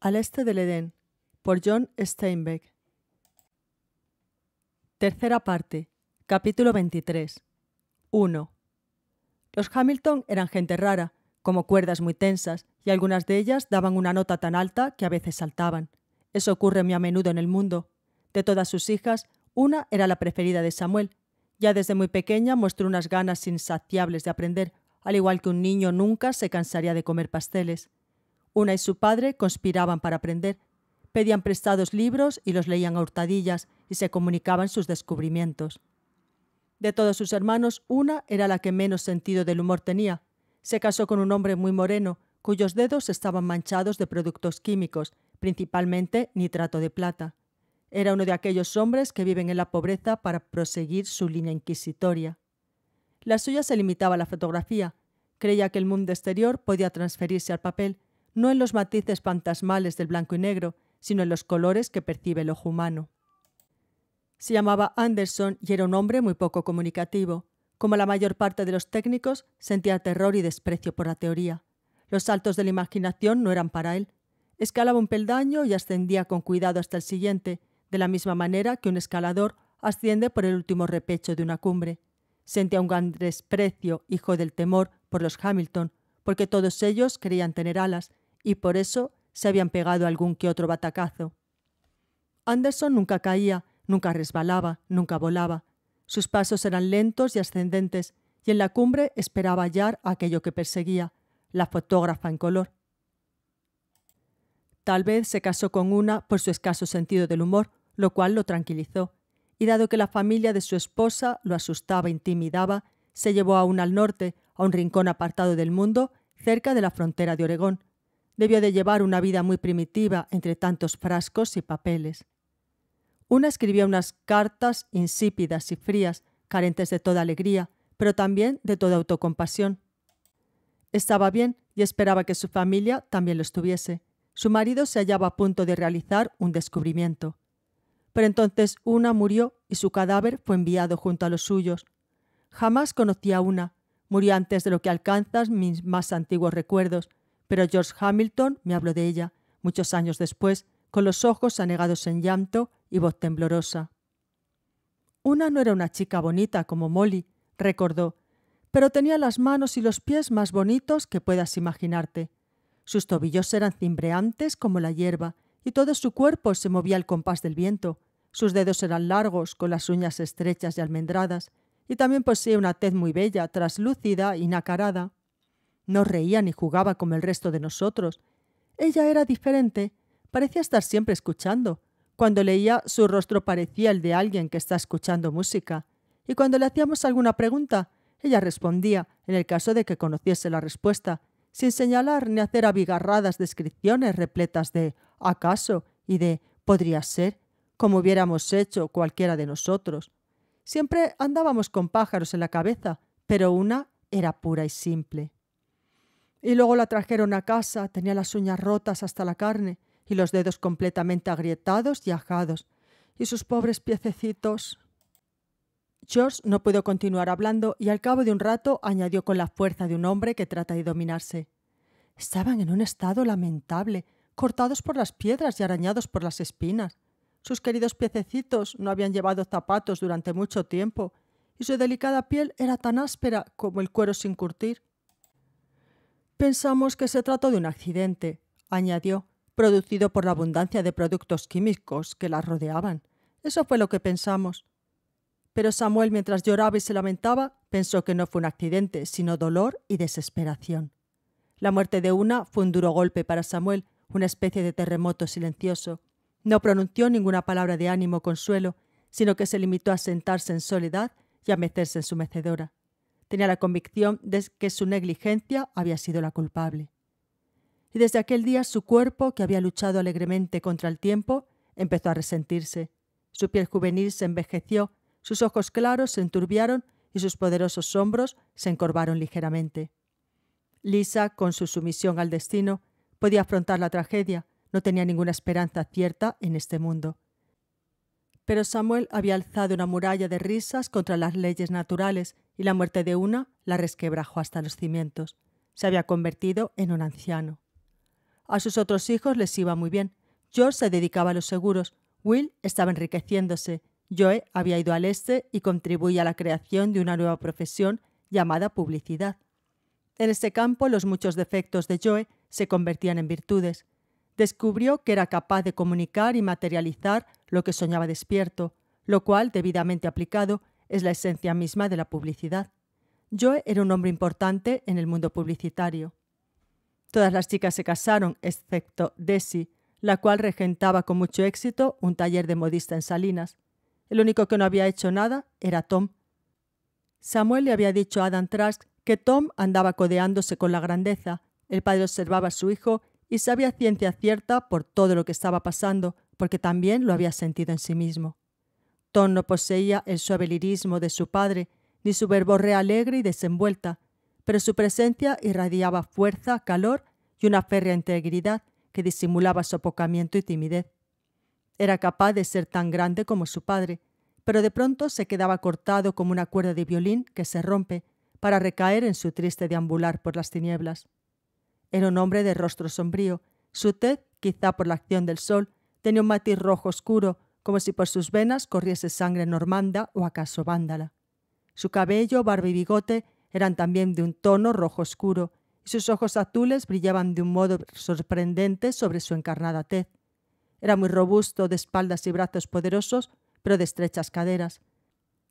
Al este del Edén, por John Steinbeck. Tercera parte, capítulo 23. 1. Los Hamilton eran gente rara, como cuerdas muy tensas, y algunas de ellas daban una nota tan alta que a veces saltaban. Eso ocurre muy a menudo en el mundo. De todas sus hijas, una era la preferida de Samuel. Ya desde muy pequeña mostró unas ganas insaciables de aprender, al igual que un niño nunca se cansaría de comer pasteles. Una y su padre conspiraban para aprender, pedían prestados libros y los leían a hurtadillas y se comunicaban sus descubrimientos. De todos sus hermanos, una era la que menos sentido del humor tenía. Se casó con un hombre muy moreno, cuyos dedos estaban manchados de productos químicos, principalmente nitrato de plata. Era uno de aquellos hombres que viven en la pobreza para proseguir su línea inquisitoria. La suya se limitaba a la fotografía. Creía que el mundo exterior podía transferirse al papel, no en los matices fantasmales del blanco y negro, sino en los colores que percibe el ojo humano. Se llamaba Anderson y era un hombre muy poco comunicativo. Como la mayor parte de los técnicos, sentía terror y desprecio por la teoría. Los saltos de la imaginación no eran para él. Escalaba un peldaño y ascendía con cuidado hasta el siguiente, de la misma manera que un escalador asciende por el último repecho de una cumbre. Sentía un gran desprecio, hijo del temor, por los Hamilton, porque todos ellos creían tener alas, y por eso se habían pegado algún que otro batacazo. Anderson nunca caía, nunca resbalaba, nunca volaba. Sus pasos eran lentos y ascendentes, y en la cumbre esperaba hallar aquello que perseguía, la fotógrafa en color. Tal vez se casó con una por su escaso sentido del humor, lo cual lo tranquilizó, y dado que la familia de su esposa lo asustaba e intimidaba, se llevó aún al norte, a un rincón apartado del mundo, cerca de la frontera de Oregón, debió de llevar una vida muy primitiva entre tantos frascos y papeles. Una escribía unas cartas insípidas y frías, carentes de toda alegría, pero también de toda autocompasión. Estaba bien y esperaba que su familia también lo estuviese. Su marido se hallaba a punto de realizar un descubrimiento. Pero entonces una murió y su cadáver fue enviado junto a los suyos. Jamás conocí a una. Murió antes de lo que alcanzas mis más antiguos recuerdos, pero George Hamilton me habló de ella, muchos años después, con los ojos anegados en llanto y voz temblorosa. Una no era una chica bonita como Molly, recordó, pero tenía las manos y los pies más bonitos que puedas imaginarte. Sus tobillos eran cimbreantes como la hierba, y todo su cuerpo se movía al compás del viento. Sus dedos eran largos, con las uñas estrechas y almendradas, y también poseía una tez muy bella, traslúcida y nacarada. No reía ni jugaba como el resto de nosotros. Ella era diferente. Parecía estar siempre escuchando. Cuando leía, su rostro parecía el de alguien que está escuchando música. Y cuando le hacíamos alguna pregunta, ella respondía, en el caso de que conociese la respuesta, sin señalar ni hacer abigarradas descripciones repletas de acaso y de podría ser, como hubiéramos hecho cualquiera de nosotros. Siempre andábamos con pájaros en la cabeza, pero una era pura y simple. Y luego la trajeron a casa, tenía las uñas rotas hasta la carne y los dedos completamente agrietados y ajados, y sus pobres piececitos. George no pudo continuar hablando y al cabo de un rato añadió con la fuerza de un hombre que trata de dominarse. Estaban en un estado lamentable, cortados por las piedras y arañados por las espinas. Sus queridos piececitos no habían llevado zapatos durante mucho tiempo, y su delicada piel era tan áspera como el cuero sin curtir. Pensamos que se trató de un accidente, añadió, producido por la abundancia de productos químicos que la rodeaban. Eso fue lo que pensamos. Pero Samuel, mientras lloraba y se lamentaba, pensó que no fue un accidente, sino dolor y desesperación. La muerte de una fue un duro golpe para Samuel, una especie de terremoto silencioso. No pronunció ninguna palabra de ánimo o consuelo, sino que se limitó a sentarse en soledad y a meterse en su mecedora. Tenía la convicción de que su negligencia había sido la culpable. Y desde aquel día su cuerpo, que había luchado alegremente contra el tiempo, empezó a resentirse. Su piel juvenil se envejeció, sus ojos claros se enturbiaron y sus poderosos hombros se encorvaron ligeramente. Lisa, con su sumisión al destino, podía afrontar la tragedia, no tenía ninguna esperanza cierta en este mundo. Pero Samuel había alzado una muralla de risas contra las leyes naturales y la muerte de una la resquebrajó hasta los cimientos. Se había convertido en un anciano. A sus otros hijos les iba muy bien. George se dedicaba a los seguros, Will estaba enriqueciéndose, Joe había ido al este y contribuía a la creación de una nueva profesión llamada publicidad. En este campo los muchos defectos de Joe se convertían en virtudes. Descubrió que era capaz de comunicar y materializar lo que soñaba despierto, lo cual, debidamente aplicado, es la esencia misma de la publicidad. Joe era un hombre importante en el mundo publicitario. Todas las chicas se casaron, excepto Desi, la cual regentaba con mucho éxito un taller de modista en Salinas. El único que no había hecho nada era Tom. Samuel le había dicho a Adam Trask que Tom andaba codeándose con la grandeza. El padre observaba a su hijo y sabía ciencia cierta por todo lo que estaba pasando, porque también lo había sentido en sí mismo. Tom no poseía el suave lirismo de su padre, ni su verborrea alegre y desenvuelta, pero su presencia irradiaba fuerza, calor y una férrea integridad que disimulaba sopocamiento y timidez. Era capaz de ser tan grande como su padre, pero de pronto se quedaba cortado como una cuerda de violín que se rompe para recaer en su triste deambular por las tinieblas. Era un hombre de rostro sombrío, su tez, quizá por la acción del sol, tenía un matiz rojo oscuro como si por sus venas corriese sangre normanda o acaso vándala. Su cabello, barba y bigote eran también de un tono rojo oscuro, y sus ojos azules brillaban de un modo sorprendente sobre su encarnada tez. Era muy robusto, de espaldas y brazos poderosos, pero de estrechas caderas.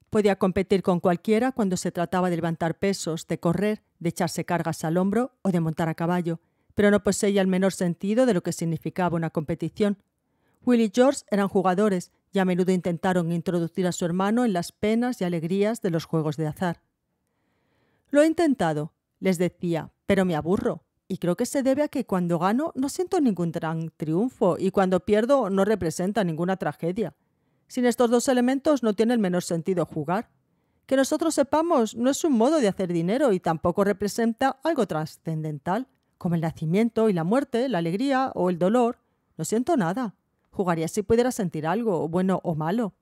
Podía competir con cualquiera cuando se trataba de levantar pesos, de correr, de echarse cargas al hombro o de montar a caballo, pero no poseía el menor sentido de lo que significaba una competición. Will y George eran jugadores y a menudo intentaron introducir a su hermano en las penas y alegrías de los juegos de azar. Lo he intentado, les decía, pero me aburro, y creo que se debe a que cuando gano no siento ningún gran triunfo y cuando pierdo no representa ninguna tragedia. Sin estos dos elementos no tiene el menor sentido jugar. Que nosotros sepamos no es un modo de hacer dinero y tampoco representa algo trascendental, como el nacimiento y la muerte, la alegría o el dolor. No siento nada. Jugaría si pudiera sentir algo, bueno o malo.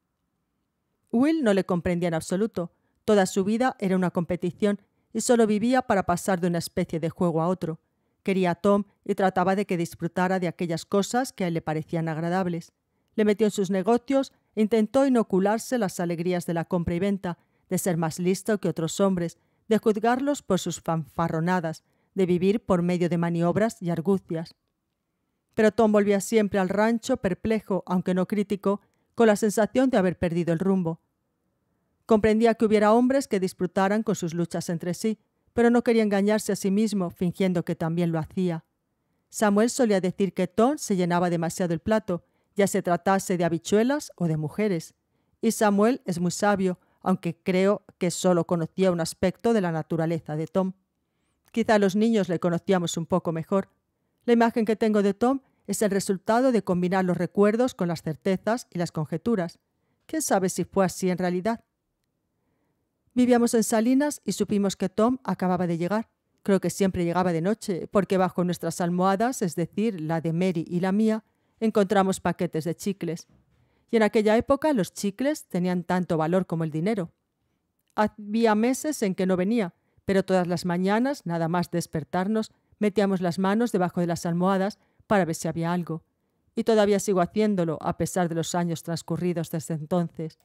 Will no le comprendía en absoluto. Toda su vida era una competición y solo vivía para pasar de una especie de juego a otro. Quería a Tom y trataba de que disfrutara de aquellas cosas que a él le parecían agradables. Le metió en sus negocios e intentó inocularse las alegrías de la compra y venta, de ser más listo que otros hombres, de juzgarlos por sus fanfarronadas, de vivir por medio de maniobras y argucias. Pero Tom volvía siempre al rancho, perplejo, aunque no crítico, con la sensación de haber perdido el rumbo. Comprendía que hubiera hombres que disfrutaran con sus luchas entre sí, pero no quería engañarse a sí mismo fingiendo que también lo hacía. Samuel solía decir que Tom se llenaba demasiado el plato, ya se tratase de habichuelas o de mujeres. Y Samuel es muy sabio, aunque creo que solo conocía un aspecto de la naturaleza de Tom. Quizá los niños le conocíamos un poco mejor, la imagen que tengo de Tom es el resultado de combinar los recuerdos con las certezas y las conjeturas. ¿Quién sabe si fue así en realidad? Vivíamos en Salinas y supimos que Tom acababa de llegar. Creo que siempre llegaba de noche, porque bajo nuestras almohadas, es decir, la de Mary y la mía, encontramos paquetes de chicles. Y en aquella época los chicles tenían tanto valor como el dinero. Había meses en que no venía, pero todas las mañanas, nada más despertarnos, Metíamos las manos debajo de las almohadas para ver si había algo, y todavía sigo haciéndolo a pesar de los años transcurridos desde entonces.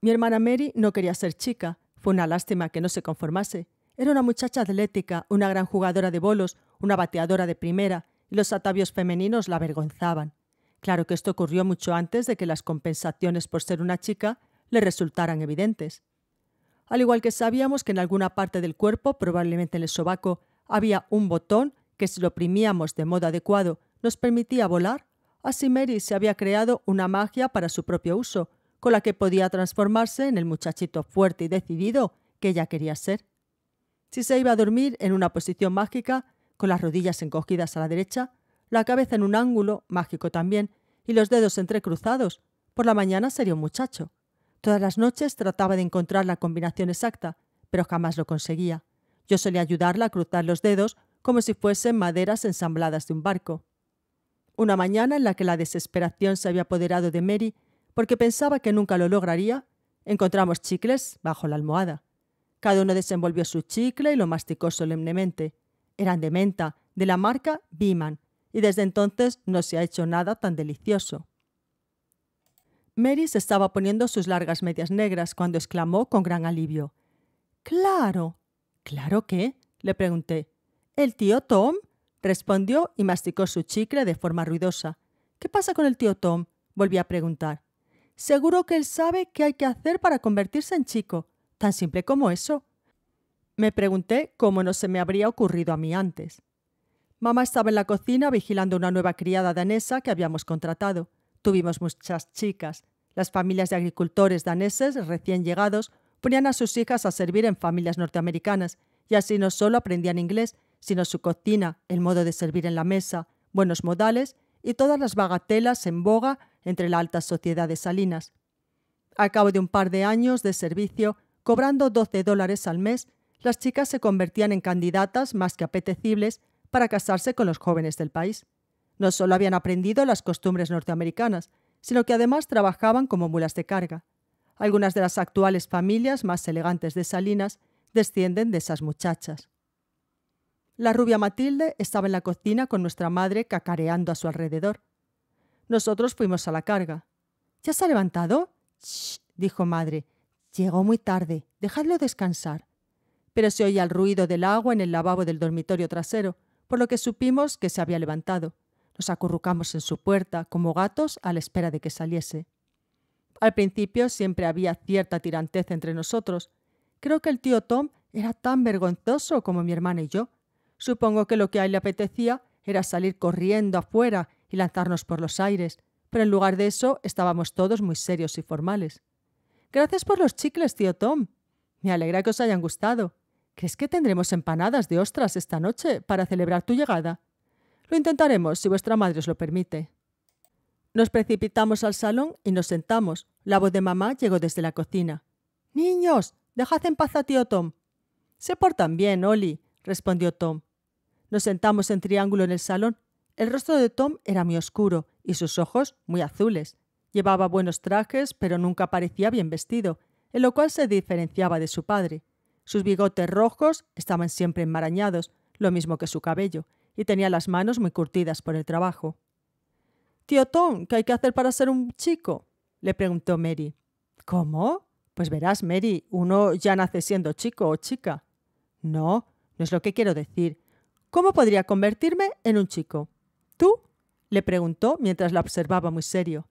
Mi hermana Mary no quería ser chica, fue una lástima que no se conformase. Era una muchacha atlética, una gran jugadora de bolos, una bateadora de primera, y los atavios femeninos la avergonzaban. Claro que esto ocurrió mucho antes de que las compensaciones por ser una chica le resultaran evidentes. Al igual que sabíamos que en alguna parte del cuerpo, probablemente en el sobaco, había un botón que si lo oprimíamos de modo adecuado nos permitía volar. Así Mary se había creado una magia para su propio uso, con la que podía transformarse en el muchachito fuerte y decidido que ella quería ser. Si se iba a dormir en una posición mágica, con las rodillas encogidas a la derecha, la cabeza en un ángulo, mágico también, y los dedos entrecruzados, por la mañana sería un muchacho. Todas las noches trataba de encontrar la combinación exacta, pero jamás lo conseguía. Yo solía ayudarla a cruzar los dedos como si fuesen maderas ensambladas de un barco. Una mañana en la que la desesperación se había apoderado de Mary porque pensaba que nunca lo lograría, encontramos chicles bajo la almohada. Cada uno desenvolvió su chicle y lo masticó solemnemente. Eran de menta, de la marca Beeman, y desde entonces no se ha hecho nada tan delicioso. Mary se estaba poniendo sus largas medias negras cuando exclamó con gran alivio Claro, ¿Claro que, le pregunté. ¿El tío Tom? respondió y masticó su chicle de forma ruidosa. ¿Qué pasa con el tío Tom? volví a preguntar. Seguro que él sabe qué hay que hacer para convertirse en chico. Tan simple como eso. Me pregunté cómo no se me habría ocurrido a mí antes. Mamá estaba en la cocina vigilando una nueva criada danesa que habíamos contratado. Tuvimos muchas chicas. Las familias de agricultores daneses recién llegados ponían a sus hijas a servir en familias norteamericanas, y así no solo aprendían inglés, sino su cocina, el modo de servir en la mesa, buenos modales y todas las bagatelas en boga entre la alta sociedad Salinas. A cabo de un par de años de servicio, cobrando 12 dólares al mes, las chicas se convertían en candidatas más que apetecibles para casarse con los jóvenes del país. No solo habían aprendido las costumbres norteamericanas, sino que además trabajaban como mulas de carga. Algunas de las actuales familias más elegantes de Salinas descienden de esas muchachas. La rubia Matilde estaba en la cocina con nuestra madre cacareando a su alrededor. Nosotros fuimos a la carga. ¿Ya se ha levantado? Shh, dijo madre. Llegó muy tarde. Dejadlo descansar. Pero se oía el ruido del agua en el lavabo del dormitorio trasero, por lo que supimos que se había levantado. Nos acurrucamos en su puerta, como gatos, a la espera de que saliese. Al principio siempre había cierta tirantez entre nosotros. Creo que el tío Tom era tan vergonzoso como mi hermana y yo. Supongo que lo que a él le apetecía era salir corriendo afuera y lanzarnos por los aires, pero en lugar de eso estábamos todos muy serios y formales. Gracias por los chicles, tío Tom. Me alegra que os hayan gustado. ¿Crees que tendremos empanadas de ostras esta noche para celebrar tu llegada? Lo intentaremos si vuestra madre os lo permite. Nos precipitamos al salón y nos sentamos. La voz de mamá llegó desde la cocina. Niños, dejad en paz a tío Tom. Se portan bien, Oli, respondió Tom. Nos sentamos en triángulo en el salón. El rostro de Tom era muy oscuro y sus ojos muy azules. Llevaba buenos trajes, pero nunca parecía bien vestido, en lo cual se diferenciaba de su padre. Sus bigotes rojos estaban siempre enmarañados, lo mismo que su cabello, y tenía las manos muy curtidas por el trabajo. Tío Tom, ¿qué hay que hacer para ser un chico? le preguntó Mary. ¿Cómo? Pues verás, Mary, uno ya nace siendo chico o chica. No, no es lo que quiero decir. ¿Cómo podría convertirme en un chico? ¿Tú? le preguntó mientras la observaba muy serio.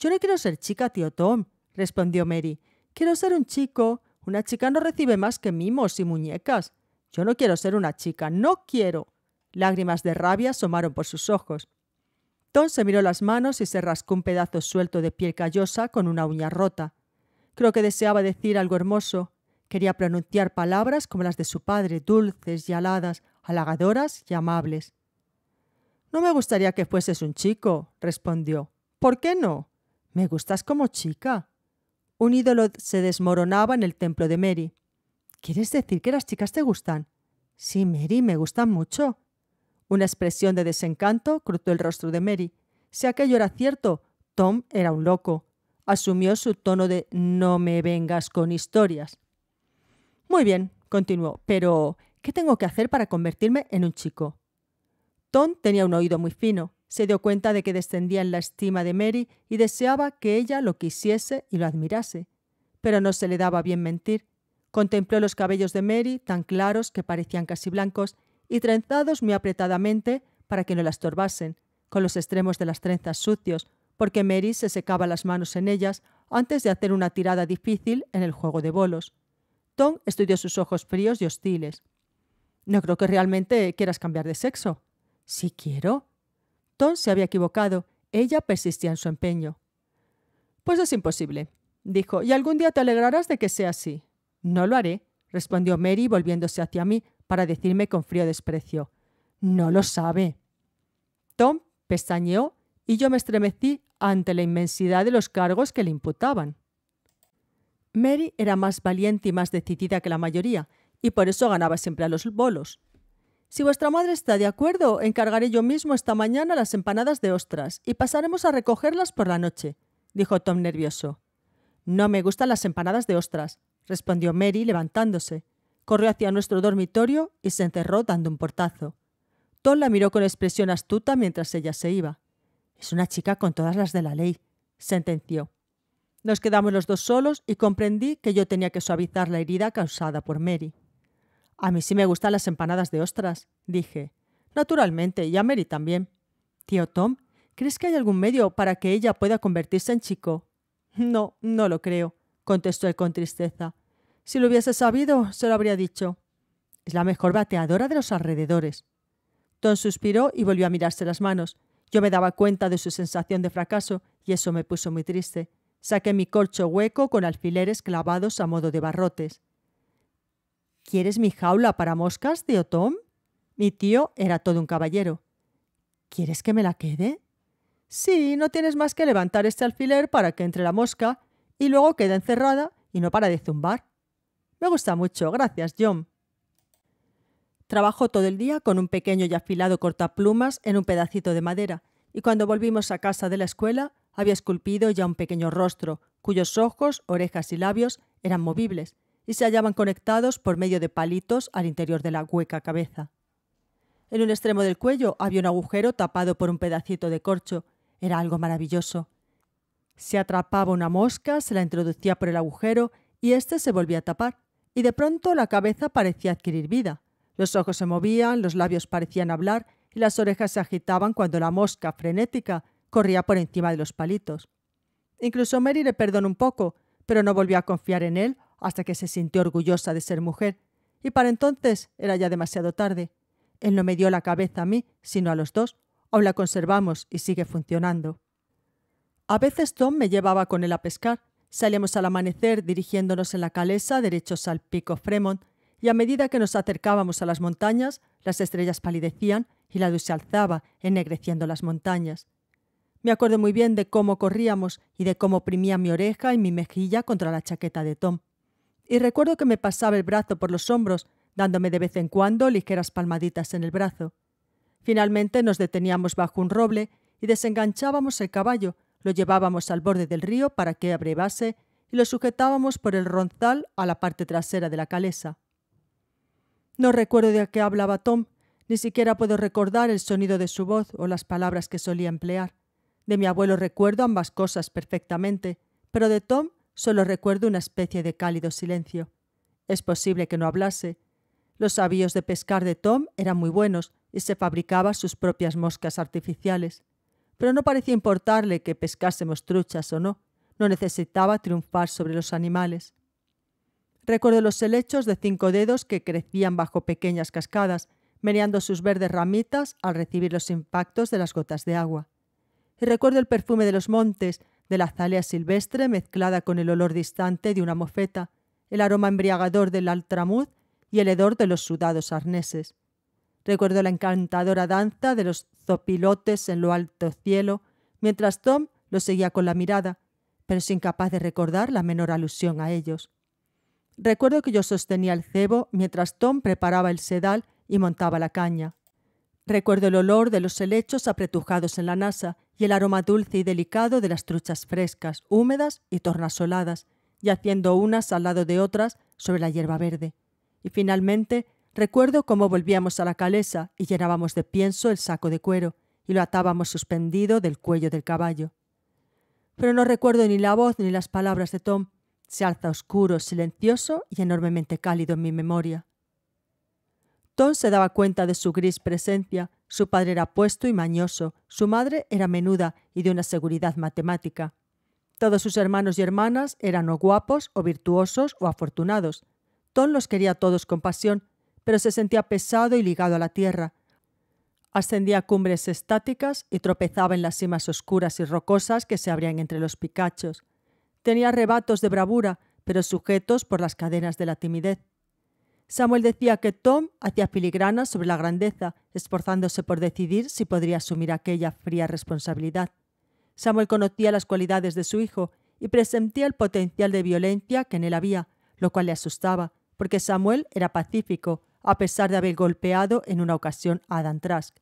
Yo no quiero ser chica, tío Tom, respondió Mary. Quiero ser un chico. Una chica no recibe más que mimos y muñecas. Yo no quiero ser una chica, no quiero. Lágrimas de rabia asomaron por sus ojos se miró las manos y se rascó un pedazo suelto de piel callosa con una uña rota. Creo que deseaba decir algo hermoso. Quería pronunciar palabras como las de su padre, dulces y aladas, halagadoras y amables. No me gustaría que fueses un chico, respondió. ¿Por qué no? Me gustas como chica. Un ídolo se desmoronaba en el templo de Mary. ¿Quieres decir que las chicas te gustan? Sí, Mary, me gustan mucho. Una expresión de desencanto cruzó el rostro de Mary. Si aquello era cierto, Tom era un loco. Asumió su tono de no me vengas con historias. Muy bien, continuó, pero ¿qué tengo que hacer para convertirme en un chico? Tom tenía un oído muy fino. Se dio cuenta de que descendía en la estima de Mary y deseaba que ella lo quisiese y lo admirase. Pero no se le daba bien mentir. Contempló los cabellos de Mary, tan claros que parecían casi blancos, y trenzados muy apretadamente para que no la estorbasen, con los extremos de las trenzas sucios, porque Mary se secaba las manos en ellas antes de hacer una tirada difícil en el juego de bolos. Tom estudió sus ojos fríos y hostiles. No creo que realmente quieras cambiar de sexo. Si quiero. Tom se había equivocado. Ella persistía en su empeño. Pues es imposible, dijo, y algún día te alegrarás de que sea así. No lo haré, respondió Mary volviéndose hacia mí, para decirme con frío desprecio, no lo sabe. Tom pestañeó y yo me estremecí ante la inmensidad de los cargos que le imputaban. Mary era más valiente y más decidida que la mayoría, y por eso ganaba siempre a los bolos. Si vuestra madre está de acuerdo, encargaré yo mismo esta mañana las empanadas de ostras y pasaremos a recogerlas por la noche, dijo Tom nervioso. No me gustan las empanadas de ostras, respondió Mary levantándose corrió hacia nuestro dormitorio y se encerró dando un portazo. Tom la miró con expresión astuta mientras ella se iba. Es una chica con todas las de la ley, sentenció. Nos quedamos los dos solos y comprendí que yo tenía que suavizar la herida causada por Mary. A mí sí me gustan las empanadas de ostras, dije. Naturalmente, y a Mary también. Tío Tom, ¿crees que hay algún medio para que ella pueda convertirse en chico? No, no lo creo, contestó él con tristeza. Si lo hubiese sabido, se lo habría dicho. Es la mejor bateadora de los alrededores. Tom suspiró y volvió a mirarse las manos. Yo me daba cuenta de su sensación de fracaso y eso me puso muy triste. Saqué mi corcho hueco con alfileres clavados a modo de barrotes. ¿Quieres mi jaula para moscas, tío Tom? Mi tío era todo un caballero. ¿Quieres que me la quede? Sí, no tienes más que levantar este alfiler para que entre la mosca y luego queda encerrada y no para de zumbar. Me gusta mucho, gracias, John. Trabajó todo el día con un pequeño y afilado cortaplumas en un pedacito de madera, y cuando volvimos a casa de la escuela había esculpido ya un pequeño rostro, cuyos ojos, orejas y labios eran movibles y se hallaban conectados por medio de palitos al interior de la hueca cabeza. En un extremo del cuello había un agujero tapado por un pedacito de corcho. Era algo maravilloso. Se atrapaba una mosca, se la introducía por el agujero y este se volvía a tapar y de pronto la cabeza parecía adquirir vida. Los ojos se movían, los labios parecían hablar y las orejas se agitaban cuando la mosca, frenética, corría por encima de los palitos. Incluso Mary le perdonó un poco, pero no volvió a confiar en él hasta que se sintió orgullosa de ser mujer, y para entonces era ya demasiado tarde. Él no me dio la cabeza a mí, sino a los dos. Aún la conservamos y sigue funcionando. A veces Tom me llevaba con él a pescar, Salíamos al amanecer dirigiéndonos en la calesa derechos al pico Fremont y a medida que nos acercábamos a las montañas, las estrellas palidecían y la luz se alzaba, ennegreciendo las montañas. Me acuerdo muy bien de cómo corríamos y de cómo oprimía mi oreja y mi mejilla contra la chaqueta de Tom. Y recuerdo que me pasaba el brazo por los hombros, dándome de vez en cuando ligeras palmaditas en el brazo. Finalmente nos deteníamos bajo un roble y desenganchábamos el caballo, lo llevábamos al borde del río para que abrevase y lo sujetábamos por el ronzal a la parte trasera de la calesa. No recuerdo de qué hablaba Tom, ni siquiera puedo recordar el sonido de su voz o las palabras que solía emplear. De mi abuelo recuerdo ambas cosas perfectamente, pero de Tom solo recuerdo una especie de cálido silencio. Es posible que no hablase. Los avíos de pescar de Tom eran muy buenos y se fabricaba sus propias moscas artificiales pero no parecía importarle que pescásemos truchas o no, no necesitaba triunfar sobre los animales. Recuerdo los helechos de cinco dedos que crecían bajo pequeñas cascadas, meneando sus verdes ramitas al recibir los impactos de las gotas de agua. Y recuerdo el perfume de los montes, de la azalea silvestre mezclada con el olor distante de una mofeta, el aroma embriagador del altramuz y el hedor de los sudados arneses. Recuerdo la encantadora danza de los zopilotes en lo alto cielo, mientras Tom los seguía con la mirada, pero sin capaz de recordar la menor alusión a ellos. Recuerdo que yo sostenía el cebo mientras Tom preparaba el sedal y montaba la caña. Recuerdo el olor de los helechos apretujados en la nasa y el aroma dulce y delicado de las truchas frescas, húmedas y tornasoladas, haciendo unas al lado de otras sobre la hierba verde. Y finalmente Recuerdo cómo volvíamos a la calesa y llenábamos de pienso el saco de cuero y lo atábamos suspendido del cuello del caballo. Pero no recuerdo ni la voz ni las palabras de Tom. Se alza oscuro, silencioso y enormemente cálido en mi memoria. Tom se daba cuenta de su gris presencia. Su padre era puesto y mañoso, su madre era menuda y de una seguridad matemática. Todos sus hermanos y hermanas eran o guapos, o virtuosos, o afortunados. Tom los quería todos con pasión, pero se sentía pesado y ligado a la tierra. Ascendía cumbres estáticas y tropezaba en las cimas oscuras y rocosas que se abrían entre los picachos. Tenía arrebatos de bravura, pero sujetos por las cadenas de la timidez. Samuel decía que Tom hacía filigranas sobre la grandeza, esforzándose por decidir si podría asumir aquella fría responsabilidad. Samuel conocía las cualidades de su hijo y presentía el potencial de violencia que en él había, lo cual le asustaba, porque Samuel era pacífico, a pesar de haber golpeado en una ocasión a Adam Trask.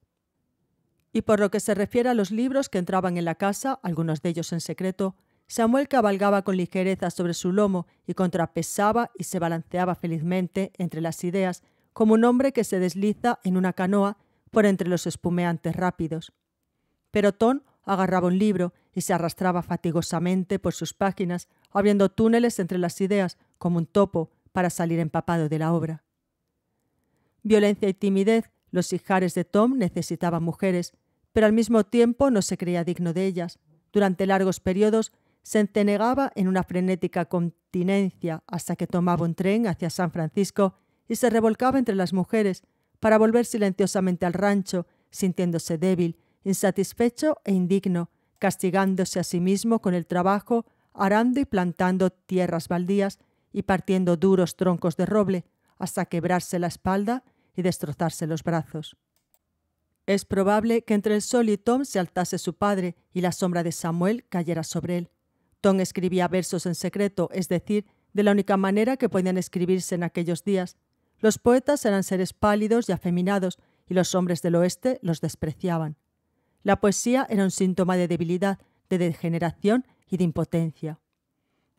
Y por lo que se refiere a los libros que entraban en la casa, algunos de ellos en secreto, Samuel cabalgaba con ligereza sobre su lomo y contrapesaba y se balanceaba felizmente entre las ideas, como un hombre que se desliza en una canoa por entre los espumeantes rápidos. Pero Tom agarraba un libro y se arrastraba fatigosamente por sus páginas, abriendo túneles entre las ideas como un topo para salir empapado de la obra. Violencia y timidez, los hijares de Tom necesitaban mujeres, pero al mismo tiempo no se creía digno de ellas. Durante largos periodos se entenegaba en una frenética continencia hasta que tomaba un tren hacia San Francisco y se revolcaba entre las mujeres para volver silenciosamente al rancho, sintiéndose débil, insatisfecho e indigno, castigándose a sí mismo con el trabajo, arando y plantando tierras baldías y partiendo duros troncos de roble, hasta quebrarse la espalda y destrozarse los brazos. Es probable que entre el sol y Tom se altase su padre y la sombra de Samuel cayera sobre él. Tom escribía versos en secreto, es decir, de la única manera que podían escribirse en aquellos días. Los poetas eran seres pálidos y afeminados, y los hombres del oeste los despreciaban. La poesía era un síntoma de debilidad, de degeneración y de impotencia.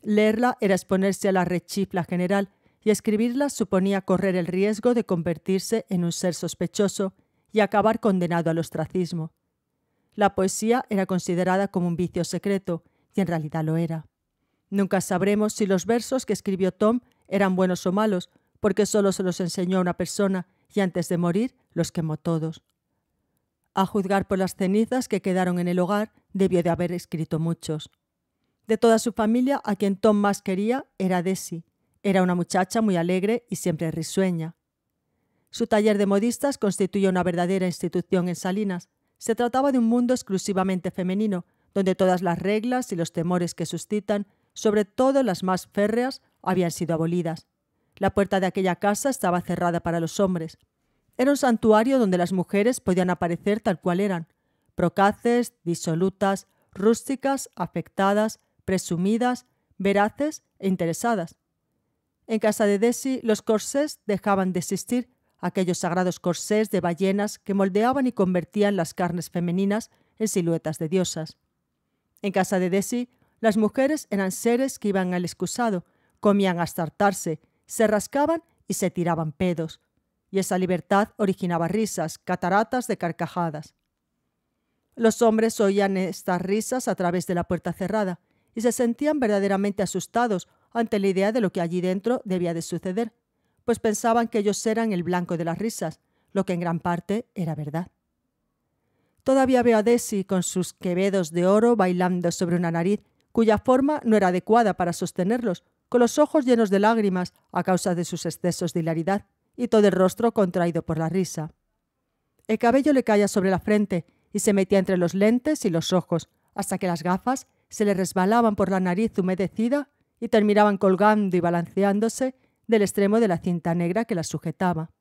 Leerla era exponerse a la rechifla general y escribirlas suponía correr el riesgo de convertirse en un ser sospechoso y acabar condenado al ostracismo. La poesía era considerada como un vicio secreto, y en realidad lo era. Nunca sabremos si los versos que escribió Tom eran buenos o malos, porque solo se los enseñó a una persona y antes de morir los quemó todos. A juzgar por las cenizas que quedaron en el hogar, debió de haber escrito muchos. De toda su familia, a quien Tom más quería era Desi, era una muchacha muy alegre y siempre risueña. Su taller de modistas constituye una verdadera institución en Salinas. Se trataba de un mundo exclusivamente femenino, donde todas las reglas y los temores que suscitan, sobre todo las más férreas, habían sido abolidas. La puerta de aquella casa estaba cerrada para los hombres. Era un santuario donde las mujeres podían aparecer tal cual eran, procaces, disolutas, rústicas, afectadas, presumidas, veraces e interesadas. En casa de Desi, los corsés dejaban de existir, aquellos sagrados corsés de ballenas que moldeaban y convertían las carnes femeninas en siluetas de diosas. En casa de Desi, las mujeres eran seres que iban al excusado, comían hasta hartarse, se rascaban y se tiraban pedos. Y esa libertad originaba risas, cataratas de carcajadas. Los hombres oían estas risas a través de la puerta cerrada y se sentían verdaderamente asustados ante la idea de lo que allí dentro debía de suceder, pues pensaban que ellos eran el blanco de las risas, lo que en gran parte era verdad. Todavía veo a Desi con sus quevedos de oro bailando sobre una nariz cuya forma no era adecuada para sostenerlos, con los ojos llenos de lágrimas a causa de sus excesos de hilaridad y todo el rostro contraído por la risa. El cabello le caía sobre la frente y se metía entre los lentes y los ojos hasta que las gafas se le resbalaban por la nariz humedecida y terminaban colgando y balanceándose del extremo de la cinta negra que las sujetaba.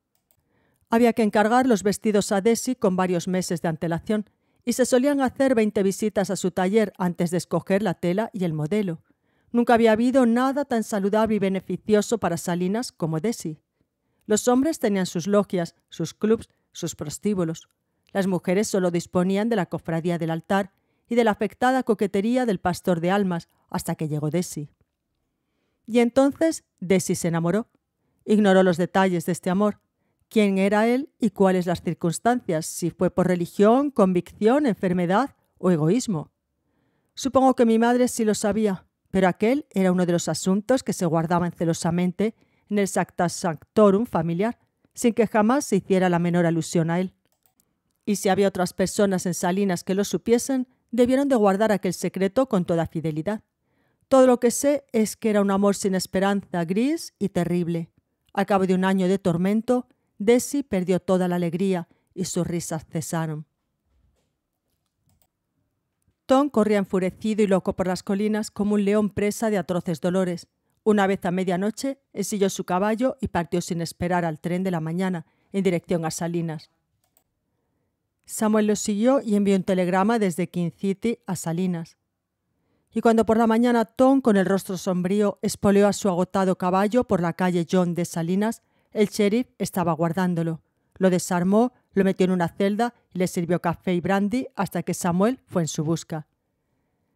Había que encargar los vestidos a Desi con varios meses de antelación y se solían hacer 20 visitas a su taller antes de escoger la tela y el modelo. Nunca había habido nada tan saludable y beneficioso para Salinas como Desi. Los hombres tenían sus logias, sus clubs, sus prostíbulos. Las mujeres solo disponían de la cofradía del altar y de la afectada coquetería del pastor de almas hasta que llegó Desi. Y entonces Desi se enamoró. Ignoró los detalles de este amor, quién era él y cuáles las circunstancias, si fue por religión, convicción, enfermedad o egoísmo. Supongo que mi madre sí lo sabía, pero aquel era uno de los asuntos que se guardaban celosamente en el Sacta Sanctorum familiar, sin que jamás se hiciera la menor alusión a él. Y si había otras personas en Salinas que lo supiesen, debieron de guardar aquel secreto con toda fidelidad. Todo lo que sé es que era un amor sin esperanza, gris y terrible. Al cabo de un año de tormento, Desi perdió toda la alegría y sus risas cesaron. Tom corría enfurecido y loco por las colinas como un león presa de atroces dolores. Una vez a medianoche, ensilló su caballo y partió sin esperar al tren de la mañana en dirección a Salinas. Samuel lo siguió y envió un telegrama desde King City a Salinas. Y cuando por la mañana Tom, con el rostro sombrío, espoleó a su agotado caballo por la calle John de Salinas, el sheriff estaba guardándolo. Lo desarmó, lo metió en una celda y le sirvió café y brandy hasta que Samuel fue en su busca.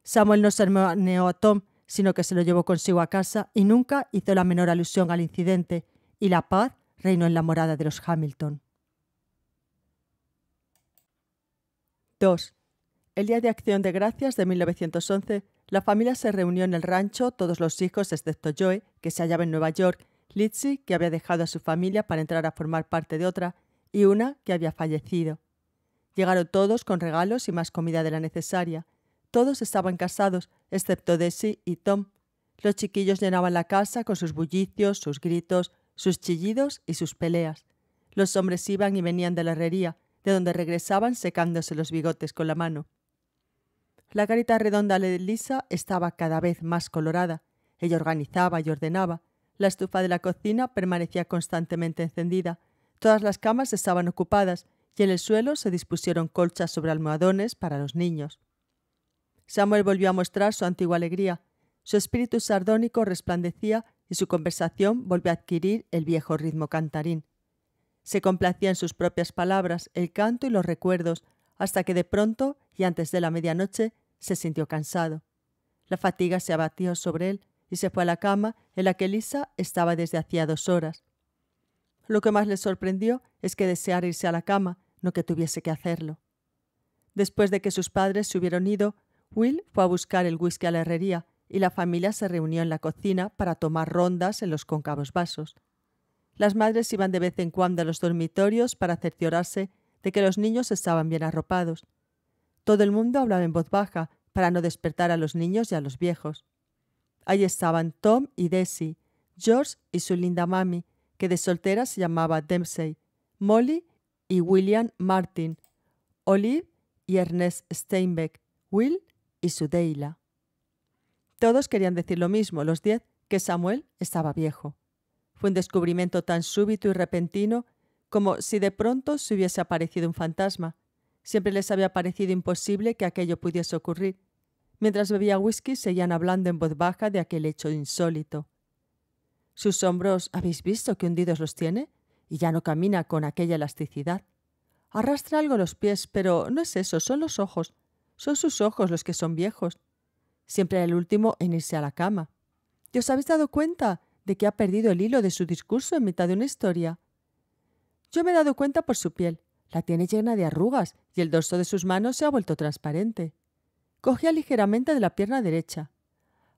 Samuel no sermoneó a Tom, sino que se lo llevó consigo a casa y nunca hizo la menor alusión al incidente, y la paz reinó en la morada de los Hamilton. 2. El Día de Acción de Gracias de 1911, la familia se reunió en el rancho, todos los hijos excepto Joe, que se hallaba en Nueva York, Lizzie, que había dejado a su familia para entrar a formar parte de otra, y una que había fallecido. Llegaron todos con regalos y más comida de la necesaria. Todos estaban casados, excepto Desi y Tom. Los chiquillos llenaban la casa con sus bullicios, sus gritos, sus chillidos y sus peleas. Los hombres iban y venían de la herrería, de donde regresaban secándose los bigotes con la mano. La carita redonda de Lisa estaba cada vez más colorada. Ella organizaba y ordenaba. La estufa de la cocina permanecía constantemente encendida. Todas las camas estaban ocupadas y en el suelo se dispusieron colchas sobre almohadones para los niños. Samuel volvió a mostrar su antigua alegría. Su espíritu sardónico resplandecía y su conversación volvió a adquirir el viejo ritmo cantarín. Se complacía en sus propias palabras, el canto y los recuerdos, hasta que de pronto, y antes de la medianoche, se sintió cansado. La fatiga se abatió sobre él y se fue a la cama en la que Lisa estaba desde hacía dos horas. Lo que más le sorprendió es que deseara irse a la cama, no que tuviese que hacerlo. Después de que sus padres se hubieron ido, Will fue a buscar el whisky a la herrería y la familia se reunió en la cocina para tomar rondas en los cóncavos vasos. Las madres iban de vez en cuando a los dormitorios para cerciorarse de que los niños estaban bien arropados. Todo el mundo hablaba en voz baja para no despertar a los niños y a los viejos. Ahí estaban Tom y Desi, George y su linda mami, que de soltera se llamaba Dempsey, Molly y William Martin, Olive y Ernest Steinbeck, Will y su Deila. Todos querían decir lo mismo, los diez, que Samuel estaba viejo. Fue un descubrimiento tan súbito y repentino como si de pronto se hubiese aparecido un fantasma. Siempre les había parecido imposible que aquello pudiese ocurrir. Mientras bebía whisky, seguían hablando en voz baja de aquel hecho insólito. Sus hombros, ¿habéis visto que hundidos los tiene? Y ya no camina con aquella elasticidad. Arrastra algo los pies, pero no es eso, son los ojos. Son sus ojos los que son viejos. Siempre el último en irse a la cama. ¿Y os habéis dado cuenta? de que ha perdido el hilo de su discurso en mitad de una historia. Yo me he dado cuenta por su piel. La tiene llena de arrugas y el dorso de sus manos se ha vuelto transparente. Cogía ligeramente de la pierna derecha.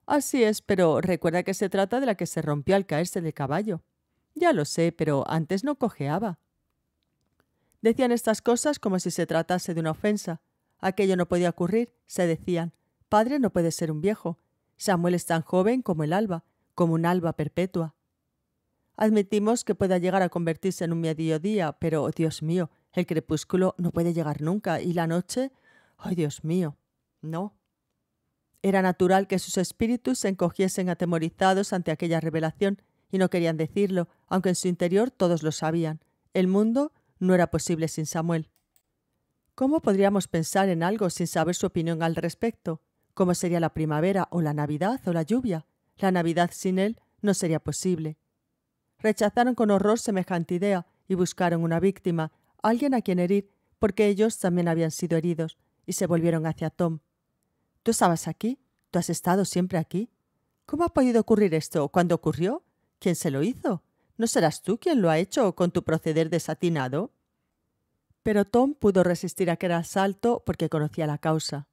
Así es, pero recuerda que se trata de la que se rompió al caerse del caballo. Ya lo sé, pero antes no cojeaba. Decían estas cosas como si se tratase de una ofensa. Aquello no podía ocurrir, se decían. Padre no puede ser un viejo. Samuel es tan joven como el alba, como un alba perpetua. Admitimos que pueda llegar a convertirse en un mediodía, pero, oh, Dios mío, el crepúsculo no puede llegar nunca y la noche, oh Dios mío, no. Era natural que sus espíritus se encogiesen atemorizados ante aquella revelación y no querían decirlo, aunque en su interior todos lo sabían. El mundo no era posible sin Samuel. ¿Cómo podríamos pensar en algo sin saber su opinión al respecto? ¿Cómo sería la primavera o la Navidad o la lluvia? La Navidad sin él no sería posible. Rechazaron con horror semejante idea y buscaron una víctima, alguien a quien herir, porque ellos también habían sido heridos, y se volvieron hacia Tom. ¿Tú estabas aquí? ¿Tú has estado siempre aquí? ¿Cómo ha podido ocurrir esto? ¿Cuándo ocurrió? ¿Quién se lo hizo? ¿No serás tú quien lo ha hecho con tu proceder desatinado? Pero Tom pudo resistir aquel asalto porque conocía la causa.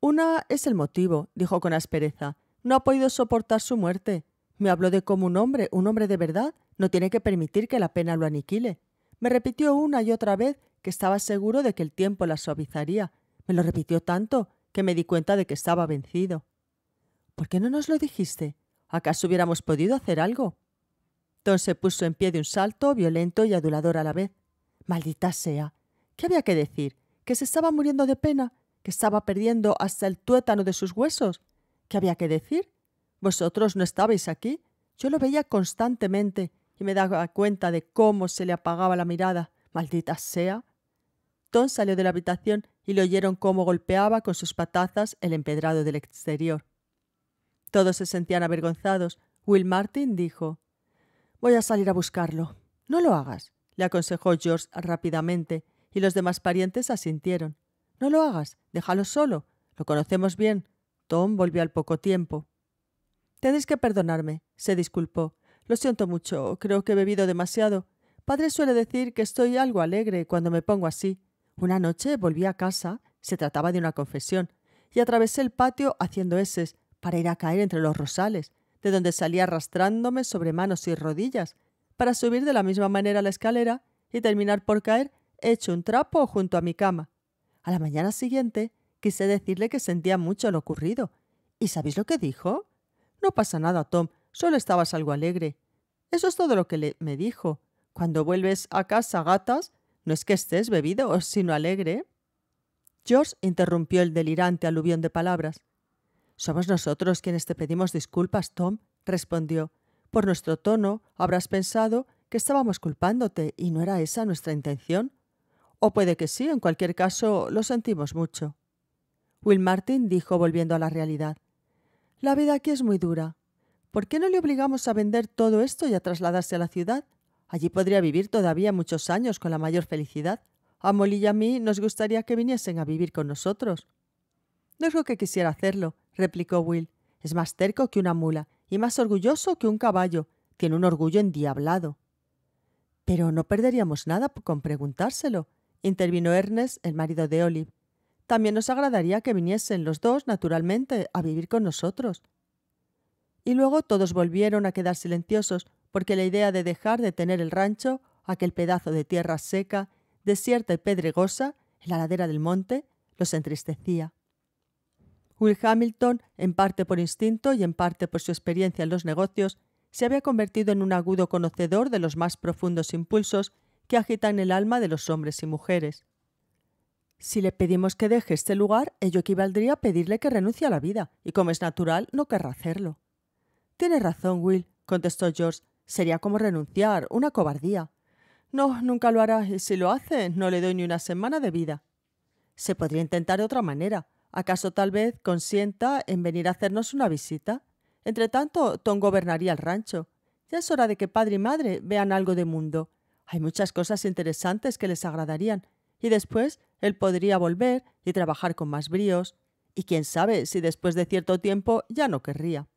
Una es el motivo, dijo con aspereza, no ha podido soportar su muerte. Me habló de cómo un hombre, un hombre de verdad, no tiene que permitir que la pena lo aniquile. Me repitió una y otra vez que estaba seguro de que el tiempo la suavizaría. Me lo repitió tanto que me di cuenta de que estaba vencido. ¿Por qué no nos lo dijiste? ¿Acaso hubiéramos podido hacer algo? Don se puso en pie de un salto, violento y adulador a la vez. Maldita sea. ¿Qué había que decir? ¿Que se estaba muriendo de pena? ¿Que estaba perdiendo hasta el tuétano de sus huesos? ¿Qué había que decir? Vosotros no estabais aquí. Yo lo veía constantemente y me daba cuenta de cómo se le apagaba la mirada. Maldita sea. Tom salió de la habitación y le oyeron cómo golpeaba con sus patazas el empedrado del exterior. Todos se sentían avergonzados. Will Martin dijo Voy a salir a buscarlo. No lo hagas, le aconsejó George rápidamente, y los demás parientes asintieron. No lo hagas, déjalo solo. Lo conocemos bien. Tom volvió al poco tiempo. Tenéis que perdonarme, se disculpó. Lo siento mucho, creo que he bebido demasiado. Padre suele decir que estoy algo alegre cuando me pongo así. Una noche volví a casa, se trataba de una confesión, y atravesé el patio haciendo eses para ir a caer entre los rosales, de donde salí arrastrándome sobre manos y rodillas, para subir de la misma manera la escalera y terminar por caer hecho un trapo junto a mi cama. A la mañana siguiente Quise decirle que sentía mucho lo ocurrido. ¿Y sabéis lo que dijo? No pasa nada, Tom, solo estabas algo alegre. Eso es todo lo que me dijo. Cuando vuelves a casa, gatas, no es que estés bebido, sino alegre. George interrumpió el delirante aluvión de palabras. Somos nosotros quienes te pedimos disculpas, Tom, respondió. Por nuestro tono habrás pensado que estábamos culpándote y no era esa nuestra intención. O puede que sí, en cualquier caso lo sentimos mucho. Will Martin dijo volviendo a la realidad. La vida aquí es muy dura. ¿Por qué no le obligamos a vender todo esto y a trasladarse a la ciudad? Allí podría vivir todavía muchos años con la mayor felicidad. A Molly y a mí nos gustaría que viniesen a vivir con nosotros. No es lo que quisiera hacerlo, replicó Will. Es más terco que una mula y más orgulloso que un caballo. Tiene un orgullo endiablado. Pero no perderíamos nada con preguntárselo, intervino Ernest, el marido de Olive. También nos agradaría que viniesen los dos, naturalmente, a vivir con nosotros. Y luego todos volvieron a quedar silenciosos, porque la idea de dejar de tener el rancho, aquel pedazo de tierra seca, desierta y pedregosa, en la ladera del monte, los entristecía. Will Hamilton, en parte por instinto y en parte por su experiencia en los negocios, se había convertido en un agudo conocedor de los más profundos impulsos que agitan el alma de los hombres y mujeres. Si le pedimos que deje este lugar, ello equivaldría a pedirle que renuncie a la vida, y como es natural, no querrá hacerlo. Tienes razón, Will, contestó George. Sería como renunciar, una cobardía. No, nunca lo hará, y si lo hace, no le doy ni una semana de vida. Se podría intentar de otra manera. ¿Acaso tal vez consienta en venir a hacernos una visita? Entre tanto, Tom gobernaría el rancho. Ya es hora de que padre y madre vean algo de mundo. Hay muchas cosas interesantes que les agradarían. Y después él podría volver y trabajar con más bríos, y quién sabe si después de cierto tiempo ya no querría.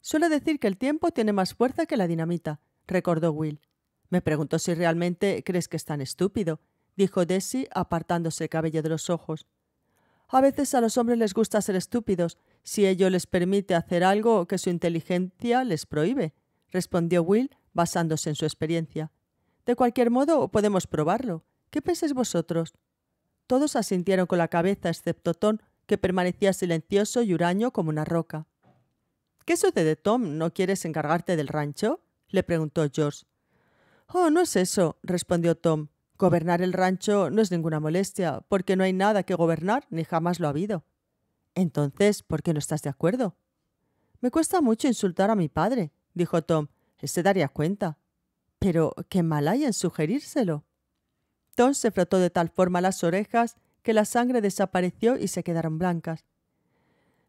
Suele decir que el tiempo tiene más fuerza que la dinamita, recordó Will. Me pregunto si realmente crees que es tan estúpido, dijo Desi apartándose el cabello de los ojos. A veces a los hombres les gusta ser estúpidos, si ello les permite hacer algo que su inteligencia les prohíbe, respondió Will, basándose en su experiencia. De cualquier modo, podemos probarlo. ¿Qué pensáis vosotros? Todos asintieron con la cabeza, excepto Tom, que permanecía silencioso y huraño como una roca. ¿Qué sucede, Tom? ¿No quieres encargarte del rancho? le preguntó George. Oh, no es eso, respondió Tom. Gobernar el rancho no es ninguna molestia, porque no hay nada que gobernar, ni jamás lo ha habido. Entonces, ¿por qué no estás de acuerdo? Me cuesta mucho insultar a mi padre, dijo Tom. Se daría cuenta. Pero qué mal hay en sugerírselo se frotó de tal forma las orejas que la sangre desapareció y se quedaron blancas.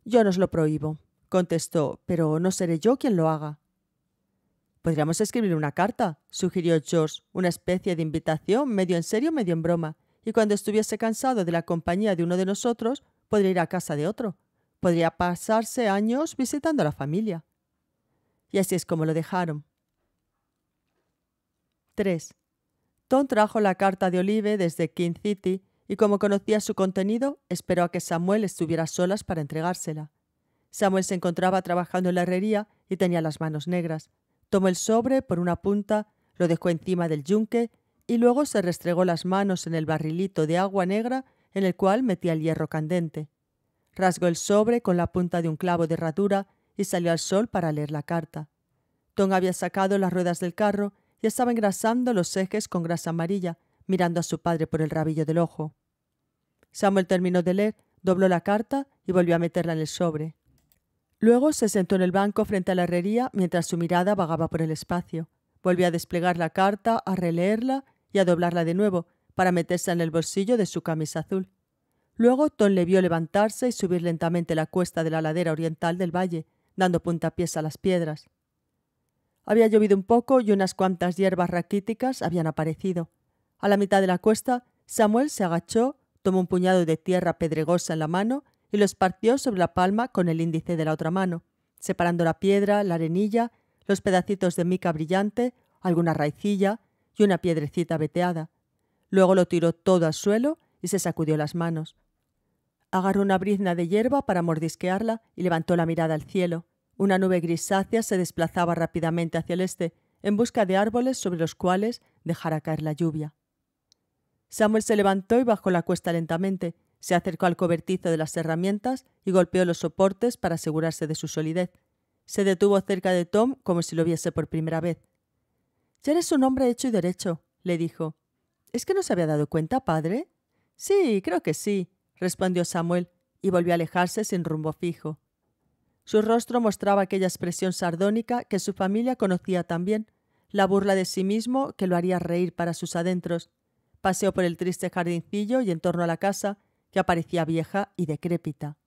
Yo nos lo prohíbo, contestó, pero no seré yo quien lo haga. Podríamos escribir una carta, sugirió George, una especie de invitación, medio en serio, medio en broma, y cuando estuviese cansado de la compañía de uno de nosotros, podría ir a casa de otro. Podría pasarse años visitando a la familia. Y así es como lo dejaron. 3. Tom trajo la carta de Olive desde King City y como conocía su contenido, esperó a que Samuel estuviera solas para entregársela. Samuel se encontraba trabajando en la herrería y tenía las manos negras. Tomó el sobre por una punta, lo dejó encima del yunque y luego se restregó las manos en el barrilito de agua negra en el cual metía el hierro candente. Rasgó el sobre con la punta de un clavo de herradura y salió al sol para leer la carta. Tom había sacado las ruedas del carro y estaba engrasando los ejes con grasa amarilla, mirando a su padre por el rabillo del ojo. Samuel terminó de leer, dobló la carta y volvió a meterla en el sobre. Luego se sentó en el banco frente a la herrería mientras su mirada vagaba por el espacio. Volvió a desplegar la carta, a releerla y a doblarla de nuevo, para meterse en el bolsillo de su camisa azul. Luego Tom le vio levantarse y subir lentamente la cuesta de la ladera oriental del valle, dando puntapiés a las piedras. Había llovido un poco y unas cuantas hierbas raquíticas habían aparecido. A la mitad de la cuesta, Samuel se agachó, tomó un puñado de tierra pedregosa en la mano y lo esparció sobre la palma con el índice de la otra mano, separando la piedra, la arenilla, los pedacitos de mica brillante, alguna raicilla y una piedrecita veteada. Luego lo tiró todo al suelo y se sacudió las manos. Agarró una brizna de hierba para mordisquearla y levantó la mirada al cielo. Una nube grisácea se desplazaba rápidamente hacia el este, en busca de árboles sobre los cuales dejara caer la lluvia. Samuel se levantó y bajó la cuesta lentamente, se acercó al cobertizo de las herramientas y golpeó los soportes para asegurarse de su solidez. Se detuvo cerca de Tom como si lo viese por primera vez. Ya eres un hombre hecho y derecho, le dijo. ¿Es que no se había dado cuenta, padre? Sí, creo que sí, respondió Samuel, y volvió a alejarse sin rumbo fijo. Su rostro mostraba aquella expresión sardónica que su familia conocía también, la burla de sí mismo que lo haría reír para sus adentros. Paseó por el triste jardincillo y en torno a la casa, que aparecía vieja y decrépita.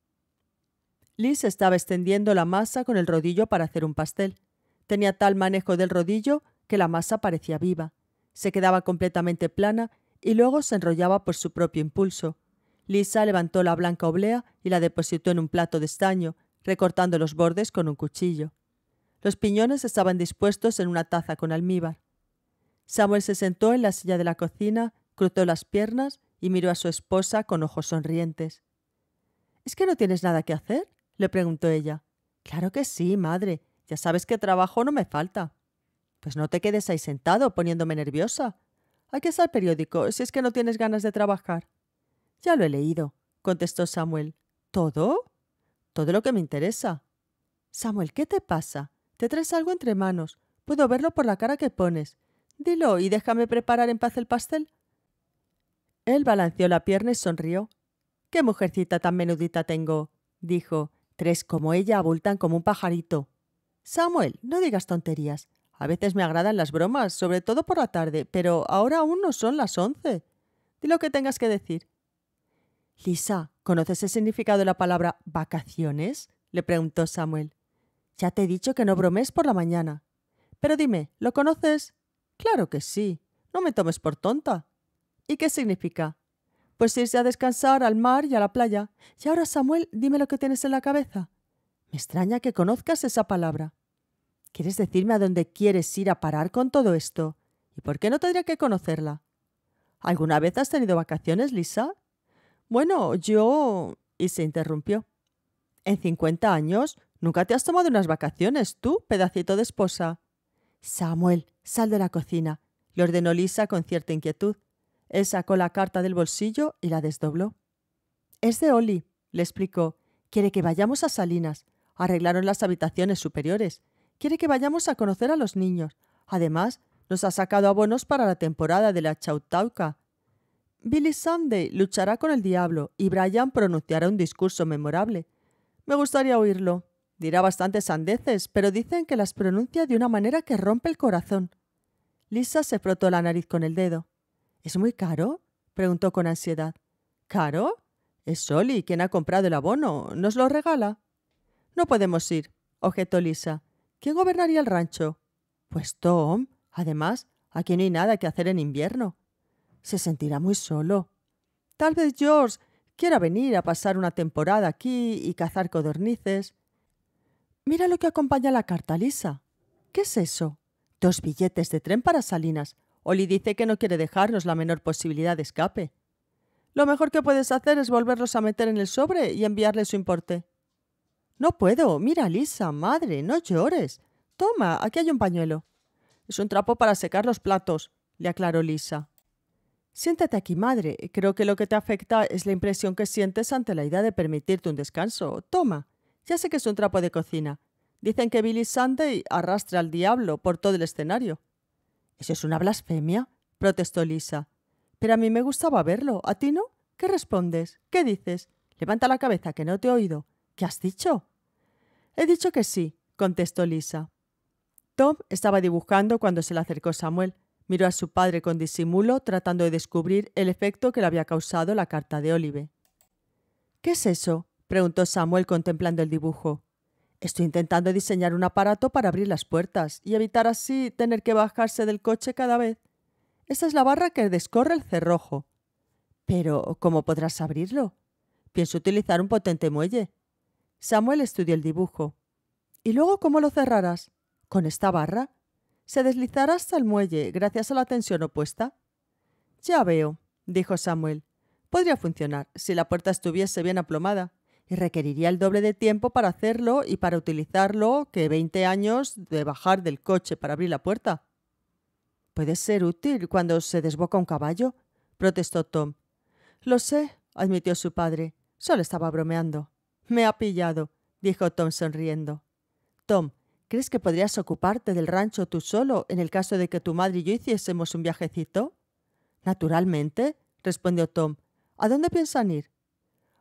Liz estaba extendiendo la masa con el rodillo para hacer un pastel. Tenía tal manejo del rodillo que la masa parecía viva. Se quedaba completamente plana y luego se enrollaba por su propio impulso. Lisa levantó la blanca oblea y la depositó en un plato de estaño, recortando los bordes con un cuchillo. Los piñones estaban dispuestos en una taza con almíbar. Samuel se sentó en la silla de la cocina, cruzó las piernas y miró a su esposa con ojos sonrientes. ¿Es que no tienes nada que hacer? le preguntó ella. Claro que sí, madre. Ya sabes que trabajo no me falta. Pues no te quedes ahí sentado poniéndome nerviosa. Hay que salir periódico si es que no tienes ganas de trabajar. Ya lo he leído, contestó Samuel. ¿Todo? Todo lo que me interesa. Samuel, ¿qué te pasa? Te traes algo entre manos. Puedo verlo por la cara que pones. Dilo y déjame preparar en paz el pastel. Él balanceó la pierna y sonrió. ¡Qué mujercita tan menudita tengo! dijo. Tres como ella abultan como un pajarito. Samuel, no digas tonterías. A veces me agradan las bromas, sobre todo por la tarde, pero ahora aún no son las once. Di lo que tengas que decir. Lisa, ¿conoces el significado de la palabra vacaciones? le preguntó Samuel. Ya te he dicho que no bromees por la mañana. Pero dime, ¿lo conoces? Claro que sí. No me tomes por tonta. ¿Y qué significa? Pues irse a descansar al mar y a la playa. Y ahora, Samuel, dime lo que tienes en la cabeza. Me extraña que conozcas esa palabra. ¿Quieres decirme a dónde quieres ir a parar con todo esto? ¿Y por qué no tendría que conocerla? ¿Alguna vez has tenido vacaciones, Lisa? Bueno, yo... y se interrumpió. En cincuenta años, nunca te has tomado unas vacaciones, tú, pedacito de esposa. Samuel, sal de la cocina, le ordenó Lisa con cierta inquietud. Él sacó la carta del bolsillo y la desdobló. Es de Oli, le explicó. Quiere que vayamos a Salinas. Arreglaron las habitaciones superiores. Quiere que vayamos a conocer a los niños. Además, nos ha sacado abonos para la temporada de la Chautauca Billy Sunday luchará con el diablo y Brian pronunciará un discurso memorable. Me gustaría oírlo. Dirá bastantes sandeces, pero dicen que las pronuncia de una manera que rompe el corazón. Lisa se frotó la nariz con el dedo. ¿Es muy caro? preguntó con ansiedad. ¿Caro? Es Soli quien ha comprado el abono. ¿Nos lo regala? No podemos ir, objetó Lisa. ¿Quién gobernaría el rancho? Pues Tom. Además, aquí no hay nada que hacer en invierno. Se sentirá muy solo. Tal vez George quiera venir a pasar una temporada aquí y cazar codornices. Mira lo que acompaña la carta, Lisa. ¿Qué es eso? Dos billetes de tren para Salinas. Oli dice que no quiere dejarnos la menor posibilidad de escape. Lo mejor que puedes hacer es volverlos a meter en el sobre y enviarle su importe. No puedo. Mira, Lisa, madre, no llores. Toma, aquí hay un pañuelo. Es un trapo para secar los platos, le aclaró Lisa. Siéntate aquí, madre. Creo que lo que te afecta es la impresión que sientes ante la idea de permitirte un descanso. Toma. Ya sé que es un trapo de cocina. Dicen que Billy Sunday arrastra al diablo por todo el escenario. Eso es una blasfemia, protestó Lisa. Pero a mí me gustaba verlo. ¿A ti no? ¿Qué respondes? ¿Qué dices? Levanta la cabeza, que no te he oído. ¿Qué has dicho? He dicho que sí, contestó Lisa. Tom estaba dibujando cuando se le acercó Samuel. Miró a su padre con disimulo, tratando de descubrir el efecto que le había causado la carta de Olive. ¿Qué es eso? preguntó Samuel contemplando el dibujo. Estoy intentando diseñar un aparato para abrir las puertas y evitar así tener que bajarse del coche cada vez. Esta es la barra que descorre el cerrojo. Pero, ¿cómo podrás abrirlo? Pienso utilizar un potente muelle. Samuel estudió el dibujo. ¿Y luego cómo lo cerrarás? ¿Con esta barra? se deslizará hasta el muelle gracias a la tensión opuesta. Ya veo, dijo Samuel. Podría funcionar si la puerta estuviese bien aplomada, y requeriría el doble de tiempo para hacerlo y para utilizarlo que veinte años de bajar del coche para abrir la puerta. Puede ser útil cuando se desboca un caballo, protestó Tom. Lo sé, admitió su padre. Solo estaba bromeando. Me ha pillado, dijo Tom sonriendo. Tom, ¿Crees que podrías ocuparte del rancho tú solo en el caso de que tu madre y yo hiciésemos un viajecito? Naturalmente, respondió Tom. ¿A dónde piensan ir?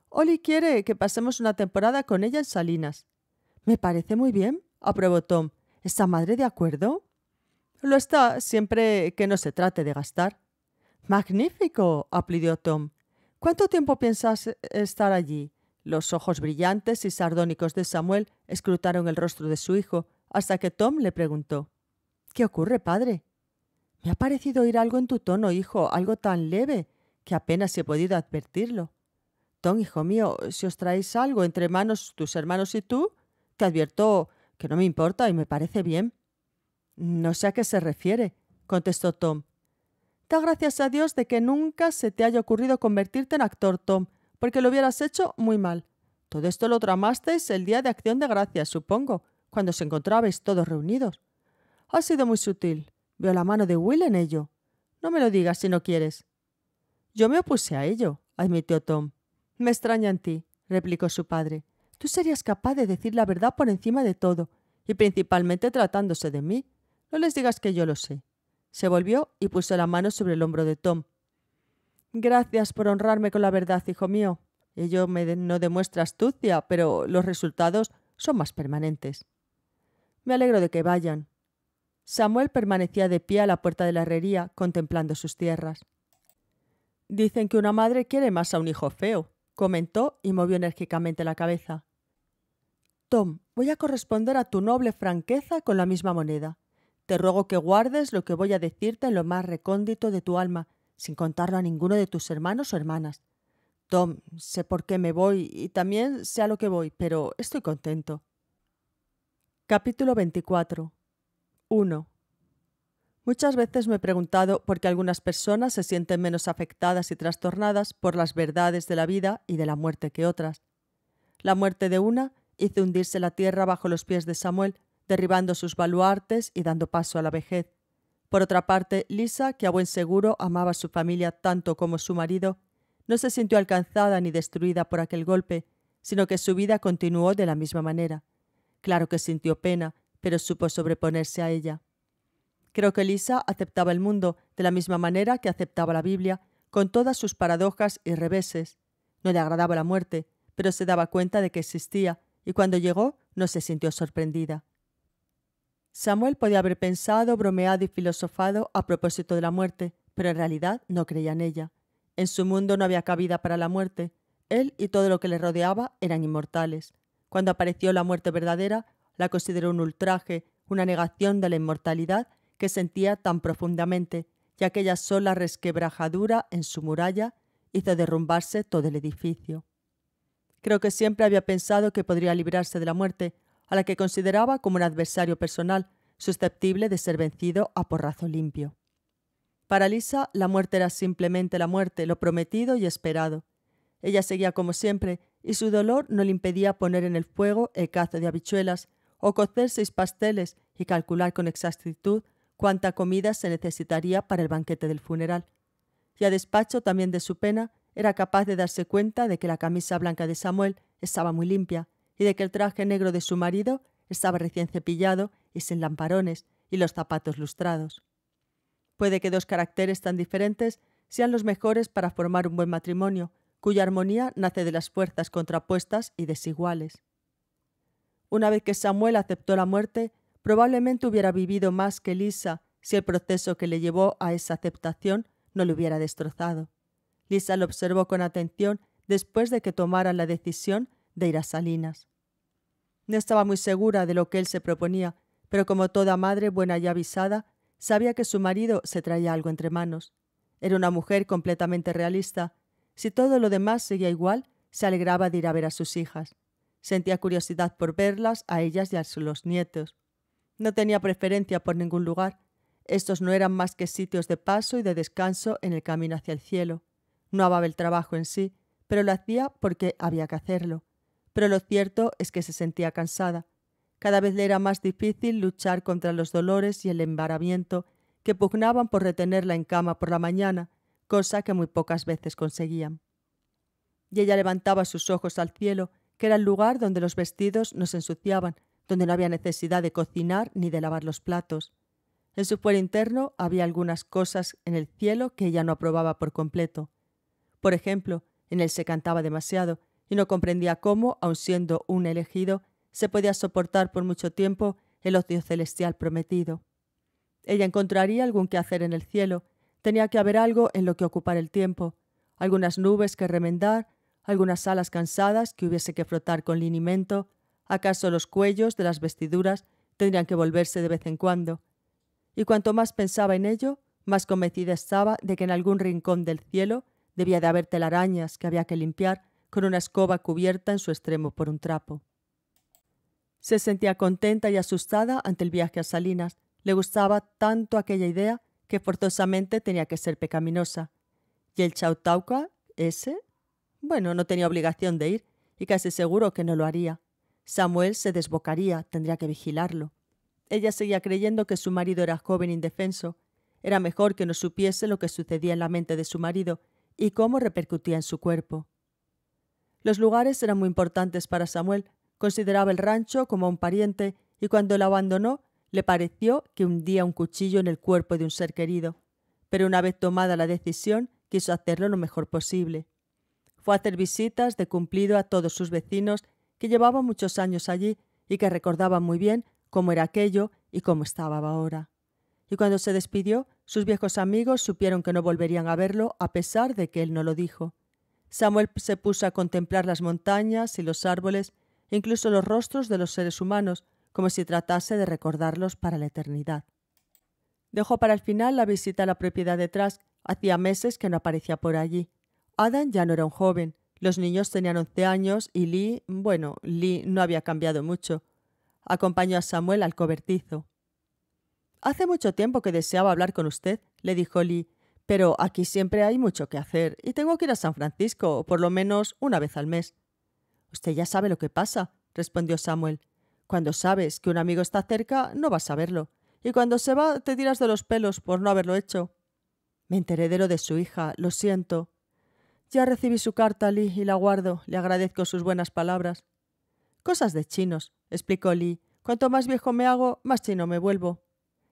Oli quiere que pasemos una temporada con ella en Salinas. Me parece muy bien, aprobó Tom. ¿Está madre de acuerdo? Lo está siempre que no se trate de gastar. Magnífico, aplaudió Tom. ¿Cuánto tiempo piensas estar allí? Los ojos brillantes y sardónicos de Samuel escrutaron el rostro de su hijo, hasta que Tom le preguntó ¿Qué ocurre, padre? Me ha parecido oír algo en tu tono, hijo, algo tan leve que apenas he podido advertirlo. Tom, hijo mío, si os traéis algo entre manos tus hermanos y tú, te advierto que no me importa y me parece bien. No sé a qué se refiere, contestó Tom. Da gracias a Dios de que nunca se te haya ocurrido convertirte en actor, Tom, porque lo hubieras hecho muy mal. Todo esto lo tramasteis el día de acción de gracias, supongo, cuando se encontrabais todos reunidos. Ha sido muy sutil. Veo la mano de Will en ello. No me lo digas si no quieres. Yo me opuse a ello, admitió Tom. Me extraña en ti, replicó su padre. Tú serías capaz de decir la verdad por encima de todo, y principalmente tratándose de mí. No les digas que yo lo sé. Se volvió y puso la mano sobre el hombro de Tom. Gracias por honrarme con la verdad, hijo mío. Ello me no demuestra astucia, pero los resultados son más permanentes. Me alegro de que vayan. Samuel permanecía de pie a la puerta de la herrería, contemplando sus tierras. Dicen que una madre quiere más a un hijo feo, comentó y movió enérgicamente la cabeza. Tom, voy a corresponder a tu noble franqueza con la misma moneda. Te ruego que guardes lo que voy a decirte en lo más recóndito de tu alma, sin contarlo a ninguno de tus hermanos o hermanas. Tom, sé por qué me voy y también sé a lo que voy, pero estoy contento. Capítulo 24. 1. Muchas veces me he preguntado por qué algunas personas se sienten menos afectadas y trastornadas por las verdades de la vida y de la muerte que otras. La muerte de una hizo hundirse la tierra bajo los pies de Samuel, derribando sus baluartes y dando paso a la vejez. Por otra parte, Lisa, que a buen seguro amaba a su familia tanto como su marido, no se sintió alcanzada ni destruida por aquel golpe, sino que su vida continuó de la misma manera. Claro que sintió pena, pero supo sobreponerse a ella. Creo que Lisa aceptaba el mundo de la misma manera que aceptaba la Biblia, con todas sus paradojas y reveses. No le agradaba la muerte, pero se daba cuenta de que existía, y cuando llegó no se sintió sorprendida. Samuel podía haber pensado, bromeado y filosofado a propósito de la muerte, pero en realidad no creía en ella. En su mundo no había cabida para la muerte. Él y todo lo que le rodeaba eran inmortales. Cuando apareció la muerte verdadera, la consideró un ultraje, una negación de la inmortalidad que sentía tan profundamente, y aquella sola resquebrajadura en su muralla hizo derrumbarse todo el edificio. Creo que siempre había pensado que podría librarse de la muerte, a la que consideraba como un adversario personal, susceptible de ser vencido a porrazo limpio. Para Lisa, la muerte era simplemente la muerte, lo prometido y esperado. Ella seguía como siempre, y su dolor no le impedía poner en el fuego el cazo de habichuelas o cocer seis pasteles y calcular con exactitud cuánta comida se necesitaría para el banquete del funeral. Y a despacho también de su pena, era capaz de darse cuenta de que la camisa blanca de Samuel estaba muy limpia y de que el traje negro de su marido estaba recién cepillado y sin lamparones y los zapatos lustrados. Puede que dos caracteres tan diferentes sean los mejores para formar un buen matrimonio, cuya armonía nace de las fuerzas contrapuestas y desiguales. Una vez que Samuel aceptó la muerte, probablemente hubiera vivido más que Lisa si el proceso que le llevó a esa aceptación no le hubiera destrozado. Lisa lo observó con atención después de que tomara la decisión de ir a Salinas. No estaba muy segura de lo que él se proponía, pero como toda madre buena y avisada, sabía que su marido se traía algo entre manos. Era una mujer completamente realista si todo lo demás seguía igual, se alegraba de ir a ver a sus hijas. Sentía curiosidad por verlas, a ellas y a los nietos. No tenía preferencia por ningún lugar. Estos no eran más que sitios de paso y de descanso en el camino hacia el cielo. No ababa el trabajo en sí, pero lo hacía porque había que hacerlo. Pero lo cierto es que se sentía cansada. Cada vez le era más difícil luchar contra los dolores y el embaramiento que pugnaban por retenerla en cama por la mañana cosa que muy pocas veces conseguían. Y ella levantaba sus ojos al cielo, que era el lugar donde los vestidos se ensuciaban, donde no había necesidad de cocinar ni de lavar los platos. En su fuero interno había algunas cosas en el cielo que ella no aprobaba por completo. Por ejemplo, en él se cantaba demasiado y no comprendía cómo, aun siendo un elegido, se podía soportar por mucho tiempo el ocio celestial prometido. Ella encontraría algún hacer en el cielo Tenía que haber algo en lo que ocupar el tiempo, algunas nubes que remendar, algunas alas cansadas que hubiese que frotar con linimento, acaso los cuellos de las vestiduras tendrían que volverse de vez en cuando. Y cuanto más pensaba en ello, más convencida estaba de que en algún rincón del cielo debía de haber telarañas que había que limpiar con una escoba cubierta en su extremo por un trapo. Se sentía contenta y asustada ante el viaje a Salinas. Le gustaba tanto aquella idea que forzosamente tenía que ser pecaminosa. Y el chautauca, ese, bueno, no tenía obligación de ir, y casi seguro que no lo haría. Samuel se desbocaría, tendría que vigilarlo. Ella seguía creyendo que su marido era joven e indefenso. Era mejor que no supiese lo que sucedía en la mente de su marido y cómo repercutía en su cuerpo. Los lugares eran muy importantes para Samuel. Consideraba el rancho como un pariente y cuando la abandonó le pareció que hundía un cuchillo en el cuerpo de un ser querido, pero una vez tomada la decisión, quiso hacerlo lo mejor posible. Fue a hacer visitas de cumplido a todos sus vecinos, que llevaban muchos años allí y que recordaban muy bien cómo era aquello y cómo estaba ahora. Y cuando se despidió, sus viejos amigos supieron que no volverían a verlo a pesar de que él no lo dijo. Samuel se puso a contemplar las montañas y los árboles, incluso los rostros de los seres humanos, como si tratase de recordarlos para la eternidad. Dejó para el final la visita a la propiedad de Trask. Hacía meses que no aparecía por allí. Adam ya no era un joven. Los niños tenían 11 años y Lee, bueno, Lee no había cambiado mucho. Acompañó a Samuel al cobertizo. Hace mucho tiempo que deseaba hablar con usted, le dijo Lee, pero aquí siempre hay mucho que hacer y tengo que ir a San Francisco, por lo menos una vez al mes. Usted ya sabe lo que pasa, respondió Samuel. Cuando sabes que un amigo está cerca, no vas a verlo. Y cuando se va, te tiras de los pelos por no haberlo hecho. Me enteré de lo de su hija, lo siento. Ya recibí su carta, Lee, y la guardo. Le agradezco sus buenas palabras. Cosas de chinos, explicó Lee. Cuanto más viejo me hago, más chino me vuelvo.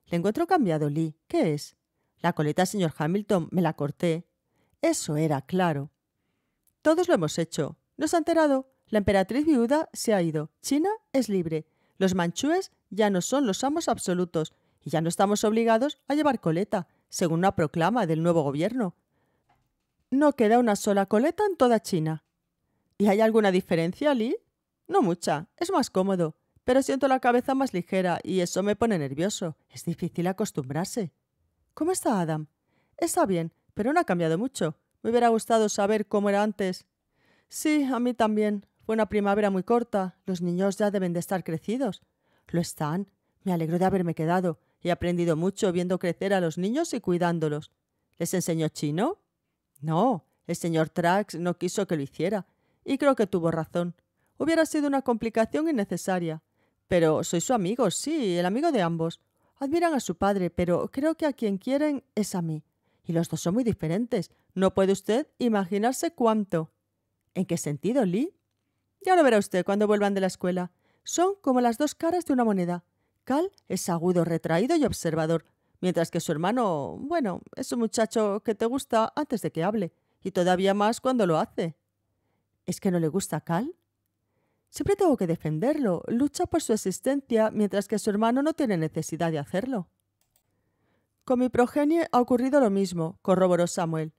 Le encuentro cambiado, Lee. ¿Qué es? La coleta, señor Hamilton, me la corté. Eso era claro. Todos lo hemos hecho. ¿Nos se ha enterado? La emperatriz viuda se ha ido. China es libre. Los manchúes ya no son los amos absolutos y ya no estamos obligados a llevar coleta, según una proclama del nuevo gobierno. No queda una sola coleta en toda China. ¿Y hay alguna diferencia, Li? No mucha, es más cómodo, pero siento la cabeza más ligera y eso me pone nervioso. Es difícil acostumbrarse. ¿Cómo está Adam? Está bien, pero no ha cambiado mucho. Me hubiera gustado saber cómo era antes. Sí, a mí también, fue una primavera muy corta. Los niños ya deben de estar crecidos. Lo están. Me alegro de haberme quedado. He aprendido mucho viendo crecer a los niños y cuidándolos. ¿Les enseñó chino? No, el señor Trax no quiso que lo hiciera, y creo que tuvo razón. Hubiera sido una complicación innecesaria. Pero soy su amigo, sí, el amigo de ambos. Admiran a su padre, pero creo que a quien quieren es a mí. Y los dos son muy diferentes. No puede usted imaginarse cuánto. ¿En qué sentido, Lee? Ya lo verá usted cuando vuelvan de la escuela. Son como las dos caras de una moneda. Cal es agudo, retraído y observador, mientras que su hermano, bueno, es un muchacho que te gusta antes de que hable, y todavía más cuando lo hace. ¿Es que no le gusta Cal? Siempre tengo que defenderlo. Lucha por su existencia mientras que su hermano no tiene necesidad de hacerlo. Con mi progenie ha ocurrido lo mismo, corroboró Samuel.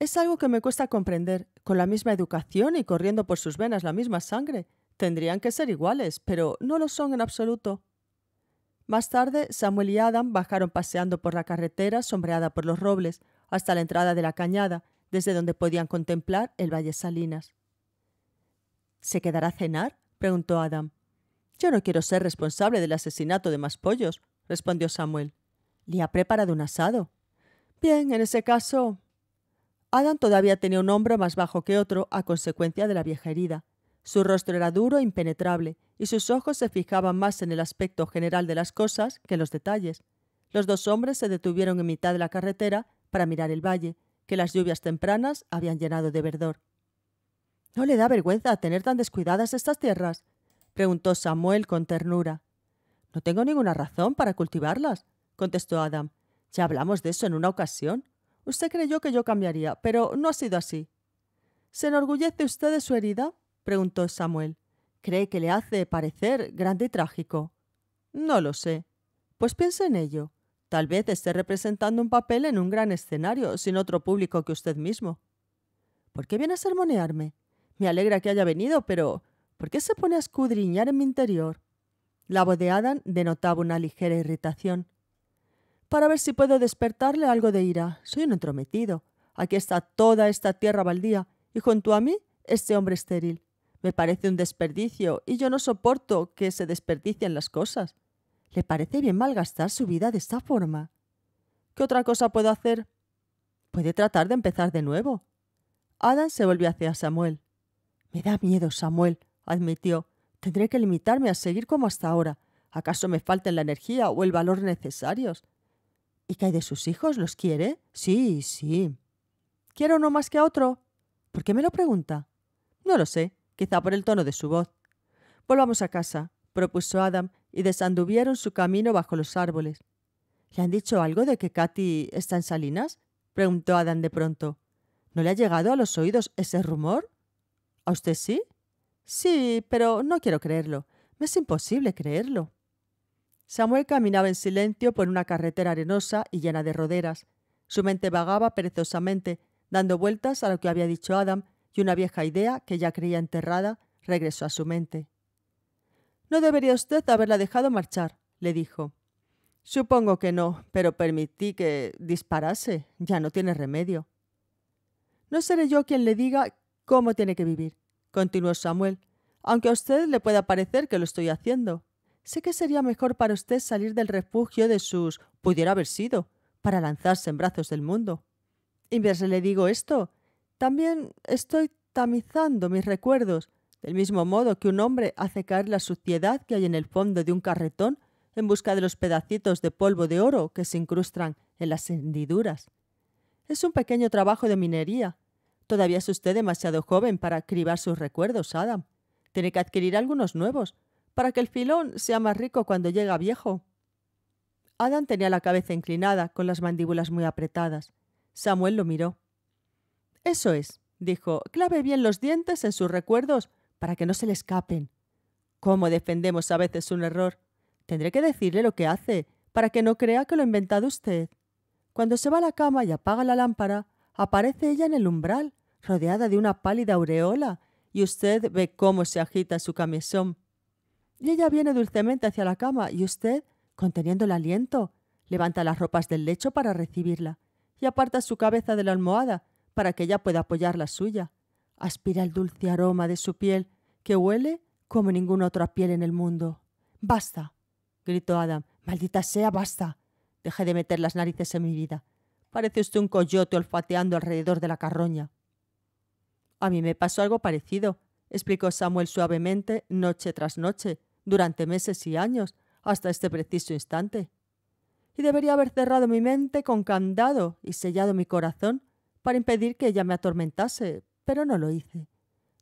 Es algo que me cuesta comprender. Con la misma educación y corriendo por sus venas la misma sangre. Tendrían que ser iguales, pero no lo son en absoluto. Más tarde, Samuel y Adam bajaron paseando por la carretera sombreada por los robles hasta la entrada de la cañada, desde donde podían contemplar el Valle Salinas. ¿Se quedará a cenar? preguntó Adam. Yo no quiero ser responsable del asesinato de más pollos, respondió Samuel. Le ha preparado un asado. Bien, en ese caso, Adam todavía tenía un hombro más bajo que otro a consecuencia de la vieja herida. Su rostro era duro e impenetrable, y sus ojos se fijaban más en el aspecto general de las cosas que en los detalles. Los dos hombres se detuvieron en mitad de la carretera para mirar el valle, que las lluvias tempranas habían llenado de verdor. ¿No le da vergüenza tener tan descuidadas estas tierras? preguntó Samuel con ternura. No tengo ninguna razón para cultivarlas, contestó Adam. Ya hablamos de eso en una ocasión. Usted creyó que yo cambiaría, pero no ha sido así. ¿Se enorgullece usted de su herida? preguntó Samuel. ¿Cree que le hace parecer grande y trágico? No lo sé. Pues piense en ello. Tal vez esté representando un papel en un gran escenario, sin otro público que usted mismo. ¿Por qué viene a sermonearme? Me alegra que haya venido, pero ¿por qué se pone a escudriñar en mi interior? La voz de Adam denotaba una ligera irritación para ver si puedo despertarle algo de ira. Soy un entrometido. Aquí está toda esta tierra baldía y junto a mí este hombre estéril. Me parece un desperdicio y yo no soporto que se desperdicien las cosas. ¿Le parece bien malgastar su vida de esta forma? ¿Qué otra cosa puedo hacer? Puede tratar de empezar de nuevo. Adam se volvió hacia Samuel. Me da miedo, Samuel, admitió. Tendré que limitarme a seguir como hasta ahora. ¿Acaso me falten la energía o el valor necesarios? ¿Y qué hay de sus hijos? ¿Los quiere? Sí, sí. quiero uno más que a otro? ¿Por qué me lo pregunta? No lo sé, quizá por el tono de su voz. Volvamos a casa, propuso Adam, y desanduvieron su camino bajo los árboles. ¿Le han dicho algo de que Katy está en Salinas? preguntó Adam de pronto. ¿No le ha llegado a los oídos ese rumor? ¿A usted sí? Sí, pero no quiero creerlo. Me es imposible creerlo. Samuel caminaba en silencio por una carretera arenosa y llena de roderas. Su mente vagaba perezosamente, dando vueltas a lo que había dicho Adam, y una vieja idea que ya creía enterrada regresó a su mente. No debería usted haberla dejado marchar, le dijo. Supongo que no, pero permití que disparase. Ya no tiene remedio. No seré yo quien le diga cómo tiene que vivir, continuó Samuel, aunque a usted le pueda parecer que lo estoy haciendo. Sé que sería mejor para usted salir del refugio de sus pudiera haber sido, para lanzarse en brazos del mundo. Y mientras le digo esto, también estoy tamizando mis recuerdos, del mismo modo que un hombre hace caer la suciedad que hay en el fondo de un carretón en busca de los pedacitos de polvo de oro que se incrustan en las hendiduras. Es un pequeño trabajo de minería. Todavía es usted demasiado joven para cribar sus recuerdos, Adam. Tiene que adquirir algunos nuevos, para que el filón sea más rico cuando llega viejo. Adam tenía la cabeza inclinada, con las mandíbulas muy apretadas. Samuel lo miró. Eso es, dijo, clave bien los dientes en sus recuerdos para que no se le escapen. ¿Cómo defendemos a veces un error? Tendré que decirle lo que hace, para que no crea que lo ha inventado usted. Cuando se va a la cama y apaga la lámpara, aparece ella en el umbral, rodeada de una pálida aureola, y usted ve cómo se agita su camisón. Y ella viene dulcemente hacia la cama y usted, conteniendo el aliento, levanta las ropas del lecho para recibirla y aparta su cabeza de la almohada para que ella pueda apoyar la suya. Aspira el dulce aroma de su piel, que huele como ninguna otra piel en el mundo. Basta, gritó Adam. Maldita sea, basta. Deje de meter las narices en mi vida. Parece usted un coyote olfateando alrededor de la carroña. A mí me pasó algo parecido, explicó Samuel suavemente, noche tras noche, durante meses y años, hasta este preciso instante. Y debería haber cerrado mi mente con candado y sellado mi corazón para impedir que ella me atormentase, pero no lo hice.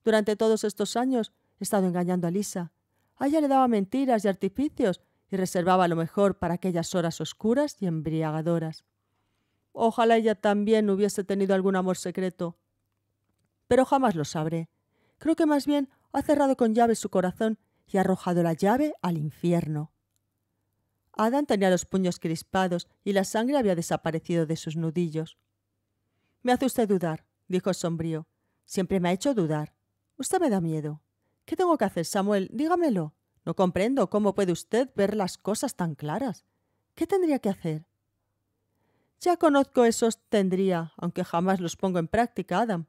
Durante todos estos años he estado engañando a Lisa. A ella le daba mentiras y artificios y reservaba lo mejor para aquellas horas oscuras y embriagadoras. Ojalá ella también hubiese tenido algún amor secreto. Pero jamás lo sabré. Creo que más bien ha cerrado con llave su corazón y ha arrojado la llave al infierno. Adam tenía los puños crispados y la sangre había desaparecido de sus nudillos. Me hace usted dudar, dijo sombrío. Siempre me ha hecho dudar. Usted me da miedo. ¿Qué tengo que hacer, Samuel? Dígamelo. No comprendo cómo puede usted ver las cosas tan claras. ¿Qué tendría que hacer? Ya conozco esos tendría, aunque jamás los pongo en práctica, Adam.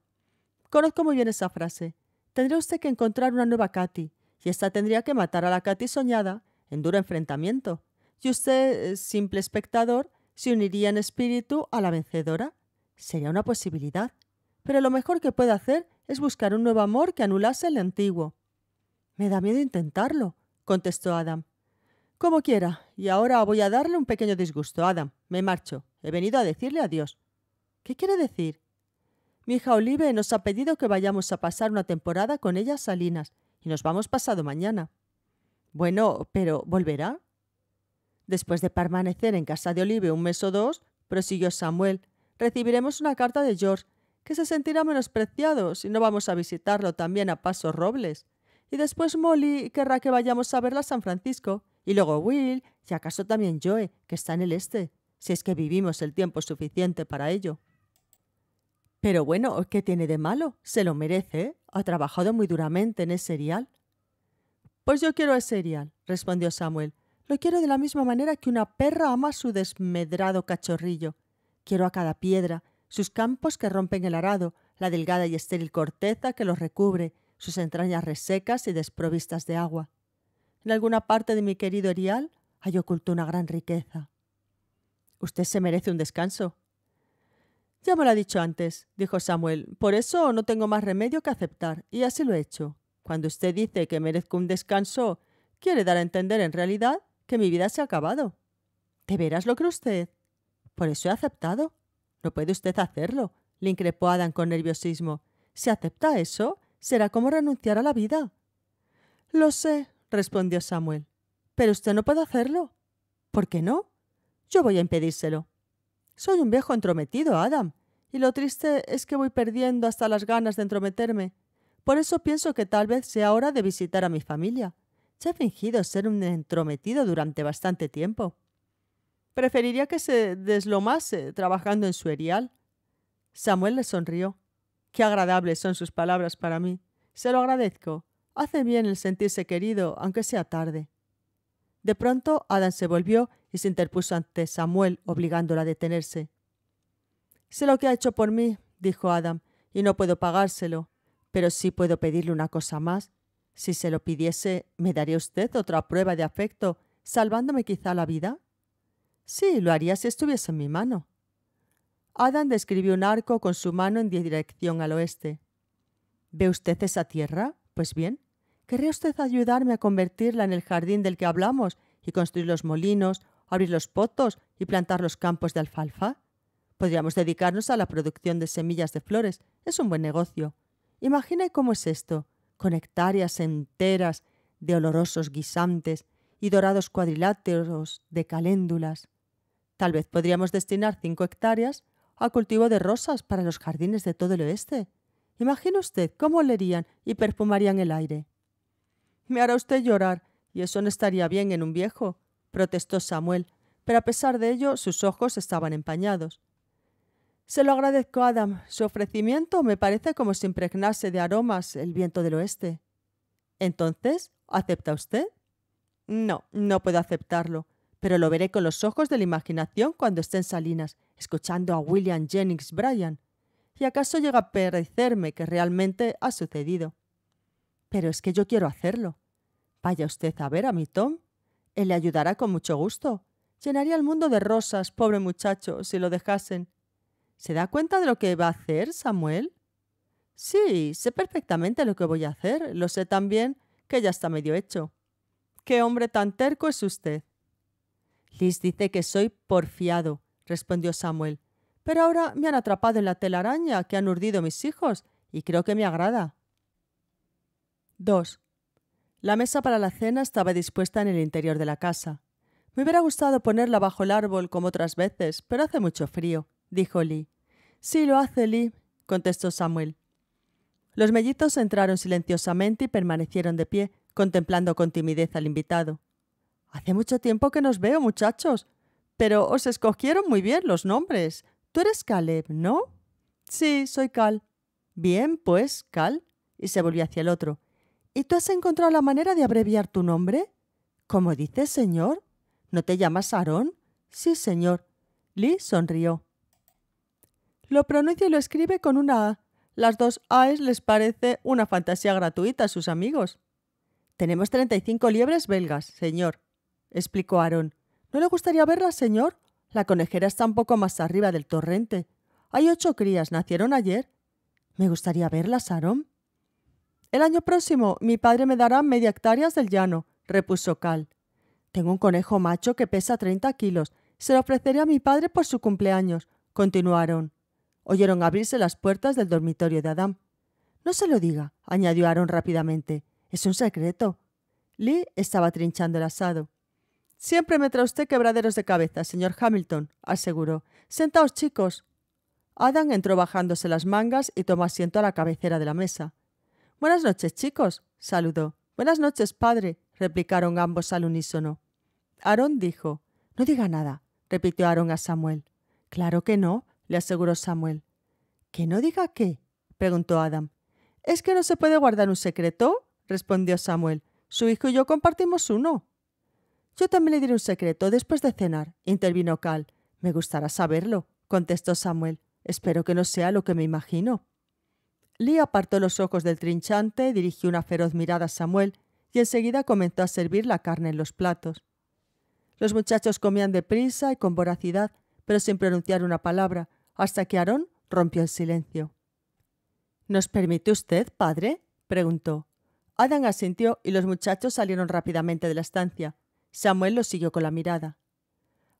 Conozco muy bien esa frase. Tendrá usted que encontrar una nueva Katy, y ésta tendría que matar a la Katy soñada en duro enfrentamiento, y usted, eh, simple espectador, se uniría en espíritu a la vencedora. Sería una posibilidad, pero lo mejor que puede hacer es buscar un nuevo amor que anulase el antiguo. Me da miedo intentarlo, contestó Adam. Como quiera, y ahora voy a darle un pequeño disgusto, Adam. Me marcho. He venido a decirle adiós. ¿Qué quiere decir? Mi hija Olive nos ha pedido que vayamos a pasar una temporada con ella Salinas, nos vamos pasado mañana. Bueno, pero ¿volverá? Después de permanecer en casa de Olive un mes o dos, prosiguió Samuel, recibiremos una carta de George, que se sentirá menospreciado si no vamos a visitarlo también a Paso Robles. Y después Molly querrá que vayamos a verla a San Francisco, y luego Will, y acaso también Joe, que está en el este, si es que vivimos el tiempo suficiente para ello. Pero bueno, ¿qué tiene de malo? Se lo merece, ¿eh? ha trabajado muy duramente en ese erial? Pues yo quiero ese cereal, respondió Samuel. Lo quiero de la misma manera que una perra ama a su desmedrado cachorrillo. Quiero a cada piedra, sus campos que rompen el arado, la delgada y estéril corteza que los recubre, sus entrañas resecas y desprovistas de agua. En alguna parte de mi querido erial hay oculto una gran riqueza. Usted se merece un descanso, ya me lo ha dicho antes, dijo Samuel. Por eso no tengo más remedio que aceptar, y así lo he hecho. Cuando usted dice que merezco un descanso, quiere dar a entender en realidad que mi vida se ha acabado. ¿De veras lo cree usted? Por eso he aceptado. No puede usted hacerlo, le increpó Adam con nerviosismo. Si acepta eso, será como renunciar a la vida. Lo sé, respondió Samuel. Pero usted no puede hacerlo. ¿Por qué no? Yo voy a impedírselo. Soy un viejo entrometido, Adam, y lo triste es que voy perdiendo hasta las ganas de entrometerme. Por eso pienso que tal vez sea hora de visitar a mi familia. Se ha fingido ser un entrometido durante bastante tiempo. Preferiría que se deslomase trabajando en su erial. Samuel le sonrió. Qué agradables son sus palabras para mí. Se lo agradezco. Hace bien el sentirse querido, aunque sea tarde. De pronto, Adam se volvió y se interpuso ante Samuel, obligándola a detenerse. Sé lo que ha hecho por mí, dijo Adam, y no puedo pagárselo, pero sí puedo pedirle una cosa más. Si se lo pidiese, ¿me daría usted otra prueba de afecto, salvándome quizá la vida? Sí, lo haría si estuviese en mi mano. Adam describió un arco con su mano en dirección al oeste. ¿Ve usted esa tierra? Pues bien, ¿querría usted ayudarme a convertirla en el jardín del que hablamos y construir los molinos, abrir los potos y plantar los campos de alfalfa? Podríamos dedicarnos a la producción de semillas de flores. Es un buen negocio. Imagina cómo es esto, con hectáreas enteras de olorosos guisantes y dorados cuadriláteros de caléndulas. Tal vez podríamos destinar cinco hectáreas a cultivo de rosas para los jardines de todo el oeste. Imagina usted cómo olerían y perfumarían el aire. Me hará usted llorar, y eso no estaría bien en un viejo, protestó Samuel, pero a pesar de ello sus ojos estaban empañados. Se lo agradezco, Adam. Su ofrecimiento me parece como si impregnase de aromas el viento del oeste. Entonces, ¿acepta usted? No, no puedo aceptarlo, pero lo veré con los ojos de la imaginación cuando esté en Salinas, escuchando a William Jennings Bryan. Y acaso llega a parecerme que realmente ha sucedido. Pero es que yo quiero hacerlo. Vaya usted a ver a mi Tom. Él le ayudará con mucho gusto. Llenaría el mundo de rosas, pobre muchacho, si lo dejasen. ¿Se da cuenta de lo que va a hacer Samuel? Sí, sé perfectamente lo que voy a hacer. Lo sé también que ya está medio hecho. ¿Qué hombre tan terco es usted? Liz dice que soy porfiado, respondió Samuel. Pero ahora me han atrapado en la telaraña que han urdido mis hijos y creo que me agrada. 2. La mesa para la cena estaba dispuesta en el interior de la casa. Me hubiera gustado ponerla bajo el árbol como otras veces, pero hace mucho frío dijo Lee. Sí, lo hace Lee, contestó Samuel. Los mellitos entraron silenciosamente y permanecieron de pie, contemplando con timidez al invitado. Hace mucho tiempo que nos veo, muchachos, pero os escogieron muy bien los nombres. Tú eres Caleb, ¿no? Sí, soy Cal. Bien, pues, Cal. Y se volvió hacia el otro. ¿Y tú has encontrado la manera de abreviar tu nombre? ¿Cómo dices, señor? ¿No te llamas Aarón? Sí, señor. Lee sonrió. Lo pronuncia y lo escribe con una A. Las dos A's les parece una fantasía gratuita a sus amigos. Tenemos 35 liebres belgas, señor, explicó Aarón. ¿No le gustaría verlas, señor? La conejera está un poco más arriba del torrente. Hay ocho crías, nacieron ayer. Me gustaría verlas, Aarón. El año próximo mi padre me dará media hectárea del llano, repuso Cal. Tengo un conejo macho que pesa 30 kilos. Se lo ofreceré a mi padre por su cumpleaños, continuaron. Oyeron abrirse las puertas del dormitorio de Adam. No se lo diga, añadió Aaron rápidamente. Es un secreto. Lee estaba trinchando el asado. Siempre me trae usted quebraderos de cabeza, señor Hamilton, aseguró. Sentaos, chicos. Adam entró bajándose las mangas y tomó asiento a la cabecera de la mesa. Buenas noches, chicos, saludó. Buenas noches, padre, replicaron ambos al unísono. Aaron dijo, No diga nada, repitió Aaron a Samuel. Claro que no, le aseguró Samuel. ¿Que no diga qué? preguntó Adam. ¿Es que no se puede guardar un secreto? respondió Samuel. Su hijo y yo compartimos uno. Yo también le diré un secreto después de cenar, intervino Cal. Me gustará saberlo, contestó Samuel. Espero que no sea lo que me imagino. Lee apartó los ojos del trinchante, dirigió una feroz mirada a Samuel y enseguida comenzó a servir la carne en los platos. Los muchachos comían deprisa y con voracidad, pero sin pronunciar una palabra, hasta que Aarón rompió el silencio. ¿Nos permite usted, padre? preguntó. Adam asintió y los muchachos salieron rápidamente de la estancia. Samuel los siguió con la mirada.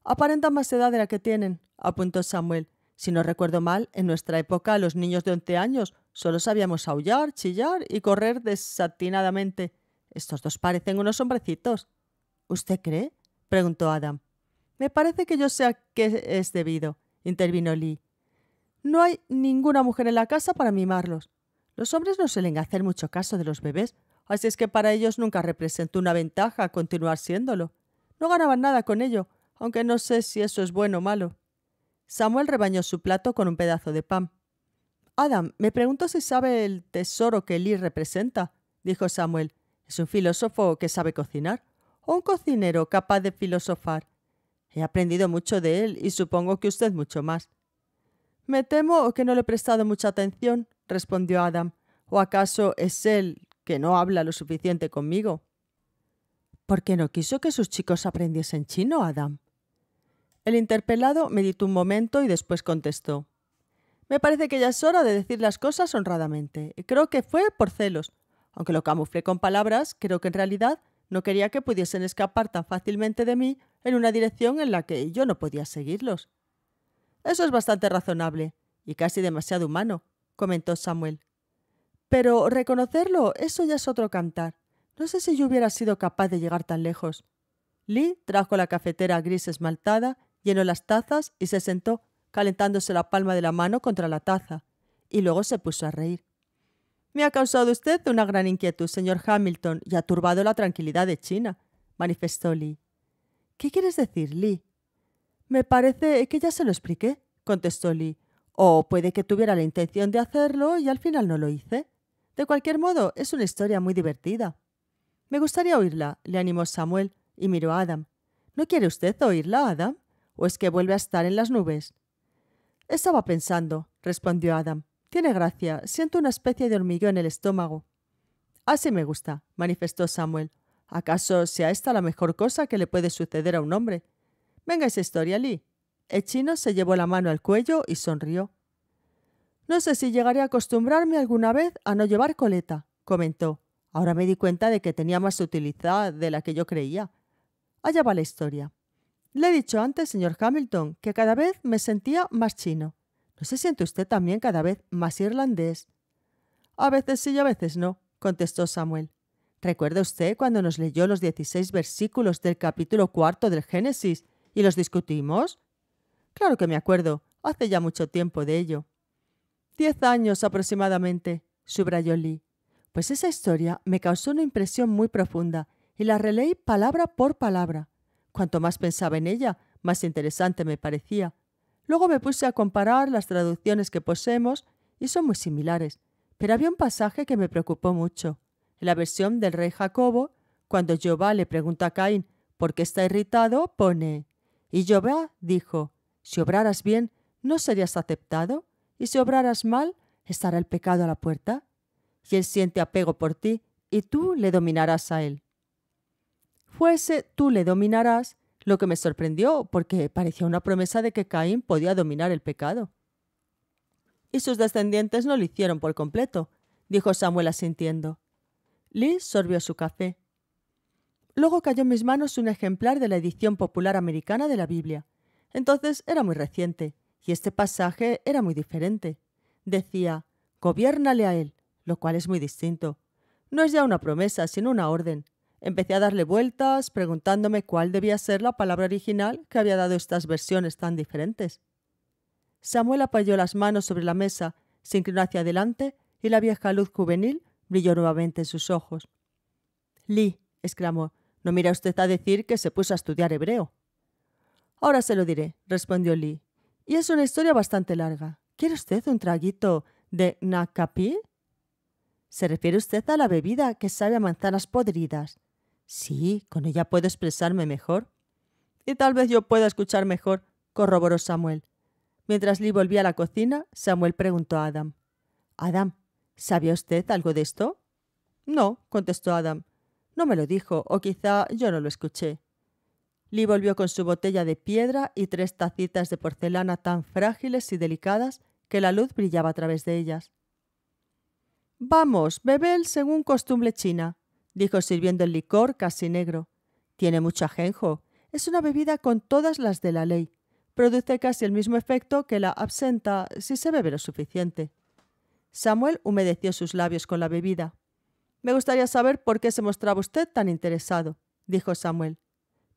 Aparentan más edad de la que tienen, apuntó Samuel. Si no recuerdo mal, en nuestra época los niños de once años solo sabíamos aullar, chillar y correr desatinadamente. Estos dos parecen unos hombrecitos. ¿Usted cree? preguntó Adam. Me parece que yo sé a qué es debido, intervino Lee. No hay ninguna mujer en la casa para mimarlos. Los hombres no suelen hacer mucho caso de los bebés, así es que para ellos nunca representó una ventaja continuar siéndolo. No ganaban nada con ello, aunque no sé si eso es bueno o malo. Samuel rebañó su plato con un pedazo de pan. Adam, me pregunto si sabe el tesoro que Lee representa, dijo Samuel. ¿Es un filósofo que sabe cocinar? ¿O un cocinero capaz de filosofar? He aprendido mucho de él y supongo que usted mucho más. Me temo que no le he prestado mucha atención, respondió Adam. ¿O acaso es él que no habla lo suficiente conmigo? ¿Por qué no quiso que sus chicos aprendiesen chino, Adam? El interpelado meditó un momento y después contestó. Me parece que ya es hora de decir las cosas honradamente. Creo que fue por celos. Aunque lo camuflé con palabras, creo que en realidad no quería que pudiesen escapar tan fácilmente de mí en una dirección en la que yo no podía seguirlos. Eso es bastante razonable y casi demasiado humano, comentó Samuel. Pero reconocerlo, eso ya es otro cantar. No sé si yo hubiera sido capaz de llegar tan lejos. Lee trajo la cafetera gris esmaltada, llenó las tazas y se sentó, calentándose la palma de la mano contra la taza, y luego se puso a reír. Me ha causado usted una gran inquietud, señor Hamilton, y ha turbado la tranquilidad de China, manifestó Lee. ¿Qué quieres decir, Lee? Me parece que ya se lo expliqué, contestó Lee. O puede que tuviera la intención de hacerlo y al final no lo hice. De cualquier modo, es una historia muy divertida. Me gustaría oírla, le animó Samuel y miró a Adam. ¿No quiere usted oírla, Adam? ¿O es que vuelve a estar en las nubes? Estaba pensando, respondió Adam. Tiene gracia, siento una especie de hormigón en el estómago. Así me gusta, manifestó Samuel. ¿Acaso sea esta la mejor cosa que le puede suceder a un hombre? Venga esa historia, Lee. El chino se llevó la mano al cuello y sonrió. No sé si llegaré a acostumbrarme alguna vez a no llevar coleta, comentó. Ahora me di cuenta de que tenía más utilidad de la que yo creía. Allá va la historia. Le he dicho antes, señor Hamilton, que cada vez me sentía más chino. ¿No se siente usted también cada vez más irlandés? A veces sí y a veces no, contestó Samuel. ¿Recuerda usted cuando nos leyó los 16 versículos del capítulo cuarto del Génesis ¿Y los discutimos? Claro que me acuerdo, hace ya mucho tiempo de ello. Diez años aproximadamente, subrayó Lee. Pues esa historia me causó una impresión muy profunda y la releí palabra por palabra. Cuanto más pensaba en ella, más interesante me parecía. Luego me puse a comparar las traducciones que poseemos y son muy similares, pero había un pasaje que me preocupó mucho. En la versión del rey Jacobo, cuando Jehová le pregunta a Caín por qué está irritado, pone y Jehová dijo, Si obraras bien, no serías aceptado, y si obraras mal, estará el pecado a la puerta, y él siente apego por ti, y tú le dominarás a él. Fuese tú le dominarás, lo que me sorprendió, porque parecía una promesa de que Caín podía dominar el pecado. Y sus descendientes no lo hicieron por completo, dijo Samuel asintiendo. Liz sorbió su café. Luego cayó en mis manos un ejemplar de la edición popular americana de la Biblia. Entonces era muy reciente, y este pasaje era muy diferente. Decía, «Gobiérnale a él, lo cual es muy distinto. No es ya una promesa, sino una orden. Empecé a darle vueltas, preguntándome cuál debía ser la palabra original que había dado estas versiones tan diferentes. Samuel apoyó las manos sobre la mesa, se inclinó hacia adelante y la vieja luz juvenil brilló nuevamente en sus ojos. Lee, exclamó, no mira usted a decir que se puso a estudiar hebreo. Ahora se lo diré, respondió Lee. Y es una historia bastante larga. ¿Quiere usted un traguito de Nakapi? ¿Se refiere usted a la bebida que sabe a manzanas podridas? Sí, con ella puedo expresarme mejor. Y tal vez yo pueda escuchar mejor, corroboró Samuel. Mientras Lee volvía a la cocina, Samuel preguntó a Adam. Adam, ¿sabía usted algo de esto? No, contestó Adam. No me lo dijo, o quizá yo no lo escuché. Lee volvió con su botella de piedra y tres tacitas de porcelana tan frágiles y delicadas que la luz brillaba a través de ellas. Vamos, bebel según costumbre china, dijo sirviendo el licor casi negro. Tiene mucho ajenjo. Es una bebida con todas las de la ley. Produce casi el mismo efecto que la absenta si se bebe lo suficiente. Samuel humedeció sus labios con la bebida. Me gustaría saber por qué se mostraba usted tan interesado, dijo Samuel.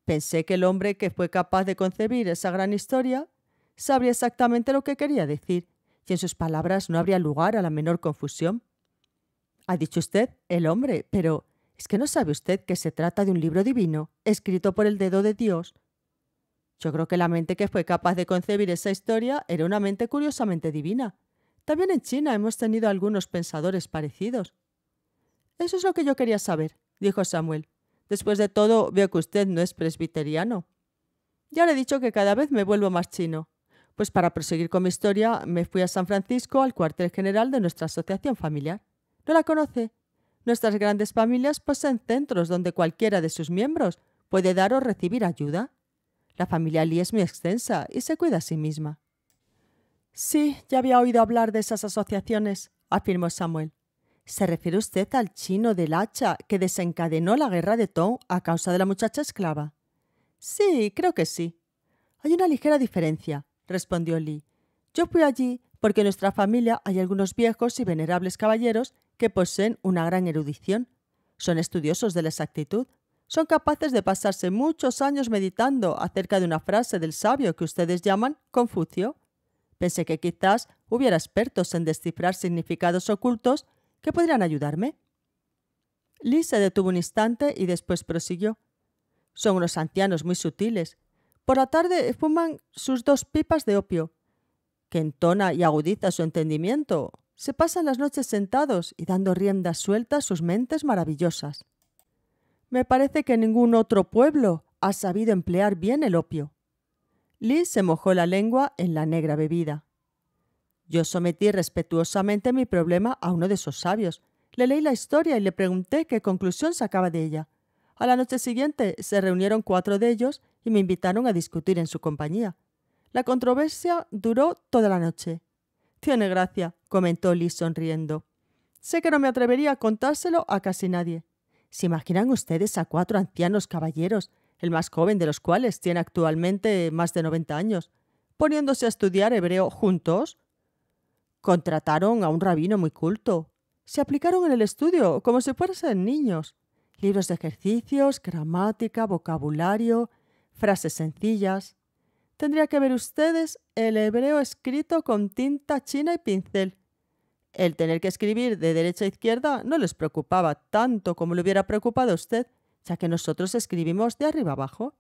Pensé que el hombre que fue capaz de concebir esa gran historia sabría exactamente lo que quería decir, y en sus palabras no habría lugar a la menor confusión. Ha dicho usted el hombre, pero ¿es que no sabe usted que se trata de un libro divino, escrito por el dedo de Dios? Yo creo que la mente que fue capaz de concebir esa historia era una mente curiosamente divina. También en China hemos tenido algunos pensadores parecidos. Eso es lo que yo quería saber, dijo Samuel. Después de todo, veo que usted no es presbiteriano. Ya le he dicho que cada vez me vuelvo más chino. Pues para proseguir con mi historia, me fui a San Francisco al cuartel general de nuestra asociación familiar. ¿No la conoce? Nuestras grandes familias poseen centros donde cualquiera de sus miembros puede dar o recibir ayuda. La familia Lee es muy extensa y se cuida a sí misma. Sí, ya había oído hablar de esas asociaciones, afirmó Samuel. ¿Se refiere usted al chino del hacha que desencadenó la guerra de Tong a causa de la muchacha esclava? Sí, creo que sí. Hay una ligera diferencia, respondió Lee. Yo fui allí porque en nuestra familia hay algunos viejos y venerables caballeros que poseen una gran erudición. Son estudiosos de la exactitud. Son capaces de pasarse muchos años meditando acerca de una frase del sabio que ustedes llaman Confucio. Pensé que quizás hubiera expertos en descifrar significados ocultos ¿Qué podrían ayudarme? Liz se detuvo un instante y después prosiguió. Son unos ancianos muy sutiles. Por la tarde fuman sus dos pipas de opio, que entona y agudiza su entendimiento. Se pasan las noches sentados y dando riendas sueltas sus mentes maravillosas. Me parece que ningún otro pueblo ha sabido emplear bien el opio. Liz se mojó la lengua en la negra bebida. Yo sometí respetuosamente mi problema a uno de esos sabios. Le leí la historia y le pregunté qué conclusión sacaba de ella. A la noche siguiente se reunieron cuatro de ellos y me invitaron a discutir en su compañía. La controversia duró toda la noche. Tiene gracia, comentó Lee sonriendo. Sé que no me atrevería a contárselo a casi nadie. ¿Se imaginan ustedes a cuatro ancianos caballeros, el más joven de los cuales tiene actualmente más de 90 años, poniéndose a estudiar hebreo juntos? Contrataron a un rabino muy culto. Se aplicaron en el estudio, como si fueran niños. Libros de ejercicios, gramática, vocabulario, frases sencillas. Tendría que ver ustedes el hebreo escrito con tinta china y pincel. El tener que escribir de derecha a izquierda no les preocupaba tanto como le hubiera preocupado a usted, ya que nosotros escribimos de arriba abajo.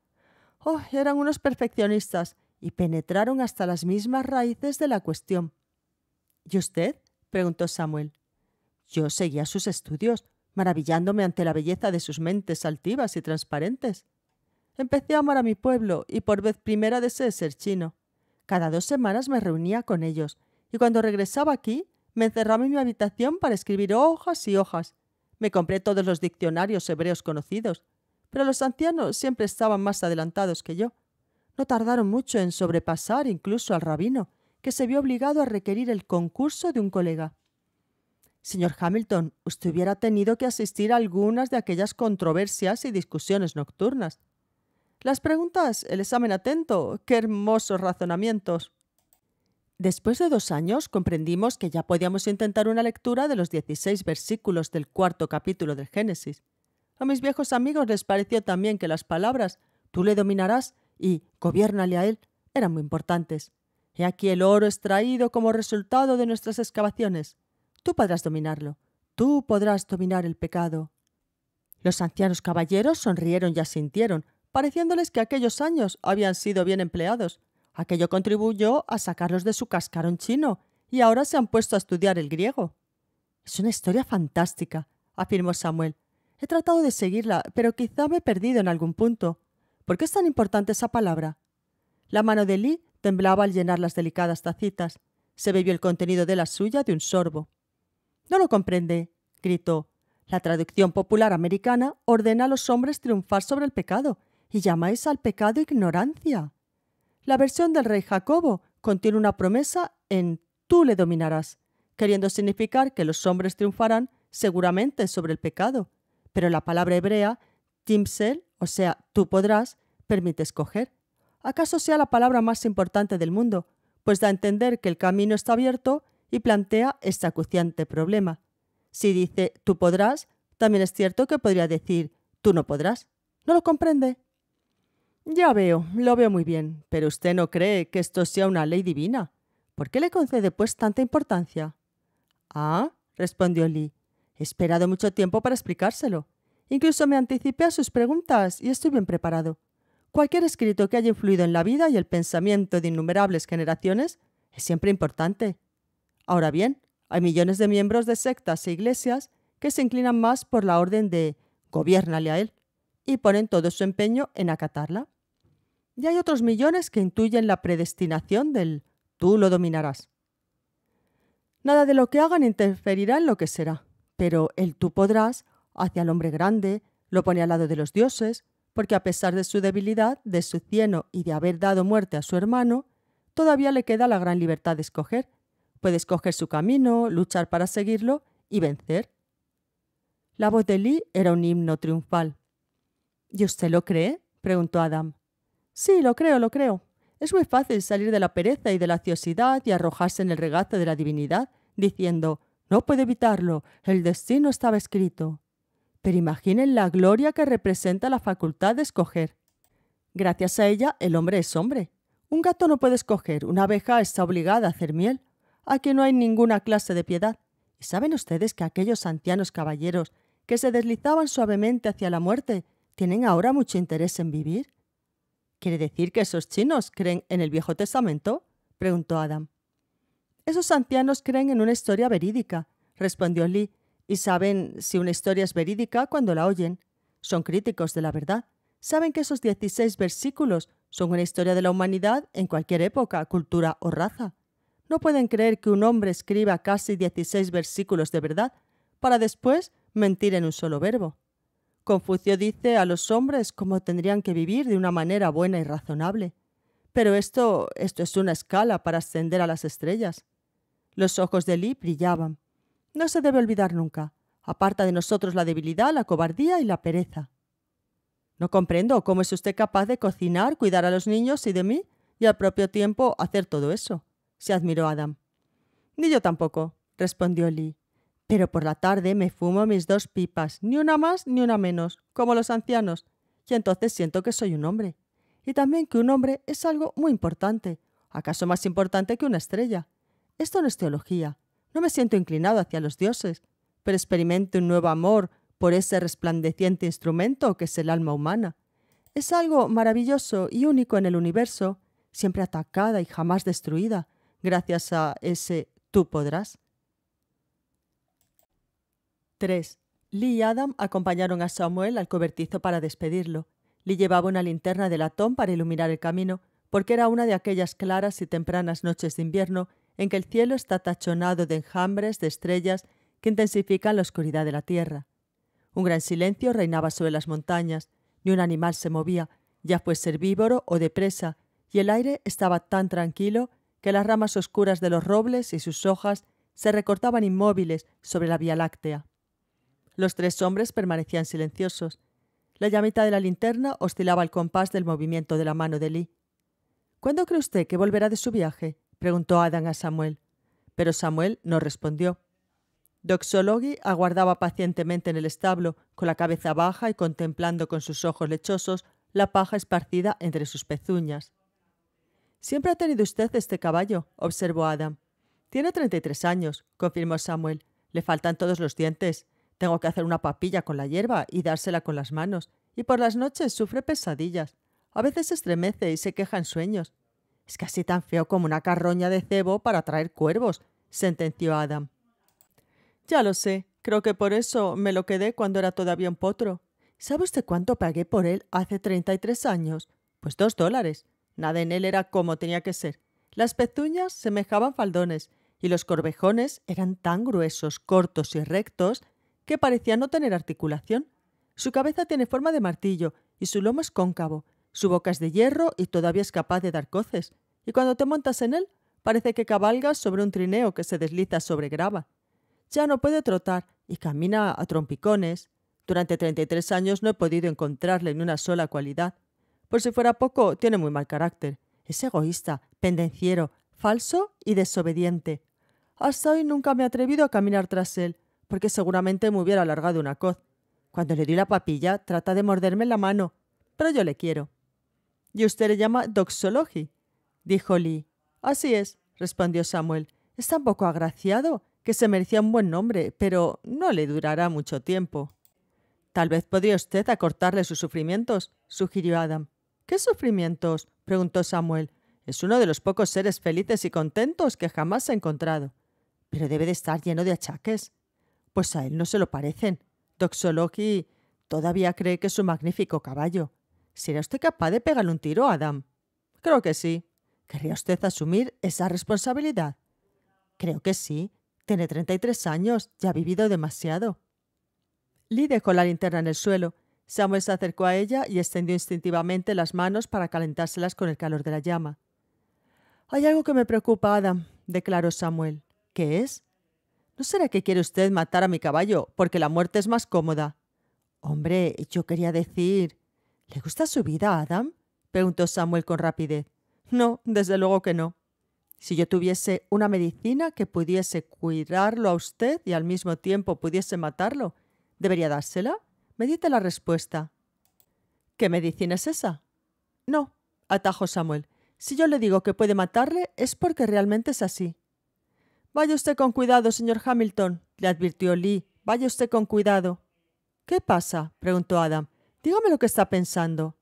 Oh, eran unos perfeccionistas y penetraron hasta las mismas raíces de la cuestión. ¿Y usted? preguntó Samuel. Yo seguía sus estudios, maravillándome ante la belleza de sus mentes altivas y transparentes. Empecé a amar a mi pueblo y por vez primera deseé ser chino. Cada dos semanas me reunía con ellos y cuando regresaba aquí me encerraba en mi habitación para escribir hojas y hojas. Me compré todos los diccionarios hebreos conocidos, pero los ancianos siempre estaban más adelantados que yo. No tardaron mucho en sobrepasar incluso al rabino, que se vio obligado a requerir el concurso de un colega. Señor Hamilton, usted hubiera tenido que asistir a algunas de aquellas controversias y discusiones nocturnas. Las preguntas, el examen atento, qué hermosos razonamientos. Después de dos años comprendimos que ya podíamos intentar una lectura de los 16 versículos del cuarto capítulo del Génesis. A mis viejos amigos les pareció también que las palabras tú le dominarás y «gobiérnale a él eran muy importantes. He aquí el oro extraído como resultado de nuestras excavaciones. Tú podrás dominarlo. Tú podrás dominar el pecado. Los ancianos caballeros sonrieron y asintieron, pareciéndoles que aquellos años habían sido bien empleados. Aquello contribuyó a sacarlos de su cascarón chino, y ahora se han puesto a estudiar el griego. Es una historia fantástica, afirmó Samuel. He tratado de seguirla, pero quizá me he perdido en algún punto. ¿Por qué es tan importante esa palabra? La mano de Lee Temblaba al llenar las delicadas tacitas. Se bebió el contenido de la suya de un sorbo. No lo comprende, gritó. La traducción popular americana ordena a los hombres triunfar sobre el pecado, y llamáis al pecado ignorancia. La versión del rey Jacobo contiene una promesa en tú le dominarás, queriendo significar que los hombres triunfarán seguramente sobre el pecado. Pero la palabra hebrea, timsel, o sea, tú podrás, permite escoger acaso sea la palabra más importante del mundo, pues da a entender que el camino está abierto y plantea este acuciante problema. Si dice tú podrás, también es cierto que podría decir tú no podrás. ¿No lo comprende? Ya veo, lo veo muy bien, pero usted no cree que esto sea una ley divina. ¿Por qué le concede pues tanta importancia? Ah, respondió Lee. He esperado mucho tiempo para explicárselo. Incluso me anticipé a sus preguntas y estoy bien preparado. Cualquier escrito que haya influido en la vida y el pensamiento de innumerables generaciones es siempre importante. Ahora bien, hay millones de miembros de sectas e iglesias que se inclinan más por la orden de gobiernale a él y ponen todo su empeño en acatarla. Y hay otros millones que intuyen la predestinación del tú lo dominarás. Nada de lo que hagan interferirá en lo que será, pero el tú podrás hacia el hombre grande, lo pone al lado de los dioses, porque a pesar de su debilidad, de su cieno y de haber dado muerte a su hermano, todavía le queda la gran libertad de escoger. Puede escoger su camino, luchar para seguirlo y vencer. La voz de Lee era un himno triunfal. ¿Y usted lo cree? preguntó Adam. Sí, lo creo, lo creo. Es muy fácil salir de la pereza y de la ociosidad y arrojarse en el regazo de la divinidad, diciendo, no puedo evitarlo, el destino estaba escrito. Pero imaginen la gloria que representa la facultad de escoger. Gracias a ella, el hombre es hombre. Un gato no puede escoger, una abeja está obligada a hacer miel. Aquí no hay ninguna clase de piedad. ¿Y saben ustedes que aquellos ancianos caballeros que se deslizaban suavemente hacia la muerte tienen ahora mucho interés en vivir? ¿Quiere decir que esos chinos creen en el Viejo Testamento? preguntó Adam. Esos ancianos creen en una historia verídica, respondió Lee, y saben si una historia es verídica cuando la oyen. Son críticos de la verdad. Saben que esos 16 versículos son una historia de la humanidad en cualquier época, cultura o raza. No pueden creer que un hombre escriba casi 16 versículos de verdad para después mentir en un solo verbo. Confucio dice a los hombres cómo tendrían que vivir de una manera buena y razonable. Pero esto, esto es una escala para ascender a las estrellas. Los ojos de Lee brillaban no se debe olvidar nunca. Aparta de nosotros la debilidad, la cobardía y la pereza. No comprendo cómo es usted capaz de cocinar, cuidar a los niños y de mí, y al propio tiempo hacer todo eso, se admiró Adam. Ni yo tampoco, respondió Lee. Pero por la tarde me fumo mis dos pipas, ni una más ni una menos, como los ancianos, y entonces siento que soy un hombre. Y también que un hombre es algo muy importante, acaso más importante que una estrella. Esto no es teología, no me siento inclinado hacia los dioses, pero experimento un nuevo amor por ese resplandeciente instrumento que es el alma humana. Es algo maravilloso y único en el universo, siempre atacada y jamás destruida, gracias a ese tú podrás. 3. Lee y Adam acompañaron a Samuel al cobertizo para despedirlo. Lee llevaba una linterna de latón para iluminar el camino, porque era una de aquellas claras y tempranas noches de invierno en que el cielo está tachonado de enjambres de estrellas que intensifican la oscuridad de la tierra. Un gran silencio reinaba sobre las montañas, ni un animal se movía, ya fuese herbívoro o de presa, y el aire estaba tan tranquilo que las ramas oscuras de los robles y sus hojas se recortaban inmóviles sobre la Vía Láctea. Los tres hombres permanecían silenciosos. La llamita de la linterna oscilaba al compás del movimiento de la mano de Lee. ¿Cuándo cree usted que volverá de su viaje? preguntó Adán a Samuel, pero Samuel no respondió. Doxologi aguardaba pacientemente en el establo, con la cabeza baja y contemplando con sus ojos lechosos la paja esparcida entre sus pezuñas. Siempre ha tenido usted este caballo, observó Adam. Tiene 33 años, confirmó Samuel. Le faltan todos los dientes. Tengo que hacer una papilla con la hierba y dársela con las manos, y por las noches sufre pesadillas. A veces estremece y se queja en sueños. Es casi tan feo como una carroña de cebo para atraer cuervos, sentenció Adam. Ya lo sé, creo que por eso me lo quedé cuando era todavía un potro. ¿Sabe usted cuánto pagué por él hace 33 años? Pues dos dólares. Nada en él era como tenía que ser. Las pezuñas semejaban faldones y los corvejones eran tan gruesos, cortos y rectos que parecía no tener articulación. Su cabeza tiene forma de martillo y su lomo es cóncavo, su boca es de hierro y todavía es capaz de dar coces, y cuando te montas en él, parece que cabalgas sobre un trineo que se desliza sobre grava. Ya no puede trotar y camina a trompicones. Durante treinta y tres años no he podido encontrarle ni una sola cualidad. Por si fuera poco, tiene muy mal carácter. Es egoísta, pendenciero, falso y desobediente. Hasta hoy nunca me he atrevido a caminar tras él, porque seguramente me hubiera alargado una coz. Cuando le di la papilla, trata de morderme la mano, pero yo le quiero. Y usted le llama doxology, dijo Lee. Así es, respondió Samuel. Es tan poco agraciado que se merecía un buen nombre, pero no le durará mucho tiempo. Tal vez podría usted acortarle sus sufrimientos, sugirió Adam. ¿Qué sufrimientos? preguntó Samuel. Es uno de los pocos seres felices y contentos que jamás he encontrado. Pero debe de estar lleno de achaques. Pues a él no se lo parecen. Doxology todavía cree que es un magnífico caballo. ¿Será usted capaz de pegarle un tiro Adam? Creo que sí. ¿Querría usted asumir esa responsabilidad? Creo que sí. Tiene 33 años y ha vivido demasiado. Lee dejó la linterna en el suelo. Samuel se acercó a ella y extendió instintivamente las manos para calentárselas con el calor de la llama. Hay algo que me preocupa, Adam, declaró Samuel. ¿Qué es? ¿No será que quiere usted matar a mi caballo porque la muerte es más cómoda? Hombre, yo quería decir. ¿Le gusta su vida a Adam? preguntó Samuel con rapidez. No, desde luego que no. Si yo tuviese una medicina que pudiese cuidarlo a usted y al mismo tiempo pudiese matarlo, ¿debería dársela? Medite la respuesta. ¿Qué medicina es esa? No, atajó Samuel. Si yo le digo que puede matarle es porque realmente es así. Vaya usted con cuidado, señor Hamilton, le advirtió Lee. Vaya usted con cuidado. ¿Qué pasa? preguntó Adam. Dígame lo que está pensando.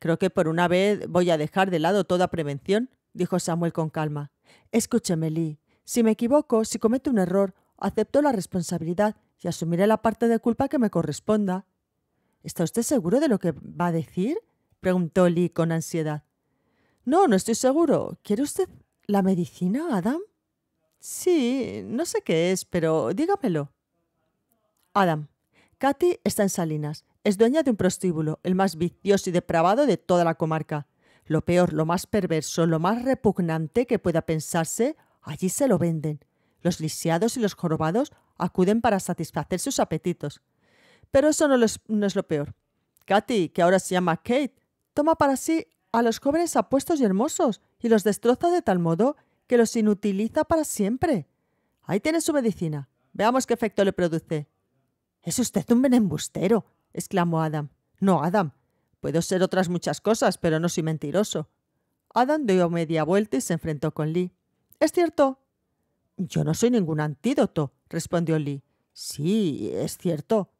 Creo que por una vez voy a dejar de lado toda prevención, dijo Samuel con calma. Escúcheme, Lee. Si me equivoco, si cometo un error, acepto la responsabilidad y asumiré la parte de culpa que me corresponda. ¿Está usted seguro de lo que va a decir? preguntó Lee con ansiedad. No, no estoy seguro. ¿Quiere usted la medicina, Adam? Sí, no sé qué es, pero dígamelo. Adam, Katy está en Salinas es dueña de un prostíbulo, el más vicioso y depravado de toda la comarca. Lo peor, lo más perverso, lo más repugnante que pueda pensarse, allí se lo venden. Los lisiados y los jorobados acuden para satisfacer sus apetitos. Pero eso no, es lo peor. Katy, que ahora se llama Kate, toma para sí a los jóvenes apuestos y hermosos y los destroza de tal modo que los inutiliza para siempre. Ahí tiene su medicina. Veamos qué efecto le produce. Es usted un embustero exclamó Adam. No, Adam. Puedo ser otras muchas cosas, pero no soy mentiroso. Adam dio media vuelta y se enfrentó con Lee. ¿Es cierto? Yo no soy ningún antídoto, respondió Lee. Sí, es cierto.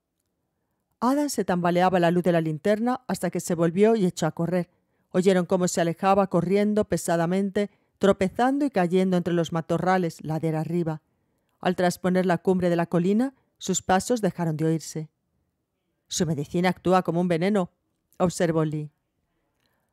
Adam se tambaleaba la luz de la linterna hasta que se volvió y echó a correr. Oyeron cómo se alejaba corriendo pesadamente, tropezando y cayendo entre los matorrales, ladera arriba. Al trasponer la cumbre de la colina, sus pasos dejaron de oírse. Su medicina actúa como un veneno, observó Lee.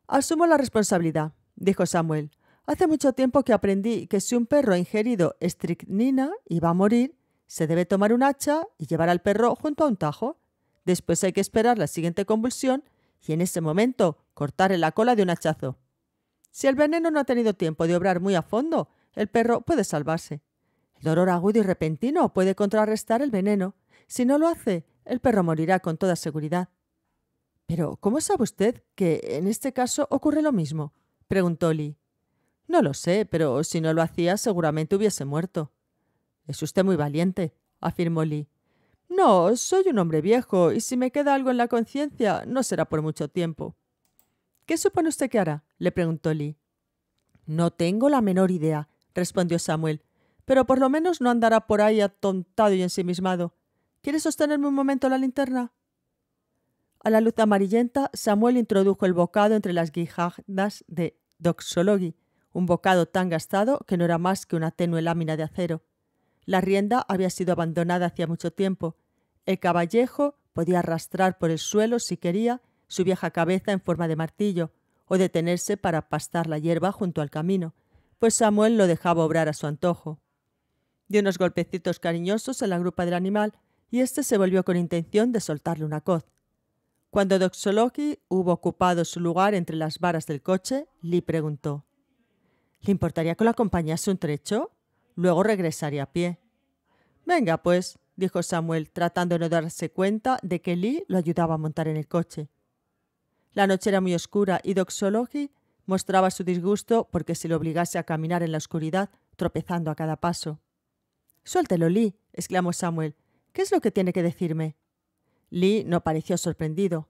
Asumo la responsabilidad, dijo Samuel. Hace mucho tiempo que aprendí que si un perro ha ingerido estricnina y va a morir, se debe tomar un hacha y llevar al perro junto a un tajo. Después hay que esperar la siguiente convulsión y en ese momento cortarle la cola de un hachazo. Si el veneno no ha tenido tiempo de obrar muy a fondo, el perro puede salvarse. El dolor agudo y repentino puede contrarrestar el veneno si no lo hace, el perro morirá con toda seguridad. Pero, ¿cómo sabe usted que en este caso ocurre lo mismo? preguntó Lee. No lo sé, pero si no lo hacía seguramente hubiese muerto. Es usted muy valiente, afirmó Lee. No, soy un hombre viejo, y si me queda algo en la conciencia, no será por mucho tiempo. ¿Qué supone usted que hará? le preguntó Lee. No tengo la menor idea, respondió Samuel, pero por lo menos no andará por ahí atontado y ensimismado. ¿Quieres sostenerme un momento la linterna? A la luz amarillenta, Samuel introdujo el bocado entre las guijardas de Doxologi, un bocado tan gastado que no era más que una tenue lámina de acero. La rienda había sido abandonada hacía mucho tiempo. El caballejo podía arrastrar por el suelo, si quería, su vieja cabeza en forma de martillo, o detenerse para pastar la hierba junto al camino, pues Samuel lo dejaba obrar a su antojo. Dio unos golpecitos cariñosos en la grupa del animal y éste se volvió con intención de soltarle una coz. Cuando Doxoloki hubo ocupado su lugar entre las varas del coche, Lee preguntó: ¿Le importaría que lo acompañase un trecho? Luego regresaría a pie. Venga, pues, dijo Samuel, tratando de no darse cuenta de que Lee lo ayudaba a montar en el coche. La noche era muy oscura y Doxology mostraba su disgusto porque se le obligase a caminar en la oscuridad, tropezando a cada paso. Suéltelo, Lee, exclamó Samuel. ¿Qué es lo que tiene que decirme? Lee no pareció sorprendido.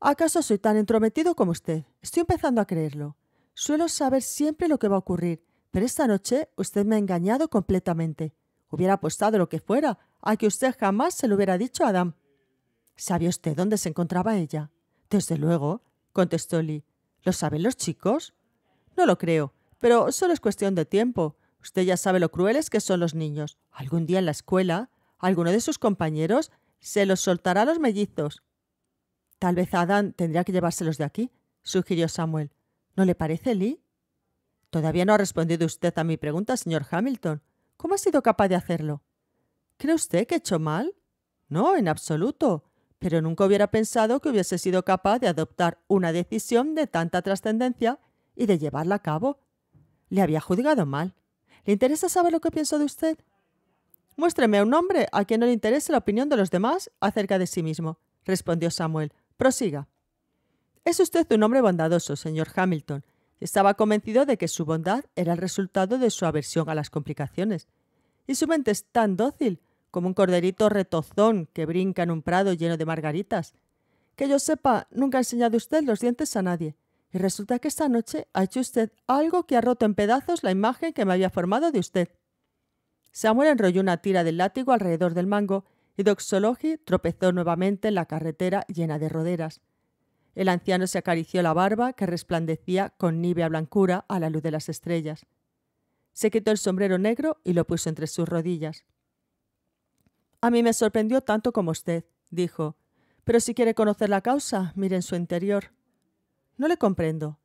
¿Acaso soy tan entrometido como usted? Estoy empezando a creerlo. Suelo saber siempre lo que va a ocurrir, pero esta noche usted me ha engañado completamente. Hubiera apostado lo que fuera a que usted jamás se lo hubiera dicho a Adam. ¿Sabe usted dónde se encontraba ella? Desde luego, contestó Lee. ¿Lo saben los chicos? No lo creo, pero solo es cuestión de tiempo. Usted ya sabe lo crueles que son los niños. Algún día en la escuela alguno de sus compañeros se los soltará a los mellizos. Tal vez Adán tendría que llevárselos de aquí, sugirió Samuel. ¿No le parece, Lee? Todavía no ha respondido usted a mi pregunta, señor Hamilton. ¿Cómo ha sido capaz de hacerlo? ¿Cree usted que he hecho mal? No, en absoluto. Pero nunca hubiera pensado que hubiese sido capaz de adoptar una decisión de tanta trascendencia y de llevarla a cabo. Le había juzgado mal. ¿Le interesa saber lo que pienso de usted? Muéstreme un hombre a quien no le interese la opinión de los demás acerca de sí mismo, respondió Samuel. Prosiga. Es usted un hombre bondadoso, señor Hamilton. Estaba convencido de que su bondad era el resultado de su aversión a las complicaciones. Y su mente es tan dócil como un corderito retozón que brinca en un prado lleno de margaritas. Que yo sepa, nunca ha enseñado usted los dientes a nadie. Y resulta que esta noche ha hecho usted algo que ha roto en pedazos la imagen que me había formado de usted. Samuel enrolló una tira del látigo alrededor del mango y Doxology tropezó nuevamente en la carretera llena de roderas. El anciano se acarició la barba que resplandecía con nívea blancura a la luz de las estrellas. Se quitó el sombrero negro y lo puso entre sus rodillas. A mí me sorprendió tanto como usted, dijo, pero si quiere conocer la causa, mire en su interior. No le comprendo.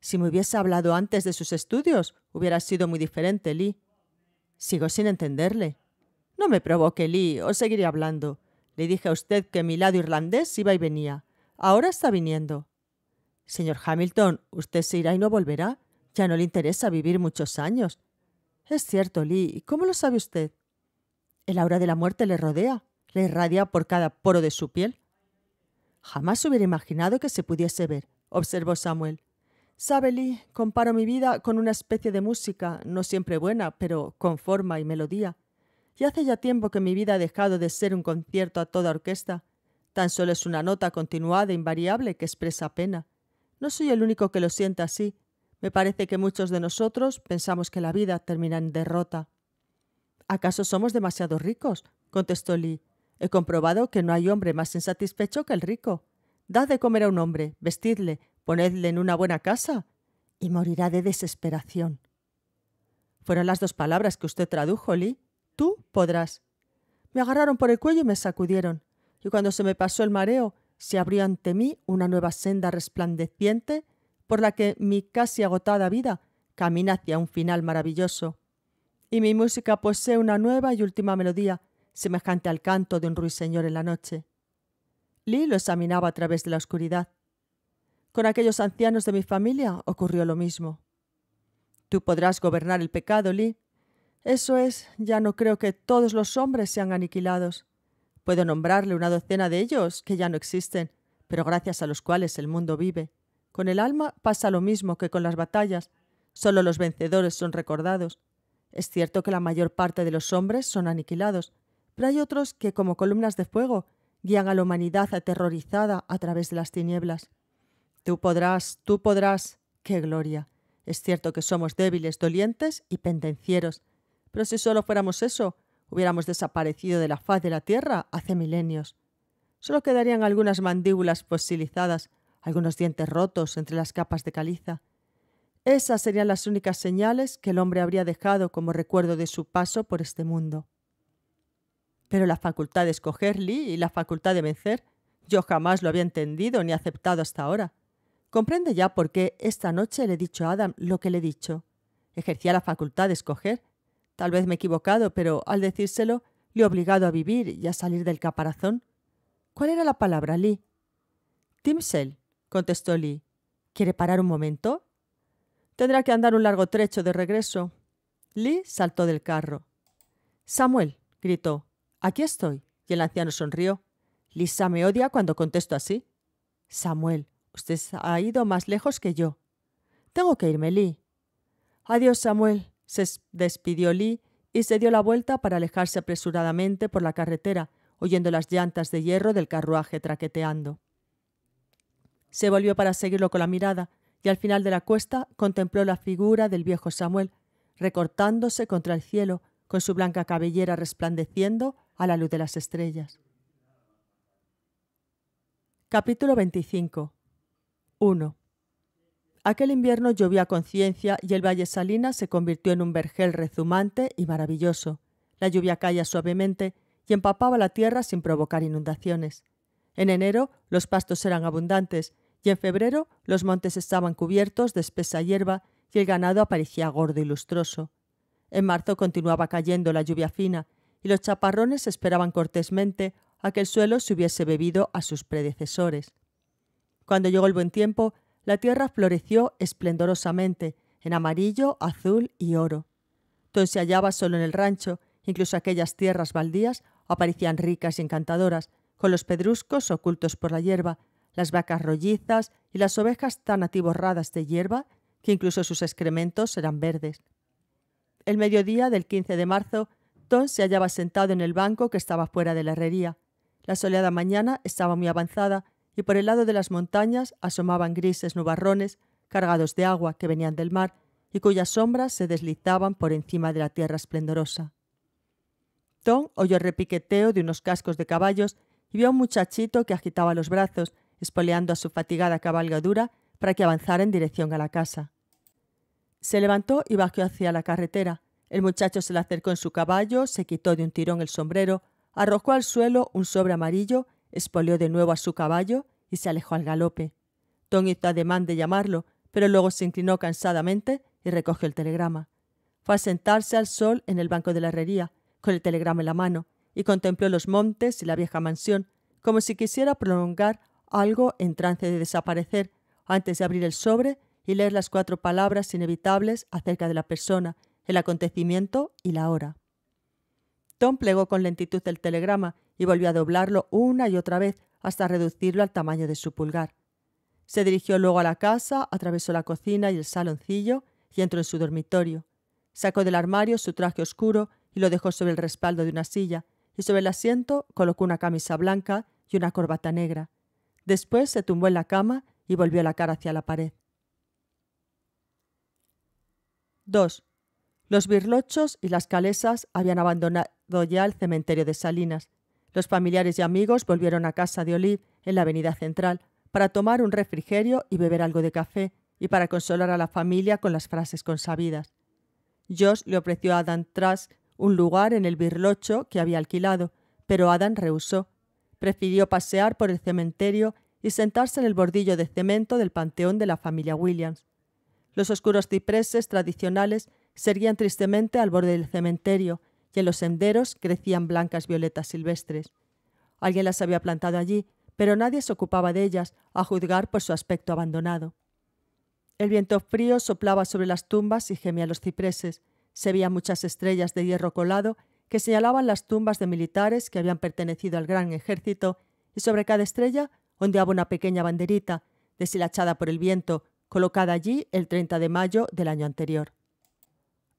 Si me hubiese hablado antes de sus estudios, hubiera sido muy diferente, Lee. Sigo sin entenderle. No me provoque, Lee, o seguiré hablando. Le dije a usted que mi lado irlandés iba y venía. Ahora está viniendo. Señor Hamilton, usted se irá y no volverá. Ya no le interesa vivir muchos años. Es cierto, Lee. ¿y ¿Cómo lo sabe usted? El aura de la muerte le rodea, le irradia por cada poro de su piel. Jamás hubiera imaginado que se pudiese ver, observó Samuel. «¿Sabe, Lee? comparo mi vida con una especie de música, no siempre buena, pero con forma y melodía. Y hace ya tiempo que mi vida ha dejado de ser un concierto a toda orquesta. Tan solo es una nota continuada, e invariable, que expresa pena. No soy el único que lo sienta así. Me parece que muchos de nosotros pensamos que la vida termina en derrota. ¿Acaso somos demasiado ricos? contestó Lee. He comprobado que no hay hombre más insatisfecho que el rico. Dad de comer a un hombre, vestidle, ponedle en una buena casa y morirá de desesperación. Fueron las dos palabras que usted tradujo, Lee. Tú podrás. Me agarraron por el cuello y me sacudieron, y cuando se me pasó el mareo, se abrió ante mí una nueva senda resplandeciente por la que mi casi agotada vida camina hacia un final maravilloso. Y mi música posee una nueva y última melodía, semejante al canto de un ruiseñor en la noche. Lee lo examinaba a través de la oscuridad. Con aquellos ancianos de mi familia ocurrió lo mismo. Tú podrás gobernar el pecado, Lee. Eso es, ya no creo que todos los hombres sean aniquilados. Puedo nombrarle una docena de ellos que ya no existen, pero gracias a los cuales el mundo vive. Con el alma pasa lo mismo que con las batallas. Solo los vencedores son recordados. Es cierto que la mayor parte de los hombres son aniquilados, pero hay otros que, como columnas de fuego, guían a la humanidad aterrorizada a través de las tinieblas. Tú podrás, tú podrás. ¡Qué gloria! Es cierto que somos débiles, dolientes y pendencieros, pero si solo fuéramos eso, hubiéramos desaparecido de la faz de la Tierra hace milenios. Solo quedarían algunas mandíbulas fosilizadas, algunos dientes rotos entre las capas de caliza. Esas serían las únicas señales que el hombre habría dejado como recuerdo de su paso por este mundo. Pero la facultad de escoger Lee y la facultad de vencer, yo jamás lo había entendido ni aceptado hasta ahora. Comprende ya por qué esta noche le he dicho a Adam lo que le he dicho. Ejercía la facultad de escoger. Tal vez me he equivocado, pero al decírselo le he obligado a vivir y a salir del caparazón. ¿Cuál era la palabra, Lee? Timsel, contestó Lee. ¿Quiere parar un momento? Tendrá que andar un largo trecho de regreso. Lee saltó del carro. Samuel, gritó. Aquí estoy. Y el anciano sonrió. Lisa me odia cuando contesto así. Samuel, Usted ha ido más lejos que yo. Tengo que irme, Lee. Adiós, Samuel. Se despidió Lee y se dio la vuelta para alejarse apresuradamente por la carretera, oyendo las llantas de hierro del carruaje traqueteando. Se volvió para seguirlo con la mirada y al final de la cuesta contempló la figura del viejo Samuel, recortándose contra el cielo, con su blanca cabellera resplandeciendo a la luz de las estrellas. Capítulo 25 1. Aquel invierno llovía conciencia y el Valle Salina se convirtió en un vergel rezumante y maravilloso. La lluvia caía suavemente y empapaba la tierra sin provocar inundaciones. En enero los pastos eran abundantes y en febrero los montes estaban cubiertos de espesa hierba y el ganado aparecía gordo y lustroso. En marzo continuaba cayendo la lluvia fina y los chaparrones esperaban cortésmente a que el suelo se hubiese bebido a sus predecesores. Cuando llegó el buen tiempo, la tierra floreció esplendorosamente, en amarillo, azul y oro. Ton se hallaba solo en el rancho, incluso aquellas tierras baldías aparecían ricas y encantadoras, con los pedruscos ocultos por la hierba, las vacas rollizas y las ovejas tan atiborradas de hierba que incluso sus excrementos eran verdes. El mediodía del 15 de marzo, Tom se hallaba sentado en el banco que estaba fuera de la herrería. La soleada mañana estaba muy avanzada y por el lado de las montañas asomaban grises nubarrones cargados de agua que venían del mar y cuyas sombras se deslizaban por encima de la tierra esplendorosa. Tom oyó el repiqueteo de unos cascos de caballos y vio a un muchachito que agitaba los brazos, espoleando a su fatigada cabalgadura para que avanzara en dirección a la casa. Se levantó y bajó hacia la carretera. El muchacho se le acercó en su caballo, se quitó de un tirón el sombrero, arrojó al suelo un sobre amarillo espoleó de nuevo a su caballo y se alejó al galope. Tom hizo ademán de llamarlo, pero luego se inclinó cansadamente y recogió el telegrama. Fue a sentarse al sol en el banco de la herrería, con el telegrama en la mano, y contempló los montes y la vieja mansión, como si quisiera prolongar algo en trance de desaparecer, antes de abrir el sobre y leer las cuatro palabras inevitables acerca de la persona, el acontecimiento y la hora. Tom plegó con lentitud el telegrama y volvió a doblarlo una y otra vez hasta reducirlo al tamaño de su pulgar. Se dirigió luego a la casa, atravesó la cocina y el saloncillo y entró en su dormitorio. Sacó del armario su traje oscuro y lo dejó sobre el respaldo de una silla, y sobre el asiento colocó una camisa blanca y una corbata negra. Después se tumbó en la cama y volvió la cara hacia la pared. 2. Los birlochos y las calesas habían abandonado ya el cementerio de Salinas los familiares y amigos volvieron a casa de Olive en la avenida central para tomar un refrigerio y beber algo de café y para consolar a la familia con las frases consabidas. Josh le ofreció a Adam Trask un lugar en el birlocho que había alquilado, pero Adam rehusó. Prefirió pasear por el cementerio y sentarse en el bordillo de cemento del panteón de la familia Williams. Los oscuros cipreses tradicionales se tristemente al borde del cementerio, que los senderos crecían blancas violetas silvestres. Alguien las había plantado allí, pero nadie se ocupaba de ellas, a juzgar por su aspecto abandonado. El viento frío soplaba sobre las tumbas y gemía los cipreses. Se veían muchas estrellas de hierro colado que señalaban las tumbas de militares que habían pertenecido al gran ejército, y sobre cada estrella ondeaba una pequeña banderita, deshilachada por el viento, colocada allí el 30 de mayo del año anterior.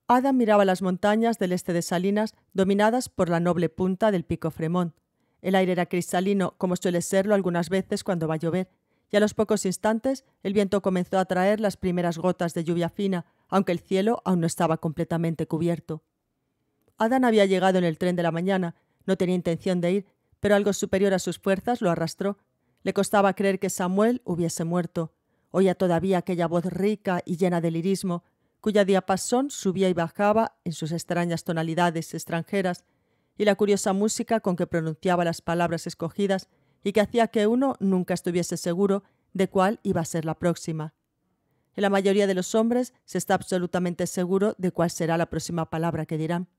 Adam miraba las montañas del este de Salinas, dominadas por la noble punta del pico Fremont. El aire era cristalino, como suele serlo algunas veces cuando va a llover, y a los pocos instantes el viento comenzó a traer las primeras gotas de lluvia fina, aunque el cielo aún no estaba completamente cubierto. Adam había llegado en el tren de la mañana, no tenía intención de ir, pero algo superior a sus fuerzas lo arrastró. Le costaba creer que Samuel hubiese muerto. Oía todavía aquella voz rica y llena de lirismo, cuya diapasón subía y bajaba en sus extrañas tonalidades extranjeras, y la curiosa música con que pronunciaba las palabras escogidas y que hacía que uno nunca estuviese seguro de cuál iba a ser la próxima. En la mayoría de los hombres se está absolutamente seguro de cuál será la próxima palabra que dirán.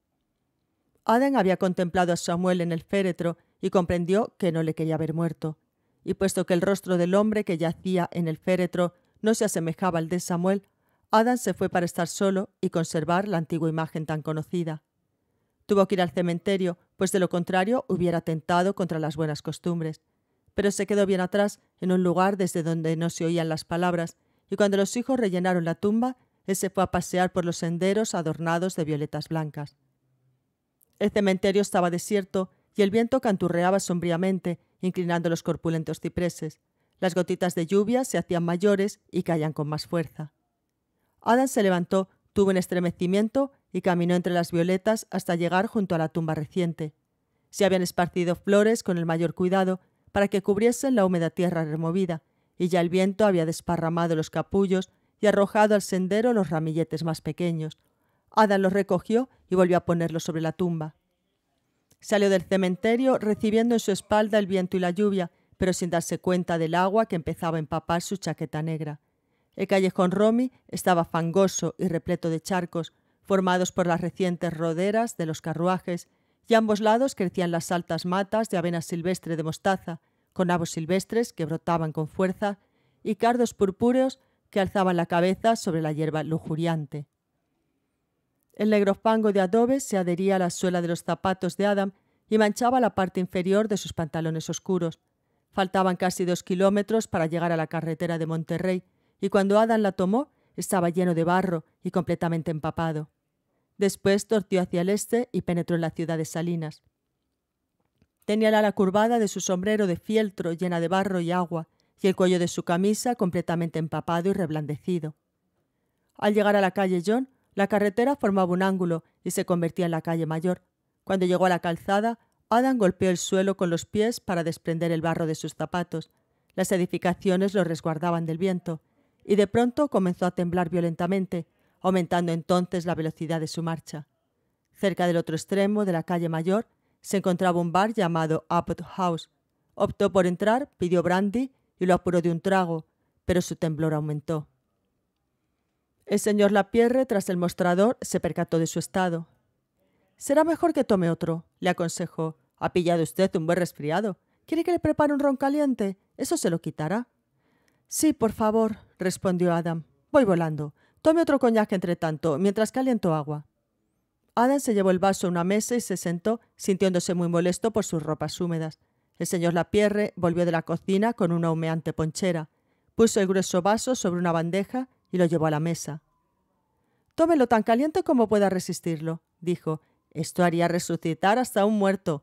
Aden había contemplado a Samuel en el féretro y comprendió que no le quería ver muerto. Y puesto que el rostro del hombre que yacía en el féretro no se asemejaba al de Samuel, Adam se fue para estar solo y conservar la antigua imagen tan conocida. Tuvo que ir al cementerio, pues de lo contrario hubiera tentado contra las buenas costumbres, pero se quedó bien atrás, en un lugar desde donde no se oían las palabras, y cuando los hijos rellenaron la tumba, él se fue a pasear por los senderos adornados de violetas blancas. El cementerio estaba desierto y el viento canturreaba sombríamente, inclinando los corpulentos cipreses. Las gotitas de lluvia se hacían mayores y caían con más fuerza. Adam se levantó, tuvo un estremecimiento y caminó entre las violetas hasta llegar junto a la tumba reciente. Se habían esparcido flores con el mayor cuidado para que cubriesen la húmeda tierra removida, y ya el viento había desparramado los capullos y arrojado al sendero los ramilletes más pequeños. Adam los recogió y volvió a ponerlos sobre la tumba. Salió del cementerio recibiendo en su espalda el viento y la lluvia, pero sin darse cuenta del agua que empezaba a empapar su chaqueta negra. El callejón Romy estaba fangoso y repleto de charcos, formados por las recientes roderas de los carruajes, y a ambos lados crecían las altas matas de avena silvestre de mostaza, con nabos silvestres que brotaban con fuerza y cardos purpúreos que alzaban la cabeza sobre la hierba lujuriante. El negro fango de adobe se adhería a la suela de los zapatos de Adam y manchaba la parte inferior de sus pantalones oscuros. Faltaban casi dos kilómetros para llegar a la carretera de Monterrey, y cuando Adán la tomó, estaba lleno de barro y completamente empapado. Después torció hacia el este y penetró en la ciudad de Salinas. Tenía la ala curvada de su sombrero de fieltro llena de barro y agua, y el cuello de su camisa completamente empapado y reblandecido. Al llegar a la calle John, la carretera formaba un ángulo y se convertía en la calle mayor. Cuando llegó a la calzada, Adam golpeó el suelo con los pies para desprender el barro de sus zapatos. Las edificaciones lo resguardaban del viento y de pronto comenzó a temblar violentamente, aumentando entonces la velocidad de su marcha. Cerca del otro extremo de la calle mayor se encontraba un bar llamado Abbott House. Optó por entrar, pidió brandy y lo apuró de un trago, pero su temblor aumentó. El señor Lapierre, tras el mostrador, se percató de su estado. Será mejor que tome otro, le aconsejó. Ha pillado usted un buen resfriado. ¿Quiere que le prepare un ron caliente? Eso se lo quitará. Sí, por favor, respondió Adam. Voy volando. Tome otro coñaje, entre tanto, mientras caliento agua. Adam se llevó el vaso a una mesa y se sentó, sintiéndose muy molesto por sus ropas húmedas. El señor Lapierre volvió de la cocina con una humeante ponchera. Puso el grueso vaso sobre una bandeja y lo llevó a la mesa. Tómelo tan caliente como pueda resistirlo, dijo. Esto haría resucitar hasta un muerto.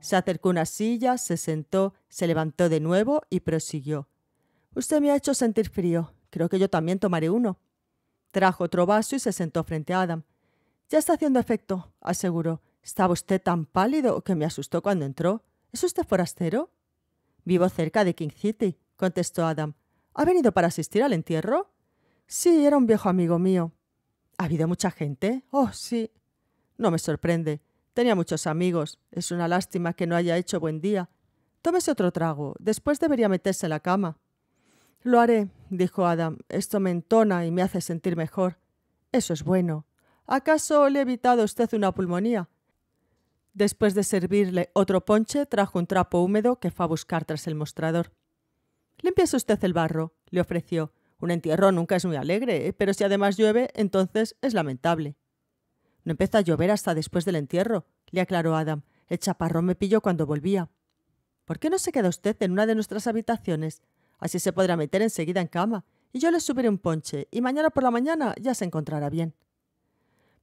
Se acercó a una silla, se sentó, se levantó de nuevo y prosiguió. Usted me ha hecho sentir frío. Creo que yo también tomaré uno. Trajo otro vaso y se sentó frente a Adam. Ya está haciendo efecto, aseguró. Estaba usted tan pálido que me asustó cuando entró. ¿Es usted forastero? Vivo cerca de King City, contestó Adam. ¿Ha venido para asistir al entierro? Sí, era un viejo amigo mío. ¿Ha habido mucha gente? Oh, sí. No me sorprende. Tenía muchos amigos. Es una lástima que no haya hecho buen día. Tómese otro trago. Después debería meterse en la cama. Lo haré, dijo Adam. Esto me entona y me hace sentir mejor. Eso es bueno. ¿Acaso le ha evitado a usted una pulmonía? Después de servirle otro ponche, trajo un trapo húmedo que fue a buscar tras el mostrador. Límpiese usted el barro, le ofreció. Un entierro nunca es muy alegre, ¿eh? pero si además llueve, entonces es lamentable. No empieza a llover hasta después del entierro, le aclaró Adam. El chaparrón me pilló cuando volvía. ¿Por qué no se queda usted en una de nuestras habitaciones? Así se podrá meter enseguida en cama, y yo le subiré un ponche, y mañana por la mañana ya se encontrará bien.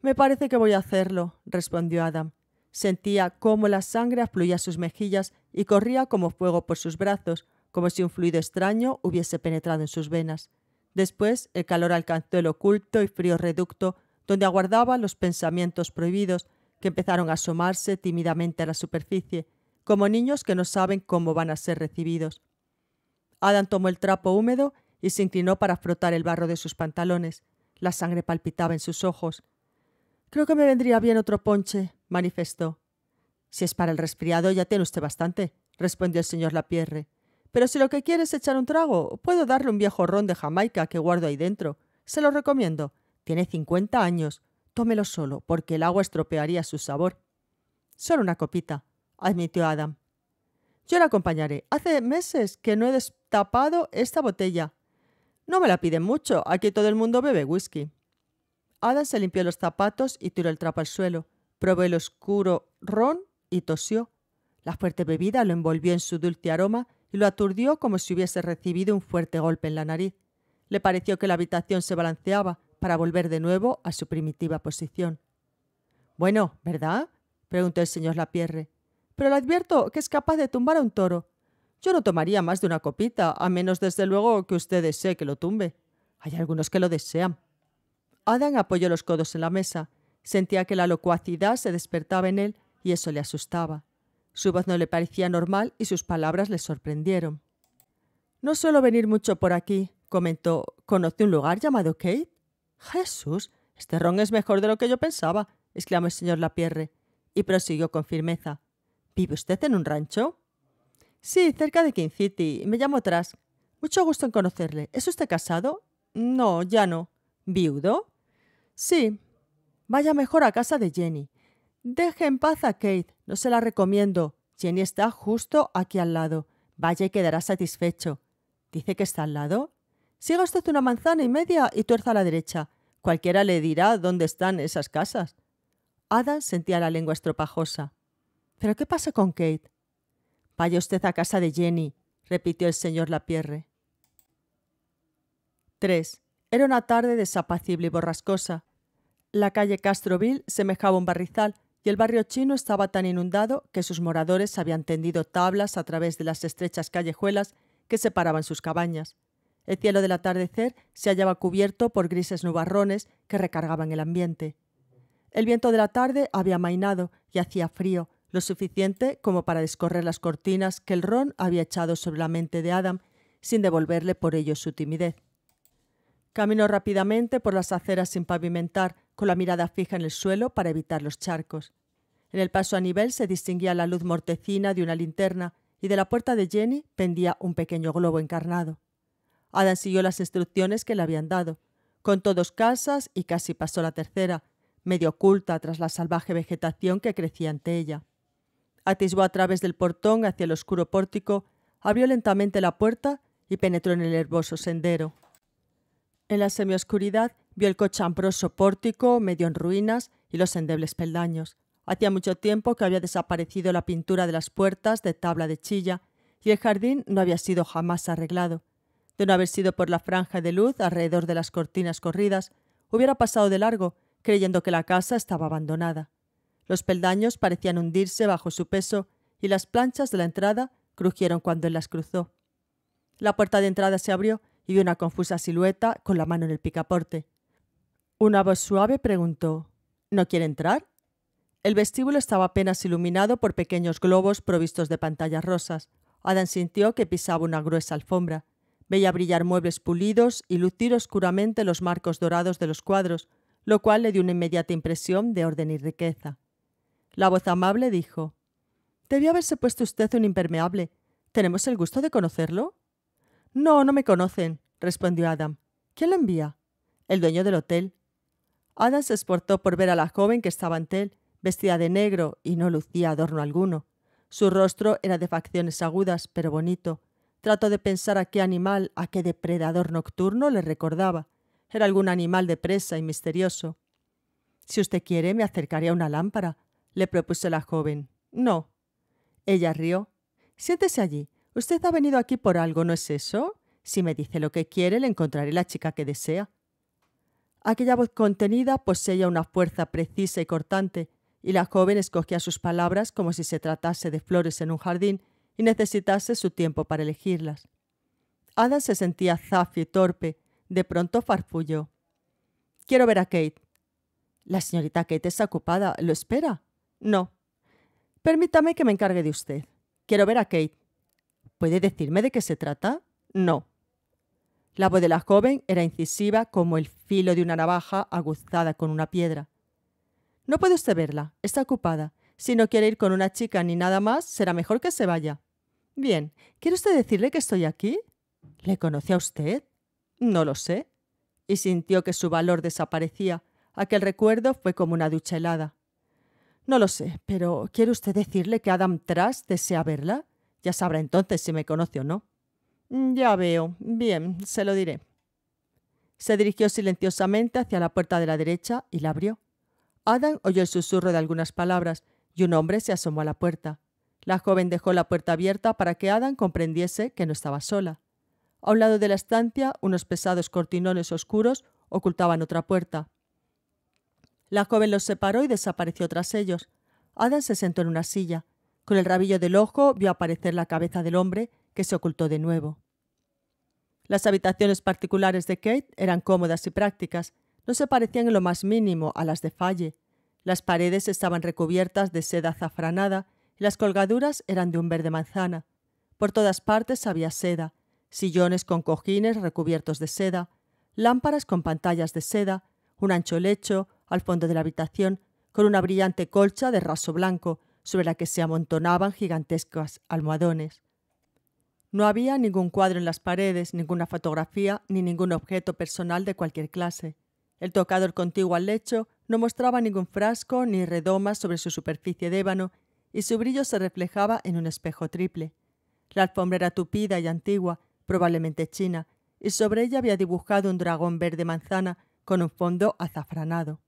Me parece que voy a hacerlo, respondió Adam. Sentía cómo la sangre afluía a sus mejillas y corría como fuego por sus brazos, como si un fluido extraño hubiese penetrado en sus venas. Después el calor alcanzó el oculto y frío reducto donde aguardaba los pensamientos prohibidos que empezaron a asomarse tímidamente a la superficie, como niños que no saben cómo van a ser recibidos. Adam tomó el trapo húmedo y se inclinó para frotar el barro de sus pantalones. La sangre palpitaba en sus ojos. Creo que me vendría bien otro ponche, manifestó. Si es para el resfriado, ya tiene usted bastante, respondió el señor Lapierre. Pero si lo que quiere es echar un trago, puedo darle un viejo ron de Jamaica que guardo ahí dentro. Se lo recomiendo. Tiene cincuenta años. Tómelo solo, porque el agua estropearía su sabor. Solo una copita, admitió Adam. Yo la acompañaré. Hace meses que no he destapado esta botella. No me la piden mucho. Aquí todo el mundo bebe whisky. Adam se limpió los zapatos y tiró el trapo al suelo. Probó el oscuro ron y tosió. La fuerte bebida lo envolvió en su dulce aroma y lo aturdió como si hubiese recibido un fuerte golpe en la nariz. Le pareció que la habitación se balanceaba para volver de nuevo a su primitiva posición. Bueno, ¿verdad? preguntó el señor Lapierre pero le advierto que es capaz de tumbar a un toro. Yo no tomaría más de una copita, a menos desde luego que usted desee que lo tumbe. Hay algunos que lo desean. Adam apoyó los codos en la mesa. Sentía que la locuacidad se despertaba en él y eso le asustaba. Su voz no le parecía normal y sus palabras le sorprendieron. No suelo venir mucho por aquí, comentó. ¿Conoce un lugar llamado Kate? Jesús, este ron es mejor de lo que yo pensaba, exclamó el señor Lapierre, y prosiguió con firmeza. ¿Vive usted en un rancho? Sí, cerca de King City. Me llamo Trask. Mucho gusto en conocerle. ¿Es usted casado? No, ya no. ¿Viudo? Sí. Vaya mejor a casa de Jenny. Deje en paz a Kate. No se la recomiendo. Jenny está justo aquí al lado. Vaya y quedará satisfecho. ¿Dice que está al lado? Siga usted una manzana y media y tuerza a la derecha. Cualquiera le dirá dónde están esas casas. Adam sentía la lengua estropajosa. ¿Pero qué pasa con Kate? Vaya usted a casa de Jenny, repitió el señor Lapierre. 3. Era una tarde desapacible y borrascosa. La calle Castroville semejaba un barrizal y el barrio chino estaba tan inundado que sus moradores habían tendido tablas a través de las estrechas callejuelas que separaban sus cabañas. El cielo del atardecer se hallaba cubierto por grises nubarrones que recargaban el ambiente. El viento de la tarde había amainado y hacía frío, lo suficiente como para descorrer las cortinas que el ron había echado sobre la mente de Adam sin devolverle por ello su timidez. Caminó rápidamente por las aceras sin pavimentar, con la mirada fija en el suelo para evitar los charcos. En el paso a nivel se distinguía la luz mortecina de una linterna y de la puerta de Jenny pendía un pequeño globo encarnado. Adam siguió las instrucciones que le habían dado. Contó dos casas y casi pasó la tercera, medio oculta tras la salvaje vegetación que crecía ante ella. Atisbó a través del portón hacia el oscuro pórtico, abrió lentamente la puerta y penetró en el herboso sendero. En la semioscuridad vio el cochambroso pórtico, medio en ruinas, y los endebles peldaños. Hacía mucho tiempo que había desaparecido la pintura de las puertas de tabla de chilla, y el jardín no había sido jamás arreglado. De no haber sido por la franja de luz alrededor de las cortinas corridas, hubiera pasado de largo, creyendo que la casa estaba abandonada. Los peldaños parecían hundirse bajo su peso y las planchas de la entrada crujieron cuando él las cruzó. La puerta de entrada se abrió y vio una confusa silueta con la mano en el picaporte. Una voz suave preguntó ¿No quiere entrar? El vestíbulo estaba apenas iluminado por pequeños globos provistos de pantallas rosas. Adam sintió que pisaba una gruesa alfombra. Veía brillar muebles pulidos y lucir oscuramente los marcos dorados de los cuadros, lo cual le dio una inmediata impresión de orden y riqueza. La voz amable dijo Debió haberse puesto usted un impermeable. ¿Tenemos el gusto de conocerlo? No, no me conocen, respondió Adam. ¿Quién lo envía? El dueño del hotel. Adam se esforzó por ver a la joven que estaba ante él, vestida de negro y no lucía adorno alguno. Su rostro era de facciones agudas, pero bonito. Trató de pensar a qué animal, a qué depredador nocturno le recordaba. Era algún animal de presa y misterioso. Si usted quiere, me acercaré a una lámpara, le propuso la joven. No. Ella rió. Siéntese allí. Usted ha venido aquí por algo, ¿no es eso? Si me dice lo que quiere, le encontraré la chica que desea. Aquella voz contenida poseía una fuerza precisa y cortante, y la joven escogía sus palabras como si se tratase de flores en un jardín y necesitase su tiempo para elegirlas. Adam se sentía zafio y torpe. De pronto farfulló. Quiero ver a Kate. La señorita Kate está ocupada. ¿Lo espera? No. Permítame que me encargue de usted. Quiero ver a Kate. ¿Puede decirme de qué se trata? No. La voz de la joven era incisiva como el filo de una navaja aguzada con una piedra. No puede usted verla, está ocupada. Si no quiere ir con una chica ni nada más, será mejor que se vaya. Bien, ¿quiere usted decirle que estoy aquí? ¿Le conoce a usted? No lo sé. Y sintió que su valor desaparecía. Aquel recuerdo fue como una ducha helada. No lo sé, pero ¿quiere usted decirle que Adam Tras desea verla? Ya sabrá entonces si me conoce o no. Mm, ya veo. Bien, se lo diré. Se dirigió silenciosamente hacia la puerta de la derecha y la abrió. Adam oyó el susurro de algunas palabras y un hombre se asomó a la puerta. La joven dejó la puerta abierta para que Adam comprendiese que no estaba sola. A un lado de la estancia, unos pesados cortinones oscuros ocultaban otra puerta. La joven los separó y desapareció tras ellos. Adam se sentó en una silla. Con el rabillo del ojo vio aparecer la cabeza del hombre, que se ocultó de nuevo. Las habitaciones particulares de Kate eran cómodas y prácticas, no se parecían en lo más mínimo a las de Falle. Las paredes estaban recubiertas de seda azafranada y las colgaduras eran de un verde manzana. Por todas partes había seda, sillones con cojines recubiertos de seda, lámparas con pantallas de seda, un ancho lecho, al fondo de la habitación, con una brillante colcha de raso blanco sobre la que se amontonaban gigantescos almohadones. No había ningún cuadro en las paredes, ninguna fotografía, ni ningún objeto personal de cualquier clase. El tocador contiguo al lecho no mostraba ningún frasco ni redoma sobre su superficie de ébano, y su brillo se reflejaba en un espejo triple. La alfombra era tupida y antigua, probablemente china, y sobre ella había dibujado un dragón verde manzana con un fondo azafranado.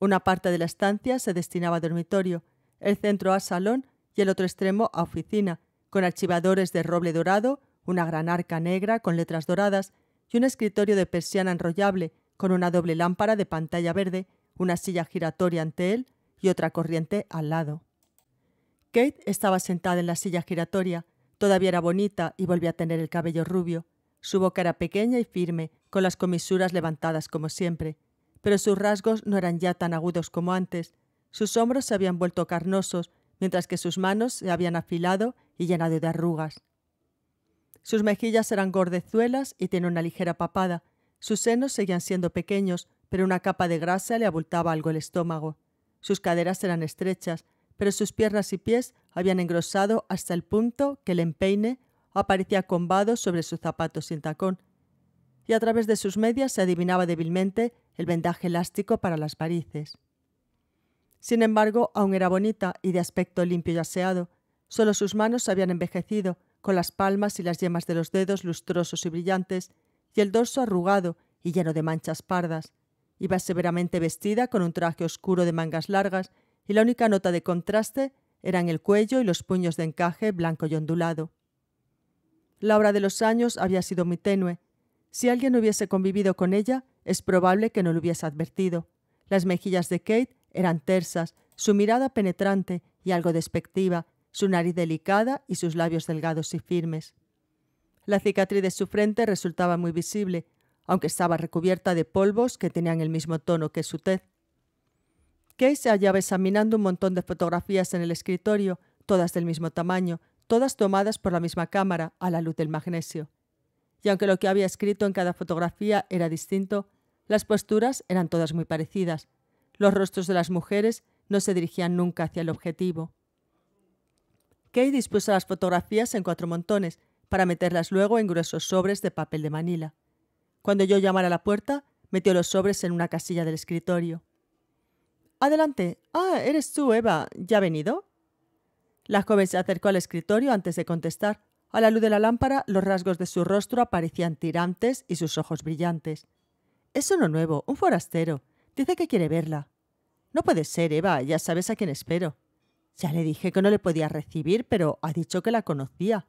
Una parte de la estancia se destinaba a dormitorio, el centro a salón y el otro extremo a oficina, con archivadores de roble dorado, una gran arca negra con letras doradas y un escritorio de persiana enrollable con una doble lámpara de pantalla verde, una silla giratoria ante él y otra corriente al lado. Kate estaba sentada en la silla giratoria, todavía era bonita y volvía a tener el cabello rubio. Su boca era pequeña y firme, con las comisuras levantadas como siempre pero sus rasgos no eran ya tan agudos como antes. Sus hombros se habían vuelto carnosos, mientras que sus manos se habían afilado y llenado de arrugas. Sus mejillas eran gordezuelas y tenía una ligera papada. Sus senos seguían siendo pequeños, pero una capa de grasa le abultaba algo el estómago. Sus caderas eran estrechas, pero sus piernas y pies habían engrosado hasta el punto que el empeine aparecía combado sobre su zapato sin tacón, y a través de sus medias se adivinaba débilmente el vendaje elástico para las varices. Sin embargo, aún era bonita y de aspecto limpio y aseado, solo sus manos habían envejecido, con las palmas y las yemas de los dedos lustrosos y brillantes, y el dorso arrugado y lleno de manchas pardas. Iba severamente vestida con un traje oscuro de mangas largas, y la única nota de contraste eran el cuello y los puños de encaje blanco y ondulado. La obra de los años había sido muy tenue. Si alguien hubiese convivido con ella, es probable que no lo hubiese advertido. Las mejillas de Kate eran tersas, su mirada penetrante y algo despectiva, su nariz delicada y sus labios delgados y firmes. La cicatriz de su frente resultaba muy visible, aunque estaba recubierta de polvos que tenían el mismo tono que su tez. Kate se hallaba examinando un montón de fotografías en el escritorio, todas del mismo tamaño, todas tomadas por la misma cámara a la luz del magnesio. Y aunque lo que había escrito en cada fotografía era distinto, las posturas eran todas muy parecidas. Los rostros de las mujeres no se dirigían nunca hacia el objetivo. Kay dispuso las fotografías en cuatro montones para meterlas luego en gruesos sobres de papel de Manila. Cuando yo llamara a la puerta, metió los sobres en una casilla del escritorio. Adelante. Ah, eres tú, Eva. ¿Ya ha venido? La joven se acercó al escritorio antes de contestar. A la luz de la lámpara, los rasgos de su rostro aparecían tirantes y sus ojos brillantes. Es uno nuevo, un forastero. Dice que quiere verla. No puede ser, Eva, ya sabes a quién espero. Ya le dije que no le podía recibir, pero ha dicho que la conocía.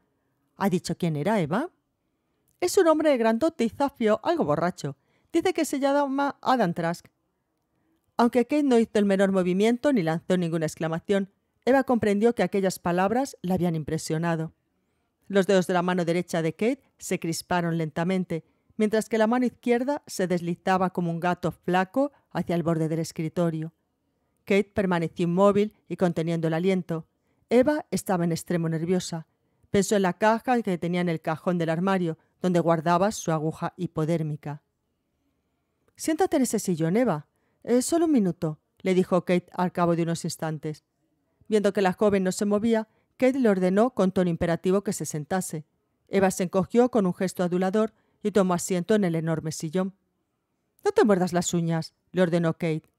¿Ha dicho quién era, Eva? Es un hombre grandote y zafio, algo borracho. Dice que se llama Adam Trask. Aunque Kate no hizo el menor movimiento ni lanzó ninguna exclamación, Eva comprendió que aquellas palabras la habían impresionado. Los dedos de la mano derecha de Kate se crisparon lentamente mientras que la mano izquierda se deslizaba como un gato flaco hacia el borde del escritorio. Kate permaneció inmóvil y conteniendo el aliento. Eva estaba en extremo nerviosa. Pensó en la caja que tenía en el cajón del armario, donde guardaba su aguja hipodérmica. Siéntate en ese sillón, Eva. Es solo un minuto, le dijo Kate al cabo de unos instantes. Viendo que la joven no se movía, Kate le ordenó con tono imperativo que se sentase. Eva se encogió con un gesto adulador y tomó asiento en el enorme sillón. No te muerdas las uñas, le ordenó Kate.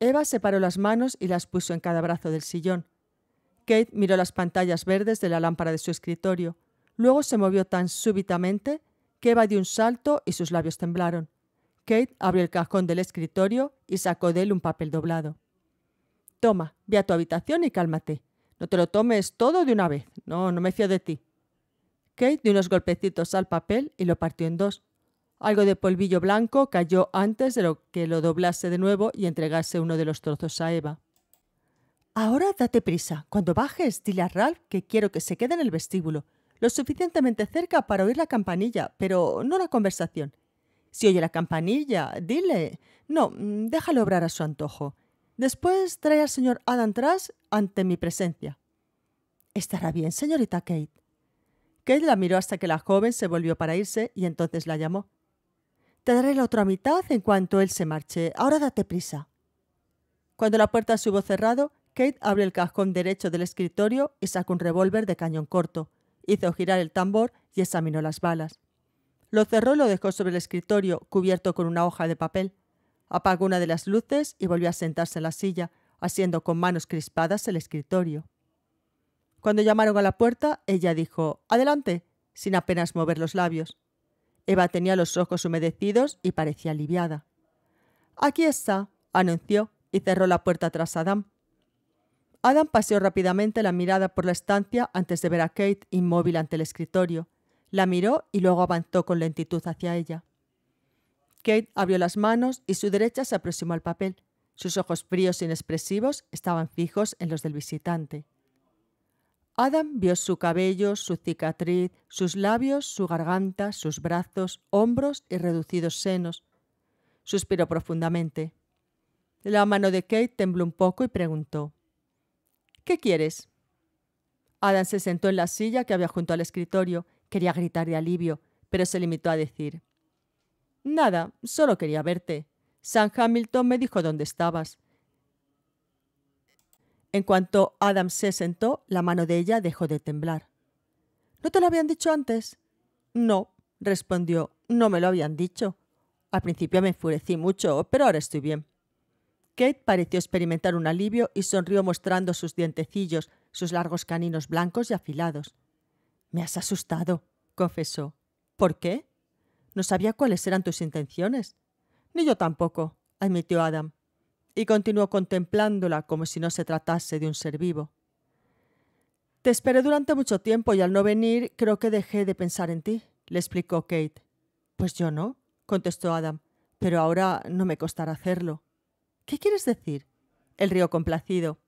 Eva separó las manos y las puso en cada brazo del sillón. Kate miró las pantallas verdes de la lámpara de su escritorio. Luego se movió tan súbitamente que Eva dio un salto y sus labios temblaron. Kate abrió el cajón del escritorio y sacó de él un papel doblado. Toma, ve a tu habitación y cálmate. No te lo tomes todo de una vez. No, no me fío de ti. Kate dio unos golpecitos al papel y lo partió en dos. Algo de polvillo blanco cayó antes de lo que lo doblase de nuevo y entregase uno de los trozos a Eva. Ahora date prisa. Cuando bajes, dile a Ralph que quiero que se quede en el vestíbulo, lo suficientemente cerca para oír la campanilla, pero no la conversación. Si oye la campanilla, dile. No, mm, déjalo obrar a su antojo. Después trae al señor Adam Trash ante mi presencia. Estará bien, señorita Kate. Kate la miró hasta que la joven se volvió para irse y entonces la llamó. Te daré la otra mitad en cuanto él se marche. Ahora date prisa. Cuando la puerta se hubo cerrado, Kate abrió el cajón derecho del escritorio y sacó un revólver de cañón corto. Hizo girar el tambor y examinó las balas. Lo cerró y lo dejó sobre el escritorio, cubierto con una hoja de papel. Apagó una de las luces y volvió a sentarse en la silla, haciendo con manos crispadas el escritorio. Cuando llamaron a la puerta, ella dijo Adelante, sin apenas mover los labios. Eva tenía los ojos humedecidos y parecía aliviada. Aquí está, anunció y cerró la puerta tras Adam. Adam paseó rápidamente la mirada por la estancia antes de ver a Kate inmóvil ante el escritorio. La miró y luego avanzó con lentitud hacia ella. Kate abrió las manos y su derecha se aproximó al papel. Sus ojos fríos e inexpresivos estaban fijos en los del visitante. Adam vio su cabello, su cicatriz, sus labios, su garganta, sus brazos, hombros y reducidos senos. Suspiró profundamente. La mano de Kate tembló un poco y preguntó ¿Qué quieres? Adam se sentó en la silla que había junto al escritorio. Quería gritar de alivio, pero se limitó a decir Nada, solo quería verte. San Hamilton me dijo dónde estabas. En cuanto Adam se sentó, la mano de ella dejó de temblar. ¿No te lo habían dicho antes? No, respondió, no me lo habían dicho. Al principio me enfurecí mucho, pero ahora estoy bien. Kate pareció experimentar un alivio y sonrió mostrando sus dientecillos, sus largos caninos blancos y afilados. Me has asustado, confesó. ¿Por qué? No sabía cuáles eran tus intenciones. Ni yo tampoco, admitió Adam y continuó contemplándola como si no se tratase de un ser vivo. Te esperé durante mucho tiempo y al no venir creo que dejé de pensar en ti, le explicó Kate. Pues yo no, contestó Adam, pero ahora no me costará hacerlo. ¿Qué quieres decir? El río complacido.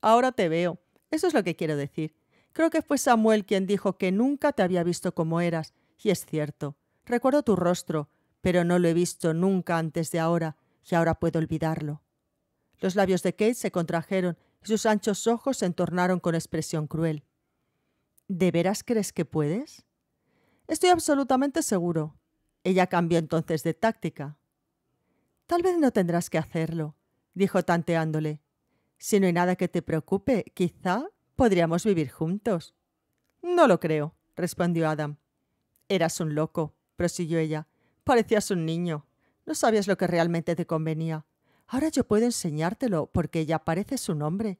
Ahora te veo. Eso es lo que quiero decir. Creo que fue Samuel quien dijo que nunca te había visto como eras, y es cierto. Recuerdo tu rostro, pero no lo he visto nunca antes de ahora, y ahora puedo olvidarlo. Los labios de Kate se contrajeron y sus anchos ojos se entornaron con expresión cruel. ¿De veras crees que puedes? Estoy absolutamente seguro. Ella cambió entonces de táctica. Tal vez no tendrás que hacerlo, dijo tanteándole. Si no hay nada que te preocupe, quizá podríamos vivir juntos. No lo creo, respondió Adam. Eras un loco, prosiguió ella. Parecías un niño. No sabías lo que realmente te convenía. Ahora yo puedo enseñártelo porque ya aparece su nombre.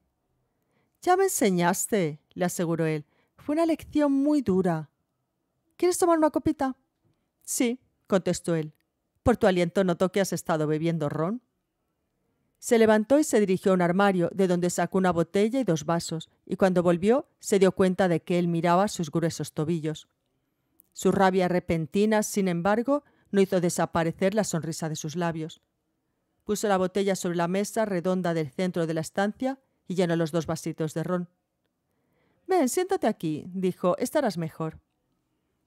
Ya me enseñaste, le aseguró él. Fue una lección muy dura. ¿Quieres tomar una copita? Sí, contestó él. Por tu aliento noto que has estado bebiendo ron. Se levantó y se dirigió a un armario, de donde sacó una botella y dos vasos, y cuando volvió se dio cuenta de que él miraba sus gruesos tobillos. Su rabia repentina, sin embargo, no hizo desaparecer la sonrisa de sus labios puso la botella sobre la mesa redonda del centro de la estancia y llenó los dos vasitos de ron. Ven, siéntate aquí, dijo, estarás mejor.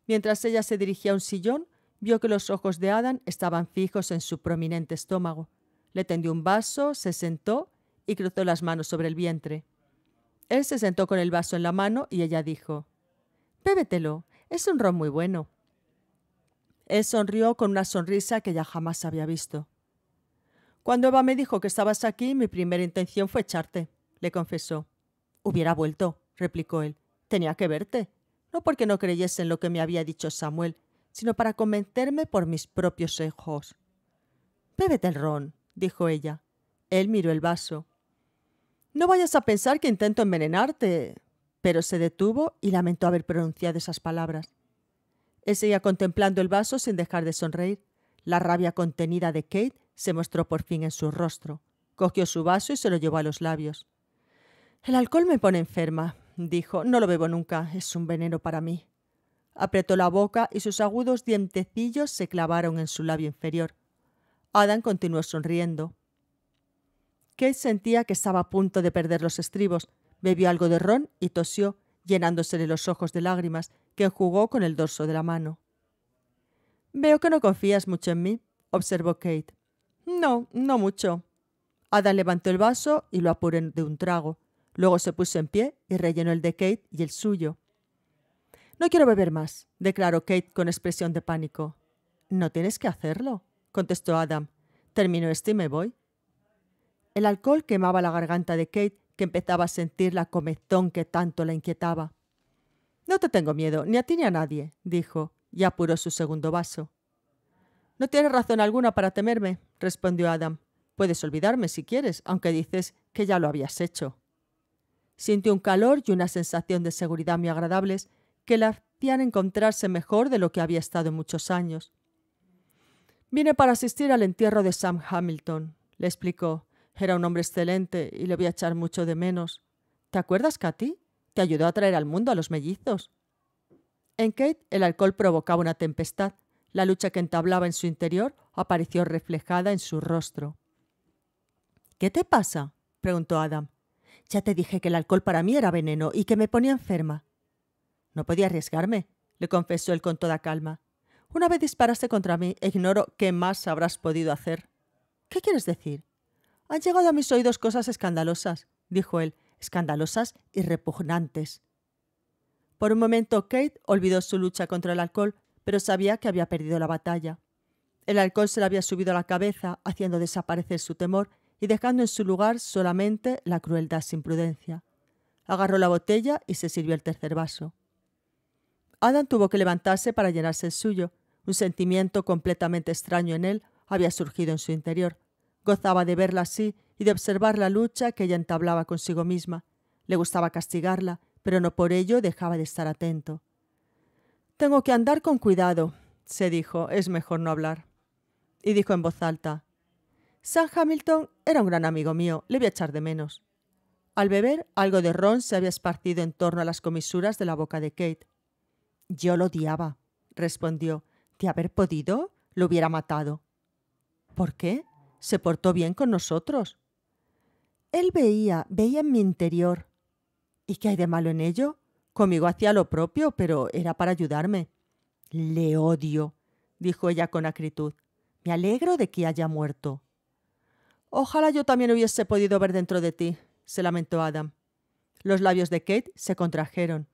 Mientras ella se dirigía a un sillón, vio que los ojos de Adam estaban fijos en su prominente estómago. Le tendió un vaso, se sentó y cruzó las manos sobre el vientre. Él se sentó con el vaso en la mano y ella dijo, Bébetelo, es un ron muy bueno. Él sonrió con una sonrisa que ya jamás había visto. Cuando Eva me dijo que estabas aquí, mi primera intención fue echarte, le confesó. Hubiera vuelto, replicó él. Tenía que verte. No porque no creyese en lo que me había dicho Samuel, sino para convencerme por mis propios ojos. Bébete el ron, dijo ella. Él miró el vaso. No vayas a pensar que intento envenenarte. Pero se detuvo y lamentó haber pronunciado esas palabras. Él seguía contemplando el vaso sin dejar de sonreír. La rabia contenida de Kate se mostró por fin en su rostro, cogió su vaso y se lo llevó a los labios. El alcohol me pone enferma, dijo, no lo bebo nunca, es un veneno para mí. Apretó la boca y sus agudos dientecillos se clavaron en su labio inferior. Adam continuó sonriendo. Kate sentía que estaba a punto de perder los estribos, bebió algo de ron y tosió, llenándosele los ojos de lágrimas, que jugó con el dorso de la mano. Veo que no confías mucho en mí, observó Kate. No, no mucho. Adam levantó el vaso y lo apuró de un trago. Luego se puso en pie y rellenó el de Kate y el suyo. No quiero beber más, declaró Kate con expresión de pánico. No tienes que hacerlo, contestó Adam. Termino este y me voy. El alcohol quemaba la garganta de Kate, que empezaba a sentir la comezón que tanto la inquietaba. No te tengo miedo, ni a ti ni a nadie, dijo, y apuró su segundo vaso. No tienes razón alguna para temerme, respondió Adam. Puedes olvidarme si quieres, aunque dices que ya lo habías hecho. Sintió un calor y una sensación de seguridad muy agradables que la hacían encontrarse mejor de lo que había estado en muchos años. Vine para asistir al entierro de Sam Hamilton, le explicó. Era un hombre excelente y le voy a echar mucho de menos. ¿Te acuerdas, Katy? Te ayudó a traer al mundo a los mellizos. En Kate el alcohol provocaba una tempestad la lucha que entablaba en su interior apareció reflejada en su rostro. ¿Qué te pasa? preguntó Adam. Ya te dije que el alcohol para mí era veneno y que me ponía enferma. No podía arriesgarme, le confesó él con toda calma. Una vez disparaste contra mí, ignoro qué más habrás podido hacer. ¿Qué quieres decir? Han llegado a mis oídos cosas escandalosas, dijo él, escandalosas y repugnantes. Por un momento Kate olvidó su lucha contra el alcohol pero sabía que había perdido la batalla. El alcohol se le había subido a la cabeza, haciendo desaparecer su temor y dejando en su lugar solamente la crueldad sin prudencia. Agarró la botella y se sirvió el tercer vaso. Adam tuvo que levantarse para llenarse el suyo. Un sentimiento completamente extraño en él había surgido en su interior. Gozaba de verla así y de observar la lucha que ella entablaba consigo misma. Le gustaba castigarla, pero no por ello dejaba de estar atento. Tengo que andar con cuidado, se dijo, es mejor no hablar. Y dijo en voz alta, Sam Hamilton era un gran amigo mío, le voy a echar de menos. Al beber, algo de ron se había esparcido en torno a las comisuras de la boca de Kate. Yo lo odiaba, respondió. De haber podido, lo hubiera matado. ¿Por qué? Se portó bien con nosotros. Él veía, veía en mi interior. ¿Y qué hay de malo en ello? Conmigo hacía lo propio, pero era para ayudarme. Le odio, dijo ella con acritud. Me alegro de que haya muerto. Ojalá yo también hubiese podido ver dentro de ti, se lamentó Adam. Los labios de Kate se contrajeron.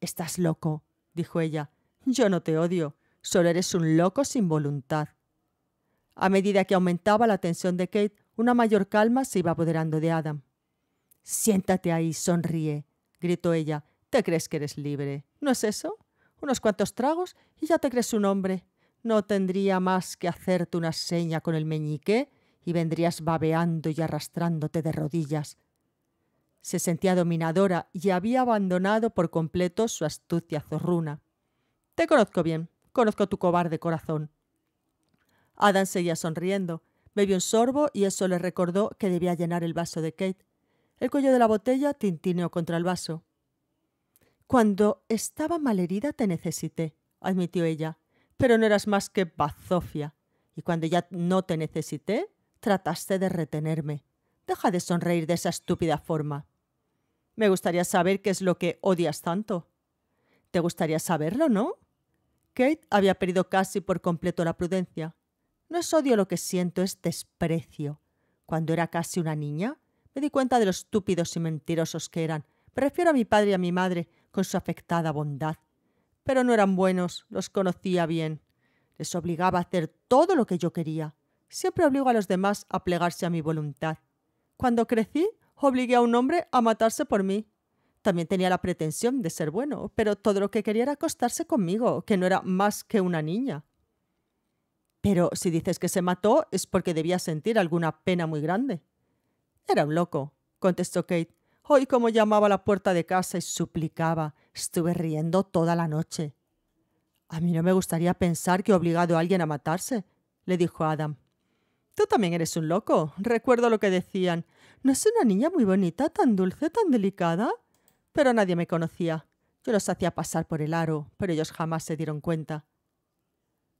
Estás loco, dijo ella. Yo no te odio, solo eres un loco sin voluntad. A medida que aumentaba la tensión de Kate, una mayor calma se iba apoderando de Adam. Siéntate ahí, sonríe, gritó ella crees que eres libre, ¿no es eso? Unos cuantos tragos y ya te crees un hombre. No tendría más que hacerte una seña con el meñique y vendrías babeando y arrastrándote de rodillas. Se sentía dominadora y había abandonado por completo su astucia zorruna. Te conozco bien, conozco tu cobarde corazón. Adam seguía sonriendo. Bebió un sorbo y eso le recordó que debía llenar el vaso de Kate. El cuello de la botella tintineó contra el vaso. Cuando estaba malherida te necesité, admitió ella, pero no eras más que bazofia. Y cuando ya no te necesité, trataste de retenerme. Deja de sonreír de esa estúpida forma. Me gustaría saber qué es lo que odias tanto. ¿Te gustaría saberlo, no? Kate había perdido casi por completo la prudencia. No es odio lo que siento, es desprecio. Cuando era casi una niña, me di cuenta de lo estúpidos y mentirosos que eran. Prefiero a mi padre y a mi madre, con su afectada bondad. Pero no eran buenos, los conocía bien. Les obligaba a hacer todo lo que yo quería. Siempre obligo a los demás a plegarse a mi voluntad. Cuando crecí, obligué a un hombre a matarse por mí. También tenía la pretensión de ser bueno, pero todo lo que quería era acostarse conmigo, que no era más que una niña. Pero si dices que se mató es porque debía sentir alguna pena muy grande. Era un loco, contestó Kate. Hoy oh, cómo llamaba a la puerta de casa y suplicaba. Estuve riendo toda la noche. A mí no me gustaría pensar que he obligado a alguien a matarse, le dijo Adam. Tú también eres un loco. Recuerdo lo que decían. ¿No es una niña muy bonita, tan dulce, tan delicada? Pero nadie me conocía. Yo los hacía pasar por el aro, pero ellos jamás se dieron cuenta.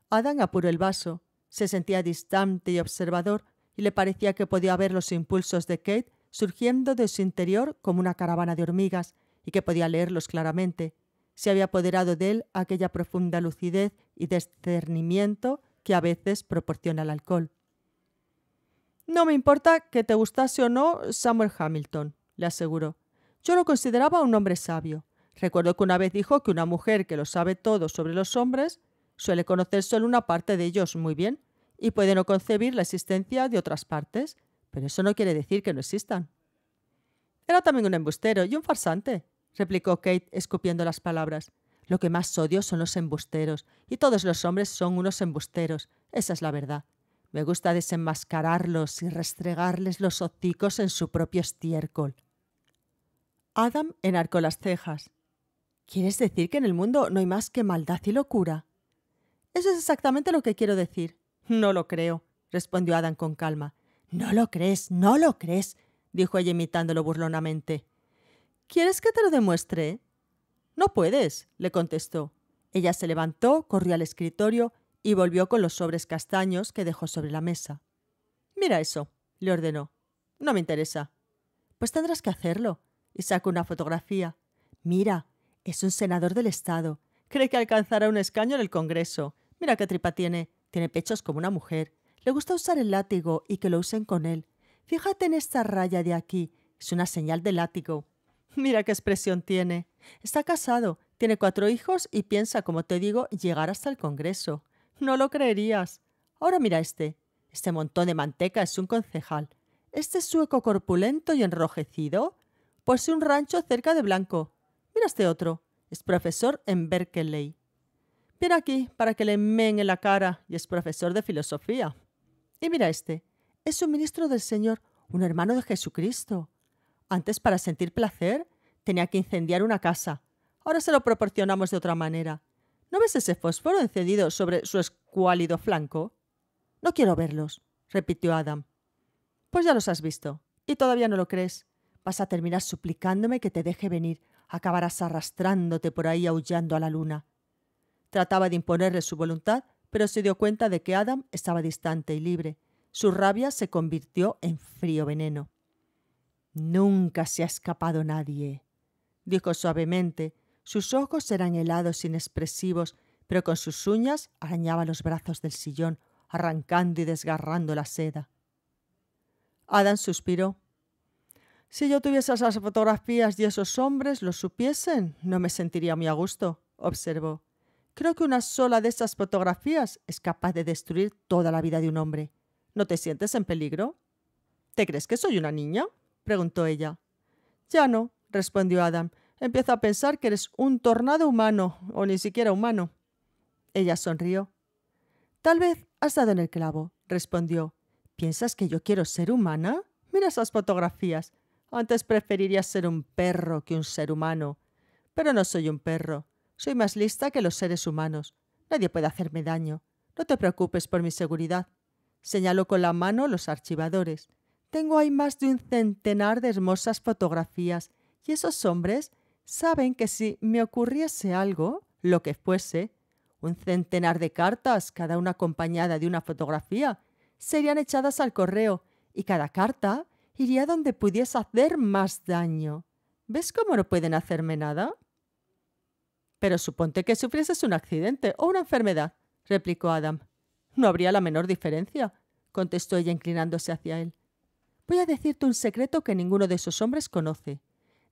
Adam apuró el vaso. Se sentía distante y observador, y le parecía que podía ver los impulsos de Kate surgiendo de su interior como una caravana de hormigas, y que podía leerlos claramente. Se había apoderado de él aquella profunda lucidez y discernimiento que a veces proporciona el alcohol. No me importa que te gustase o no Samuel Hamilton, le aseguró. Yo lo consideraba un hombre sabio. Recuerdo que una vez dijo que una mujer que lo sabe todo sobre los hombres suele conocer solo una parte de ellos muy bien y puede no concebir la existencia de otras partes, pero eso no quiere decir que no existan. Era también un embustero y un farsante, replicó Kate, escupiendo las palabras. Lo que más odio son los embusteros, y todos los hombres son unos embusteros, esa es la verdad. Me gusta desenmascararlos y restregarles los hocicos en su propio estiércol. Adam enarcó las cejas. ¿Quieres decir que en el mundo no hay más que maldad y locura? Eso es exactamente lo que quiero decir. No lo creo, respondió Adam con calma. No lo crees, no lo crees, dijo ella imitándolo burlonamente. ¿Quieres que te lo demuestre? No puedes, le contestó. Ella se levantó, corrió al escritorio y volvió con los sobres castaños que dejó sobre la mesa. Mira eso, le ordenó. No me interesa. Pues tendrás que hacerlo. Y sacó una fotografía. Mira, es un senador del Estado. Cree que alcanzará un escaño en el Congreso. Mira qué tripa tiene. Tiene pechos como una mujer. Le gusta usar el látigo y que lo usen con él. Fíjate en esta raya de aquí. Es una señal de látigo. Mira qué expresión tiene. Está casado, tiene cuatro hijos y piensa, como te digo, llegar hasta el Congreso. No lo creerías. Ahora mira este. Este montón de manteca es un concejal. Este sueco corpulento y enrojecido posee un rancho cerca de Blanco. Mira este otro. Es profesor en Berkeley. Mira aquí para que le mengue la cara y es profesor de filosofía. Y mira este, es un ministro del Señor, un hermano de Jesucristo. Antes para sentir placer tenía que incendiar una casa. Ahora se lo proporcionamos de otra manera. ¿No ves ese fósforo encendido sobre su escuálido flanco? No quiero verlos, repitió Adam. Pues ya los has visto, y todavía no lo crees. Vas a terminar suplicándome que te deje venir. Acabarás arrastrándote por ahí aullando a la luna. Trataba de imponerle su voluntad, pero se dio cuenta de que Adam estaba distante y libre. Su rabia se convirtió en frío veneno. Nunca se ha escapado nadie, dijo suavemente. Sus ojos eran helados, inexpresivos, pero con sus uñas arañaba los brazos del sillón, arrancando y desgarrando la seda. Adam suspiró. Si yo tuviese esas fotografías y esos hombres lo supiesen, no me sentiría muy a gusto, observó. Creo que una sola de esas fotografías es capaz de destruir toda la vida de un hombre. ¿No te sientes en peligro? ¿Te crees que soy una niña? preguntó ella. Ya no, respondió Adam. Empiezo a pensar que eres un tornado humano, o ni siquiera humano. Ella sonrió. Tal vez has dado en el clavo, respondió. ¿Piensas que yo quiero ser humana? Mira esas fotografías. Antes preferirías ser un perro que un ser humano. Pero no soy un perro. Soy más lista que los seres humanos. Nadie puede hacerme daño. No te preocupes por mi seguridad. señaló con la mano los archivadores. Tengo ahí más de un centenar de hermosas fotografías, y esos hombres saben que si me ocurriese algo, lo que fuese, un centenar de cartas, cada una acompañada de una fotografía, serían echadas al correo, y cada carta iría donde pudiese hacer más daño. ¿Ves cómo no pueden hacerme nada? Pero suponte que sufrieses un accidente o una enfermedad, replicó Adam. No habría la menor diferencia, contestó ella inclinándose hacia él. Voy a decirte un secreto que ninguno de esos hombres conoce.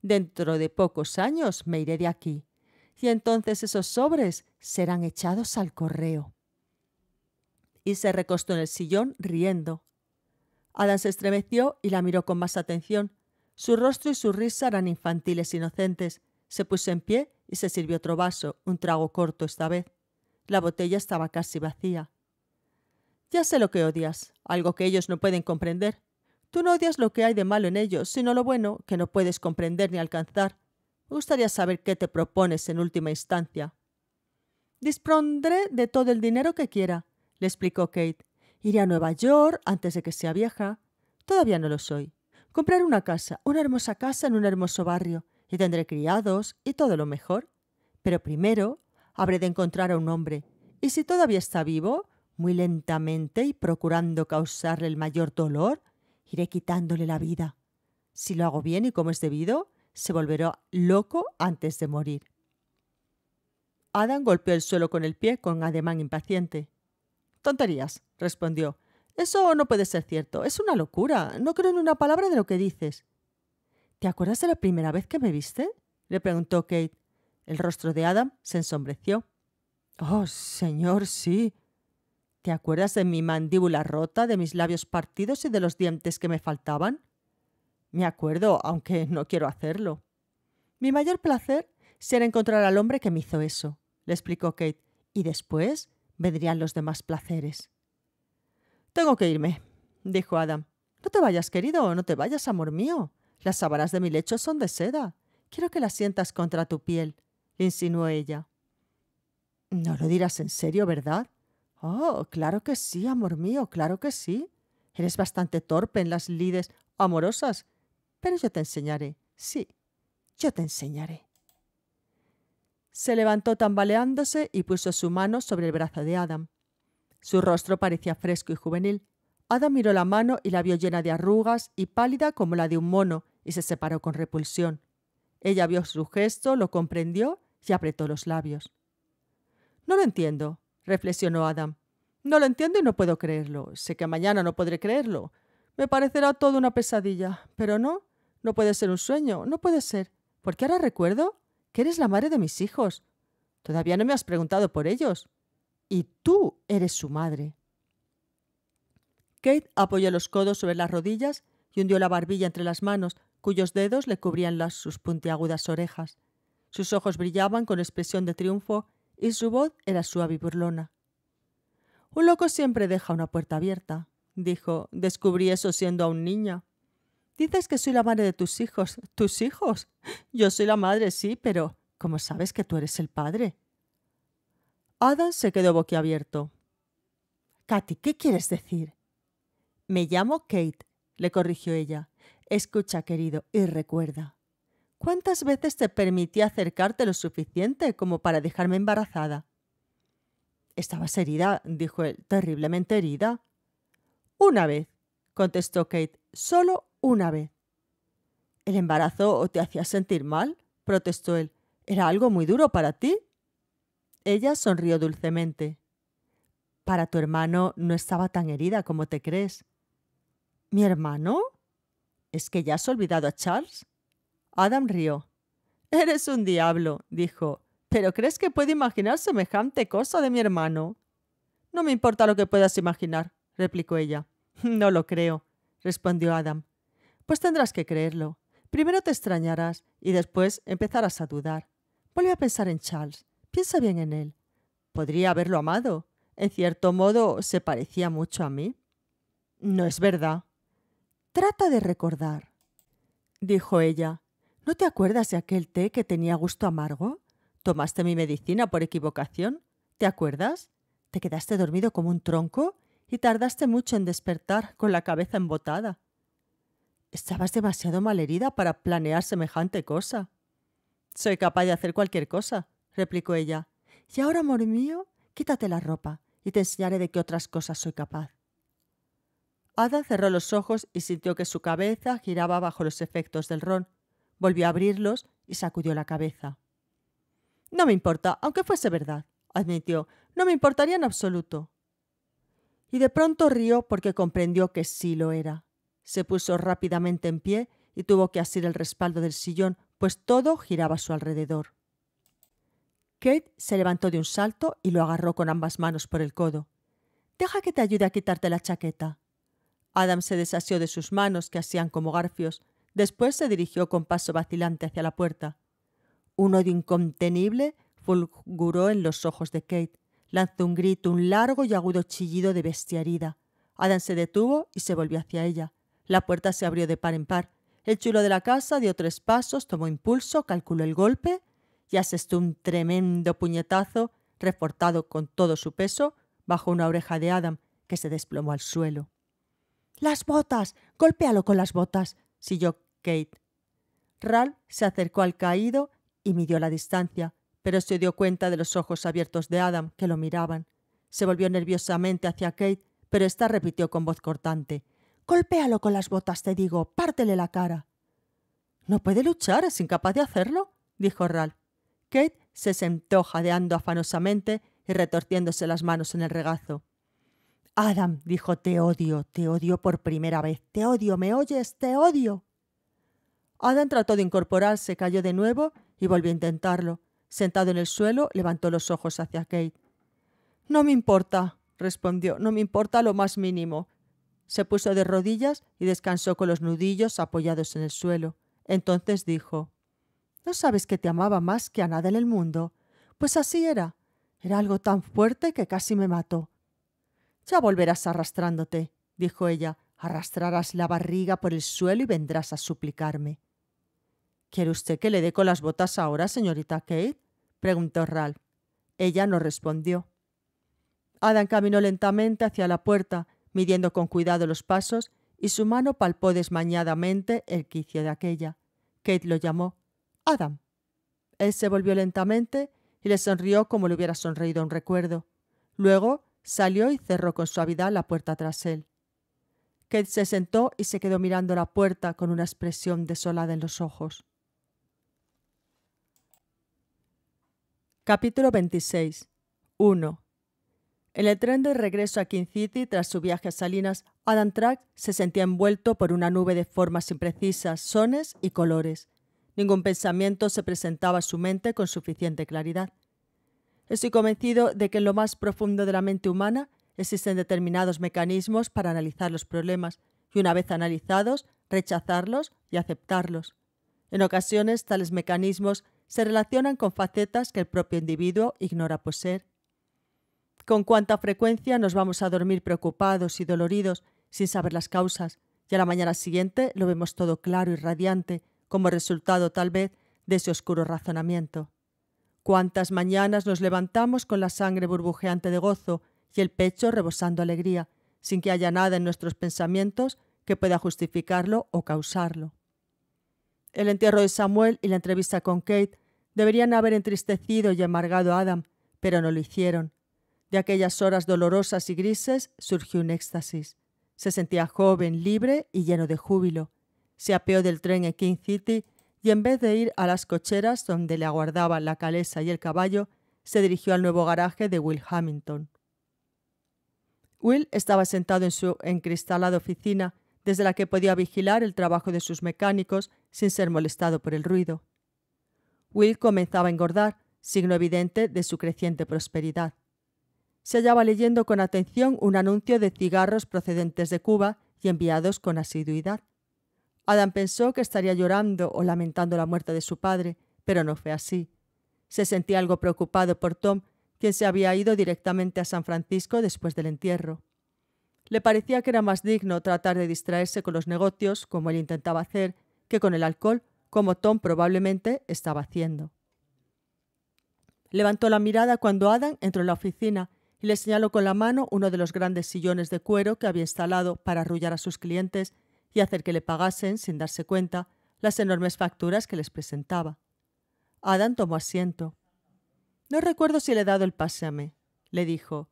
Dentro de pocos años me iré de aquí, y entonces esos sobres serán echados al correo. Y se recostó en el sillón riendo. Adam se estremeció y la miró con más atención. Su rostro y su risa eran infantiles inocentes, se puso en pie y se sirvió otro vaso, un trago corto esta vez. La botella estaba casi vacía. Ya sé lo que odias, algo que ellos no pueden comprender. Tú no odias lo que hay de malo en ellos, sino lo bueno que no puedes comprender ni alcanzar. Me gustaría saber qué te propones en última instancia. Dispondré de todo el dinero que quiera, le explicó Kate. Iré a Nueva York antes de que sea vieja. Todavía no lo soy. Comprar una casa, una hermosa casa en un hermoso barrio, y tendré criados y todo lo mejor. Pero primero habré de encontrar a un hombre, y si todavía está vivo, muy lentamente y procurando causarle el mayor dolor, iré quitándole la vida. Si lo hago bien y como es debido, se volverá loco antes de morir. Adam golpeó el suelo con el pie con ademán impaciente. Tonterías, respondió. Eso no puede ser cierto. Es una locura. No creo en una palabra de lo que dices. ¿Te acuerdas de la primera vez que me viste? le preguntó Kate. El rostro de Adam se ensombreció. Oh, señor, sí. ¿Te acuerdas de mi mandíbula rota, de mis labios partidos y de los dientes que me faltaban? Me acuerdo, aunque no quiero hacerlo. Mi mayor placer será encontrar al hombre que me hizo eso, le explicó Kate, y después vendrían los demás placeres. Tengo que irme, dijo Adam. No te vayas, querido, no te vayas, amor mío. Las sábanas de mi lecho son de seda. Quiero que las sientas contra tu piel, le insinuó ella. No lo dirás en serio, ¿verdad? Oh, claro que sí, amor mío, claro que sí. Eres bastante torpe en las lides amorosas, pero yo te enseñaré, sí, yo te enseñaré. Se levantó tambaleándose y puso su mano sobre el brazo de Adam. Su rostro parecía fresco y juvenil. Adam miró la mano y la vio llena de arrugas y pálida como la de un mono, y se separó con repulsión. Ella vio su gesto, lo comprendió y apretó los labios. No lo entiendo, reflexionó Adam. No lo entiendo y no puedo creerlo. Sé que mañana no podré creerlo. Me parecerá todo una pesadilla, pero no, no puede ser un sueño, no puede ser, porque ahora recuerdo que eres la madre de mis hijos. Todavía no me has preguntado por ellos. Y tú eres su madre. Kate apoyó los codos sobre las rodillas y hundió la barbilla entre las manos, cuyos dedos le cubrían las sus puntiagudas orejas. Sus ojos brillaban con expresión de triunfo y su voz era suave y burlona. Un loco siempre deja una puerta abierta, dijo. Descubrí eso siendo aún niña. Dices que soy la madre de tus hijos. ¿Tus hijos? Yo soy la madre, sí, pero ¿cómo sabes que tú eres el padre? Adam se quedó boquiabierto. Katy, ¿qué quieres decir? Me llamo Kate, le corrigió ella. Escucha, querido, y recuerda. ¿Cuántas veces te permití acercarte lo suficiente como para dejarme embarazada? Estabas herida, dijo él, terriblemente herida. Una vez, contestó Kate, solo una vez. ¿El embarazo te hacía sentir mal? protestó él. ¿Era algo muy duro para ti? Ella sonrió dulcemente. Para tu hermano no estaba tan herida como te crees. ¿Mi hermano? ¿Es que ya has olvidado a Charles? Adam rió. Eres un diablo, dijo. ¿Pero crees que puedo imaginar semejante cosa de mi hermano? No me importa lo que puedas imaginar, replicó ella. No lo creo, respondió Adam. Pues tendrás que creerlo. Primero te extrañarás y después empezarás a dudar. Vuelve a pensar en Charles. Piensa bien en él. Podría haberlo amado. En cierto modo, se parecía mucho a mí. No es verdad, Trata de recordar. Dijo ella. ¿No te acuerdas de aquel té que tenía gusto amargo? Tomaste mi medicina por equivocación. ¿Te acuerdas? Te quedaste dormido como un tronco y tardaste mucho en despertar con la cabeza embotada. Estabas demasiado malherida para planear semejante cosa. Soy capaz de hacer cualquier cosa, replicó ella. Y ahora, amor mío, quítate la ropa y te enseñaré de qué otras cosas soy capaz. Ada cerró los ojos y sintió que su cabeza giraba bajo los efectos del ron. Volvió a abrirlos y sacudió la cabeza. No me importa, aunque fuese verdad, admitió. No me importaría en absoluto. Y de pronto rió porque comprendió que sí lo era. Se puso rápidamente en pie y tuvo que asir el respaldo del sillón, pues todo giraba a su alrededor. Kate se levantó de un salto y lo agarró con ambas manos por el codo. Deja que te ayude a quitarte la chaqueta, Adam se desasió de sus manos que hacían como garfios. Después se dirigió con paso vacilante hacia la puerta. Un odio incontenible fulguró en los ojos de Kate. Lanzó un grito, un largo y agudo chillido de bestia herida. Adam se detuvo y se volvió hacia ella. La puerta se abrió de par en par. El chulo de la casa dio tres pasos, tomó impulso, calculó el golpe y asestó un tremendo puñetazo, reforzado con todo su peso, bajo una oreja de Adam, que se desplomó al suelo. Las botas. Golpéalo con las botas. siguió Kate. Ralph se acercó al caído y midió la distancia, pero se dio cuenta de los ojos abiertos de Adam que lo miraban. Se volvió nerviosamente hacia Kate, pero ésta repitió con voz cortante. Golpéalo con las botas, te digo. Pártele la cara. No puede luchar, es incapaz de hacerlo, dijo Ralph. Kate se sentó jadeando afanosamente y retorciéndose las manos en el regazo. Adam dijo, te odio, te odio por primera vez, te odio, ¿me oyes? Te odio. Adam trató de incorporarse, cayó de nuevo y volvió a intentarlo. Sentado en el suelo, levantó los ojos hacia Kate. No me importa, respondió, no me importa lo más mínimo. Se puso de rodillas y descansó con los nudillos apoyados en el suelo. Entonces dijo ¿No sabes que te amaba más que a nada en el mundo? Pues así era. Era algo tan fuerte que casi me mató. Ya volverás arrastrándote, dijo ella. Arrastrarás la barriga por el suelo y vendrás a suplicarme. ¿Quiere usted que le dé con las botas ahora, señorita Kate? preguntó Ralph. Ella no respondió. Adam caminó lentamente hacia la puerta, midiendo con cuidado los pasos, y su mano palpó desmañadamente el quicio de aquella. Kate lo llamó Adam. Él se volvió lentamente y le sonrió como le hubiera sonreído un recuerdo. Luego Salió y cerró con suavidad la puerta tras él. Kate se sentó y se quedó mirando la puerta con una expresión desolada en los ojos. Capítulo 26 1. En el tren de regreso a King City tras su viaje a Salinas, Adam Track se sentía envuelto por una nube de formas imprecisas, sones y colores. Ningún pensamiento se presentaba a su mente con suficiente claridad. Estoy convencido de que en lo más profundo de la mente humana existen determinados mecanismos para analizar los problemas y una vez analizados, rechazarlos y aceptarlos. En ocasiones, tales mecanismos se relacionan con facetas que el propio individuo ignora poseer. Con cuánta frecuencia nos vamos a dormir preocupados y doloridos sin saber las causas, y a la mañana siguiente lo vemos todo claro y radiante, como resultado tal vez de ese oscuro razonamiento. Cuántas mañanas nos levantamos con la sangre burbujeante de gozo y el pecho rebosando alegría, sin que haya nada en nuestros pensamientos que pueda justificarlo o causarlo. El entierro de Samuel y la entrevista con Kate deberían haber entristecido y amargado a Adam, pero no lo hicieron. De aquellas horas dolorosas y grises surgió un éxtasis. Se sentía joven, libre y lleno de júbilo. Se apeó del tren en King City y en vez de ir a las cocheras donde le aguardaban la calesa y el caballo, se dirigió al nuevo garaje de Will Hamilton. Will estaba sentado en su encristalada oficina, desde la que podía vigilar el trabajo de sus mecánicos sin ser molestado por el ruido. Will comenzaba a engordar, signo evidente de su creciente prosperidad. Se hallaba leyendo con atención un anuncio de cigarros procedentes de Cuba y enviados con asiduidad. Adam pensó que estaría llorando o lamentando la muerte de su padre, pero no fue así. Se sentía algo preocupado por Tom, quien se había ido directamente a San Francisco después del entierro. Le parecía que era más digno tratar de distraerse con los negocios, como él intentaba hacer, que con el alcohol, como Tom probablemente estaba haciendo. Levantó la mirada cuando Adam entró en la oficina y le señaló con la mano uno de los grandes sillones de cuero que había instalado para arrullar a sus clientes y hacer que le pagasen, sin darse cuenta, las enormes facturas que les presentaba. Adam tomó asiento. No recuerdo si le he dado el pase a mí, le dijo.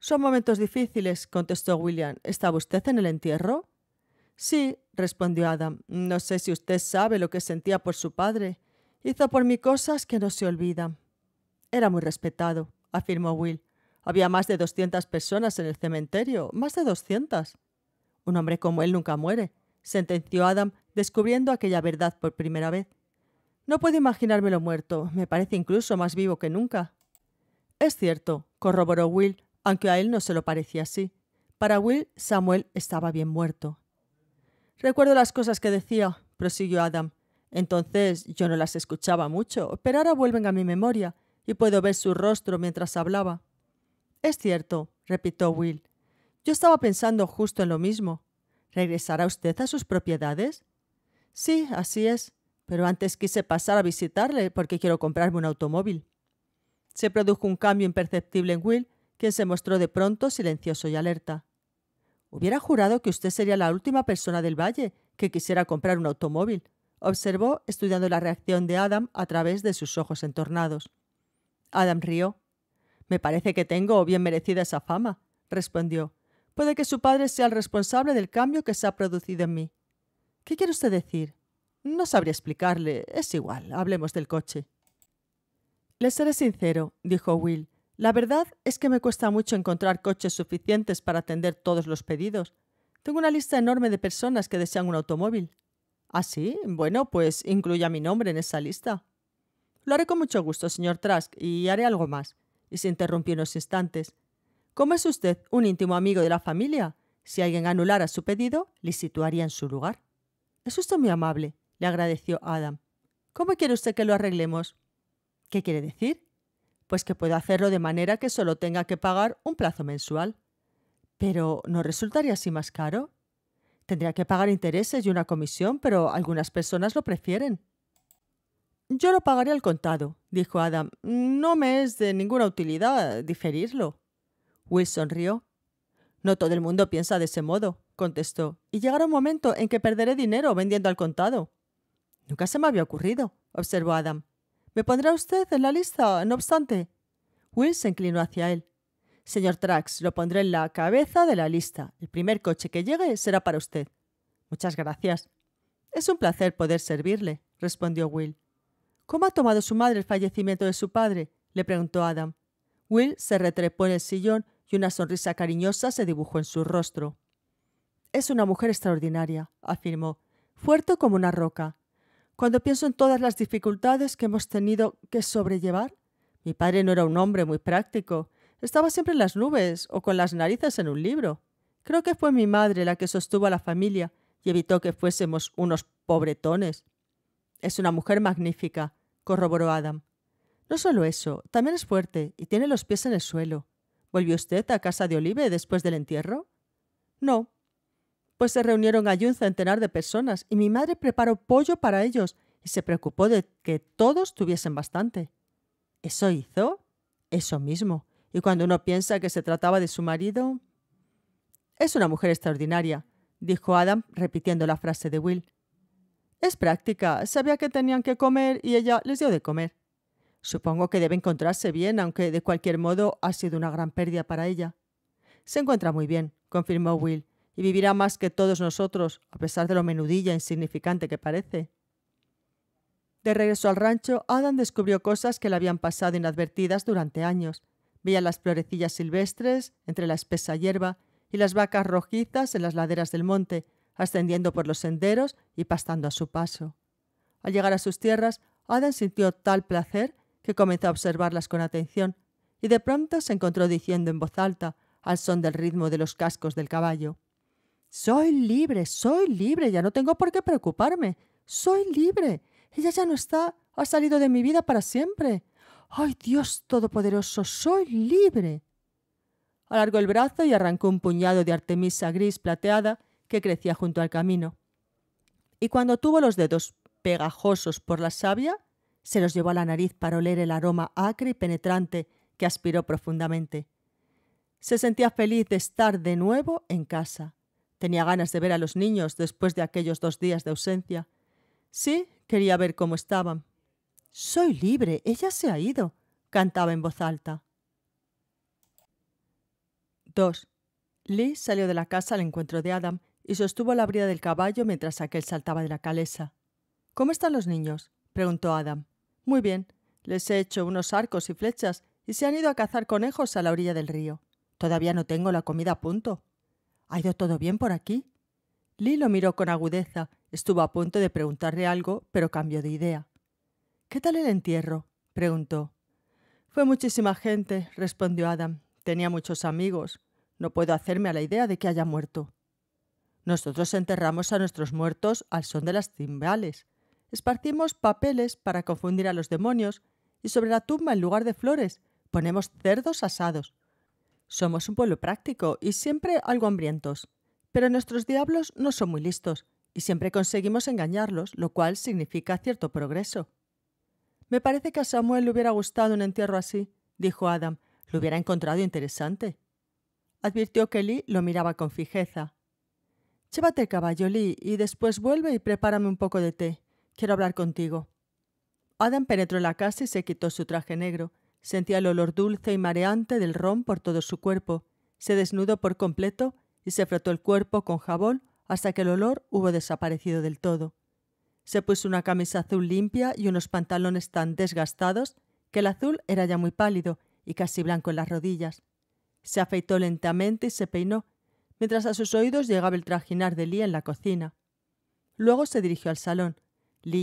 Son momentos difíciles, contestó William. ¿Estaba usted en el entierro? Sí, respondió Adam. No sé si usted sabe lo que sentía por su padre. Hizo por mí cosas que no se olvidan. Era muy respetado, afirmó Will. Había más de doscientas personas en el cementerio, más de doscientas». Un hombre como él nunca muere, sentenció Adam, descubriendo aquella verdad por primera vez. No puedo imaginármelo muerto, me parece incluso más vivo que nunca. Es cierto, corroboró Will, aunque a él no se lo parecía así. Para Will, Samuel estaba bien muerto. Recuerdo las cosas que decía, prosiguió Adam. Entonces yo no las escuchaba mucho, pero ahora vuelven a mi memoria y puedo ver su rostro mientras hablaba. Es cierto, repitió Will. Yo estaba pensando justo en lo mismo. ¿Regresará usted a sus propiedades? Sí, así es. Pero antes quise pasar a visitarle porque quiero comprarme un automóvil. Se produjo un cambio imperceptible en Will, quien se mostró de pronto silencioso y alerta. Hubiera jurado que usted sería la última persona del valle que quisiera comprar un automóvil, observó, estudiando la reacción de Adam a través de sus ojos entornados. Adam rió. Me parece que tengo bien merecida esa fama, respondió Puede que su padre sea el responsable del cambio que se ha producido en mí. ¿Qué quiere usted decir? No sabría explicarle. Es igual. Hablemos del coche. Le seré sincero, dijo Will. La verdad es que me cuesta mucho encontrar coches suficientes para atender todos los pedidos. Tengo una lista enorme de personas que desean un automóvil. ¿Ah, sí? Bueno, pues incluya mi nombre en esa lista. Lo haré con mucho gusto, señor Trask, y haré algo más. Y se interrumpió unos instantes. ¿Cómo es usted un íntimo amigo de la familia, si alguien anulara su pedido, le situaría en su lugar. Es usted muy amable, le agradeció Adam. ¿Cómo quiere usted que lo arreglemos? ¿Qué quiere decir? Pues que puedo hacerlo de manera que solo tenga que pagar un plazo mensual. Pero ¿no resultaría así más caro? Tendría que pagar intereses y una comisión, pero algunas personas lo prefieren. Yo lo pagaré al contado, dijo Adam. No me es de ninguna utilidad diferirlo. Will sonrió. No todo el mundo piensa de ese modo, contestó, y llegará un momento en que perderé dinero vendiendo al contado. Nunca se me había ocurrido, observó Adam. ¿Me pondrá usted en la lista, no obstante? Will se inclinó hacia él. Señor Trax, lo pondré en la cabeza de la lista. El primer coche que llegue será para usted. Muchas gracias. Es un placer poder servirle, respondió Will. ¿Cómo ha tomado su madre el fallecimiento de su padre? le preguntó Adam. Will se retrepó en el sillón una sonrisa cariñosa se dibujó en su rostro. Es una mujer extraordinaria, afirmó, fuerte como una roca. Cuando pienso en todas las dificultades que hemos tenido que sobrellevar, mi padre no era un hombre muy práctico, estaba siempre en las nubes o con las narices en un libro. Creo que fue mi madre la que sostuvo a la familia y evitó que fuésemos unos pobretones. Es una mujer magnífica, corroboró Adam. No solo eso, también es fuerte y tiene los pies en el suelo. ¿Volvió usted a casa de Olive después del entierro? No. Pues se reunieron allí un centenar de personas y mi madre preparó pollo para ellos y se preocupó de que todos tuviesen bastante. ¿Eso hizo? Eso mismo. Y cuando uno piensa que se trataba de su marido. Es una mujer extraordinaria, dijo Adam, repitiendo la frase de Will. Es práctica. Sabía que tenían que comer y ella les dio de comer. Supongo que debe encontrarse bien, aunque de cualquier modo ha sido una gran pérdida para ella. Se encuentra muy bien, confirmó Will, y vivirá más que todos nosotros, a pesar de lo menudilla e insignificante que parece. De regreso al rancho, Adam descubrió cosas que le habían pasado inadvertidas durante años. Veía las florecillas silvestres entre la espesa hierba y las vacas rojizas en las laderas del monte, ascendiendo por los senderos y pastando a su paso. Al llegar a sus tierras, Adam sintió tal placer que comenzó a observarlas con atención y de pronto se encontró diciendo en voz alta, al son del ritmo de los cascos del caballo, Soy libre, soy libre, ya no tengo por qué preocuparme, soy libre, ella ya no está, ha salido de mi vida para siempre. ¡Ay Dios Todopoderoso, soy libre! Alargó el brazo y arrancó un puñado de artemisa gris plateada que crecía junto al camino. Y cuando tuvo los dedos pegajosos por la savia, se los llevó a la nariz para oler el aroma acre y penetrante que aspiró profundamente. Se sentía feliz de estar de nuevo en casa. Tenía ganas de ver a los niños después de aquellos dos días de ausencia. Sí, quería ver cómo estaban. Soy libre, ella se ha ido, cantaba en voz alta. 2. Lee salió de la casa al encuentro de Adam y sostuvo la brida del caballo mientras aquel saltaba de la calesa. ¿Cómo están los niños? preguntó Adam. Muy bien, les he hecho unos arcos y flechas y se han ido a cazar conejos a la orilla del río. Todavía no tengo la comida a punto. ¿Ha ido todo bien por aquí? Lee lo miró con agudeza. Estuvo a punto de preguntarle algo, pero cambió de idea. ¿Qué tal el entierro? preguntó. Fue muchísima gente, respondió Adam. Tenía muchos amigos. No puedo hacerme a la idea de que haya muerto. Nosotros enterramos a nuestros muertos al son de las timbales, Espartimos papeles para confundir a los demonios y sobre la tumba en lugar de flores ponemos cerdos asados. Somos un pueblo práctico y siempre algo hambrientos, pero nuestros diablos no son muy listos y siempre conseguimos engañarlos, lo cual significa cierto progreso. Me parece que a Samuel le hubiera gustado un entierro así, dijo Adam, lo hubiera encontrado interesante. Advirtió que Lee lo miraba con fijeza. Llévate el caballo, Lee, y después vuelve y prepárame un poco de té. Quiero hablar contigo. Adam penetró en la casa y se quitó su traje negro. Sentía el olor dulce y mareante del ron por todo su cuerpo. Se desnudó por completo y se frotó el cuerpo con jabón hasta que el olor hubo desaparecido del todo. Se puso una camisa azul limpia y unos pantalones tan desgastados que el azul era ya muy pálido y casi blanco en las rodillas. Se afeitó lentamente y se peinó, mientras a sus oídos llegaba el trajinar de Lee en la cocina. Luego se dirigió al salón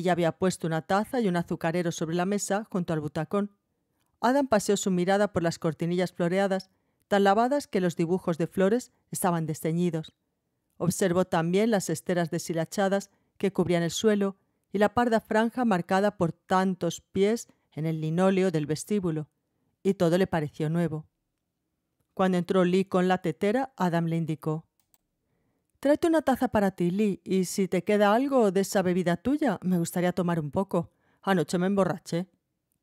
ya había puesto una taza y un azucarero sobre la mesa junto al butacón. Adam paseó su mirada por las cortinillas floreadas, tan lavadas que los dibujos de flores estaban desteñidos. Observó también las esteras deshilachadas que cubrían el suelo y la parda franja marcada por tantos pies en el linóleo del vestíbulo, y todo le pareció nuevo. Cuando entró Lee con la tetera, Adam le indicó Tráete una taza para ti, Lee, y si te queda algo de esa bebida tuya, me gustaría tomar un poco. Anoche me emborraché.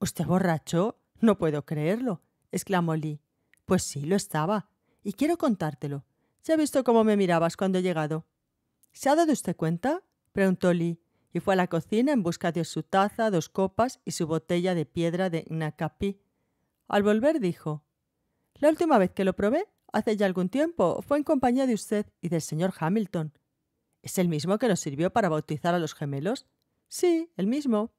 ¿Usted borracho? No puedo creerlo, exclamó Lee. Pues sí, lo estaba. Y quiero contártelo. Ya ha visto cómo me mirabas cuando he llegado. ¿Se ha dado usted cuenta? preguntó Lee, y fue a la cocina en busca de su taza, dos copas y su botella de piedra de Nakapi. Al volver dijo La última vez que lo probé hace ya algún tiempo, fue en compañía de usted y del señor Hamilton. ¿Es el mismo que nos sirvió para bautizar a los gemelos? Sí, el mismo.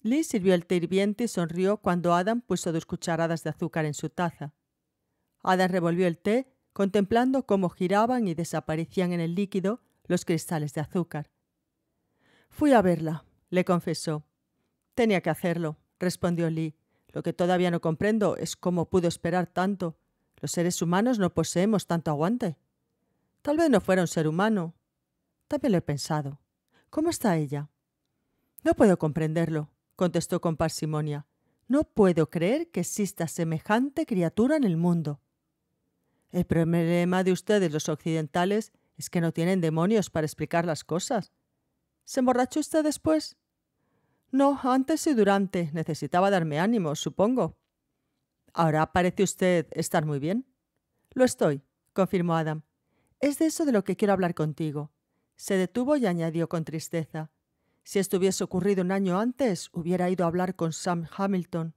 Lee sirvió el té hirviente y sonrió cuando Adam puso dos cucharadas de azúcar en su taza. Adam revolvió el té, contemplando cómo giraban y desaparecían en el líquido los cristales de azúcar. Fui a verla, le confesó. Tenía que hacerlo, respondió Lee. Lo que todavía no comprendo es cómo pudo esperar tanto. Los seres humanos no poseemos tanto aguante. Tal vez no fuera un ser humano. También lo he pensado. ¿Cómo está ella? No puedo comprenderlo, contestó con parsimonia. No puedo creer que exista semejante criatura en el mundo. El problema de ustedes, los occidentales, es que no tienen demonios para explicar las cosas. ¿Se emborrachó usted después? No, antes y durante. Necesitaba darme ánimos, supongo. Ahora parece usted estar muy bien. Lo estoy, confirmó Adam. Es de eso de lo que quiero hablar contigo. Se detuvo y añadió con tristeza. Si esto hubiese ocurrido un año antes, hubiera ido a hablar con Sam Hamilton.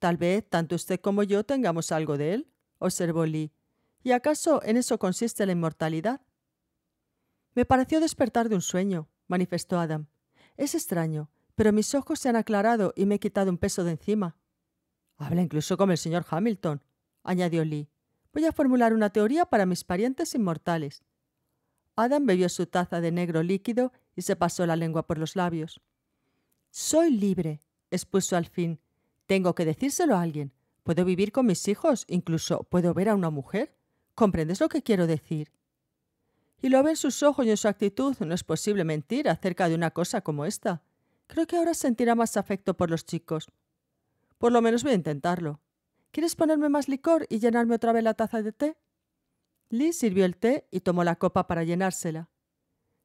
Tal vez tanto usted como yo tengamos algo de él, observó Lee. ¿Y acaso en eso consiste la inmortalidad? Me pareció despertar de un sueño, manifestó Adam. Es extraño, pero mis ojos se han aclarado y me he quitado un peso de encima. Habla incluso como el señor Hamilton, añadió Lee. Voy a formular una teoría para mis parientes inmortales. Adam bebió su taza de negro líquido y se pasó la lengua por los labios. Soy libre, expuso al fin. Tengo que decírselo a alguien. Puedo vivir con mis hijos, incluso puedo ver a una mujer. ¿Comprendes lo que quiero decir? Y lo ve en sus ojos y en su actitud. No es posible mentir acerca de una cosa como esta. Creo que ahora sentirá más afecto por los chicos. Por lo menos voy a intentarlo. ¿Quieres ponerme más licor y llenarme otra vez la taza de té? Lee sirvió el té y tomó la copa para llenársela.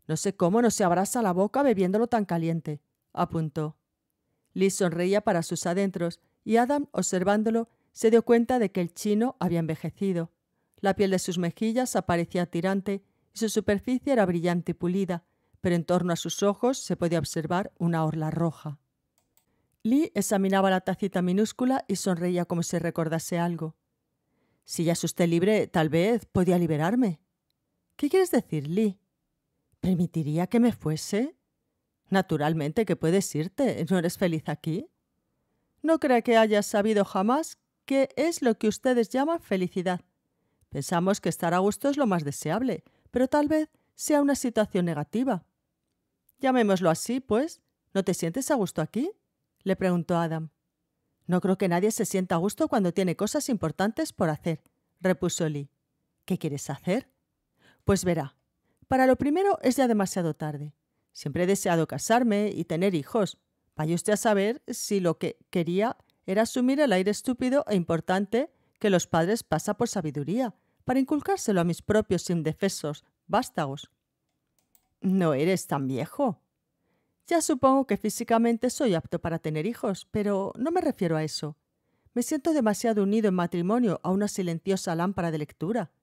No sé cómo no se abrasa la boca bebiéndolo tan caliente, apuntó. Lee sonreía para sus adentros y Adam, observándolo, se dio cuenta de que el chino había envejecido. La piel de sus mejillas aparecía tirante y su superficie era brillante y pulida, pero en torno a sus ojos se podía observar una orla roja. Lee examinaba la tacita minúscula y sonreía como si recordase algo. Si ya es usted libre, tal vez podía liberarme. ¿Qué quieres decir, Lee? ¿Permitiría que me fuese? Naturalmente que puedes irte. ¿No eres feliz aquí? No creo que hayas sabido jamás qué es lo que ustedes llaman felicidad. Pensamos que estar a gusto es lo más deseable, pero tal vez sea una situación negativa. Llamémoslo así, pues. ¿No te sientes a gusto aquí? le preguntó Adam. No creo que nadie se sienta a gusto cuando tiene cosas importantes por hacer, repuso Lee. ¿Qué quieres hacer? Pues verá, para lo primero es ya demasiado tarde. Siempre he deseado casarme y tener hijos. Vaya usted a saber si lo que quería era asumir el aire estúpido e importante que los padres pasan por sabiduría, para inculcárselo a mis propios indefesos vástagos. No eres tan viejo, ya supongo que físicamente soy apto para tener hijos, pero no me refiero a eso. Me siento demasiado unido en matrimonio a una silenciosa lámpara de lectura.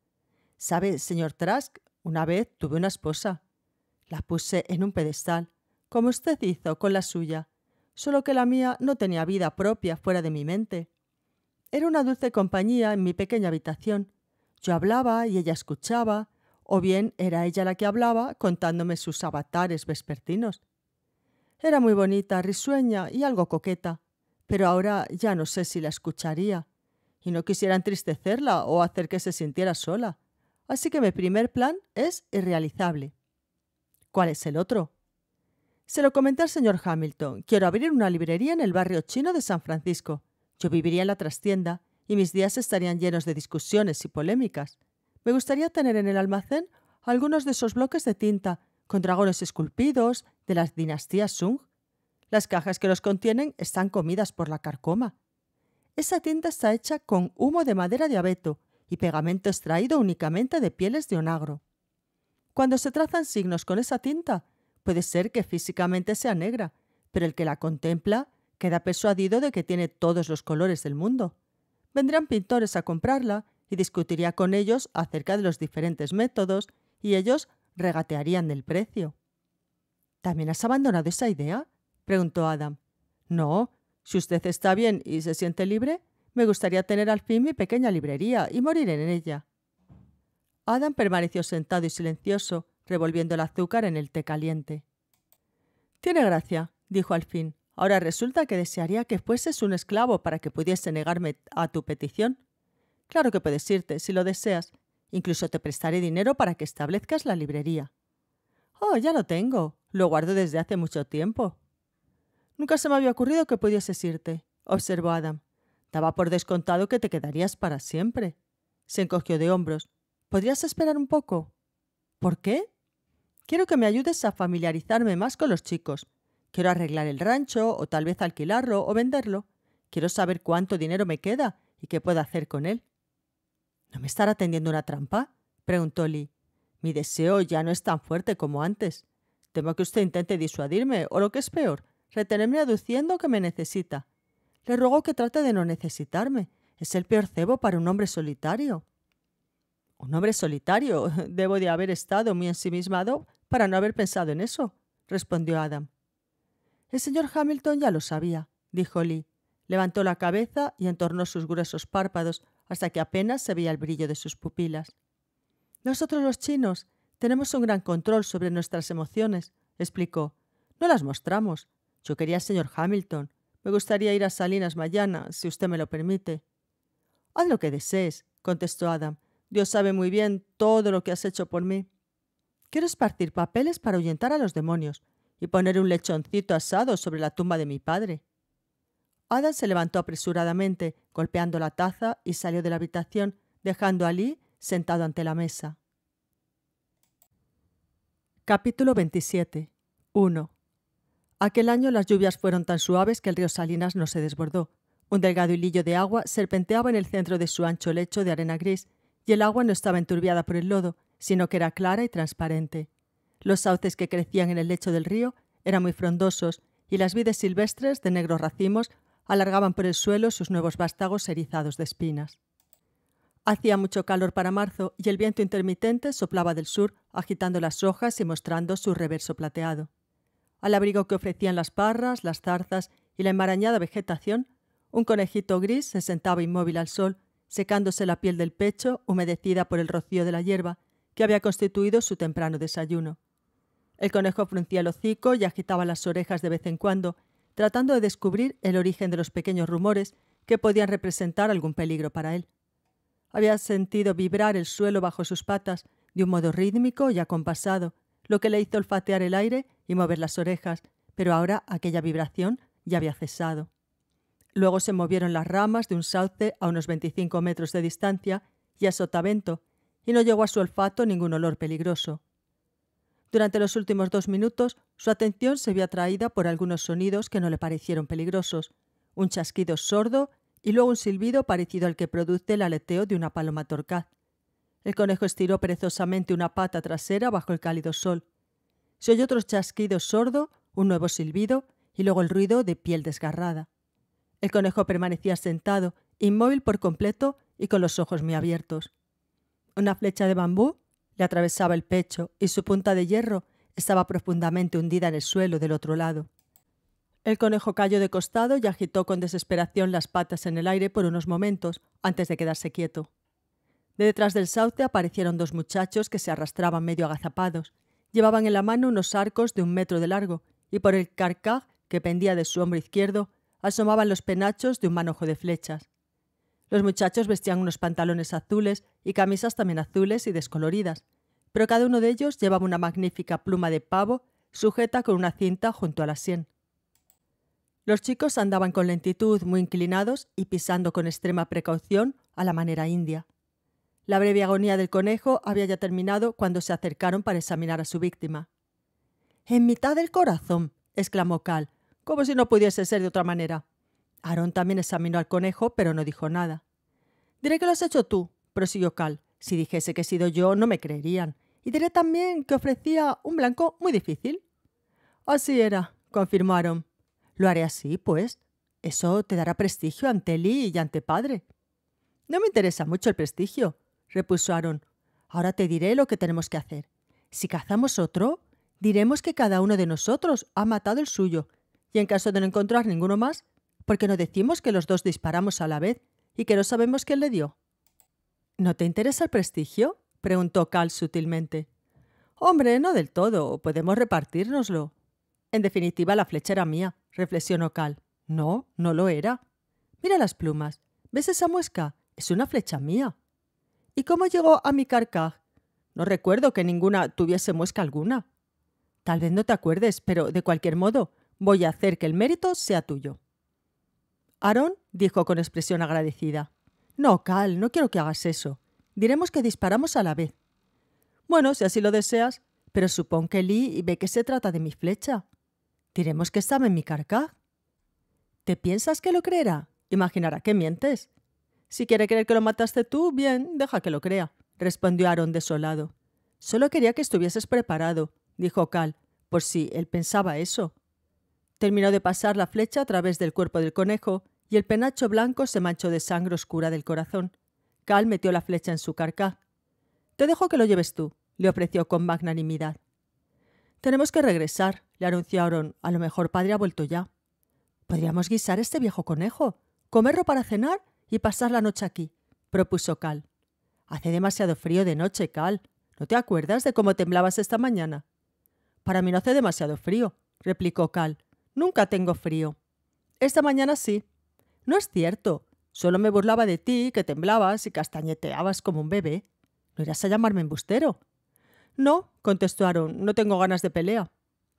¿Sabe, señor Trask? Una vez tuve una esposa. La puse en un pedestal, como usted hizo con la suya, solo que la mía no tenía vida propia fuera de mi mente. Era una dulce compañía en mi pequeña habitación. Yo hablaba y ella escuchaba, o bien era ella la que hablaba contándome sus avatares vespertinos. Era muy bonita, risueña y algo coqueta, pero ahora ya no sé si la escucharía, y no quisiera entristecerla o hacer que se sintiera sola. Así que mi primer plan es irrealizable. ¿Cuál es el otro? Se lo comenté al señor Hamilton. Quiero abrir una librería en el barrio chino de San Francisco. Yo viviría en la trastienda y mis días estarían llenos de discusiones y polémicas. Me gustaría tener en el almacén algunos de esos bloques de tinta con dragones esculpidos de las dinastías Sung. Las cajas que los contienen están comidas por la carcoma. Esa tinta está hecha con humo de madera de abeto y pegamento extraído únicamente de pieles de onagro. Cuando se trazan signos con esa tinta, puede ser que físicamente sea negra, pero el que la contempla queda persuadido de que tiene todos los colores del mundo. Vendrán pintores a comprarla y discutiría con ellos acerca de los diferentes métodos, y ellos regatearían del precio. ¿También has abandonado esa idea? preguntó Adam. No, si usted está bien y se siente libre, me gustaría tener al fin mi pequeña librería y morir en ella. Adam permaneció sentado y silencioso, revolviendo el azúcar en el té caliente. Tiene gracia, dijo al fin. Ahora resulta que desearía que fueses un esclavo para que pudiese negarme a tu petición. Claro que puedes irte, si lo deseas, Incluso te prestaré dinero para que establezcas la librería. Oh, ya lo tengo. Lo guardo desde hace mucho tiempo. Nunca se me había ocurrido que pudieses irte, observó Adam. Daba por descontado que te quedarías para siempre. Se encogió de hombros. ¿Podrías esperar un poco? ¿Por qué? Quiero que me ayudes a familiarizarme más con los chicos. Quiero arreglar el rancho, o tal vez alquilarlo, o venderlo. Quiero saber cuánto dinero me queda y qué puedo hacer con él. ¿No me estará tendiendo una trampa? preguntó Lee. Mi deseo ya no es tan fuerte como antes. Temo que usted intente disuadirme, o lo que es peor, retenerme aduciendo que me necesita. Le ruego que trate de no necesitarme. Es el peor cebo para un hombre solitario. Un hombre solitario. Debo de haber estado muy ensimismado para no haber pensado en eso, respondió Adam. El señor Hamilton ya lo sabía, dijo Lee. Levantó la cabeza y entornó sus gruesos párpados hasta que apenas se veía el brillo de sus pupilas. Nosotros los chinos tenemos un gran control sobre nuestras emociones, explicó. No las mostramos. Yo quería al señor Hamilton. Me gustaría ir a Salinas mañana, si usted me lo permite. Haz lo que desees, contestó Adam. Dios sabe muy bien todo lo que has hecho por mí. Quiero esparcir papeles para ahuyentar a los demonios y poner un lechoncito asado sobre la tumba de mi padre. Adam se levantó apresuradamente, golpeando la taza, y salió de la habitación, dejando a Lee sentado ante la mesa. Capítulo 27. 1. Aquel año las lluvias fueron tan suaves que el río Salinas no se desbordó. Un delgado hilillo de agua serpenteaba en el centro de su ancho lecho de arena gris, y el agua no estaba enturbiada por el lodo, sino que era clara y transparente. Los sauces que crecían en el lecho del río eran muy frondosos, y las vides silvestres de negros racimos alargaban por el suelo sus nuevos vástagos erizados de espinas. Hacía mucho calor para marzo y el viento intermitente soplaba del sur, agitando las hojas y mostrando su reverso plateado. Al abrigo que ofrecían las parras, las zarzas y la enmarañada vegetación, un conejito gris se sentaba inmóvil al sol, secándose la piel del pecho, humedecida por el rocío de la hierba, que había constituido su temprano desayuno. El conejo fruncía el hocico y agitaba las orejas de vez en cuando, tratando de descubrir el origen de los pequeños rumores que podían representar algún peligro para él. Había sentido vibrar el suelo bajo sus patas de un modo rítmico y acompasado, lo que le hizo olfatear el aire y mover las orejas, pero ahora aquella vibración ya había cesado. Luego se movieron las ramas de un sauce a unos 25 metros de distancia y a sotavento, y no llegó a su olfato ningún olor peligroso. Durante los últimos dos minutos, su atención se vio atraída por algunos sonidos que no le parecieron peligrosos. Un chasquido sordo y luego un silbido parecido al que produce el aleteo de una paloma torcaz. El conejo estiró perezosamente una pata trasera bajo el cálido sol. Se oyó otro chasquido sordo, un nuevo silbido y luego el ruido de piel desgarrada. El conejo permanecía sentado, inmóvil por completo y con los ojos muy abiertos. Una flecha de bambú le atravesaba el pecho y su punta de hierro estaba profundamente hundida en el suelo del otro lado. El conejo cayó de costado y agitó con desesperación las patas en el aire por unos momentos antes de quedarse quieto. De detrás del sauce aparecieron dos muchachos que se arrastraban medio agazapados. Llevaban en la mano unos arcos de un metro de largo y por el carcaj que pendía de su hombro izquierdo asomaban los penachos de un manojo de flechas. Los muchachos vestían unos pantalones azules y camisas también azules y descoloridas, pero cada uno de ellos llevaba una magnífica pluma de pavo sujeta con una cinta junto a la sien. Los chicos andaban con lentitud, muy inclinados y pisando con extrema precaución a la manera india. La breve agonía del conejo había ya terminado cuando se acercaron para examinar a su víctima. En mitad del corazón, exclamó Cal, como si no pudiese ser de otra manera. Aarón también examinó al conejo, pero no dijo nada. Diré que lo has hecho tú, prosiguió Cal. Si dijese que he sido yo, no me creerían. Y diré también que ofrecía un blanco muy difícil. Así era, confirmaron. Lo haré así, pues. Eso te dará prestigio ante Eli y ante padre. No me interesa mucho el prestigio, repuso Aarón. Ahora te diré lo que tenemos que hacer. Si cazamos otro, diremos que cada uno de nosotros ha matado el suyo, y en caso de no encontrar ninguno más, porque no decimos que los dos disparamos a la vez y que no sabemos quién le dio. ¿No te interesa el prestigio? preguntó Cal sutilmente. Hombre, no del todo. Podemos repartírnoslo. En definitiva, la flecha era mía, reflexionó Cal. No, no lo era. Mira las plumas. ¿Ves esa muesca? Es una flecha mía. ¿Y cómo llegó a mi carcaj? No recuerdo que ninguna tuviese muesca alguna. Tal vez no te acuerdes, pero de cualquier modo, voy a hacer que el mérito sea tuyo. Aarón dijo con expresión agradecida. No, Cal, no quiero que hagas eso. Diremos que disparamos a la vez. Bueno, si así lo deseas, pero supón que Lee ve que se trata de mi flecha. Diremos que estaba en mi carcaj. ¿Te piensas que lo creerá? Imaginará que mientes. Si quiere creer que lo mataste tú, bien, deja que lo crea, respondió Aaron desolado. Solo quería que estuvieses preparado, dijo Cal, por si él pensaba eso. Terminó de pasar la flecha a través del cuerpo del conejo y el penacho blanco se manchó de sangre oscura del corazón. Cal metió la flecha en su carcaj. Te dejo que lo lleves tú, le ofreció con magnanimidad. Tenemos que regresar, le anunciaron. A lo mejor padre ha vuelto ya. Podríamos guisar este viejo conejo, comerlo para cenar y pasar la noche aquí, propuso Cal. Hace demasiado frío de noche, Cal. ¿No te acuerdas de cómo temblabas esta mañana? Para mí no hace demasiado frío, replicó Cal. Nunca tengo frío. Esta mañana sí. No es cierto. Solo me burlaba de ti, que temblabas y castañeteabas como un bebé. ¿No irás a llamarme embustero? No, contestó Aaron, no tengo ganas de pelea.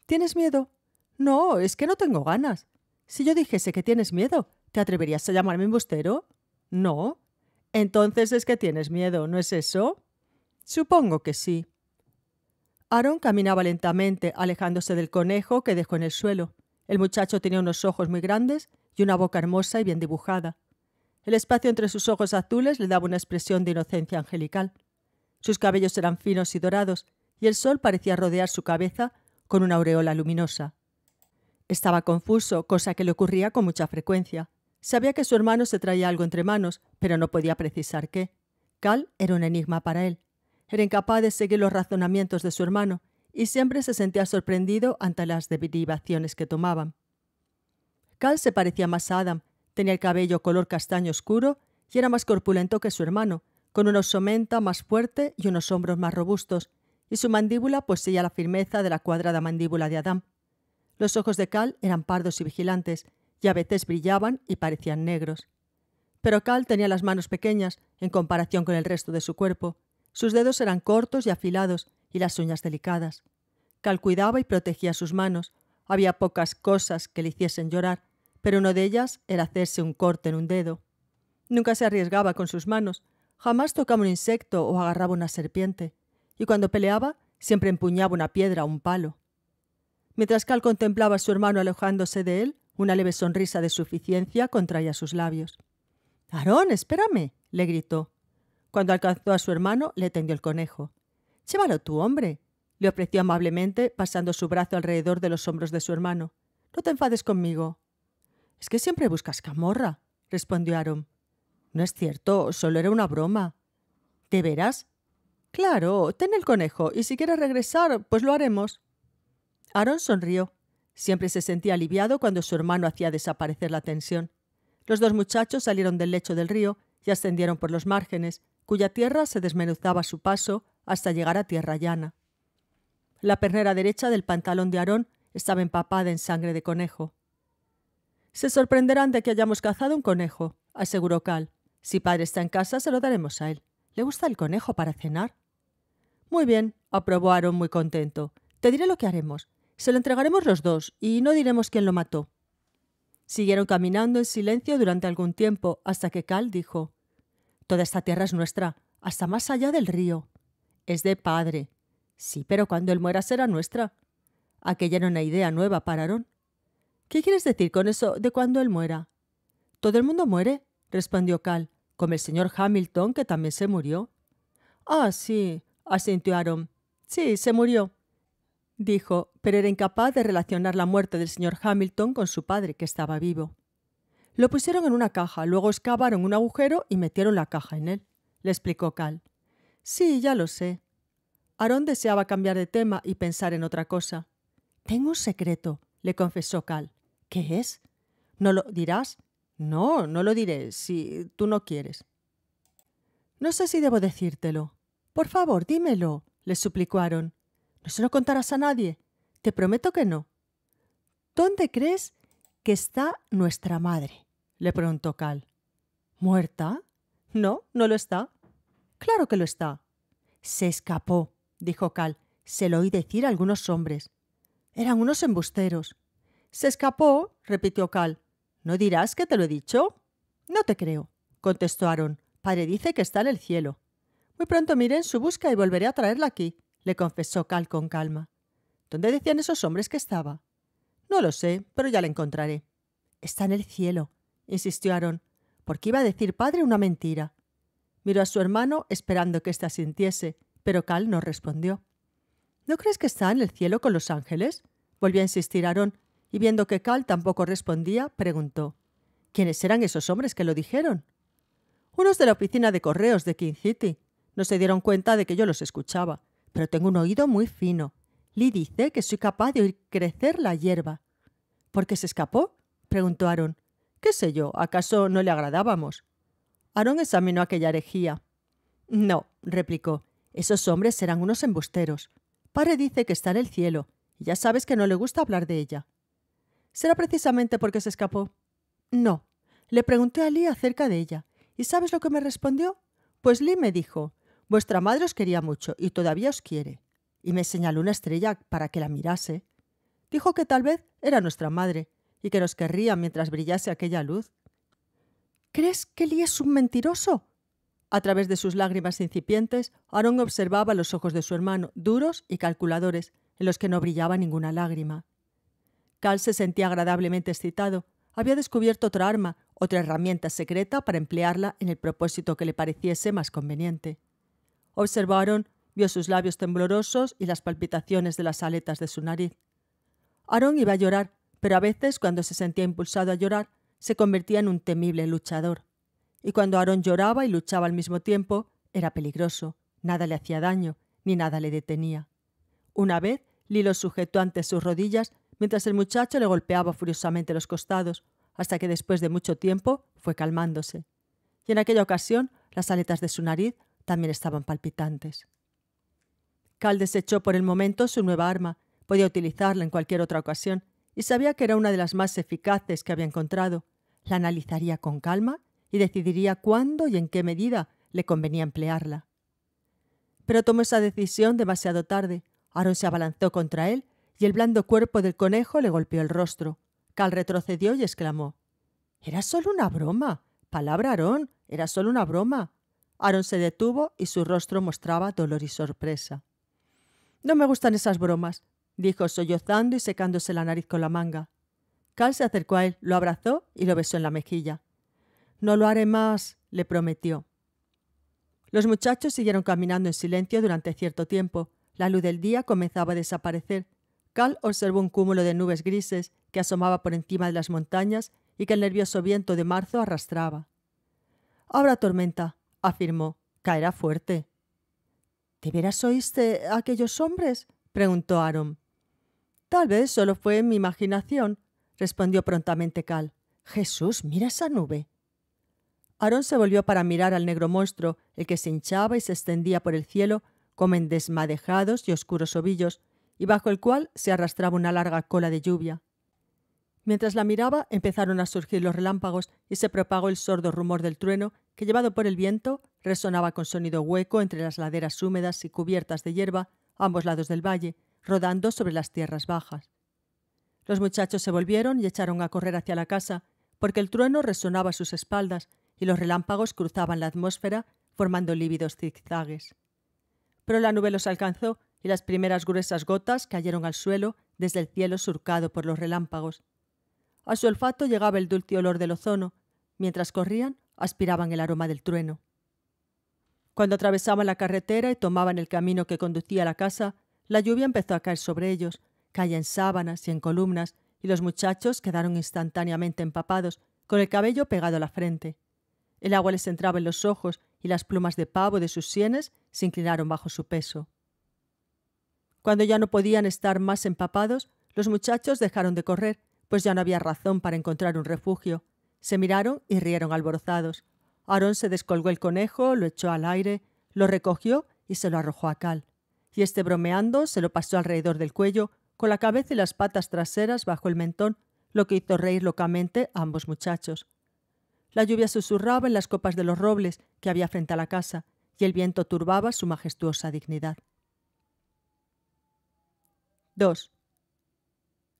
¿Tienes miedo? No, es que no tengo ganas. Si yo dijese que tienes miedo, ¿te atreverías a llamarme embustero? No. Entonces es que tienes miedo, ¿no es eso? Supongo que sí. Aaron caminaba lentamente, alejándose del conejo que dejó en el suelo. El muchacho tenía unos ojos muy grandes y una boca hermosa y bien dibujada. El espacio entre sus ojos azules le daba una expresión de inocencia angelical. Sus cabellos eran finos y dorados, y el sol parecía rodear su cabeza con una aureola luminosa. Estaba confuso, cosa que le ocurría con mucha frecuencia. Sabía que su hermano se traía algo entre manos, pero no podía precisar qué. Cal era un enigma para él. Era incapaz de seguir los razonamientos de su hermano, y siempre se sentía sorprendido ante las derivaciones que tomaban. Cal se parecía más a Adam, tenía el cabello color castaño oscuro y era más corpulento que su hermano, con una somenta más fuerte y unos hombros más robustos, y su mandíbula poseía la firmeza de la cuadrada mandíbula de Adam. Los ojos de Cal eran pardos y vigilantes, y a veces brillaban y parecían negros. Pero Cal tenía las manos pequeñas en comparación con el resto de su cuerpo. Sus dedos eran cortos y afilados, y las uñas delicadas. Cal cuidaba y protegía sus manos. Había pocas cosas que le hiciesen llorar, pero una de ellas era hacerse un corte en un dedo. Nunca se arriesgaba con sus manos, jamás tocaba un insecto o agarraba una serpiente, y cuando peleaba siempre empuñaba una piedra o un palo. Mientras Cal contemplaba a su hermano alejándose de él, una leve sonrisa de suficiencia contraía sus labios. Aarón, espérame, le gritó. Cuando alcanzó a su hermano, le tendió el conejo. Llévalo tú, hombre, le ofreció amablemente, pasando su brazo alrededor de los hombros de su hermano. No te enfades conmigo. Es que siempre buscas camorra, respondió Aaron. No es cierto, solo era una broma. ¿Te verás? Claro, ten el conejo, y si quieres regresar, pues lo haremos. Aaron sonrió. Siempre se sentía aliviado cuando su hermano hacía desaparecer la tensión. Los dos muchachos salieron del lecho del río y ascendieron por los márgenes, cuya tierra se desmenuzaba a su paso, hasta llegar a tierra llana. La pernera derecha del pantalón de Aarón estaba empapada en sangre de conejo. Se sorprenderán de que hayamos cazado un conejo, aseguró Cal. Si padre está en casa, se lo daremos a él. ¿Le gusta el conejo para cenar? Muy bien, aprobó Aarón muy contento. Te diré lo que haremos. Se lo entregaremos los dos y no diremos quién lo mató. Siguieron caminando en silencio durante algún tiempo hasta que Cal dijo: Toda esta tierra es nuestra, hasta más allá del río es de padre. Sí, pero cuando él muera será nuestra. Aquella era una idea nueva para ¿Qué quieres decir con eso de cuando él muera? Todo el mundo muere, respondió Cal, como el señor Hamilton, que también se murió. Ah, sí, asintió Aaron. Sí, se murió. Dijo, pero era incapaz de relacionar la muerte del señor Hamilton con su padre, que estaba vivo. Lo pusieron en una caja, luego excavaron un agujero y metieron la caja en él, le explicó Cal. Sí, ya lo sé. Aarón deseaba cambiar de tema y pensar en otra cosa. Tengo un secreto, le confesó Cal. ¿Qué es? ¿No lo dirás? No, no lo diré, si tú no quieres. No sé si debo decírtelo. Por favor, dímelo, le suplicó Aarón. No se lo contarás a nadie. Te prometo que no. ¿Dónde crees que está nuestra madre? le preguntó Cal. ¿Muerta? No, no lo está. Claro que lo está. Se escapó, dijo Cal. Se lo oí decir a algunos hombres. Eran unos embusteros. Se escapó, repitió Cal. ¿No dirás que te lo he dicho? No te creo, contestó Aaron. Padre dice que está en el cielo. Muy pronto miré en su busca y volveré a traerla aquí, le confesó Cal con calma. ¿Dónde decían esos hombres que estaba? No lo sé, pero ya la encontraré. Está en el cielo, insistió Aaron, porque iba a decir padre una mentira. Miró a su hermano esperando que éste asintiese, pero Cal no respondió. ¿No crees que está en el cielo con los ángeles? Volvió a insistir Aarón, y viendo que Cal tampoco respondía, preguntó. ¿Quiénes eran esos hombres que lo dijeron? Unos de la oficina de correos de King City. No se dieron cuenta de que yo los escuchaba, pero tengo un oído muy fino. Lee dice que soy capaz de oír crecer la hierba. ¿Por qué se escapó? preguntó Aaron. ¿Qué sé yo? ¿Acaso no le agradábamos? Aarón examinó aquella herejía. No, replicó, esos hombres serán unos embusteros. Pare dice que está en el cielo, y ya sabes que no le gusta hablar de ella. ¿Será precisamente porque se escapó? No. Le pregunté a Lee acerca de ella. ¿Y sabes lo que me respondió? Pues Lee me dijo, vuestra madre os quería mucho y todavía os quiere. Y me señaló una estrella para que la mirase. Dijo que tal vez era nuestra madre y que nos querría mientras brillase aquella luz. ¿Crees que Lee es un mentiroso? A través de sus lágrimas incipientes, Aaron observaba los ojos de su hermano, duros y calculadores, en los que no brillaba ninguna lágrima. Cal se sentía agradablemente excitado. Había descubierto otra arma, otra herramienta secreta para emplearla en el propósito que le pareciese más conveniente. Observó Aaron, vio sus labios temblorosos y las palpitaciones de las aletas de su nariz. Aaron iba a llorar, pero a veces, cuando se sentía impulsado a llorar, se convertía en un temible luchador. Y cuando Aarón lloraba y luchaba al mismo tiempo, era peligroso, nada le hacía daño, ni nada le detenía. Una vez, Lilo sujetó ante sus rodillas mientras el muchacho le golpeaba furiosamente los costados, hasta que después de mucho tiempo fue calmándose. Y en aquella ocasión las aletas de su nariz también estaban palpitantes. Cal desechó por el momento su nueva arma, podía utilizarla en cualquier otra ocasión, y sabía que era una de las más eficaces que había encontrado. La analizaría con calma y decidiría cuándo y en qué medida le convenía emplearla. Pero tomó esa decisión demasiado tarde. Aaron se abalanzó contra él y el blando cuerpo del conejo le golpeó el rostro. Cal retrocedió y exclamó: Era solo una broma. Palabra, Aarón, era solo una broma. Aaron se detuvo y su rostro mostraba dolor y sorpresa. No me gustan esas bromas, dijo sollozando y secándose la nariz con la manga. Cal se acercó a él, lo abrazó y lo besó en la mejilla. No lo haré más, le prometió. Los muchachos siguieron caminando en silencio durante cierto tiempo. La luz del día comenzaba a desaparecer. Cal observó un cúmulo de nubes grises que asomaba por encima de las montañas y que el nervioso viento de marzo arrastraba. Habrá tormenta, afirmó. Caerá fuerte. ¿De veras oíste a aquellos hombres? preguntó Aaron. Tal vez solo fue mi imaginación, respondió prontamente Cal. Jesús, mira esa nube. Aarón se volvió para mirar al negro monstruo, el que se hinchaba y se extendía por el cielo, como en desmadejados y oscuros ovillos, y bajo el cual se arrastraba una larga cola de lluvia. Mientras la miraba, empezaron a surgir los relámpagos y se propagó el sordo rumor del trueno, que llevado por el viento resonaba con sonido hueco entre las laderas húmedas y cubiertas de hierba, a ambos lados del valle, rodando sobre las tierras bajas. Los muchachos se volvieron y echaron a correr hacia la casa, porque el trueno resonaba a sus espaldas y los relámpagos cruzaban la atmósfera formando lívidos zigzagues. Pero la nube los alcanzó y las primeras gruesas gotas cayeron al suelo desde el cielo surcado por los relámpagos. A su olfato llegaba el dulce olor del ozono, mientras corrían aspiraban el aroma del trueno. Cuando atravesaban la carretera y tomaban el camino que conducía a la casa, la lluvia empezó a caer sobre ellos, caía en sábanas y en columnas, y los muchachos quedaron instantáneamente empapados, con el cabello pegado a la frente. El agua les entraba en los ojos y las plumas de pavo de sus sienes se inclinaron bajo su peso. Cuando ya no podían estar más empapados, los muchachos dejaron de correr, pues ya no había razón para encontrar un refugio. Se miraron y rieron alborozados. Aarón se descolgó el conejo, lo echó al aire, lo recogió y se lo arrojó a Cal y este bromeando se lo pasó alrededor del cuello, con la cabeza y las patas traseras bajo el mentón, lo que hizo reír locamente a ambos muchachos. La lluvia susurraba en las copas de los robles que había frente a la casa, y el viento turbaba su majestuosa dignidad. 2.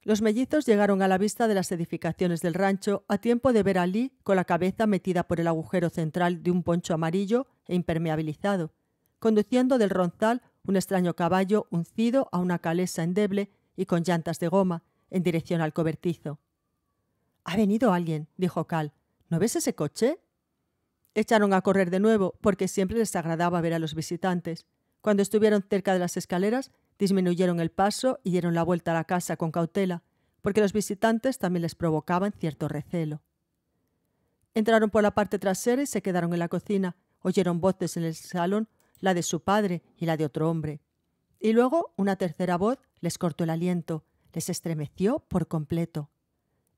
Los mellizos llegaron a la vista de las edificaciones del rancho a tiempo de ver a Lee con la cabeza metida por el agujero central de un poncho amarillo e impermeabilizado, conduciendo del ronzal un extraño caballo uncido a una calesa endeble y con llantas de goma en dirección al cobertizo. Ha venido alguien, dijo Cal. ¿No ves ese coche? Echaron a correr de nuevo, porque siempre les agradaba ver a los visitantes. Cuando estuvieron cerca de las escaleras, disminuyeron el paso y dieron la vuelta a la casa con cautela, porque los visitantes también les provocaban cierto recelo. Entraron por la parte trasera y se quedaron en la cocina. Oyeron voces en el salón la de su padre y la de otro hombre. Y luego una tercera voz les cortó el aliento, les estremeció por completo.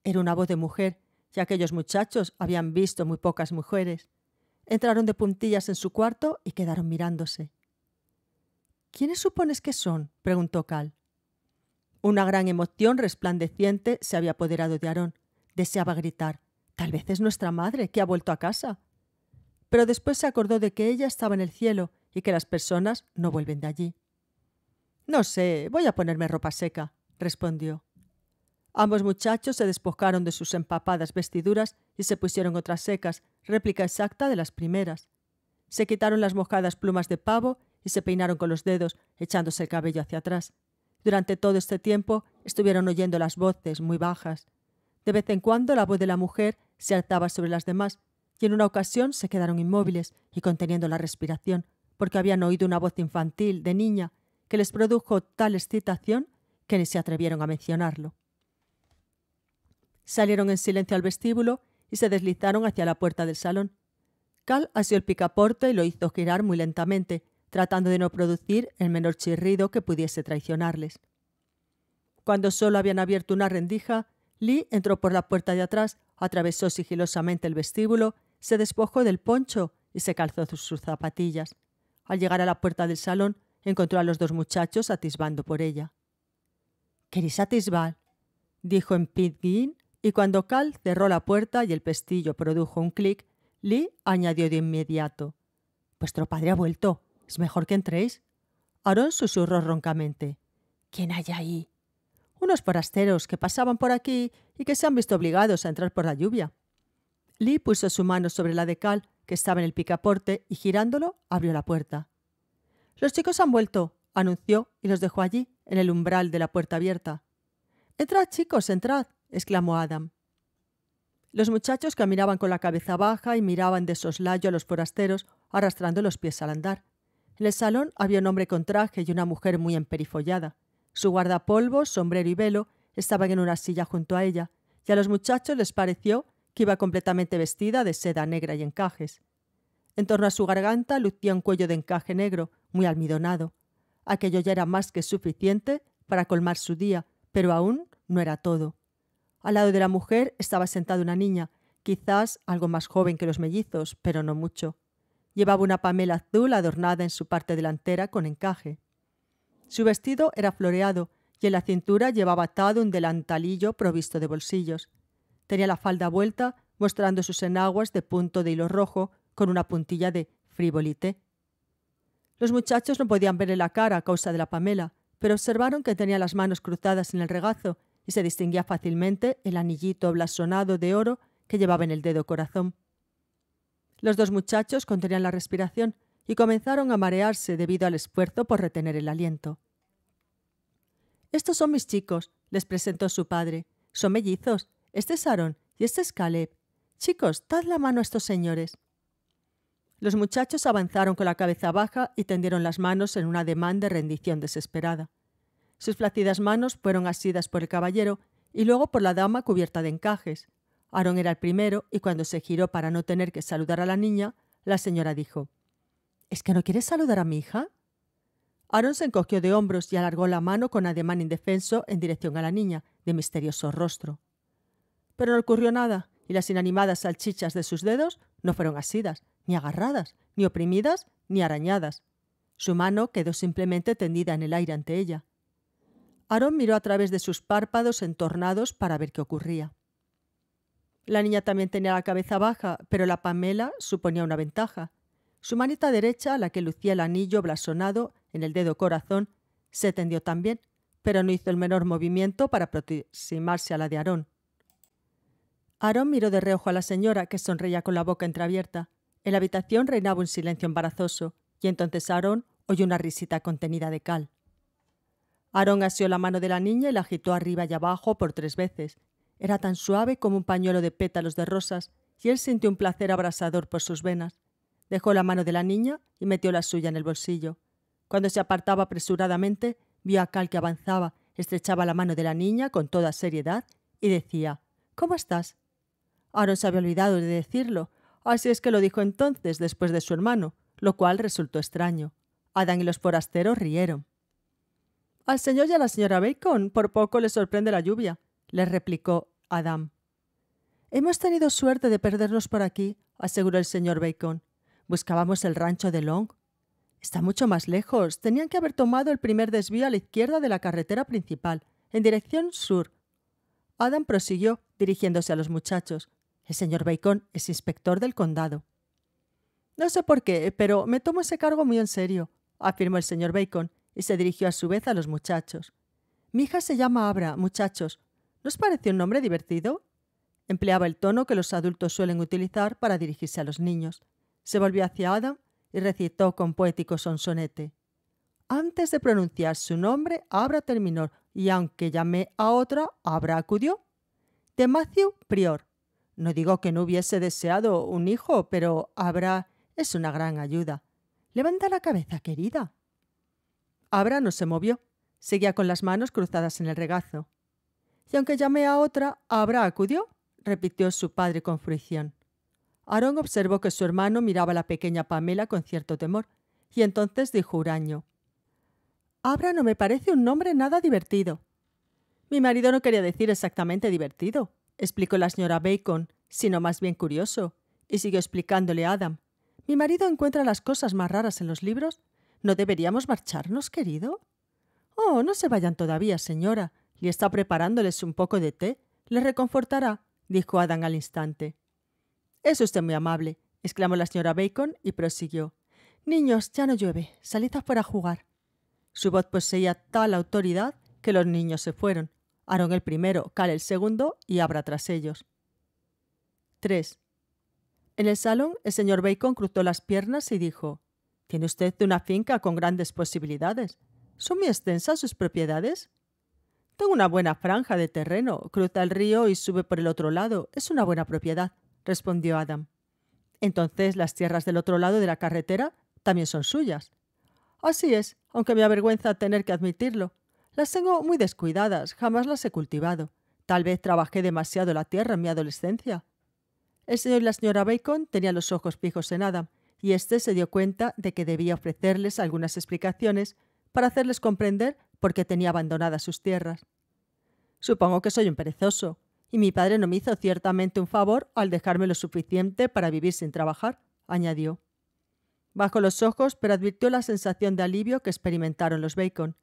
Era una voz de mujer, y aquellos muchachos habían visto muy pocas mujeres. Entraron de puntillas en su cuarto y quedaron mirándose. ¿Quiénes supones que son? preguntó Cal. Una gran emoción resplandeciente se había apoderado de Aarón. Deseaba gritar. Tal vez es nuestra madre, que ha vuelto a casa. Pero después se acordó de que ella estaba en el cielo y que las personas no vuelven de allí. No sé, voy a ponerme ropa seca, respondió. Ambos muchachos se despojaron de sus empapadas vestiduras y se pusieron otras secas, réplica exacta de las primeras. Se quitaron las mojadas plumas de pavo y se peinaron con los dedos, echándose el cabello hacia atrás. Durante todo este tiempo estuvieron oyendo las voces muy bajas. De vez en cuando la voz de la mujer se alzaba sobre las demás, y en una ocasión se quedaron inmóviles y conteniendo la respiración, porque habían oído una voz infantil de niña que les produjo tal excitación que ni se atrevieron a mencionarlo. Salieron en silencio al vestíbulo y se deslizaron hacia la puerta del salón. Cal asió el picaporte y lo hizo girar muy lentamente, tratando de no producir el menor chirrido que pudiese traicionarles. Cuando solo habían abierto una rendija, Lee entró por la puerta de atrás, atravesó sigilosamente el vestíbulo, se despojó del poncho y se calzó sus zapatillas. Al llegar a la puerta del salón, encontró a los dos muchachos atisbando por ella. ¿Queréis atisbar? dijo en pidgin, y cuando Cal cerró la puerta y el pestillo produjo un clic, Lee añadió de inmediato: Vuestro padre ha vuelto. Es mejor que entréis. Aaron susurró roncamente: ¿Quién hay ahí? Unos forasteros que pasaban por aquí y que se han visto obligados a entrar por la lluvia. Lee puso su mano sobre la de Cal, que estaba en el picaporte, y girándolo, abrió la puerta. Los chicos han vuelto, anunció y los dejó allí, en el umbral de la puerta abierta. Entrad, chicos, entrad, exclamó Adam. Los muchachos caminaban con la cabeza baja y miraban de soslayo a los forasteros, arrastrando los pies al andar. En el salón había un hombre con traje y una mujer muy emperifollada. Su guardapolvo, sombrero y velo estaban en una silla junto a ella, y a los muchachos les pareció que iba completamente vestida de seda negra y encajes. En torno a su garganta lucía un cuello de encaje negro, muy almidonado. Aquello ya era más que suficiente para colmar su día, pero aún no era todo. Al lado de la mujer estaba sentada una niña, quizás algo más joven que los mellizos, pero no mucho. Llevaba una pamela azul adornada en su parte delantera con encaje. Su vestido era floreado y en la cintura llevaba atado un delantalillo provisto de bolsillos. Tenía la falda vuelta, mostrando sus enaguas de punto de hilo rojo con una puntilla de frivolite. Los muchachos no podían verle la cara a causa de la pamela, pero observaron que tenía las manos cruzadas en el regazo y se distinguía fácilmente el anillito blasonado de oro que llevaba en el dedo corazón. Los dos muchachos contenían la respiración y comenzaron a marearse debido al esfuerzo por retener el aliento. Estos son mis chicos, les presentó su padre. Son mellizos este es Aarón y este es Caleb. Chicos, dad la mano a estos señores. Los muchachos avanzaron con la cabeza baja y tendieron las manos en un ademán de rendición desesperada. Sus flácidas manos fueron asidas por el caballero y luego por la dama cubierta de encajes. Aarón era el primero y cuando se giró para no tener que saludar a la niña, la señora dijo: ¿Es que no quieres saludar a mi hija? Aaron se encogió de hombros y alargó la mano con ademán indefenso en dirección a la niña, de misterioso rostro pero no ocurrió nada, y las inanimadas salchichas de sus dedos no fueron asidas, ni agarradas, ni oprimidas, ni arañadas. Su mano quedó simplemente tendida en el aire ante ella. Aarón miró a través de sus párpados entornados para ver qué ocurría. La niña también tenía la cabeza baja, pero la Pamela suponía una ventaja. Su manita derecha, a la que lucía el anillo blasonado en el dedo corazón, se tendió también, pero no hizo el menor movimiento para aproximarse a la de Aarón. Aarón miró de reojo a la señora, que sonreía con la boca entreabierta. En la habitación reinaba un silencio embarazoso, y entonces Aarón oyó una risita contenida de cal. Aarón asió la mano de la niña y la agitó arriba y abajo por tres veces. Era tan suave como un pañuelo de pétalos de rosas, y él sintió un placer abrasador por sus venas. Dejó la mano de la niña y metió la suya en el bolsillo. Cuando se apartaba apresuradamente, vio a Cal que avanzaba, estrechaba la mano de la niña con toda seriedad y decía ¿Cómo estás? Aaron se había olvidado de decirlo, así es que lo dijo entonces después de su hermano, lo cual resultó extraño. Adam y los forasteros rieron. Al señor y a la señora Bacon por poco les sorprende la lluvia, —le replicó Adam. Hemos tenido suerte de perdernos por aquí, aseguró el señor Bacon. Buscábamos el rancho de Long. Está mucho más lejos. Tenían que haber tomado el primer desvío a la izquierda de la carretera principal, en dirección sur. Adam prosiguió, dirigiéndose a los muchachos. El señor Bacon es inspector del condado. No sé por qué, pero me tomo ese cargo muy en serio, afirmó el señor Bacon, y se dirigió a su vez a los muchachos. Mi hija se llama Abra, muchachos. ¿No os parece un nombre divertido? Empleaba el tono que los adultos suelen utilizar para dirigirse a los niños. Se volvió hacia Adam y recitó con poético sonsonete. Antes de pronunciar su nombre, Abra terminó, y aunque llamé a otra, Abra acudió. De Prior. No digo que no hubiese deseado un hijo, pero Abra es una gran ayuda. Levanta la cabeza, querida. Abra no se movió. Seguía con las manos cruzadas en el regazo. Y aunque llamé a otra, Abra acudió, repitió su padre con fruición. Aarón observó que su hermano miraba a la pequeña Pamela con cierto temor, y entonces dijo huraño: Abra no me parece un nombre nada divertido. Mi marido no quería decir exactamente divertido, explicó la señora Bacon, sino más bien curioso, y siguió explicándole a Adam. Mi marido encuentra las cosas más raras en los libros. ¿No deberíamos marcharnos, querido? Oh, no se vayan todavía, señora. Le está preparándoles un poco de té. Le reconfortará, dijo Adam al instante. Es usted muy amable, exclamó la señora Bacon y prosiguió. Niños, ya no llueve. Salid afuera a jugar. Su voz poseía tal autoridad que los niños se fueron, Aaron el primero, cale el segundo y Abra tras ellos. 3. En el salón, el señor Bacon cruzó las piernas y dijo: Tiene usted una finca con grandes posibilidades. ¿Son muy extensas sus propiedades? Tengo una buena franja de terreno, cruza el río y sube por el otro lado. Es una buena propiedad, respondió Adam. Entonces las tierras del otro lado de la carretera también son suyas. Así es, aunque me avergüenza tener que admitirlo. Las tengo muy descuidadas, jamás las he cultivado. Tal vez trabajé demasiado la tierra en mi adolescencia. El señor y la señora Bacon tenían los ojos fijos en Adam, y éste se dio cuenta de que debía ofrecerles algunas explicaciones para hacerles comprender por qué tenía abandonadas sus tierras. Supongo que soy un perezoso, y mi padre no me hizo ciertamente un favor al dejarme lo suficiente para vivir sin trabajar, añadió. Bajó los ojos, pero advirtió la sensación de alivio que experimentaron los Bacon.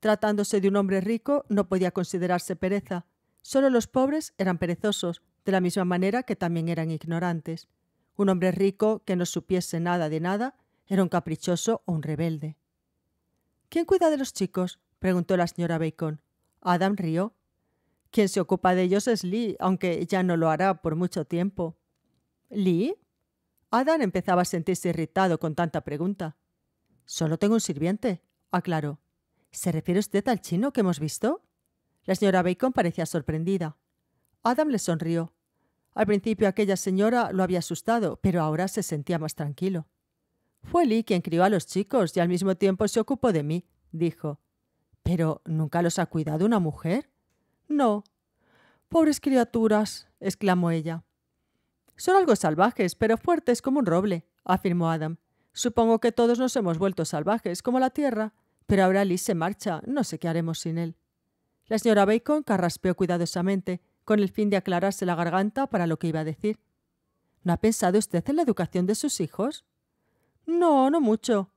Tratándose de un hombre rico, no podía considerarse pereza. Solo los pobres eran perezosos, de la misma manera que también eran ignorantes. Un hombre rico que no supiese nada de nada era un caprichoso o un rebelde. ¿Quién cuida de los chicos? preguntó la señora Bacon. Adam rió. Quien se ocupa de ellos es Lee, aunque ya no lo hará por mucho tiempo. ¿Lee? Adam empezaba a sentirse irritado con tanta pregunta. Solo tengo un sirviente, aclaró. ¿Se refiere usted al chino que hemos visto? La señora Bacon parecía sorprendida. Adam le sonrió. Al principio aquella señora lo había asustado, pero ahora se sentía más tranquilo. Fue Lee quien crió a los chicos y al mismo tiempo se ocupó de mí, dijo. Pero ¿nunca los ha cuidado una mujer? No. Pobres criaturas, exclamó ella. Son algo salvajes, pero fuertes como un roble, afirmó Adam. Supongo que todos nos hemos vuelto salvajes, como la tierra, pero ahora Lee se marcha, no sé qué haremos sin él. La señora Bacon carraspeó cuidadosamente, con el fin de aclararse la garganta para lo que iba a decir. ¿No ha pensado usted en la educación de sus hijos? No, no mucho.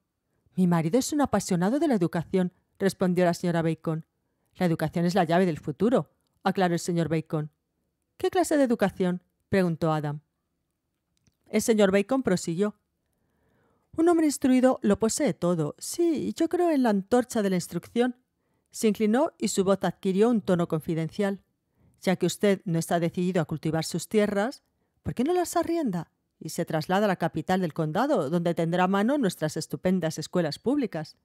Mi marido es un apasionado de la educación, respondió la señora Bacon. La educación es la llave del futuro, aclaró el señor Bacon. ¿Qué clase de educación? preguntó Adam. El señor Bacon prosiguió. Un hombre instruido lo posee todo. Sí, yo creo en la antorcha de la instrucción. Se inclinó y su voz adquirió un tono confidencial. Ya que usted no está decidido a cultivar sus tierras, ¿por qué no las arrienda? y se traslada a la capital del condado, donde tendrá a mano nuestras estupendas escuelas públicas.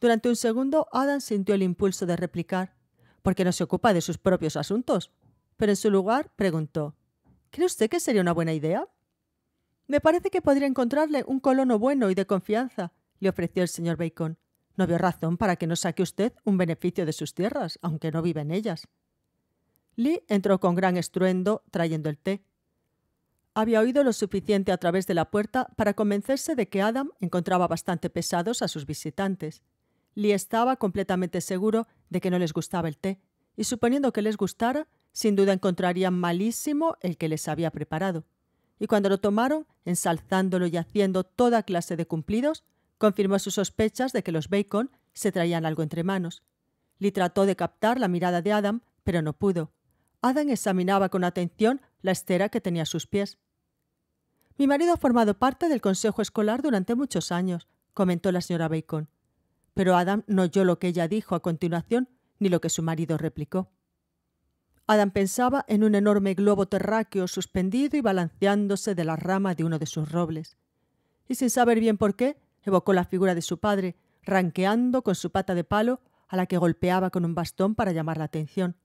Durante un segundo, Adam sintió el impulso de replicar, porque no se ocupa de sus propios asuntos, pero en su lugar preguntó, ¿Cree usted que sería una buena idea? Me parece que podría encontrarle un colono bueno y de confianza, le ofreció el señor Bacon. No veo razón para que no saque usted un beneficio de sus tierras, aunque no vive en ellas. Lee entró con gran estruendo trayendo el té. Había oído lo suficiente a través de la puerta para convencerse de que Adam encontraba bastante pesados a sus visitantes. Lee estaba completamente seguro de que no les gustaba el té, y suponiendo que les gustara, sin duda encontrarían malísimo el que les había preparado y cuando lo tomaron, ensalzándolo y haciendo toda clase de cumplidos, confirmó sus sospechas de que los Bacon se traían algo entre manos. Lee trató de captar la mirada de Adam, pero no pudo. Adam examinaba con atención la estera que tenía a sus pies. Mi marido ha formado parte del consejo escolar durante muchos años, comentó la señora Bacon. Pero Adam no oyó lo que ella dijo a continuación, ni lo que su marido replicó. Adam pensaba en un enorme globo terráqueo suspendido y balanceándose de la rama de uno de sus robles. Y sin saber bien por qué, evocó la figura de su padre, ranqueando con su pata de palo, a la que golpeaba con un bastón para llamar la atención.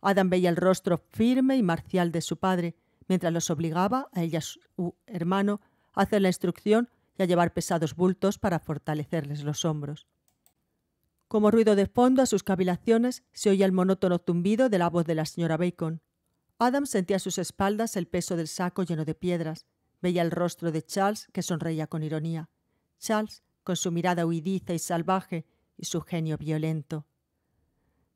Adam veía el rostro firme y marcial de su padre, mientras los obligaba, a ella su hermano, a hacer la instrucción y a llevar pesados bultos para fortalecerles los hombros. Como ruido de fondo a sus cavilaciones se oía el monótono zumbido de la voz de la señora Bacon. Adam sentía a sus espaldas el peso del saco lleno de piedras. Veía el rostro de Charles, que sonreía con ironía. Charles, con su mirada huidiza y salvaje y su genio violento.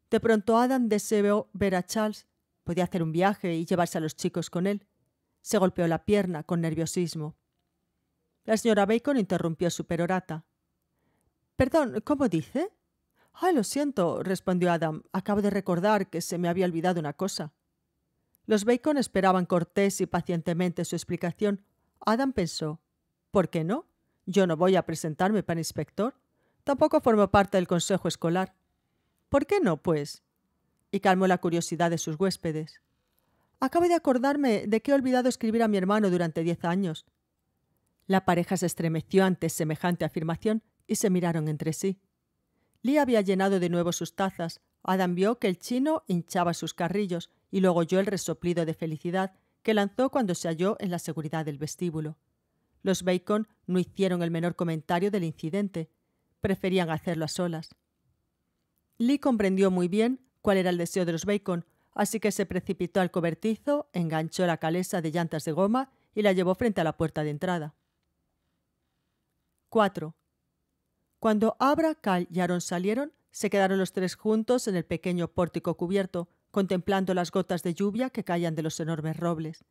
De pronto Adam deseó ver a Charles. Podía hacer un viaje y llevarse a los chicos con él. Se golpeó la pierna con nerviosismo. La señora Bacon interrumpió su perorata. Perdón, ¿cómo dice? Ay, lo siento, respondió Adam. Acabo de recordar que se me había olvidado una cosa. Los Bacon esperaban cortés y pacientemente su explicación. Adam pensó, ¿por qué no? Yo no voy a presentarme para inspector. Tampoco formo parte del consejo escolar. ¿Por qué no, pues? Y calmó la curiosidad de sus huéspedes. Acabo de acordarme de que he olvidado escribir a mi hermano durante diez años. La pareja se estremeció ante semejante afirmación y se miraron entre sí. Lee había llenado de nuevo sus tazas. Adam vio que el chino hinchaba sus carrillos y luego oyó el resoplido de felicidad que lanzó cuando se halló en la seguridad del vestíbulo. Los Bacon no hicieron el menor comentario del incidente. Preferían hacerlo a solas. Lee comprendió muy bien cuál era el deseo de los Bacon, así que se precipitó al cobertizo, enganchó la calesa de llantas de goma y la llevó frente a la puerta de entrada. 4. Cuando Abra, Cal y Aaron salieron, se quedaron los tres juntos en el pequeño pórtico cubierto, contemplando las gotas de lluvia que caían de los enormes robles.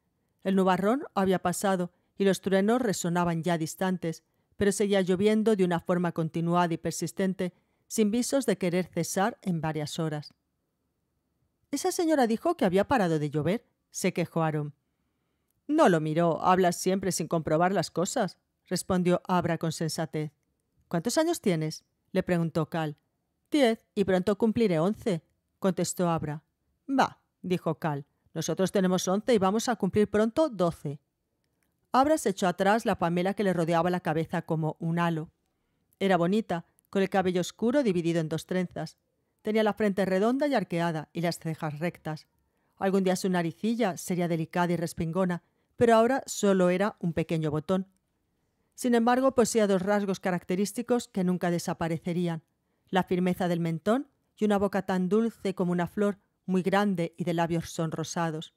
El nubarrón había pasado y los truenos resonaban ya distantes, pero seguía lloviendo de una forma continuada y persistente, sin visos de querer cesar en varias horas. Esa señora dijo que había parado de llover, se quejó Aaron. No lo miró, hablas siempre sin comprobar las cosas, respondió Abra con sensatez. ¿Cuántos años tienes? le preguntó Cal. Diez, y pronto cumpliré once, contestó Abra. Va, dijo Cal. Nosotros tenemos once y vamos a cumplir pronto doce. Abra se echó atrás la pamela que le rodeaba la cabeza como un halo. Era bonita, con el cabello oscuro dividido en dos trenzas. Tenía la frente redonda y arqueada y las cejas rectas. Algún día su naricilla sería delicada y respingona, pero ahora solo era un pequeño botón. Sin embargo, poseía dos rasgos característicos que nunca desaparecerían, la firmeza del mentón y una boca tan dulce como una flor, muy grande y de labios sonrosados.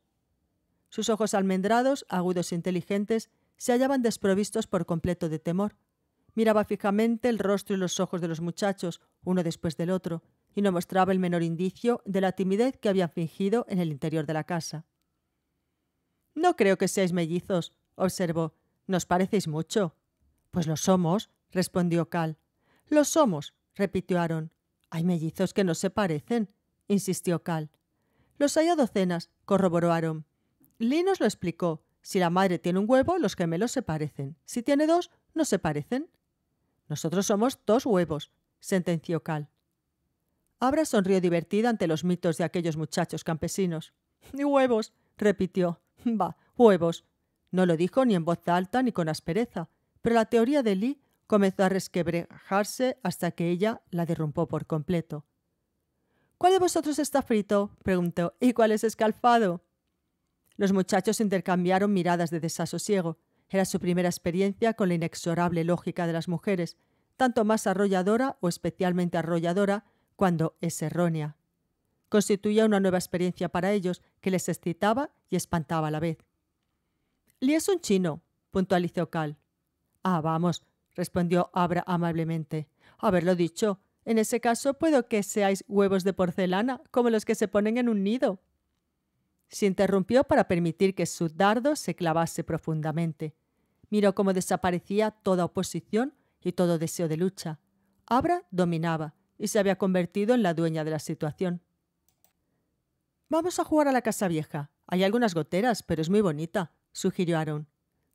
Sus ojos almendrados, agudos e inteligentes, se hallaban desprovistos por completo de temor. Miraba fijamente el rostro y los ojos de los muchachos, uno después del otro, y no mostraba el menor indicio de la timidez que habían fingido en el interior de la casa. No creo que seáis mellizos, observó. Nos parecéis mucho. Pues lo somos, respondió Cal. Lo somos, repitió Aaron. Hay mellizos que no se parecen, insistió Cal. Los hay a docenas, corroboró Aaron. Lee nos lo explicó. Si la madre tiene un huevo, los gemelos se parecen. Si tiene dos, no se parecen. Nosotros somos dos huevos, sentenció Cal. Abra sonrió divertida ante los mitos de aquellos muchachos campesinos. huevos, repitió. Bah, huevos. No lo dijo ni en voz alta ni con aspereza, pero la teoría de Lee comenzó a resquebrejarse hasta que ella la derrumpó por completo. ¿Cuál de vosotros está frito? preguntó. ¿Y cuál es escalfado? Los muchachos intercambiaron miradas de desasosiego. Era su primera experiencia con la inexorable lógica de las mujeres, tanto más arrolladora o especialmente arrolladora cuando es errónea. Constituía una nueva experiencia para ellos que les excitaba y espantaba a la vez. Lee es un chino, puntualizó Cal. Ah, vamos, respondió Abra amablemente. Haberlo dicho. En ese caso puedo que seáis huevos de porcelana, como los que se ponen en un nido. Se interrumpió para permitir que su dardo se clavase profundamente. Miró cómo desaparecía toda oposición y todo deseo de lucha. Abra dominaba y se había convertido en la dueña de la situación. Vamos a jugar a la casa vieja. Hay algunas goteras, pero es muy bonita, sugirió Aaron.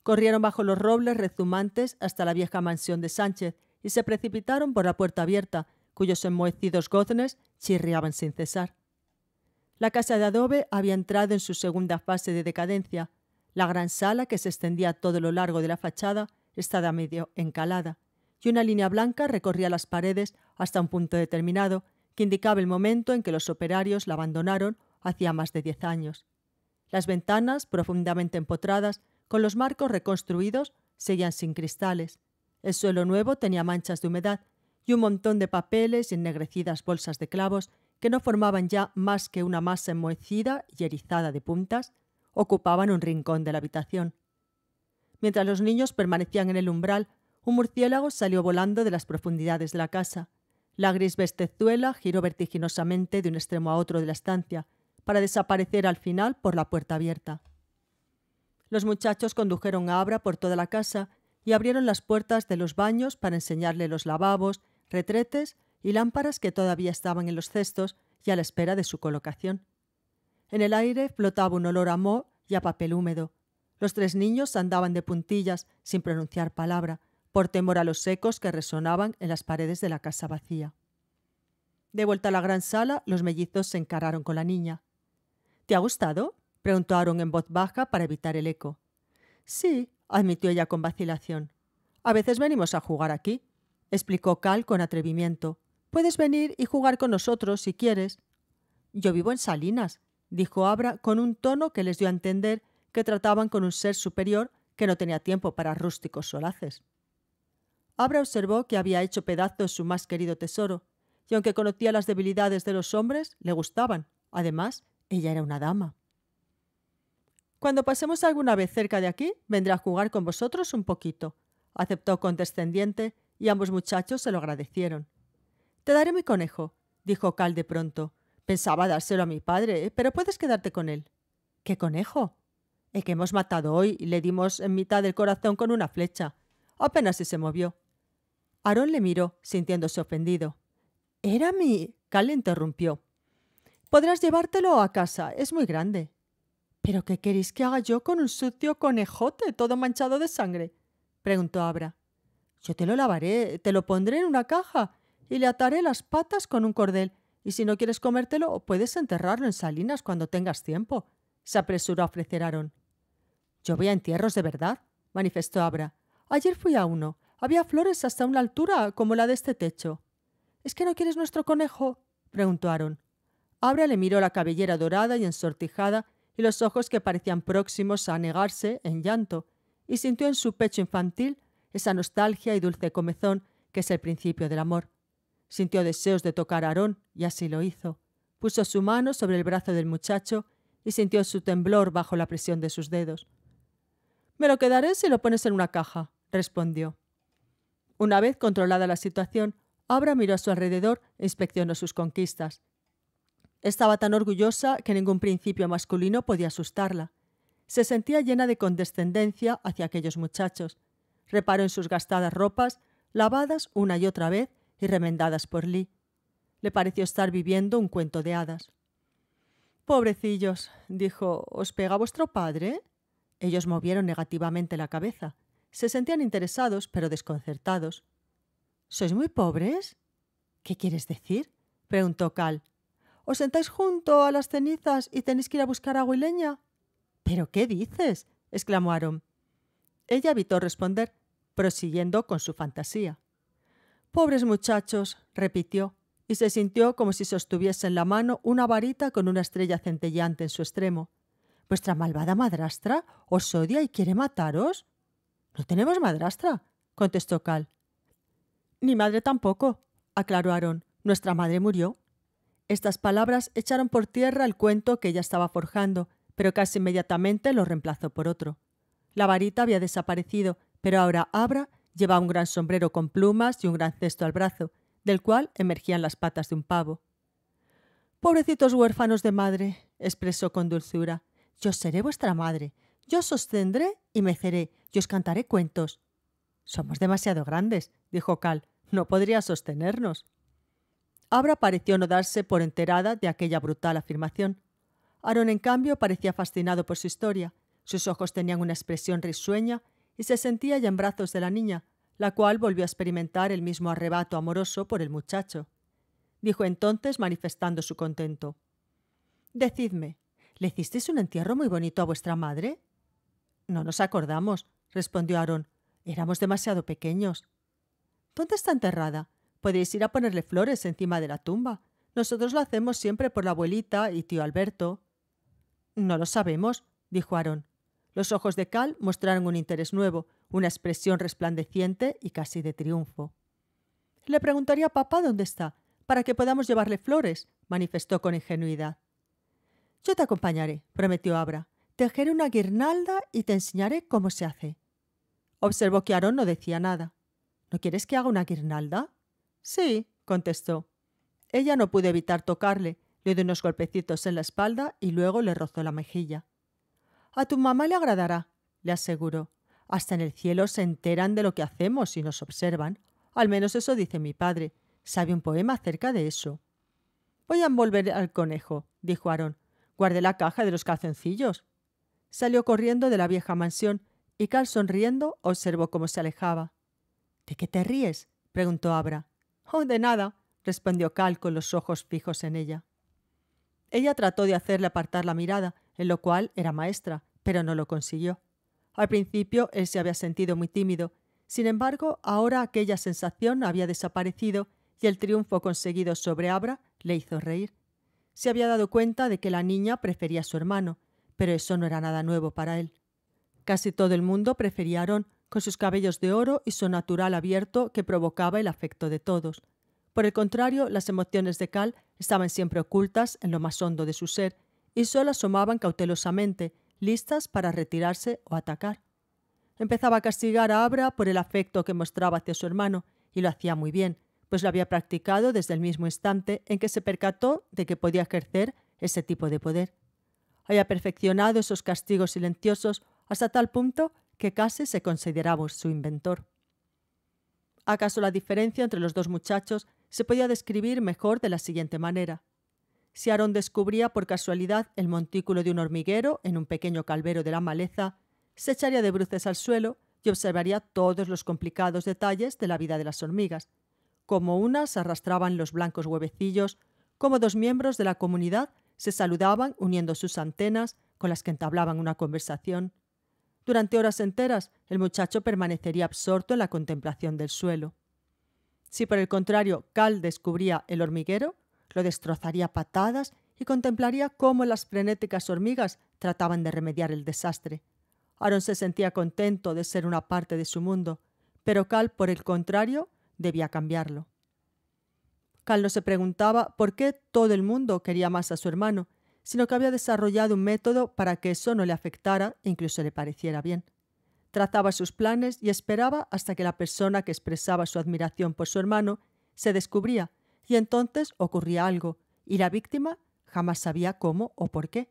Corrieron bajo los robles rezumantes hasta la vieja mansión de Sánchez y se precipitaron por la puerta abierta, cuyos enmohecidos goznes chirriaban sin cesar. La casa de adobe había entrado en su segunda fase de decadencia. La gran sala, que se extendía a todo lo largo de la fachada, estaba medio encalada, y una línea blanca recorría las paredes hasta un punto determinado, que indicaba el momento en que los operarios la abandonaron hacía más de diez años. Las ventanas, profundamente empotradas, con los marcos reconstruidos seguían sin cristales. El suelo nuevo tenía manchas de humedad y un montón de papeles y ennegrecidas bolsas de clavos que no formaban ya más que una masa enmohecida y erizada de puntas, ocupaban un rincón de la habitación. Mientras los niños permanecían en el umbral, un murciélago salió volando de las profundidades de la casa. La gris bestezuela giró vertiginosamente de un extremo a otro de la estancia, para desaparecer al final por la puerta abierta. Los muchachos condujeron a Abra por toda la casa y abrieron las puertas de los baños para enseñarle los lavabos, retretes y lámparas que todavía estaban en los cestos y a la espera de su colocación. En el aire flotaba un olor a moho y a papel húmedo. Los tres niños andaban de puntillas, sin pronunciar palabra, por temor a los ecos que resonaban en las paredes de la casa vacía. De vuelta a la gran sala, los mellizos se encararon con la niña. ¿Te ha gustado? preguntó en voz baja para evitar el eco. Sí, admitió ella con vacilación. A veces venimos a jugar aquí, explicó Cal con atrevimiento. Puedes venir y jugar con nosotros si quieres. Yo vivo en Salinas, dijo Abra con un tono que les dio a entender que trataban con un ser superior que no tenía tiempo para rústicos solaces. Abra observó que había hecho pedazos su más querido tesoro, y aunque conocía las debilidades de los hombres, le gustaban. Además, ella era una dama. Cuando pasemos alguna vez cerca de aquí, vendrá a jugar con vosotros un poquito. Aceptó condescendiente y ambos muchachos se lo agradecieron. Te daré mi conejo, dijo Cal de pronto. Pensaba dárselo a mi padre, ¿eh? pero puedes quedarte con él. ¿Qué conejo? El que hemos matado hoy y le dimos en mitad del corazón con una flecha. Apenas si se movió. Aarón le miró, sintiéndose ofendido. Era mi. Cal le interrumpió. Podrás llevártelo a casa, es muy grande. ¿Pero qué queréis que haga yo con un sucio conejote todo manchado de sangre? preguntó Abra. Yo te lo lavaré, te lo pondré en una caja y le ataré las patas con un cordel. Y si no quieres comértelo, puedes enterrarlo en salinas cuando tengas tiempo. Se apresuró a ofrecer Aarón. Yo voy a entierros de verdad, manifestó Abra. Ayer fui a uno. Había flores hasta una altura como la de este techo. ¿Es que no quieres nuestro conejo? preguntó Aaron. Abra le miró la cabellera dorada y ensortijada y los ojos que parecían próximos a negarse en llanto, y sintió en su pecho infantil esa nostalgia y dulce comezón que es el principio del amor. Sintió deseos de tocar a Aarón y así lo hizo. Puso su mano sobre el brazo del muchacho y sintió su temblor bajo la presión de sus dedos. Me lo quedaré si lo pones en una caja, respondió. Una vez controlada la situación, Abra miró a su alrededor e inspeccionó sus conquistas. Estaba tan orgullosa que ningún principio masculino podía asustarla. Se sentía llena de condescendencia hacia aquellos muchachos. Reparó en sus gastadas ropas, lavadas una y otra vez y remendadas por Lee. Le pareció estar viviendo un cuento de hadas. Pobrecillos, dijo, ¿os pega vuestro padre? Ellos movieron negativamente la cabeza. Se sentían interesados, pero desconcertados. ¿Sois muy pobres? ¿Qué quieres decir? preguntó Cal, ¿Os sentáis junto a las cenizas y tenéis que ir a buscar agua y leña? ¿Pero qué dices? exclamó Aarón. Ella evitó responder, prosiguiendo con su fantasía. Pobres muchachos, repitió, y se sintió como si sostuviese en la mano una varita con una estrella centelleante en su extremo. ¿Vuestra malvada madrastra os odia y quiere mataros? No tenemos madrastra, contestó Cal. Ni madre tampoco, aclaró Aarón. Nuestra madre murió. Estas palabras echaron por tierra el cuento que ella estaba forjando, pero casi inmediatamente lo reemplazó por otro. La varita había desaparecido, pero ahora Abra llevaba un gran sombrero con plumas y un gran cesto al brazo, del cual emergían las patas de un pavo. Pobrecitos huérfanos de madre, expresó con dulzura. Yo seré vuestra madre, yo sostendré y meceré, yo os cantaré cuentos. Somos demasiado grandes, dijo Cal, no podría sostenernos. Abra pareció no darse por enterada de aquella brutal afirmación. Aaron, en cambio, parecía fascinado por su historia. Sus ojos tenían una expresión risueña y se sentía ya en brazos de la niña, la cual volvió a experimentar el mismo arrebato amoroso por el muchacho. Dijo entonces, manifestando su contento. Decidme, ¿le hicisteis un entierro muy bonito a vuestra madre? No nos acordamos, respondió Aarón. Éramos demasiado pequeños. ¿Dónde está enterrada? Podéis ir a ponerle flores encima de la tumba. Nosotros lo hacemos siempre por la abuelita y tío Alberto. No lo sabemos, dijo Aarón. Los ojos de Cal mostraron un interés nuevo, una expresión resplandeciente y casi de triunfo. Le preguntaría a papá dónde está, para que podamos llevarle flores, manifestó con ingenuidad. Yo te acompañaré, prometió Abra. Tejeré una guirnalda y te enseñaré cómo se hace. Observó que Aarón no decía nada. ¿No quieres que haga una guirnalda? Sí, contestó. Ella no pudo evitar tocarle, le dio unos golpecitos en la espalda y luego le rozó la mejilla. A tu mamá le agradará, le aseguró. Hasta en el cielo se enteran de lo que hacemos y nos observan. Al menos eso dice mi padre. Sabe un poema acerca de eso. Voy a envolver al conejo, dijo Aarón. Guardé la caja de los calzoncillos. Salió corriendo de la vieja mansión y Carl sonriendo observó cómo se alejaba. ¿De qué te ríes? preguntó Abra. Oh, de nada, respondió Cal con los ojos fijos en ella. Ella trató de hacerle apartar la mirada, en lo cual era maestra, pero no lo consiguió. Al principio él se había sentido muy tímido, sin embargo, ahora aquella sensación había desaparecido y el triunfo conseguido sobre Abra le hizo reír. Se había dado cuenta de que la niña prefería a su hermano, pero eso no era nada nuevo para él. Casi todo el mundo prefería a con sus cabellos de oro y su natural abierto que provocaba el afecto de todos. Por el contrario, las emociones de Cal estaban siempre ocultas en lo más hondo de su ser y solo asomaban cautelosamente, listas para retirarse o atacar. Empezaba a castigar a Abra por el afecto que mostraba hacia su hermano, y lo hacía muy bien, pues lo había practicado desde el mismo instante en que se percató de que podía ejercer ese tipo de poder. Había perfeccionado esos castigos silenciosos hasta tal punto que casi se consideraba su inventor. ¿Acaso la diferencia entre los dos muchachos se podía describir mejor de la siguiente manera? Si Aarón descubría por casualidad el montículo de un hormiguero en un pequeño calvero de la maleza, se echaría de bruces al suelo y observaría todos los complicados detalles de la vida de las hormigas, como unas arrastraban los blancos huevecillos, como dos miembros de la comunidad se saludaban uniendo sus antenas con las que entablaban una conversación, durante horas enteras el muchacho permanecería absorto en la contemplación del suelo. Si por el contrario Cal descubría el hormiguero, lo destrozaría a patadas y contemplaría cómo las frenéticas hormigas trataban de remediar el desastre. Aaron se sentía contento de ser una parte de su mundo, pero Cal, por el contrario, debía cambiarlo. Cal no se preguntaba por qué todo el mundo quería más a su hermano sino que había desarrollado un método para que eso no le afectara e incluso le pareciera bien. Trazaba sus planes y esperaba hasta que la persona que expresaba su admiración por su hermano se descubría, y entonces ocurría algo, y la víctima jamás sabía cómo o por qué.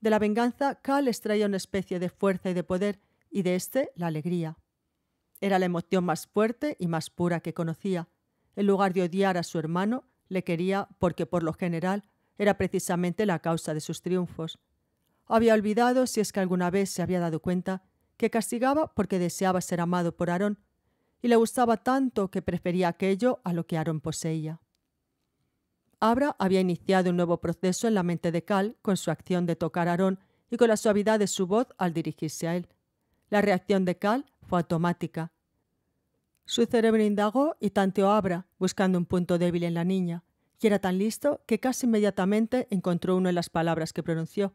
De la venganza, Cal extraía una especie de fuerza y de poder, y de este la alegría. Era la emoción más fuerte y más pura que conocía. En lugar de odiar a su hermano, le quería porque por lo general era precisamente la causa de sus triunfos. Había olvidado, si es que alguna vez se había dado cuenta, que castigaba porque deseaba ser amado por Aarón, y le gustaba tanto que prefería aquello a lo que Aarón poseía. Abra había iniciado un nuevo proceso en la mente de Cal con su acción de tocar a Aarón y con la suavidad de su voz al dirigirse a él. La reacción de Cal fue automática. Su cerebro indagó y tanteó a Abra, buscando un punto débil en la niña, y era tan listo que casi inmediatamente encontró uno en las palabras que pronunció.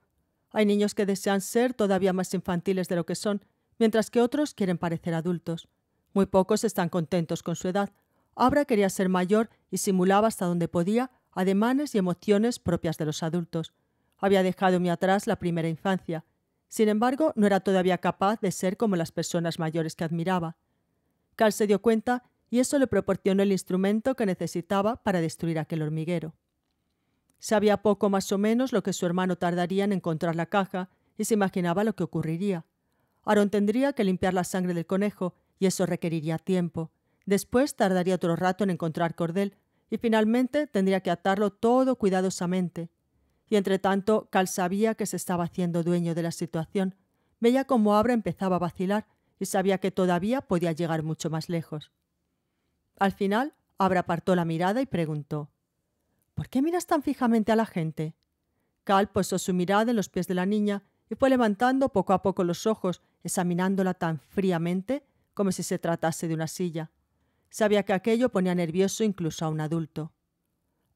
Hay niños que desean ser todavía más infantiles de lo que son, mientras que otros quieren parecer adultos. Muy pocos están contentos con su edad. Abra quería ser mayor y simulaba hasta donde podía ademanes y emociones propias de los adultos. Había dejado mi atrás la primera infancia. Sin embargo, no era todavía capaz de ser como las personas mayores que admiraba. Carl se dio cuenta y eso le proporcionó el instrumento que necesitaba para destruir aquel hormiguero. Sabía poco más o menos lo que su hermano tardaría en encontrar la caja y se imaginaba lo que ocurriría. Aaron tendría que limpiar la sangre del conejo y eso requeriría tiempo. Después tardaría otro rato en encontrar cordel y finalmente tendría que atarlo todo cuidadosamente. Y entre tanto, Cal sabía que se estaba haciendo dueño de la situación. Veía cómo Abra empezaba a vacilar y sabía que todavía podía llegar mucho más lejos. Al final, Abra apartó la mirada y preguntó ¿Por qué miras tan fijamente a la gente? Cal posó su mirada en los pies de la niña y fue levantando poco a poco los ojos, examinándola tan fríamente como si se tratase de una silla. Sabía que aquello ponía nervioso incluso a un adulto.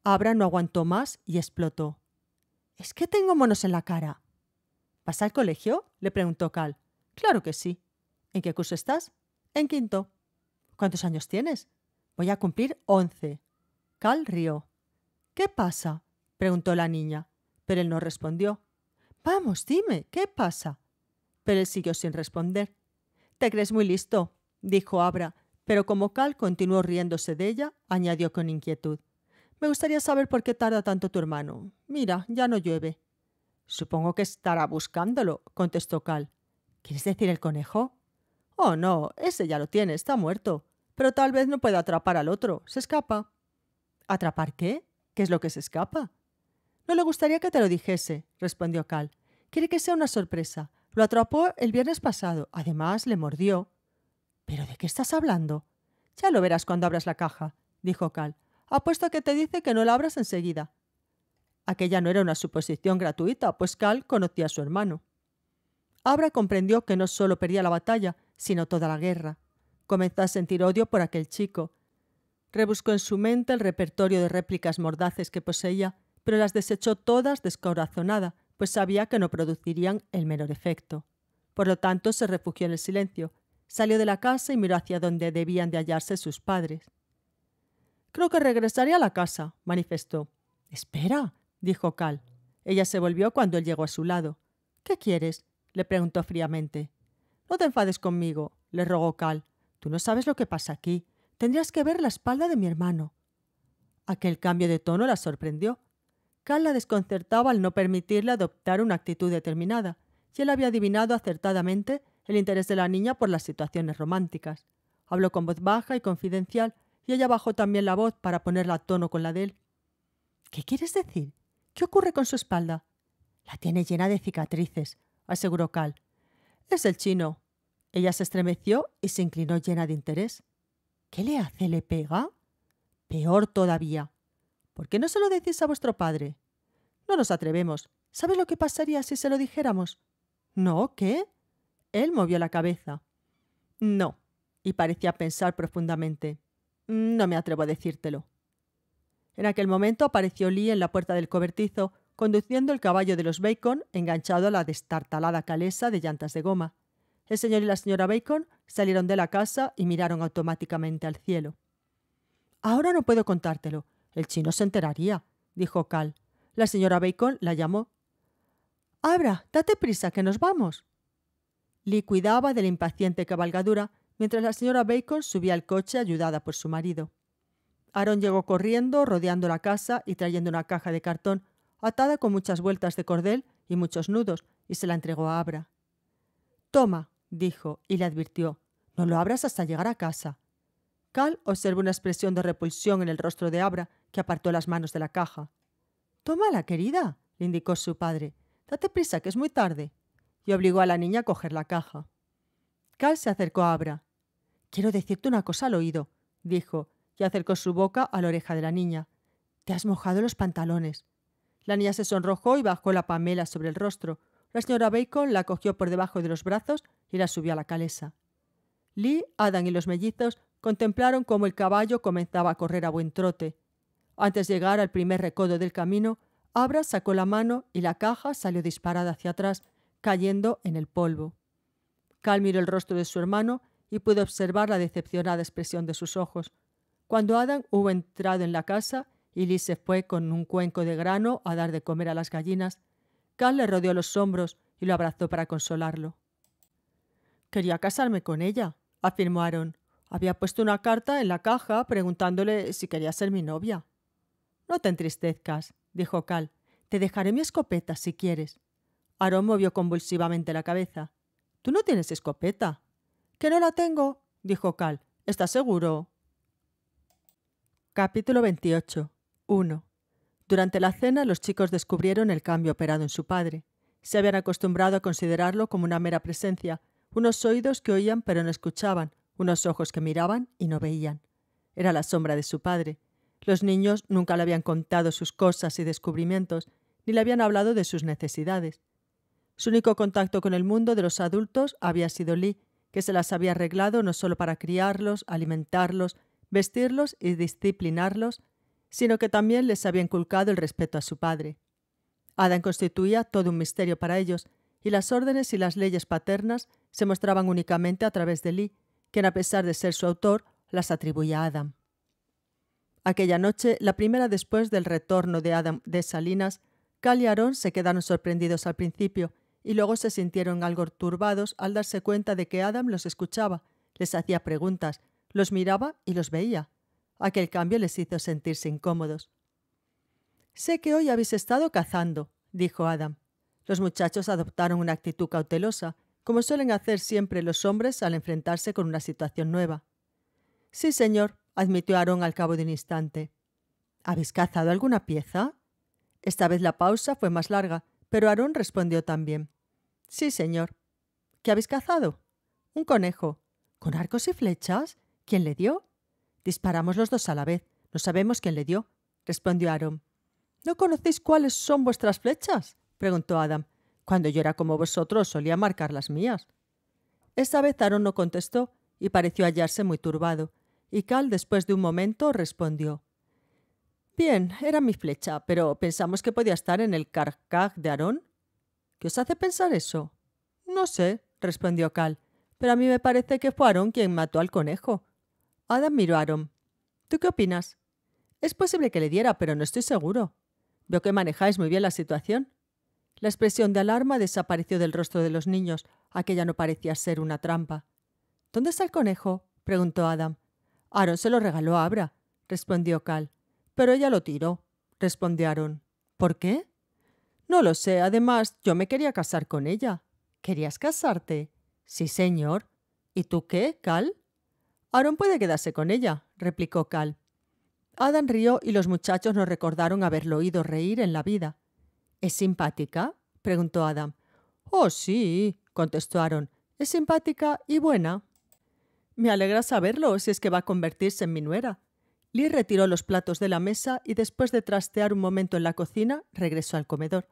Abra no aguantó más y explotó. ¿Es que tengo monos en la cara? ¿Vas al colegio? le preguntó Cal. Claro que sí. ¿En qué curso estás? En quinto. ¿Cuántos años tienes? Voy a cumplir once. Cal rió. ¿Qué pasa? preguntó la niña, pero él no respondió. Vamos, dime, ¿qué pasa? Pero él siguió sin responder. Te crees muy listo, dijo Abra, pero como Cal continuó riéndose de ella, añadió con inquietud. Me gustaría saber por qué tarda tanto tu hermano. Mira, ya no llueve. Supongo que estará buscándolo, contestó Cal. ¿Quieres decir el conejo? Oh, no, ese ya lo tiene, está muerto. Pero tal vez no pueda atrapar al otro. Se escapa. ¿Atrapar qué? ¿Qué es lo que se escapa? No le gustaría que te lo dijese, respondió Cal. Quiere que sea una sorpresa. Lo atrapó el viernes pasado. Además, le mordió. ¿Pero de qué estás hablando? Ya lo verás cuando abras la caja, dijo Cal. Apuesto a que te dice que no la abras enseguida. Aquella no era una suposición gratuita, pues Cal conocía a su hermano. Abra comprendió que no solo perdía la batalla, sino toda la guerra. Comenzó a sentir odio por aquel chico. Rebuscó en su mente el repertorio de réplicas mordaces que poseía, pero las desechó todas descorazonada, pues sabía que no producirían el menor efecto. Por lo tanto, se refugió en el silencio, salió de la casa y miró hacia donde debían de hallarse sus padres. Creo que regresaré a la casa, manifestó. Espera, dijo Cal. Ella se volvió cuando él llegó a su lado. ¿Qué quieres? le preguntó fríamente. No te enfades conmigo, le rogó Cal. Tú no sabes lo que pasa aquí. Tendrías que ver la espalda de mi hermano. Aquel cambio de tono la sorprendió. Cal la desconcertaba al no permitirle adoptar una actitud determinada, y él había adivinado acertadamente el interés de la niña por las situaciones románticas. Habló con voz baja y confidencial, y ella bajó también la voz para ponerla a tono con la de él. ¿Qué quieres decir? ¿Qué ocurre con su espalda? La tiene llena de cicatrices, aseguró Cal. Es el chino, ella se estremeció y se inclinó llena de interés. ¿Qué le hace? ¿Le pega? Peor todavía. ¿Por qué no se lo decís a vuestro padre? No nos atrevemos. ¿Sabes lo que pasaría si se lo dijéramos? ¿No? ¿Qué? Él movió la cabeza. No, y parecía pensar profundamente. No me atrevo a decírtelo. En aquel momento apareció Lee en la puerta del cobertizo, conduciendo el caballo de los Bacon enganchado a la destartalada calesa de llantas de goma. El señor y la señora Bacon salieron de la casa y miraron automáticamente al cielo. Ahora no puedo contártelo. El chino se enteraría, dijo Cal. La señora Bacon la llamó. Abra, date prisa, que nos vamos. Lee cuidaba de la impaciente cabalgadura mientras la señora Bacon subía al coche ayudada por su marido. Aaron llegó corriendo, rodeando la casa y trayendo una caja de cartón atada con muchas vueltas de cordel y muchos nudos, y se la entregó a Abra. Toma, dijo, y le advirtió, no lo abras hasta llegar a casa. Cal observó una expresión de repulsión en el rostro de Abra, que apartó las manos de la caja. Tómala, querida, le indicó su padre. Date prisa, que es muy tarde. Y obligó a la niña a coger la caja. Cal se acercó a Abra. Quiero decirte una cosa al oído, dijo, y acercó su boca a la oreja de la niña. Te has mojado los pantalones. La niña se sonrojó y bajó la pamela sobre el rostro. La señora Bacon la cogió por debajo de los brazos y la subió a la calesa. Lee, Adam y los mellizos contemplaron cómo el caballo comenzaba a correr a buen trote. Antes de llegar al primer recodo del camino, Abra sacó la mano y la caja salió disparada hacia atrás, cayendo en el polvo. Cal miró el rostro de su hermano y pudo observar la decepcionada expresión de sus ojos. Cuando Adam hubo entrado en la casa y Lee se fue con un cuenco de grano a dar de comer a las gallinas, Cal le rodeó los hombros y lo abrazó para consolarlo. Quería casarme con ella, afirmó Aaron. Había puesto una carta en la caja preguntándole si quería ser mi novia. No te entristezcas, dijo Cal. Te dejaré mi escopeta si quieres. Aaron movió convulsivamente la cabeza. Tú no tienes escopeta. Que no la tengo, dijo Cal. ¿Estás seguro? Capítulo 28. 1. Durante la cena los chicos descubrieron el cambio operado en su padre. Se habían acostumbrado a considerarlo como una mera presencia, unos oídos que oían pero no escuchaban, unos ojos que miraban y no veían. Era la sombra de su padre. Los niños nunca le habían contado sus cosas y descubrimientos, ni le habían hablado de sus necesidades. Su único contacto con el mundo de los adultos había sido Lee, que se las había arreglado no solo para criarlos, alimentarlos, vestirlos y disciplinarlos, sino que también les había inculcado el respeto a su padre. Adam constituía todo un misterio para ellos, y las órdenes y las leyes paternas se mostraban únicamente a través de Lee, quien a pesar de ser su autor, las atribuía a Adam. Aquella noche, la primera después del retorno de Adam de Salinas, Cal y Aaron se quedaron sorprendidos al principio y luego se sintieron algo turbados al darse cuenta de que Adam los escuchaba, les hacía preguntas, los miraba y los veía. Aquel cambio les hizo sentirse incómodos. Sé que hoy habéis estado cazando, dijo Adam. Los muchachos adoptaron una actitud cautelosa, como suelen hacer siempre los hombres al enfrentarse con una situación nueva. Sí, señor, admitió Aarón al cabo de un instante. ¿Habéis cazado alguna pieza? Esta vez la pausa fue más larga, pero Aarón respondió también. Sí, señor. ¿Qué habéis cazado? Un conejo. ¿Con arcos y flechas? ¿Quién le dio? Disparamos los dos a la vez. No sabemos quién le dio, respondió Aarón. ¿No conocéis cuáles son vuestras flechas? preguntó Adam. Cuando yo era como vosotros solía marcar las mías. Esta vez Aaron no contestó y pareció hallarse muy turbado, y Cal, después de un momento, respondió. Bien, era mi flecha, pero pensamos que podía estar en el carcaj de Aarón. ¿Qué os hace pensar eso? No sé, respondió Cal, pero a mí me parece que fue Aarón quien mató al conejo. Adam miró a Aarón. ¿Tú qué opinas? Es posible que le diera, pero no estoy seguro. Veo que manejáis muy bien la situación. La expresión de alarma desapareció del rostro de los niños. Aquella no parecía ser una trampa. ¿Dónde está el conejo? preguntó Adam. Aaron se lo regaló a Abra, respondió Cal. Pero ella lo tiró, respondió Aaron. ¿Por qué? No lo sé. Además, yo me quería casar con ella. ¿Querías casarte? Sí, señor. ¿Y tú qué, Cal? Aaron puede quedarse con ella, replicó Cal. Adam rió y los muchachos no recordaron haberlo oído reír en la vida. ¿Es simpática? preguntó Adam. Oh, sí, Aaron. Es simpática y buena. Me alegra saberlo si es que va a convertirse en mi nuera. Lee retiró los platos de la mesa y después de trastear un momento en la cocina, regresó al comedor.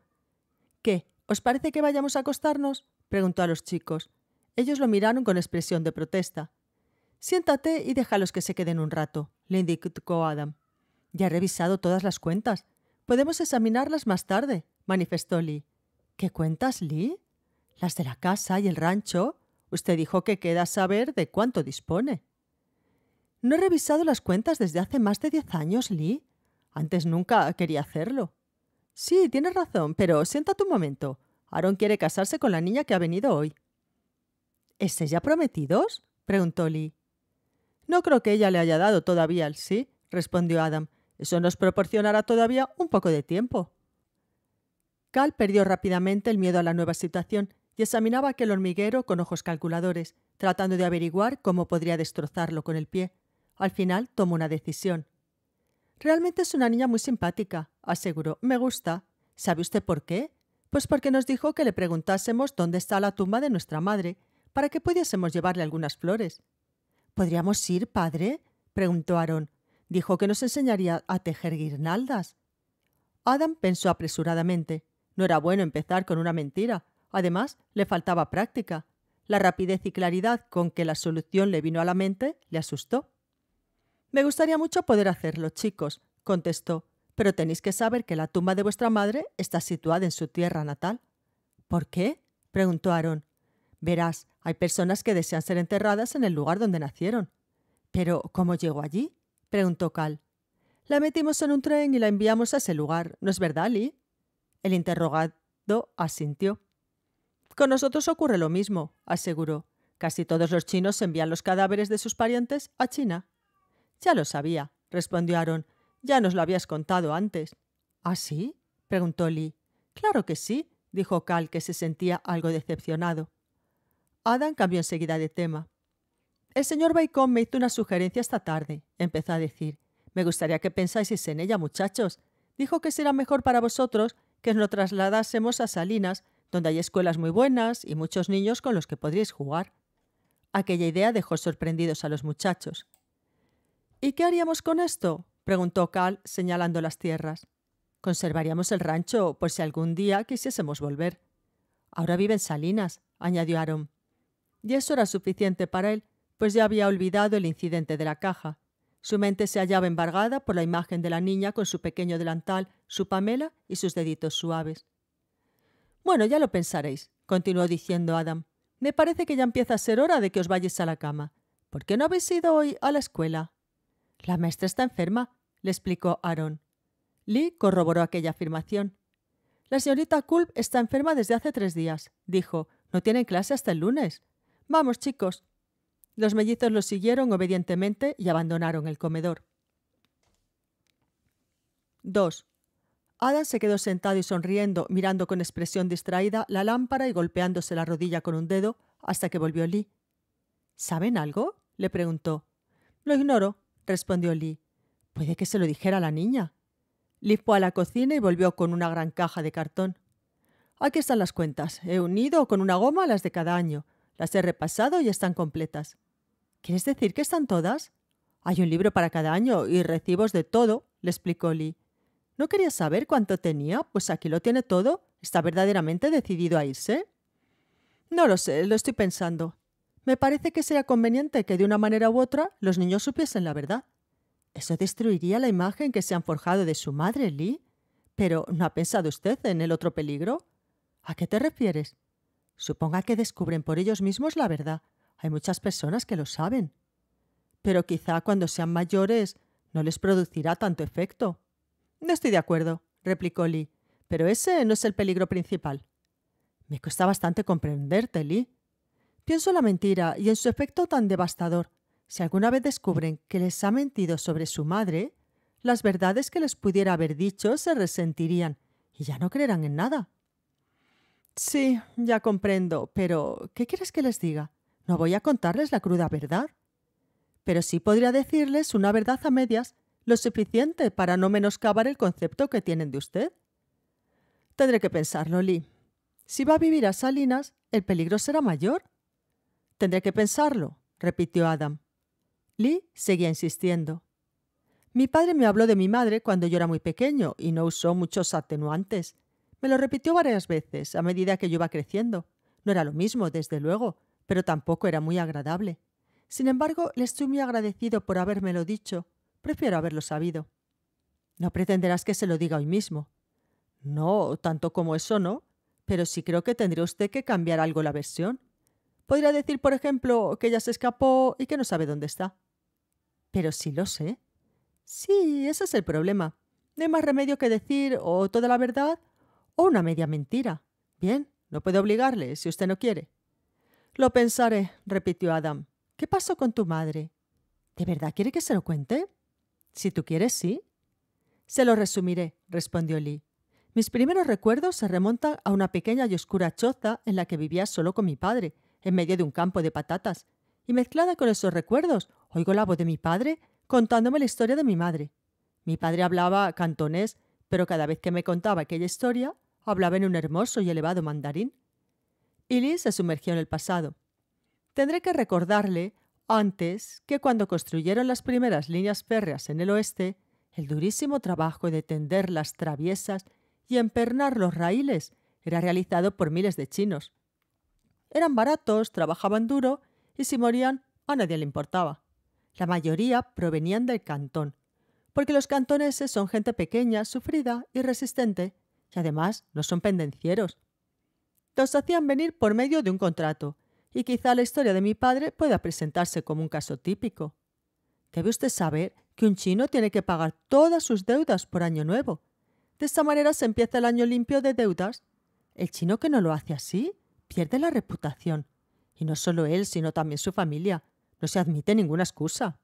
¿Qué? ¿Os parece que vayamos a acostarnos? preguntó a los chicos. Ellos lo miraron con expresión de protesta. Siéntate y déjalos que se queden un rato, le indicó Adam. Ya he revisado todas las cuentas. Podemos examinarlas más tarde, manifestó Lee. ¿Qué cuentas, Lee? Las de la casa y el rancho. Usted dijo que queda saber de cuánto dispone. No he revisado las cuentas desde hace más de diez años, Lee. Antes nunca quería hacerlo. Sí, tienes razón, pero siéntate un momento. Aaron quiere casarse con la niña que ha venido hoy. ¿Es ya prometidos? preguntó Lee. No creo que ella le haya dado todavía el sí, respondió Adam. Eso nos proporcionará todavía un poco de tiempo. Cal perdió rápidamente el miedo a la nueva situación y examinaba aquel hormiguero con ojos calculadores, tratando de averiguar cómo podría destrozarlo con el pie. Al final tomó una decisión. Realmente es una niña muy simpática, aseguró. Me gusta. ¿Sabe usted por qué? Pues porque nos dijo que le preguntásemos dónde está la tumba de nuestra madre, para que pudiésemos llevarle algunas flores. ¿Podríamos ir, padre? preguntó Aarón. Dijo que nos enseñaría a tejer guirnaldas. Adam pensó apresuradamente. No era bueno empezar con una mentira. Además, le faltaba práctica. La rapidez y claridad con que la solución le vino a la mente le asustó. Me gustaría mucho poder hacerlo, chicos, contestó, pero tenéis que saber que la tumba de vuestra madre está situada en su tierra natal. ¿Por qué? preguntó Aaron. Verás, hay personas que desean ser enterradas en el lugar donde nacieron. Pero, ¿cómo llegó allí? preguntó Cal. La metimos en un tren y la enviamos a ese lugar, ¿no es verdad, Lee? El interrogado asintió. Con nosotros ocurre lo mismo, aseguró. Casi todos los chinos envían los cadáveres de sus parientes a China. Ya lo sabía, respondió Aaron. Ya nos lo habías contado antes. ¿Ah, sí? preguntó Lee. Claro que sí, dijo Cal, que se sentía algo decepcionado. Adam cambió enseguida de tema. El señor Bacon me hizo una sugerencia esta tarde, empezó a decir. Me gustaría que pensáis en ella, muchachos. Dijo que será mejor para vosotros que nos lo trasladásemos a Salinas, donde hay escuelas muy buenas y muchos niños con los que podríais jugar. Aquella idea dejó sorprendidos a los muchachos. ¿Y qué haríamos con esto? preguntó Cal, señalando las tierras. Conservaríamos el rancho por si algún día quisiésemos volver. Ahora vive en Salinas, añadió Aaron. Y eso era suficiente para él, pues ya había olvidado el incidente de la caja. Su mente se hallaba embargada por la imagen de la niña con su pequeño delantal, su pamela y sus deditos suaves. Bueno, ya lo pensaréis, continuó diciendo Adam. Me parece que ya empieza a ser hora de que os vayáis a la cama. ¿Por qué no habéis ido hoy a la escuela? La maestra está enferma, le explicó Aaron. Lee corroboró aquella afirmación. La señorita Culp está enferma desde hace tres días, dijo. No tienen clase hasta el lunes. Vamos, chicos, los mellizos los siguieron obedientemente y abandonaron el comedor. 2. Adam se quedó sentado y sonriendo, mirando con expresión distraída la lámpara y golpeándose la rodilla con un dedo hasta que volvió Lee. ¿Saben algo? le preguntó. Lo ignoro, respondió Lee. Puede que se lo dijera la niña. Lee fue a la cocina y volvió con una gran caja de cartón. Aquí están las cuentas. He unido con una goma las de cada año. Las he repasado y están completas. ¿Quieres decir que están todas? Hay un libro para cada año y recibos de todo, le explicó Lee. ¿No quería saber cuánto tenía? Pues aquí lo tiene todo. ¿Está verdaderamente decidido a irse? No lo sé, lo estoy pensando. Me parece que sería conveniente que de una manera u otra los niños supiesen la verdad. Eso destruiría la imagen que se han forjado de su madre, Lee. Pero ¿no ha pensado usted en el otro peligro? ¿A qué te refieres? Suponga que descubren por ellos mismos la verdad. Hay muchas personas que lo saben. Pero quizá cuando sean mayores no les producirá tanto efecto. No estoy de acuerdo, replicó Lee, pero ese no es el peligro principal. Me cuesta bastante comprenderte, Lee. Pienso la mentira y en su efecto tan devastador. Si alguna vez descubren que les ha mentido sobre su madre, las verdades que les pudiera haber dicho se resentirían y ya no creerán en nada. Sí, ya comprendo, pero ¿qué quieres que les diga? No voy a contarles la cruda verdad. Pero sí podría decirles una verdad a medias, lo suficiente para no menoscabar el concepto que tienen de usted. Tendré que pensarlo, Lee. Si va a vivir a Salinas, el peligro será mayor. Tendré que pensarlo, repitió Adam. Lee seguía insistiendo. Mi padre me habló de mi madre cuando yo era muy pequeño y no usó muchos atenuantes. Me lo repitió varias veces a medida que yo iba creciendo. No era lo mismo, desde luego, pero tampoco era muy agradable. Sin embargo, le estoy muy agradecido por habérmelo dicho. Prefiero haberlo sabido. No pretenderás que se lo diga hoy mismo. No, tanto como eso no, pero sí creo que tendría usted que cambiar algo la versión. Podría decir, por ejemplo, que ella se escapó y que no sabe dónde está. Pero sí lo sé. Sí, ese es el problema. No hay más remedio que decir o toda la verdad o una media mentira. Bien, no puedo obligarle si usted no quiere. Lo pensaré, repitió Adam. ¿Qué pasó con tu madre? ¿De verdad quiere que se lo cuente? Si tú quieres, sí. Se lo resumiré, respondió Lee. Mis primeros recuerdos se remontan a una pequeña y oscura choza en la que vivía solo con mi padre, en medio de un campo de patatas, y mezclada con esos recuerdos, oigo la voz de mi padre contándome la historia de mi madre. Mi padre hablaba cantonés pero cada vez que me contaba aquella historia, hablaba en un hermoso y elevado mandarín. Ilin se sumergió en el pasado. Tendré que recordarle antes que cuando construyeron las primeras líneas férreas en el oeste, el durísimo trabajo de tender las traviesas y empernar los raíles era realizado por miles de chinos. Eran baratos, trabajaban duro y si morían a nadie le importaba. La mayoría provenían del cantón, porque los cantoneses son gente pequeña, sufrida y resistente, y además no son pendencieros. Los hacían venir por medio de un contrato, y quizá la historia de mi padre pueda presentarse como un caso típico. Debe usted saber que un chino tiene que pagar todas sus deudas por año nuevo. De esta manera se empieza el año limpio de deudas. El chino que no lo hace así pierde la reputación. Y no solo él, sino también su familia. No se admite ninguna excusa.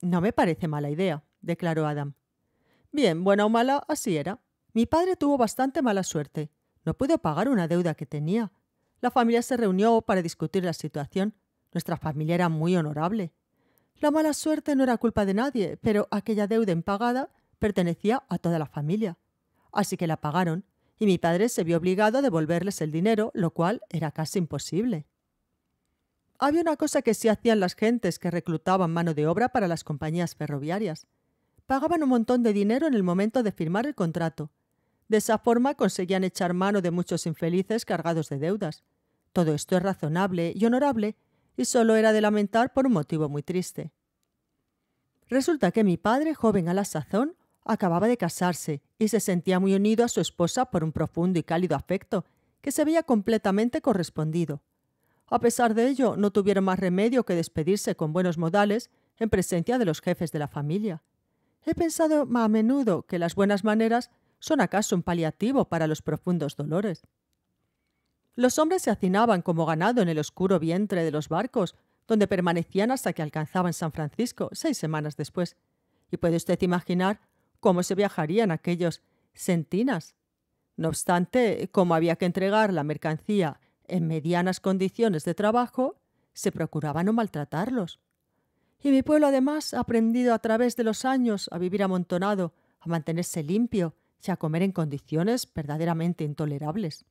No me parece mala idea declaró Adam. Bien, buena o mala, así era. Mi padre tuvo bastante mala suerte. No pudo pagar una deuda que tenía. La familia se reunió para discutir la situación. Nuestra familia era muy honorable. La mala suerte no era culpa de nadie, pero aquella deuda impagada pertenecía a toda la familia. Así que la pagaron, y mi padre se vio obligado a devolverles el dinero, lo cual era casi imposible. Había una cosa que sí hacían las gentes que reclutaban mano de obra para las compañías ferroviarias pagaban un montón de dinero en el momento de firmar el contrato. De esa forma conseguían echar mano de muchos infelices cargados de deudas. Todo esto es razonable y honorable, y solo era de lamentar por un motivo muy triste. Resulta que mi padre, joven a la sazón, acababa de casarse y se sentía muy unido a su esposa por un profundo y cálido afecto que se veía completamente correspondido. A pesar de ello, no tuvieron más remedio que despedirse con buenos modales en presencia de los jefes de la familia. He pensado a menudo que las buenas maneras son acaso un paliativo para los profundos dolores. Los hombres se hacinaban como ganado en el oscuro vientre de los barcos, donde permanecían hasta que alcanzaban San Francisco seis semanas después. Y puede usted imaginar cómo se viajarían aquellos sentinas. No obstante, como había que entregar la mercancía en medianas condiciones de trabajo, se procuraba no maltratarlos. Y mi pueblo además ha aprendido a través de los años a vivir amontonado, a mantenerse limpio y a comer en condiciones verdaderamente intolerables.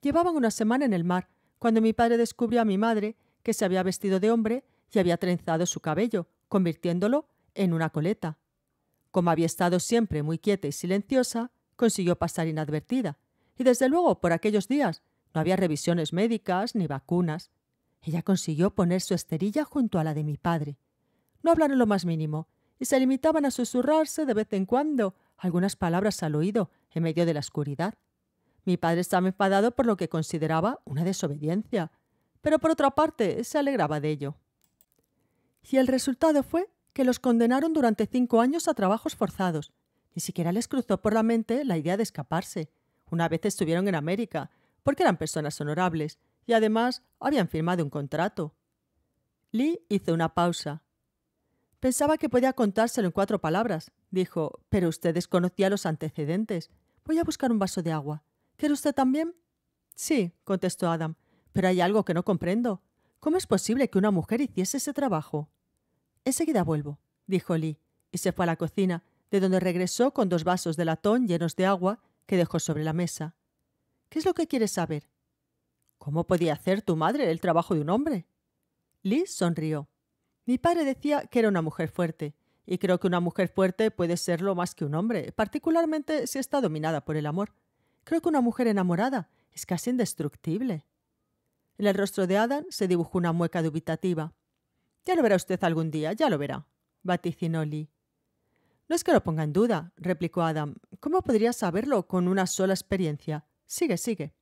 Llevaban una semana en el mar cuando mi padre descubrió a mi madre que se había vestido de hombre y había trenzado su cabello, convirtiéndolo en una coleta. Como había estado siempre muy quieta y silenciosa, consiguió pasar inadvertida, y desde luego por aquellos días no había revisiones médicas ni vacunas, ella consiguió poner su esterilla junto a la de mi padre. No hablaron lo más mínimo, y se limitaban a susurrarse de vez en cuando algunas palabras al oído en medio de la oscuridad. Mi padre estaba enfadado por lo que consideraba una desobediencia, pero por otra parte se alegraba de ello. Y el resultado fue que los condenaron durante cinco años a trabajos forzados. Ni siquiera les cruzó por la mente la idea de escaparse. Una vez estuvieron en América, porque eran personas honorables, y además habían firmado un contrato. Lee hizo una pausa. Pensaba que podía contárselo en cuatro palabras, dijo, pero usted desconocía los antecedentes. Voy a buscar un vaso de agua. ¿Quiere usted también? Sí, contestó Adam, pero hay algo que no comprendo. ¿Cómo es posible que una mujer hiciese ese trabajo? Enseguida vuelvo, dijo Lee, y se fue a la cocina, de donde regresó con dos vasos de latón llenos de agua que dejó sobre la mesa. ¿Qué es lo que quiere saber? ¿Cómo podía hacer tu madre el trabajo de un hombre? Lee sonrió. Mi padre decía que era una mujer fuerte, y creo que una mujer fuerte puede serlo más que un hombre, particularmente si está dominada por el amor. Creo que una mujer enamorada es casi indestructible. En el rostro de Adam se dibujó una mueca dubitativa. Ya lo verá usted algún día, ya lo verá, vaticinó Lee. No es que lo ponga en duda, replicó Adam. ¿Cómo podría saberlo con una sola experiencia? Sigue, sigue.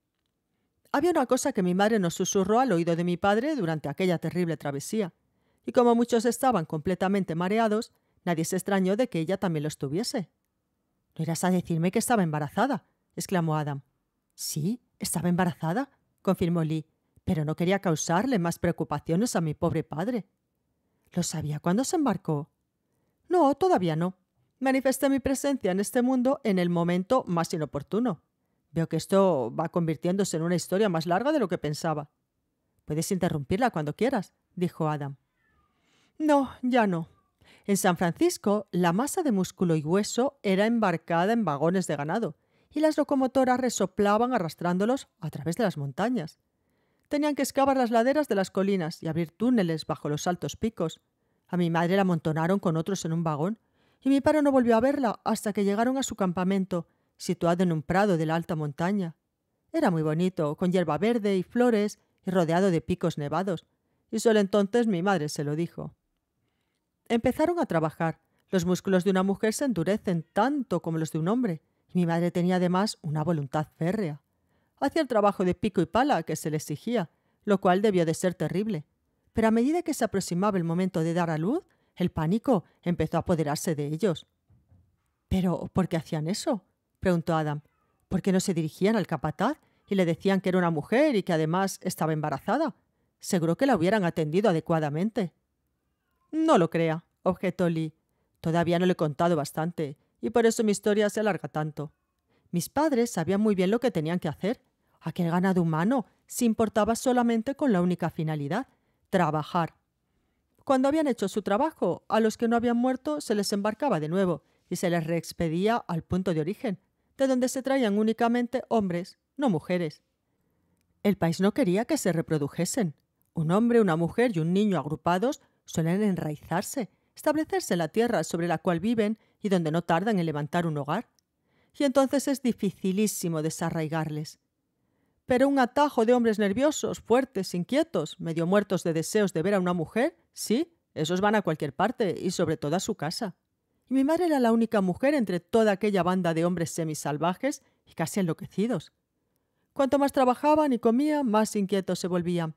Había una cosa que mi madre nos susurró al oído de mi padre durante aquella terrible travesía, y como muchos estaban completamente mareados, nadie se extrañó de que ella también lo estuviese. ¿No irás a decirme que estaba embarazada? exclamó Adam. Sí, estaba embarazada, confirmó Lee, pero no quería causarle más preocupaciones a mi pobre padre. ¿Lo sabía cuando se embarcó? No, todavía no. Manifesté mi presencia en este mundo en el momento más inoportuno. Veo que esto va convirtiéndose en una historia más larga de lo que pensaba. Puedes interrumpirla cuando quieras, dijo Adam. No, ya no. En San Francisco, la masa de músculo y hueso era embarcada en vagones de ganado, y las locomotoras resoplaban arrastrándolos a través de las montañas. Tenían que excavar las laderas de las colinas y abrir túneles bajo los altos picos. A mi madre la amontonaron con otros en un vagón, y mi padre no volvió a verla hasta que llegaron a su campamento, situado en un prado de la alta montaña. Era muy bonito, con hierba verde y flores y rodeado de picos nevados, y solo entonces mi madre se lo dijo. Empezaron a trabajar. Los músculos de una mujer se endurecen tanto como los de un hombre, y mi madre tenía además una voluntad férrea. Hacía el trabajo de pico y pala que se le exigía, lo cual debió de ser terrible. Pero a medida que se aproximaba el momento de dar a luz, el pánico empezó a apoderarse de ellos. Pero, ¿por qué hacían eso? preguntó Adam. ¿Por qué no se dirigían al capataz y le decían que era una mujer y que además estaba embarazada? Seguro que la hubieran atendido adecuadamente. No lo crea, objetó Lee. Todavía no le he contado bastante, y por eso mi historia se alarga tanto. Mis padres sabían muy bien lo que tenían que hacer. Aquel ganado humano se importaba solamente con la única finalidad, trabajar. Cuando habían hecho su trabajo, a los que no habían muerto se les embarcaba de nuevo y se les reexpedía al punto de origen de donde se traían únicamente hombres, no mujeres. El país no quería que se reprodujesen. Un hombre, una mujer y un niño agrupados suelen enraizarse, establecerse en la tierra sobre la cual viven y donde no tardan en levantar un hogar. Y entonces es dificilísimo desarraigarles. Pero un atajo de hombres nerviosos, fuertes, inquietos, medio muertos de deseos de ver a una mujer, sí, esos van a cualquier parte y sobre todo a su casa mi madre era la única mujer entre toda aquella banda de hombres semisalvajes y casi enloquecidos. Cuanto más trabajaban y comían, más inquietos se volvían.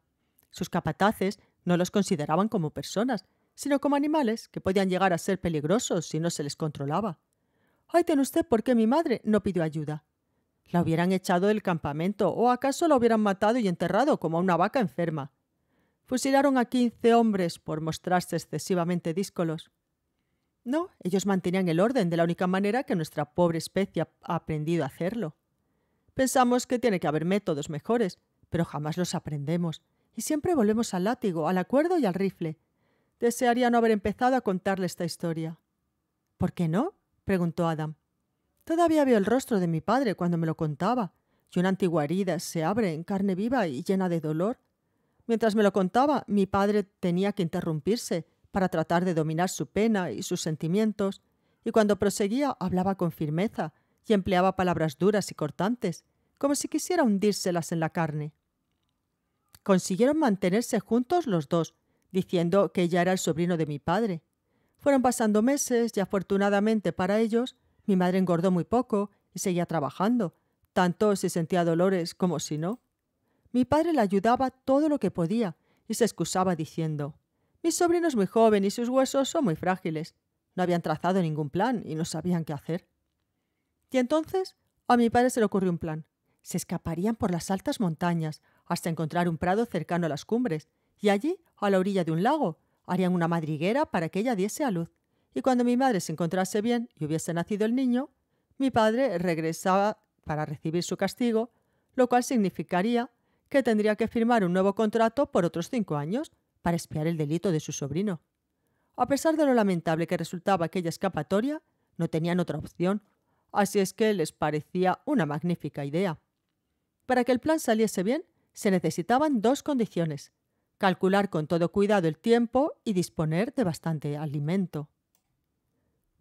Sus capataces no los consideraban como personas, sino como animales que podían llegar a ser peligrosos si no se les controlaba. Ahí ten usted por qué mi madre no pidió ayuda. La hubieran echado del campamento, o acaso la hubieran matado y enterrado como a una vaca enferma. Fusilaron a quince hombres por mostrarse excesivamente díscolos. No, ellos mantenían el orden de la única manera que nuestra pobre especie ha aprendido a hacerlo. Pensamos que tiene que haber métodos mejores, pero jamás los aprendemos, y siempre volvemos al látigo, al acuerdo y al rifle. Desearía no haber empezado a contarle esta historia. ¿Por qué no? preguntó Adam. Todavía veo el rostro de mi padre cuando me lo contaba, y una antigua herida se abre en carne viva y llena de dolor. Mientras me lo contaba, mi padre tenía que interrumpirse para tratar de dominar su pena y sus sentimientos, y cuando proseguía hablaba con firmeza y empleaba palabras duras y cortantes, como si quisiera hundírselas en la carne. Consiguieron mantenerse juntos los dos, diciendo que ella era el sobrino de mi padre. Fueron pasando meses y afortunadamente para ellos, mi madre engordó muy poco y seguía trabajando, tanto si sentía dolores como si no. Mi padre la ayudaba todo lo que podía y se excusaba diciendo mi sobrino es muy joven y sus huesos son muy frágiles. No habían trazado ningún plan y no sabían qué hacer. Y entonces a mi padre se le ocurrió un plan. Se escaparían por las altas montañas hasta encontrar un prado cercano a las cumbres y allí, a la orilla de un lago, harían una madriguera para que ella diese a luz. Y cuando mi madre se encontrase bien y hubiese nacido el niño, mi padre regresaba para recibir su castigo, lo cual significaría que tendría que firmar un nuevo contrato por otros cinco años para espiar el delito de su sobrino. A pesar de lo lamentable que resultaba aquella escapatoria, no tenían otra opción, así es que les parecía una magnífica idea. Para que el plan saliese bien, se necesitaban dos condiciones, calcular con todo cuidado el tiempo y disponer de bastante alimento.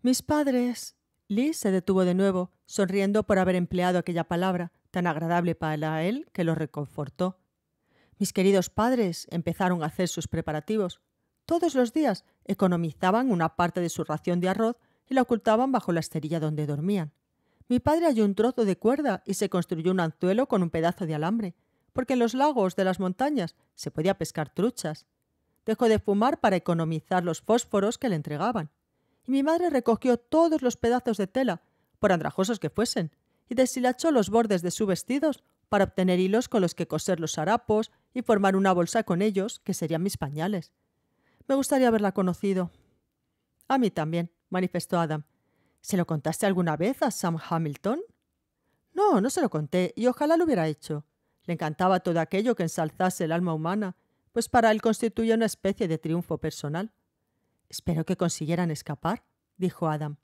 Mis padres. Lee se detuvo de nuevo, sonriendo por haber empleado aquella palabra, tan agradable para él que lo reconfortó. Mis queridos padres empezaron a hacer sus preparativos. Todos los días economizaban una parte de su ración de arroz y la ocultaban bajo la esterilla donde dormían. Mi padre halló un trozo de cuerda y se construyó un anzuelo con un pedazo de alambre, porque en los lagos de las montañas se podía pescar truchas. Dejó de fumar para economizar los fósforos que le entregaban. Y mi madre recogió todos los pedazos de tela, por andrajosos que fuesen, y deshilachó los bordes de sus vestidos para obtener hilos con los que coser los harapos y formar una bolsa con ellos, que serían mis pañales. Me gustaría haberla conocido. A mí también, manifestó Adam. ¿Se lo contaste alguna vez a Sam Hamilton? No, no se lo conté, y ojalá lo hubiera hecho. Le encantaba todo aquello que ensalzase el alma humana, pues para él constituye una especie de triunfo personal. Espero que consiguieran escapar, dijo Adam.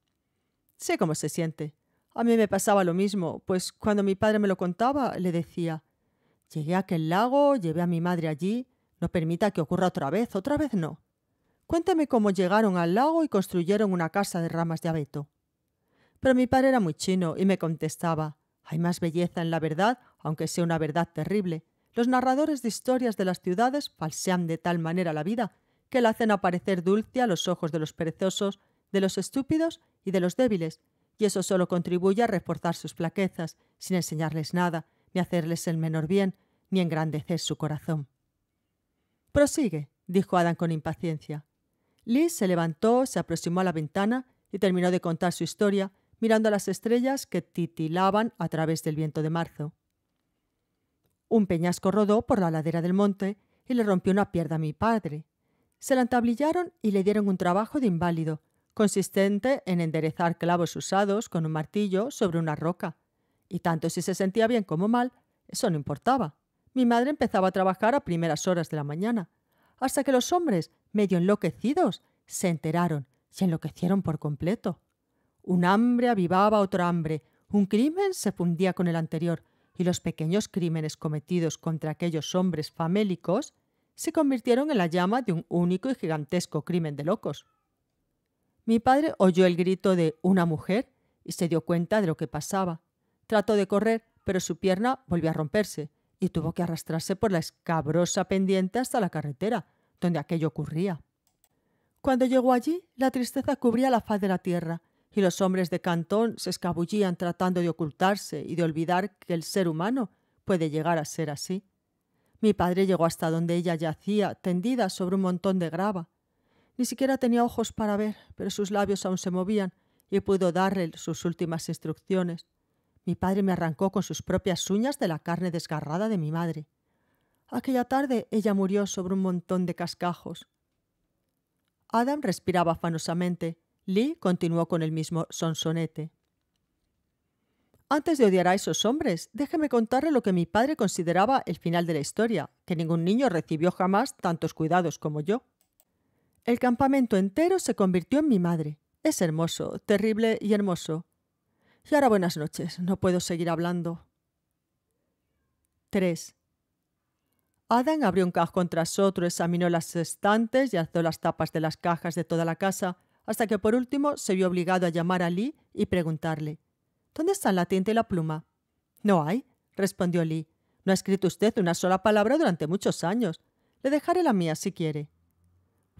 Sé cómo se siente. A mí me pasaba lo mismo, pues cuando mi padre me lo contaba, le decía, llegué a aquel lago, llevé a mi madre allí, no permita que ocurra otra vez, otra vez no. Cuénteme cómo llegaron al lago y construyeron una casa de ramas de abeto. Pero mi padre era muy chino y me contestaba, hay más belleza en la verdad, aunque sea una verdad terrible. Los narradores de historias de las ciudades falsean de tal manera la vida que la hacen aparecer dulce a los ojos de los perezosos, de los estúpidos y de los débiles, y eso solo contribuye a reforzar sus flaquezas, sin enseñarles nada, ni hacerles el menor bien, ni engrandecer su corazón. Prosigue, dijo Adán con impaciencia. Liz se levantó, se aproximó a la ventana y terminó de contar su historia, mirando a las estrellas que titilaban a través del viento de marzo. Un peñasco rodó por la ladera del monte y le rompió una pierna a mi padre. Se la entablillaron y le dieron un trabajo de inválido, consistente en enderezar clavos usados con un martillo sobre una roca. Y tanto si se sentía bien como mal, eso no importaba. Mi madre empezaba a trabajar a primeras horas de la mañana, hasta que los hombres, medio enloquecidos, se enteraron, se enloquecieron por completo. Un hambre avivaba otro hambre, un crimen se fundía con el anterior, y los pequeños crímenes cometidos contra aquellos hombres famélicos se convirtieron en la llama de un único y gigantesco crimen de locos. Mi padre oyó el grito de una mujer y se dio cuenta de lo que pasaba. Trató de correr, pero su pierna volvió a romperse y tuvo que arrastrarse por la escabrosa pendiente hasta la carretera, donde aquello ocurría. Cuando llegó allí, la tristeza cubría la faz de la tierra y los hombres de Cantón se escabullían tratando de ocultarse y de olvidar que el ser humano puede llegar a ser así. Mi padre llegó hasta donde ella yacía, tendida sobre un montón de grava. Ni siquiera tenía ojos para ver, pero sus labios aún se movían y pudo darle sus últimas instrucciones. Mi padre me arrancó con sus propias uñas de la carne desgarrada de mi madre. Aquella tarde ella murió sobre un montón de cascajos. Adam respiraba afanosamente. Lee continuó con el mismo sonsonete. Antes de odiar a esos hombres, déjeme contarle lo que mi padre consideraba el final de la historia, que ningún niño recibió jamás tantos cuidados como yo. El campamento entero se convirtió en mi madre. Es hermoso, terrible y hermoso. Y ahora buenas noches, no puedo seguir hablando. 3. Adam abrió un cajón tras otro, examinó las estantes y alzó las tapas de las cajas de toda la casa, hasta que por último se vio obligado a llamar a Lee y preguntarle: ¿Dónde están la tinta y la pluma? No hay, respondió Lee. No ha escrito usted una sola palabra durante muchos años. Le dejaré la mía si quiere.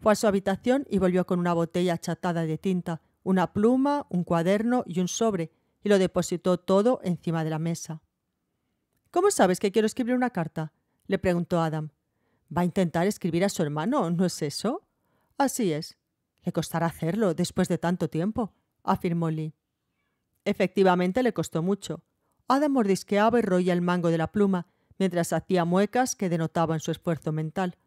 Fue a su habitación y volvió con una botella achatada de tinta, una pluma, un cuaderno y un sobre, y lo depositó todo encima de la mesa. ¿Cómo sabes que quiero escribir una carta? le preguntó Adam. ¿Va a intentar escribir a su hermano, no es eso? Así es. Le costará hacerlo después de tanto tiempo, afirmó Lee. Efectivamente le costó mucho. Adam mordisqueaba y roía el mango de la pluma, mientras hacía muecas que denotaban su esfuerzo mental.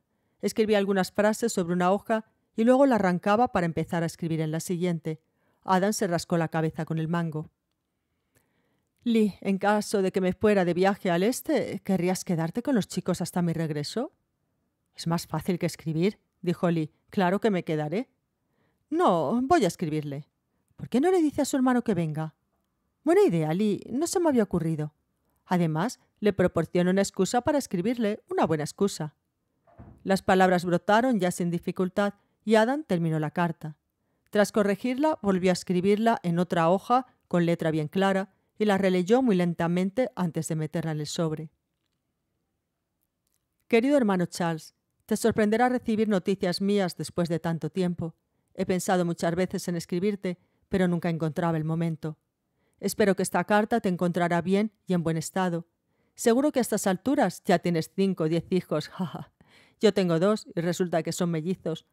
Escribía algunas frases sobre una hoja y luego la arrancaba para empezar a escribir en la siguiente. Adam se rascó la cabeza con el mango. Lee, en caso de que me fuera de viaje al este, ¿querrías quedarte con los chicos hasta mi regreso? Es más fácil que escribir, dijo Lee. Claro que me quedaré. No, voy a escribirle. ¿Por qué no le dice a su hermano que venga? Buena idea, Lee. No se me había ocurrido. Además, le proporciona una excusa para escribirle, una buena excusa. Las palabras brotaron ya sin dificultad y Adam terminó la carta. Tras corregirla, volvió a escribirla en otra hoja con letra bien clara y la releyó muy lentamente antes de meterla en el sobre. Querido hermano Charles, te sorprenderá recibir noticias mías después de tanto tiempo. He pensado muchas veces en escribirte, pero nunca encontraba el momento. Espero que esta carta te encontrará bien y en buen estado. Seguro que a estas alturas ya tienes cinco o diez hijos, jaja. Yo tengo dos y resulta que son mellizos.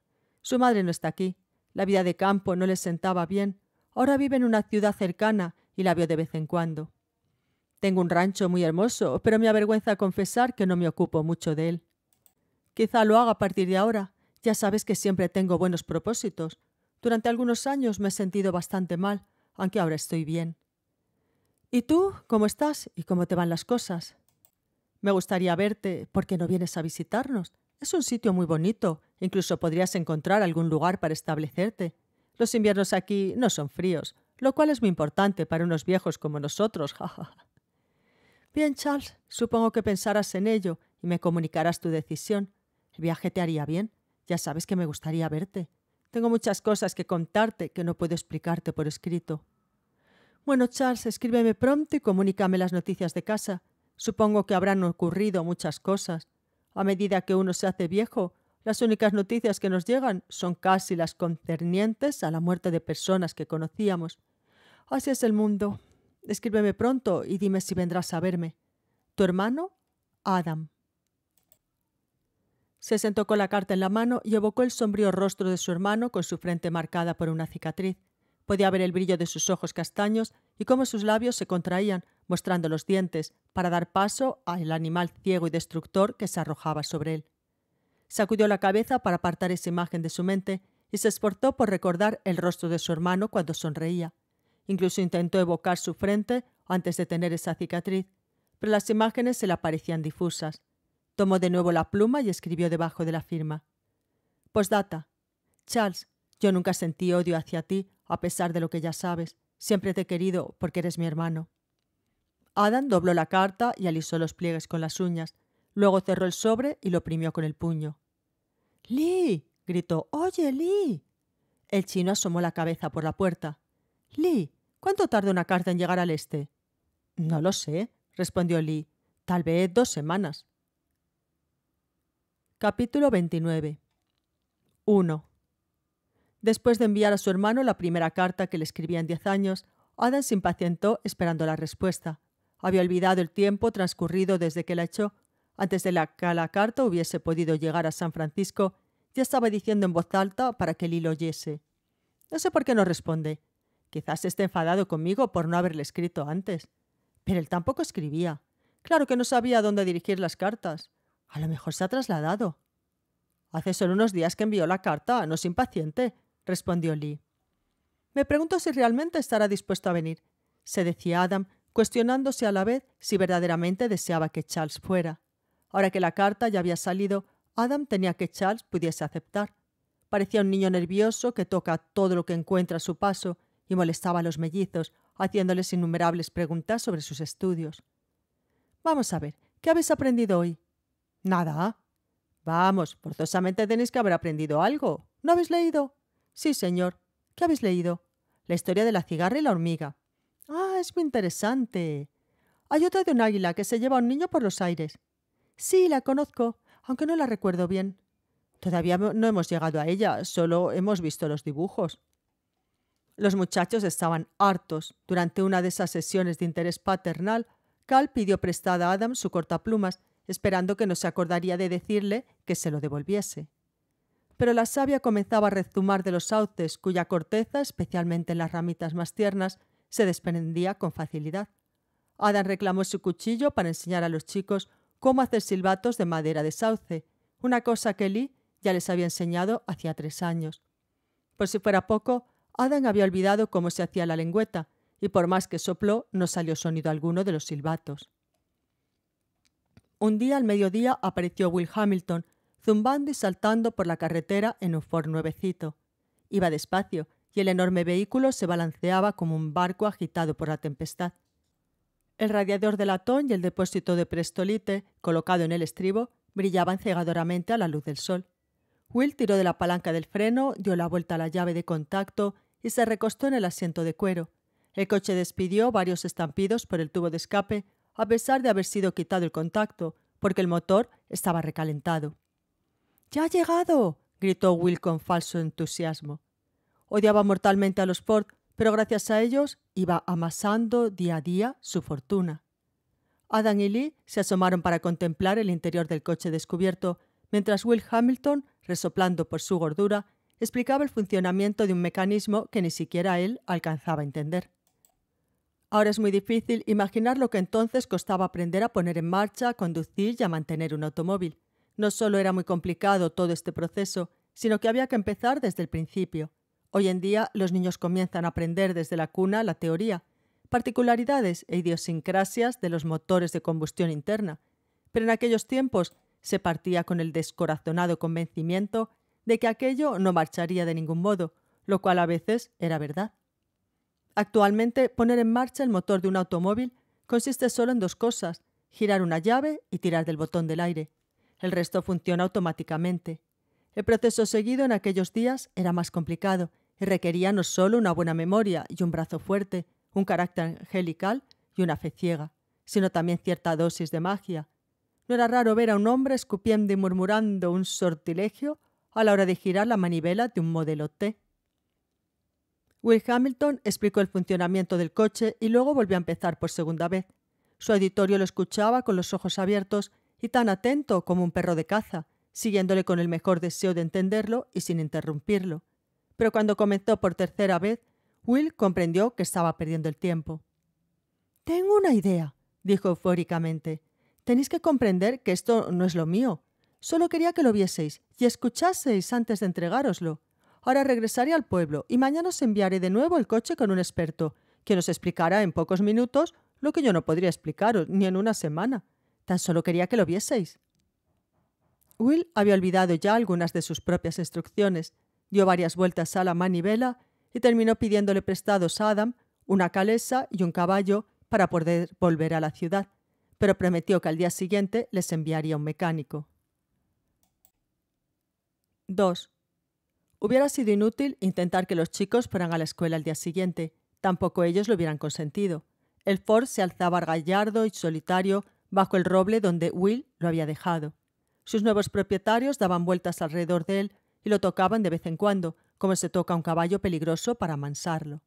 Su madre no está aquí. La vida de campo no le sentaba bien. Ahora vive en una ciudad cercana y la veo de vez en cuando. Tengo un rancho muy hermoso, pero me avergüenza confesar que no me ocupo mucho de él. Quizá lo haga a partir de ahora. Ya sabes que siempre tengo buenos propósitos. Durante algunos años me he sentido bastante mal, aunque ahora estoy bien. ¿Y tú cómo estás y cómo te van las cosas? Me gustaría verte, porque no vienes a visitarnos? Es un sitio muy bonito. Incluso podrías encontrar algún lugar para establecerte. Los inviernos aquí no son fríos, lo cual es muy importante para unos viejos como nosotros. Bien, Charles, supongo que pensarás en ello y me comunicarás tu decisión. El viaje te haría bien. Ya sabes que me gustaría verte. Tengo muchas cosas que contarte que no puedo explicarte por escrito. Bueno, Charles, escríbeme pronto y comunícame las noticias de casa. Supongo que habrán ocurrido muchas cosas. A medida que uno se hace viejo, las únicas noticias que nos llegan son casi las concernientes a la muerte de personas que conocíamos. Así es el mundo. Escríbeme pronto y dime si vendrás a verme. Tu hermano, Adam. Se sentó con la carta en la mano y evocó el sombrío rostro de su hermano con su frente marcada por una cicatriz. Podía ver el brillo de sus ojos castaños y cómo sus labios se contraían, mostrando los dientes, para dar paso al animal ciego y destructor que se arrojaba sobre él. Sacudió la cabeza para apartar esa imagen de su mente y se esforzó por recordar el rostro de su hermano cuando sonreía. Incluso intentó evocar su frente antes de tener esa cicatriz, pero las imágenes se le aparecían difusas. Tomó de nuevo la pluma y escribió debajo de la firma. Postdata. Charles, yo nunca sentí odio hacia ti a pesar de lo que ya sabes, siempre te he querido porque eres mi hermano. Adam dobló la carta y alisó los pliegues con las uñas. Luego cerró el sobre y lo oprimió con el puño. Lee. gritó. Oye, Lee. El chino asomó la cabeza por la puerta. Lee, ¿cuánto tarda una carta en llegar al este? No lo sé, respondió Lee. Tal vez dos semanas. Capítulo 29 1. Después de enviar a su hermano la primera carta que le escribía en diez años, Adam se impacientó esperando la respuesta. Había olvidado el tiempo transcurrido desde que la echó. Antes de que la carta hubiese podido llegar a San Francisco, ya estaba diciendo en voz alta para que Lee lo oyese. No sé por qué no responde. Quizás esté enfadado conmigo por no haberle escrito antes. Pero él tampoco escribía. Claro que no sabía dónde dirigir las cartas. A lo mejor se ha trasladado. Hace solo unos días que envió la carta, no es impaciente respondió Lee. Me pregunto si realmente estará dispuesto a venir, se decía Adam, cuestionándose a la vez si verdaderamente deseaba que Charles fuera. Ahora que la carta ya había salido, Adam tenía que Charles pudiese aceptar. Parecía un niño nervioso que toca todo lo que encuentra a su paso y molestaba a los mellizos, haciéndoles innumerables preguntas sobre sus estudios. Vamos a ver, ¿qué habéis aprendido hoy? Nada. Vamos, forzosamente tenéis que haber aprendido algo. ¿No habéis leído? Sí, señor. ¿Qué habéis leído? La historia de la cigarra y la hormiga. Ah, es muy interesante. Hay otra de un águila que se lleva a un niño por los aires. Sí, la conozco, aunque no la recuerdo bien. Todavía no hemos llegado a ella, solo hemos visto los dibujos. Los muchachos estaban hartos. Durante una de esas sesiones de interés paternal, Cal pidió prestada a Adam su cortaplumas, esperando que no se acordaría de decirle que se lo devolviese pero la savia comenzaba a rezumar de los sauces, cuya corteza, especialmente en las ramitas más tiernas, se desprendía con facilidad. Adam reclamó su cuchillo para enseñar a los chicos cómo hacer silbatos de madera de sauce, una cosa que Lee ya les había enseñado hacía tres años. Por si fuera poco, Adam había olvidado cómo se hacía la lengüeta, y por más que sopló, no salió sonido alguno de los silbatos. Un día al mediodía apareció Will Hamilton, zumbando y saltando por la carretera en un Ford nuevecito. Iba despacio y el enorme vehículo se balanceaba como un barco agitado por la tempestad. El radiador de latón y el depósito de prestolite, colocado en el estribo, brillaban cegadoramente a la luz del sol. Will tiró de la palanca del freno, dio la vuelta a la llave de contacto y se recostó en el asiento de cuero. El coche despidió varios estampidos por el tubo de escape, a pesar de haber sido quitado el contacto, porque el motor estaba recalentado. ¡Ya ha llegado! gritó Will con falso entusiasmo. Odiaba mortalmente a los Ford, pero gracias a ellos iba amasando día a día su fortuna. Adam y Lee se asomaron para contemplar el interior del coche descubierto, mientras Will Hamilton, resoplando por su gordura, explicaba el funcionamiento de un mecanismo que ni siquiera él alcanzaba a entender. Ahora es muy difícil imaginar lo que entonces costaba aprender a poner en marcha, a conducir y a mantener un automóvil. No solo era muy complicado todo este proceso, sino que había que empezar desde el principio. Hoy en día los niños comienzan a aprender desde la cuna la teoría, particularidades e idiosincrasias de los motores de combustión interna, pero en aquellos tiempos se partía con el descorazonado convencimiento de que aquello no marcharía de ningún modo, lo cual a veces era verdad. Actualmente, poner en marcha el motor de un automóvil consiste solo en dos cosas, girar una llave y tirar del botón del aire. El resto funciona automáticamente. El proceso seguido en aquellos días era más complicado y requería no solo una buena memoria y un brazo fuerte, un carácter angelical y una fe ciega, sino también cierta dosis de magia. No era raro ver a un hombre escupiendo y murmurando un sortilegio a la hora de girar la manivela de un modelo T. Will Hamilton explicó el funcionamiento del coche y luego volvió a empezar por segunda vez. Su auditorio lo escuchaba con los ojos abiertos y tan atento como un perro de caza, siguiéndole con el mejor deseo de entenderlo y sin interrumpirlo. Pero cuando comenzó por tercera vez, Will comprendió que estaba perdiendo el tiempo. Tengo una idea, dijo eufóricamente. Tenéis que comprender que esto no es lo mío. Solo quería que lo vieseis y escuchaseis antes de entregároslo. Ahora regresaré al pueblo y mañana os enviaré de nuevo el coche con un experto, que os explicará en pocos minutos lo que yo no podría explicaros ni en una semana. Tan solo quería que lo vieseis. Will había olvidado ya algunas de sus propias instrucciones, dio varias vueltas a la manivela y terminó pidiéndole prestados a Adam una calesa y un caballo para poder volver a la ciudad, pero prometió que al día siguiente les enviaría un mecánico. 2. Hubiera sido inútil intentar que los chicos fueran a la escuela al día siguiente. Tampoco ellos lo hubieran consentido. El Ford se alzaba gallardo y solitario bajo el roble donde Will lo había dejado. Sus nuevos propietarios daban vueltas alrededor de él y lo tocaban de vez en cuando, como se toca un caballo peligroso para amansarlo.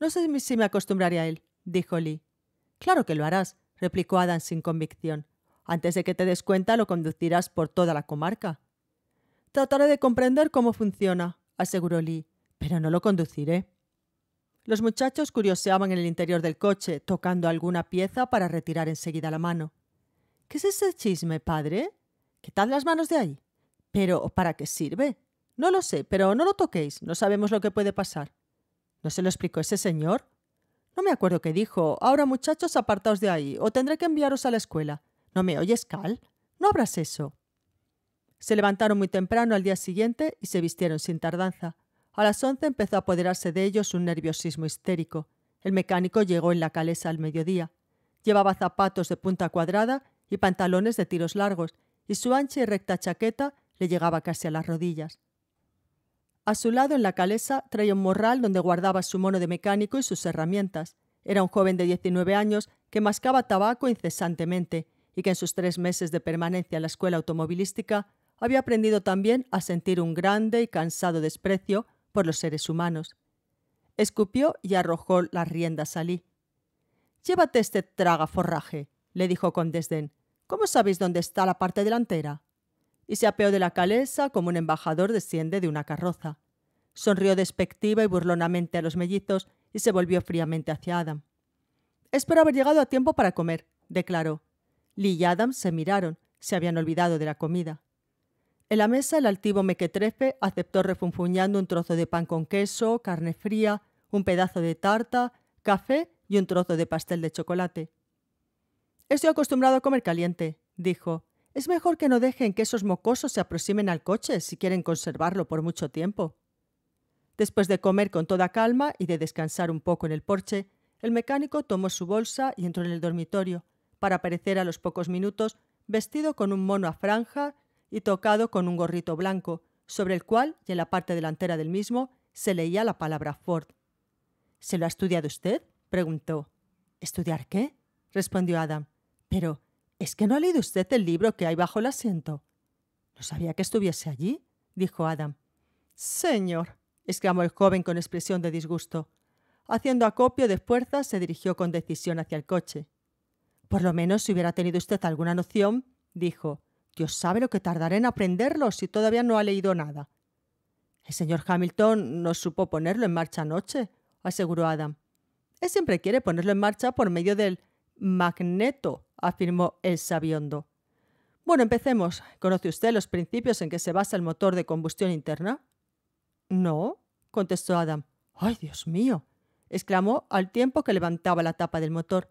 No sé si me acostumbraré a él, dijo Lee. Claro que lo harás, replicó Adam sin convicción. Antes de que te des cuenta lo conducirás por toda la comarca. Trataré de comprender cómo funciona, aseguró Lee, pero no lo conduciré. Los muchachos curioseaban en el interior del coche, tocando alguna pieza para retirar enseguida la mano. ¿Qué es ese chisme, padre? Quitad las manos de ahí. Pero, ¿para qué sirve? No lo sé, pero no lo toquéis, no sabemos lo que puede pasar. ¿No se lo explicó ese señor? No me acuerdo qué dijo. Ahora, muchachos, apartaos de ahí, o tendré que enviaros a la escuela. ¿No me oyes, Cal? No habrás eso. Se levantaron muy temprano al día siguiente y se vistieron sin tardanza. A las once empezó a apoderarse de ellos un nerviosismo histérico. El mecánico llegó en la calesa al mediodía. Llevaba zapatos de punta cuadrada y pantalones de tiros largos, y su ancha y recta chaqueta le llegaba casi a las rodillas. A su lado en la calesa traía un morral donde guardaba su mono de mecánico y sus herramientas. Era un joven de 19 años que mascaba tabaco incesantemente y que en sus tres meses de permanencia en la escuela automovilística había aprendido también a sentir un grande y cansado desprecio por los seres humanos. Escupió y arrojó las riendas a Lee. Llévate este tragaforraje, le dijo con desdén. ¿Cómo sabéis dónde está la parte delantera? Y se apeó de la calesa como un embajador desciende de una carroza. Sonrió despectiva y burlonamente a los mellizos y se volvió fríamente hacia Adam. Espero haber llegado a tiempo para comer, declaró. Lee y Adam se miraron, se habían olvidado de la comida. En la mesa, el altivo mequetrefe aceptó refunfuñando un trozo de pan con queso, carne fría, un pedazo de tarta, café y un trozo de pastel de chocolate. Estoy acostumbrado a comer caliente, dijo. Es mejor que no dejen que esos mocosos se aproximen al coche si quieren conservarlo por mucho tiempo. Después de comer con toda calma y de descansar un poco en el porche, el mecánico tomó su bolsa y entró en el dormitorio, para aparecer a los pocos minutos vestido con un mono a franja y tocado con un gorrito blanco, sobre el cual y en la parte delantera del mismo se leía la palabra Ford. ¿Se lo ha estudiado usted? preguntó. ¿Estudiar qué? respondió Adam. Pero, ¿es que no ha leído usted el libro que hay bajo el asiento? No sabía que estuviese allí, dijo Adam. Señor, exclamó el joven con expresión de disgusto. Haciendo acopio de fuerzas, se dirigió con decisión hacia el coche. Por lo menos si hubiera tenido usted alguna noción, dijo, Dios sabe lo que tardaré en aprenderlo si todavía no ha leído nada. El señor Hamilton no supo ponerlo en marcha anoche, aseguró Adam. Él siempre quiere ponerlo en marcha por medio del magneto, afirmó el sabiondo. Bueno, empecemos. ¿Conoce usted los principios en que se basa el motor de combustión interna? No, contestó Adam. ¡Ay, Dios mío! exclamó al tiempo que levantaba la tapa del motor.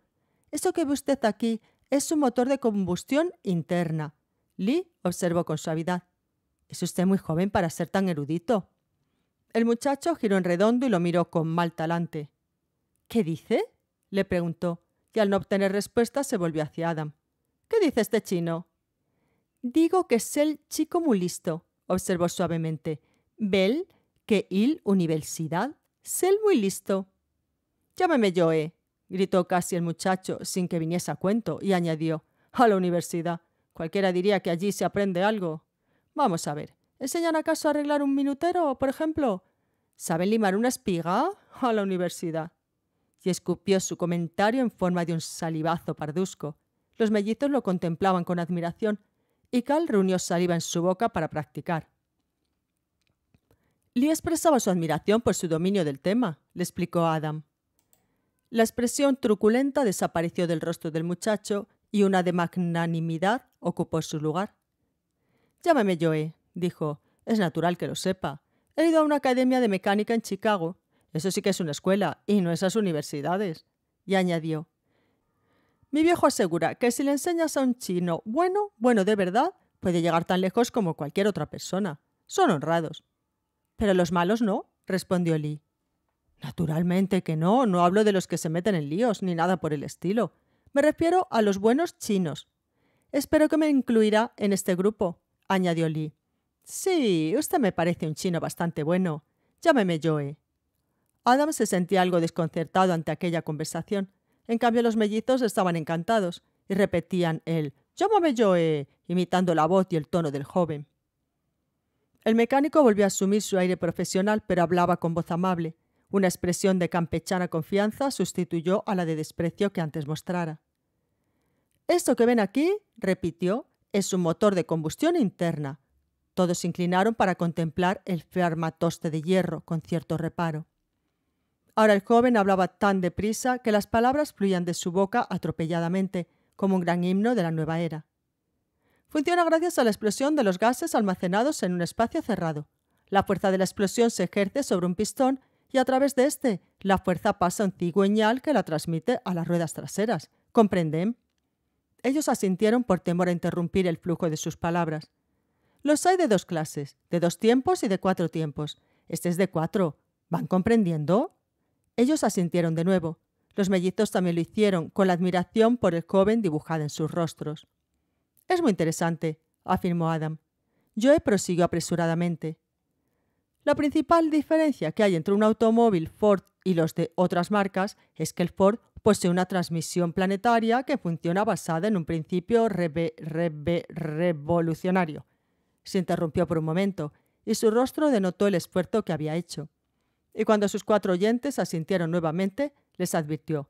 Eso que ve usted aquí es un motor de combustión interna. Lee observó con suavidad. Es usted muy joven para ser tan erudito. El muchacho giró en redondo y lo miró con mal talante. ¿Qué dice? le preguntó, y al no obtener respuesta se volvió hacia Adam. ¿Qué dice este chino? Digo que es el chico muy listo, observó suavemente. Bel que il universidad, sel muy listo. Llámame Joe, gritó casi el muchacho sin que viniese a cuento, y añadió, a la universidad. Cualquiera diría que allí se aprende algo. Vamos a ver, ¿enseñan acaso a arreglar un minutero, por ejemplo? ¿Saben limar una espiga? A la universidad. Y escupió su comentario en forma de un salivazo pardusco. Los mellizos lo contemplaban con admiración y Cal reunió saliva en su boca para practicar. Lee expresaba su admiración por su dominio del tema, le explicó Adam. La expresión truculenta desapareció del rostro del muchacho y una de magnanimidad ocupó su lugar. Llámame Joe, dijo. Es natural que lo sepa. He ido a una academia de mecánica en Chicago. Eso sí que es una escuela, y no esas universidades. Y añadió. Mi viejo asegura que si le enseñas a un chino bueno, bueno de verdad, puede llegar tan lejos como cualquier otra persona. Son honrados. Pero los malos no, respondió Lee. Naturalmente que no, no hablo de los que se meten en líos, ni nada por el estilo. Me refiero a los buenos chinos, Espero que me incluirá en este grupo, añadió Lee. Sí, usted me parece un chino bastante bueno. Llámeme Joe. Adam se sentía algo desconcertado ante aquella conversación. En cambio, los mellizos estaban encantados y repetían el Llámame Joe, imitando la voz y el tono del joven. El mecánico volvió a asumir su aire profesional, pero hablaba con voz amable. Una expresión de campechana confianza sustituyó a la de desprecio que antes mostrara. Esto que ven aquí, repitió, es un motor de combustión interna. Todos se inclinaron para contemplar el fermatoste de hierro con cierto reparo. Ahora el joven hablaba tan deprisa que las palabras fluían de su boca atropelladamente, como un gran himno de la nueva era. Funciona gracias a la explosión de los gases almacenados en un espacio cerrado. La fuerza de la explosión se ejerce sobre un pistón y a través de este la fuerza pasa un cigüeñal que la transmite a las ruedas traseras. ¿Comprenden? Ellos asintieron por temor a interrumpir el flujo de sus palabras. Los hay de dos clases, de dos tiempos y de cuatro tiempos. Este es de cuatro. ¿Van comprendiendo? Ellos asintieron de nuevo. Los mellizos también lo hicieron, con la admiración por el joven dibujada en sus rostros. Es muy interesante, afirmó Adam. Joe prosiguió apresuradamente. La principal diferencia que hay entre un automóvil Ford y los de otras marcas es que el Ford posee una transmisión planetaria que funciona basada en un principio revolucionario. Se interrumpió por un momento y su rostro denotó el esfuerzo que había hecho. Y cuando sus cuatro oyentes asintieron nuevamente, les advirtió,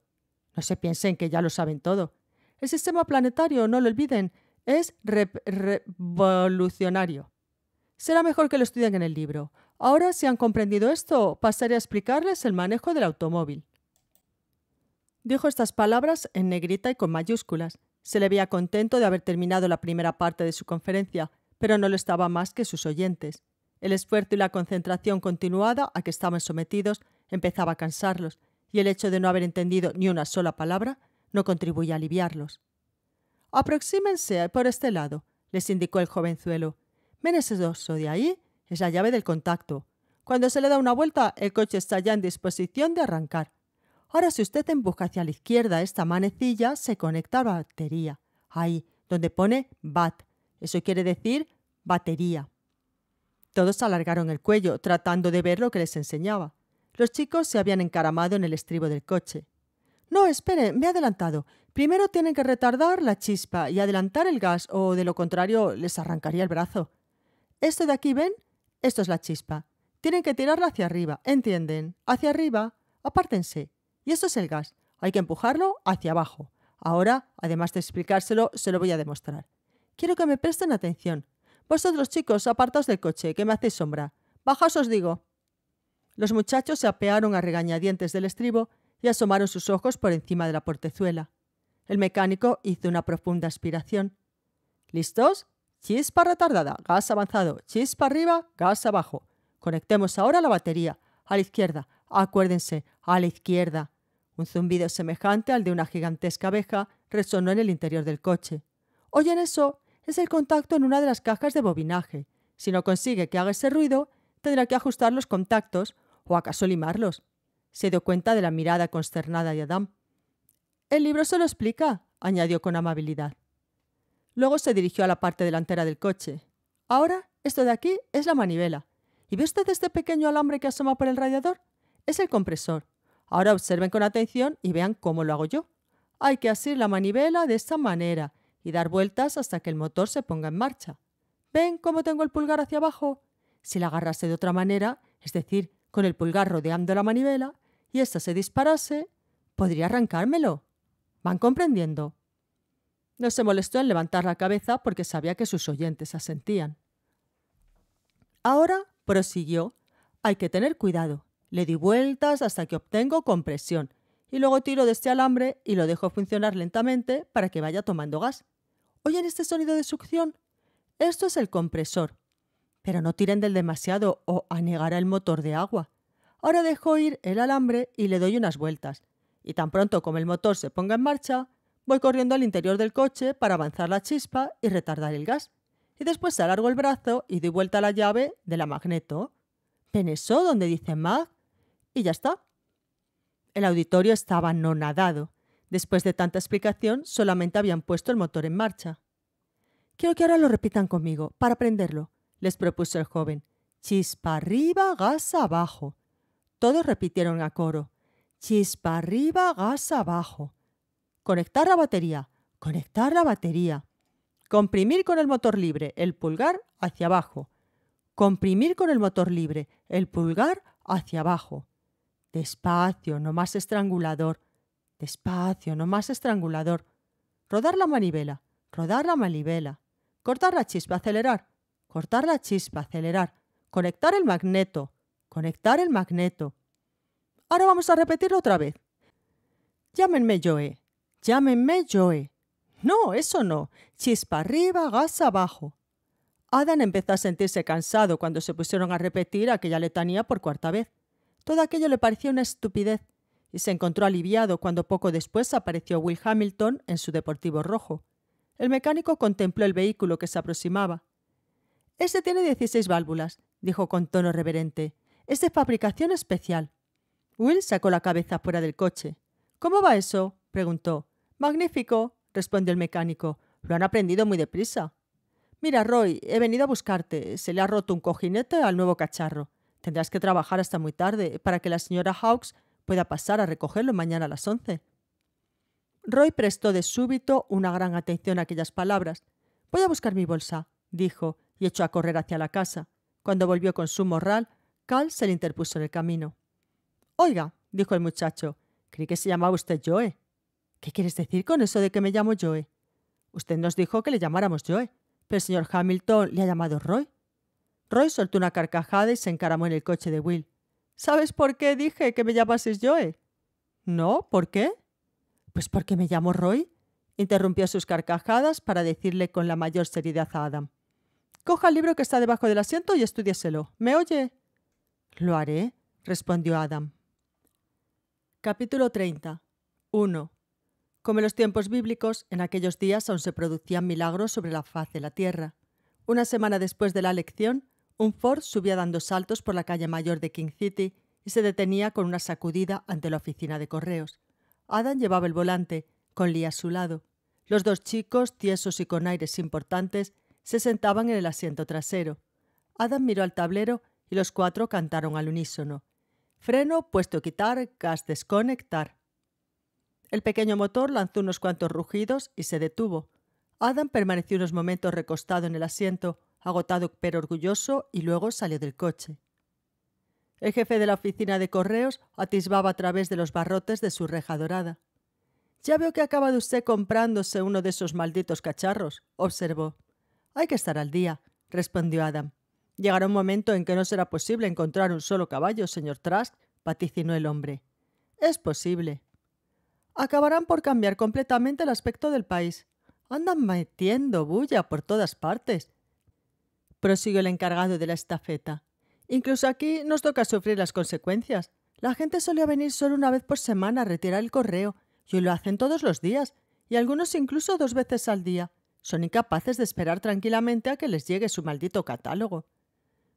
no se piensen que ya lo saben todo. El sistema planetario, no lo olviden, es revolucionario. Será mejor que lo estudien en el libro. Ahora, si han comprendido esto, pasaré a explicarles el manejo del automóvil. Dijo estas palabras en negrita y con mayúsculas. Se le veía contento de haber terminado la primera parte de su conferencia, pero no lo estaba más que sus oyentes. El esfuerzo y la concentración continuada a que estaban sometidos empezaba a cansarlos, y el hecho de no haber entendido ni una sola palabra no contribuía a aliviarlos. Aproxímense por este lado, les indicó el jovenzuelo. Ven ese oso de ahí, es la llave del contacto. Cuando se le da una vuelta, el coche está ya en disposición de arrancar. Ahora si usted empuja hacia la izquierda esta manecilla, se conecta a la batería. Ahí, donde pone BAT. Eso quiere decir batería. Todos alargaron el cuello, tratando de ver lo que les enseñaba. Los chicos se habían encaramado en el estribo del coche. No, espere, me he adelantado. Primero tienen que retardar la chispa y adelantar el gas, o de lo contrario les arrancaría el brazo. Esto de aquí, ven, esto es la chispa. Tienen que tirarla hacia arriba, ¿entienden? Hacia arriba, apártense. Y esto es el gas. Hay que empujarlo hacia abajo. Ahora, además de explicárselo, se lo voy a demostrar. Quiero que me presten atención. Vosotros, chicos, apartaos del coche, que me hacéis sombra. Bajaos, os digo. Los muchachos se apearon a regañadientes del estribo y asomaron sus ojos por encima de la portezuela. El mecánico hizo una profunda aspiración. ¿Listos? Chispa retardada, gas avanzado, chispa arriba, gas abajo. Conectemos ahora la batería. A la izquierda, acuérdense, a la izquierda. Un zumbido semejante al de una gigantesca abeja resonó en el interior del coche. en eso, es el contacto en una de las cajas de bobinaje. Si no consigue que haga ese ruido, tendrá que ajustar los contactos o acaso limarlos. Se dio cuenta de la mirada consternada de Adam. El libro se lo explica, añadió con amabilidad. Luego se dirigió a la parte delantera del coche. Ahora, esto de aquí es la manivela. ¿Y ve usted este pequeño alambre que asoma por el radiador? Es el compresor. Ahora observen con atención y vean cómo lo hago yo. Hay que asir la manivela de esta manera y dar vueltas hasta que el motor se ponga en marcha. ¿Ven cómo tengo el pulgar hacia abajo? Si la agarrase de otra manera, es decir, con el pulgar rodeando la manivela, y esta se disparase, podría arrancármelo. ¿Van comprendiendo? No se molestó en levantar la cabeza porque sabía que sus oyentes asentían. Ahora, prosiguió, hay que tener cuidado. Le di vueltas hasta que obtengo compresión y luego tiro de este alambre y lo dejo funcionar lentamente para que vaya tomando gas. ¿Oyen este sonido de succión? Esto es el compresor. Pero no tiren del demasiado o anegará el motor de agua. Ahora dejo ir el alambre y le doy unas vueltas. Y tan pronto como el motor se ponga en marcha, Voy corriendo al interior del coche para avanzar la chispa y retardar el gas. Y después alargo el brazo y doy vuelta a la llave de la magneto. eso donde dice Mag y ya está. El auditorio estaba nonadado. Después de tanta explicación, solamente habían puesto el motor en marcha. Quiero que ahora lo repitan conmigo, para aprenderlo, les propuso el joven. Chispa arriba, gas abajo. Todos repitieron a coro. Chispa arriba, gas abajo conectar la batería, conectar la batería, comprimir con el motor libre el pulgar hacia abajo, comprimir con el motor libre el pulgar hacia abajo. Despacio, no más estrangulador. Despacio, no más estrangulador. Rodar la manivela, rodar la manivela. Cortar la chispa, acelerar. Cortar la chispa, acelerar. Conectar el magneto, conectar el magneto. Ahora vamos a repetirlo otra vez. Llámenme Joe, Llámenme Joe. No, eso no. Chispa arriba, gas abajo. Adam empezó a sentirse cansado cuando se pusieron a repetir aquella letanía por cuarta vez. Todo aquello le parecía una estupidez y se encontró aliviado cuando poco después apareció Will Hamilton en su deportivo rojo. El mecánico contempló el vehículo que se aproximaba. Ese tiene 16 válvulas, dijo con tono reverente. Es de fabricación especial. Will sacó la cabeza fuera del coche. ¿Cómo va eso? preguntó. Magnífico, respondió el mecánico. Lo han aprendido muy deprisa. Mira, Roy, he venido a buscarte. Se le ha roto un cojinete al nuevo cacharro. Tendrás que trabajar hasta muy tarde para que la señora Hawks pueda pasar a recogerlo mañana a las once. Roy prestó de súbito una gran atención a aquellas palabras. Voy a buscar mi bolsa, dijo, y echó a correr hacia la casa. Cuando volvió con su morral, Carl se le interpuso en el camino. Oiga, dijo el muchacho, creí que se llamaba usted Joe. ¿Qué quieres decir con eso de que me llamo Joe? Usted nos dijo que le llamáramos Joe, pero el señor Hamilton le ha llamado Roy. Roy soltó una carcajada y se encaramó en el coche de Will. ¿Sabes por qué dije que me llamases Joe? No, ¿por qué? Pues porque me llamo Roy, interrumpió sus carcajadas para decirle con la mayor seriedad a Adam. Coja el libro que está debajo del asiento y estudiaselo. ¿Me oye? Lo haré, respondió Adam. Capítulo 30. 1. Como en los tiempos bíblicos, en aquellos días aún se producían milagros sobre la faz de la tierra. Una semana después de la lección, un Ford subía dando saltos por la calle mayor de King City y se detenía con una sacudida ante la oficina de correos. Adam llevaba el volante, con Lee a su lado. Los dos chicos, tiesos y con aires importantes, se sentaban en el asiento trasero. Adam miró al tablero y los cuatro cantaron al unísono. Freno, puesto quitar, gas desconectar. El pequeño motor lanzó unos cuantos rugidos y se detuvo. Adam permaneció unos momentos recostado en el asiento, agotado pero orgulloso, y luego salió del coche. El jefe de la oficina de correos atisbaba a través de los barrotes de su reja dorada. Ya veo que acaba de usted comprándose uno de esos malditos cacharros, observó. Hay que estar al día, respondió Adam. Llegará un momento en que no será posible encontrar un solo caballo, señor Trask, paticinó el hombre. Es posible, acabarán por cambiar completamente el aspecto del país. Andan metiendo bulla por todas partes. Prosiguió el encargado de la estafeta. Incluso aquí nos toca sufrir las consecuencias. La gente solía venir solo una vez por semana a retirar el correo, y hoy lo hacen todos los días, y algunos incluso dos veces al día. Son incapaces de esperar tranquilamente a que les llegue su maldito catálogo.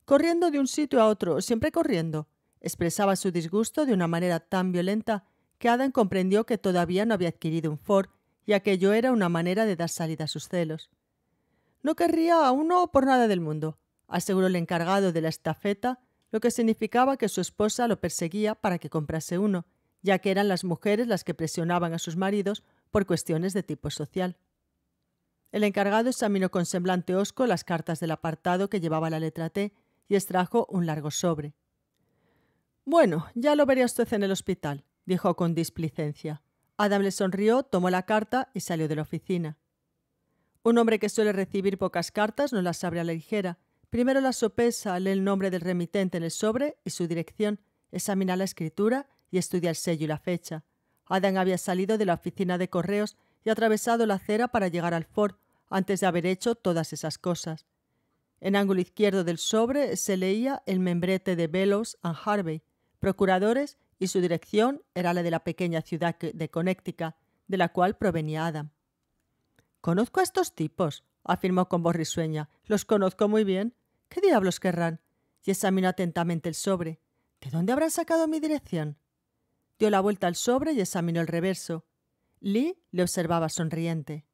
Corriendo de un sitio a otro, siempre corriendo, expresaba su disgusto de una manera tan violenta que Adam comprendió que todavía no había adquirido un Ford y aquello era una manera de dar salida a sus celos. No querría a uno por nada del mundo, aseguró el encargado de la estafeta, lo que significaba que su esposa lo perseguía para que comprase uno, ya que eran las mujeres las que presionaban a sus maridos por cuestiones de tipo social. El encargado examinó con semblante hosco las cartas del apartado que llevaba la letra T y extrajo un largo sobre. Bueno, ya lo vería usted en el hospital, dijo con displicencia. Adam le sonrió, tomó la carta y salió de la oficina. Un hombre que suele recibir pocas cartas no las abre a la ligera. Primero la sopesa, lee el nombre del remitente en el sobre y su dirección, examina la escritura y estudia el sello y la fecha. Adam había salido de la oficina de correos y atravesado la acera para llegar al Ford antes de haber hecho todas esas cosas. En ángulo izquierdo del sobre se leía el membrete de Bellows and Harvey, procuradores y su dirección era la de la pequeña ciudad de Connecticut, de la cual provenía Adam. Conozco a estos tipos, afirmó con voz risueña. Los conozco muy bien. ¿Qué diablos querrán? Y examinó atentamente el sobre. ¿De dónde habrán sacado mi dirección? Dio la vuelta al sobre y examinó el reverso. Lee le observaba sonriente.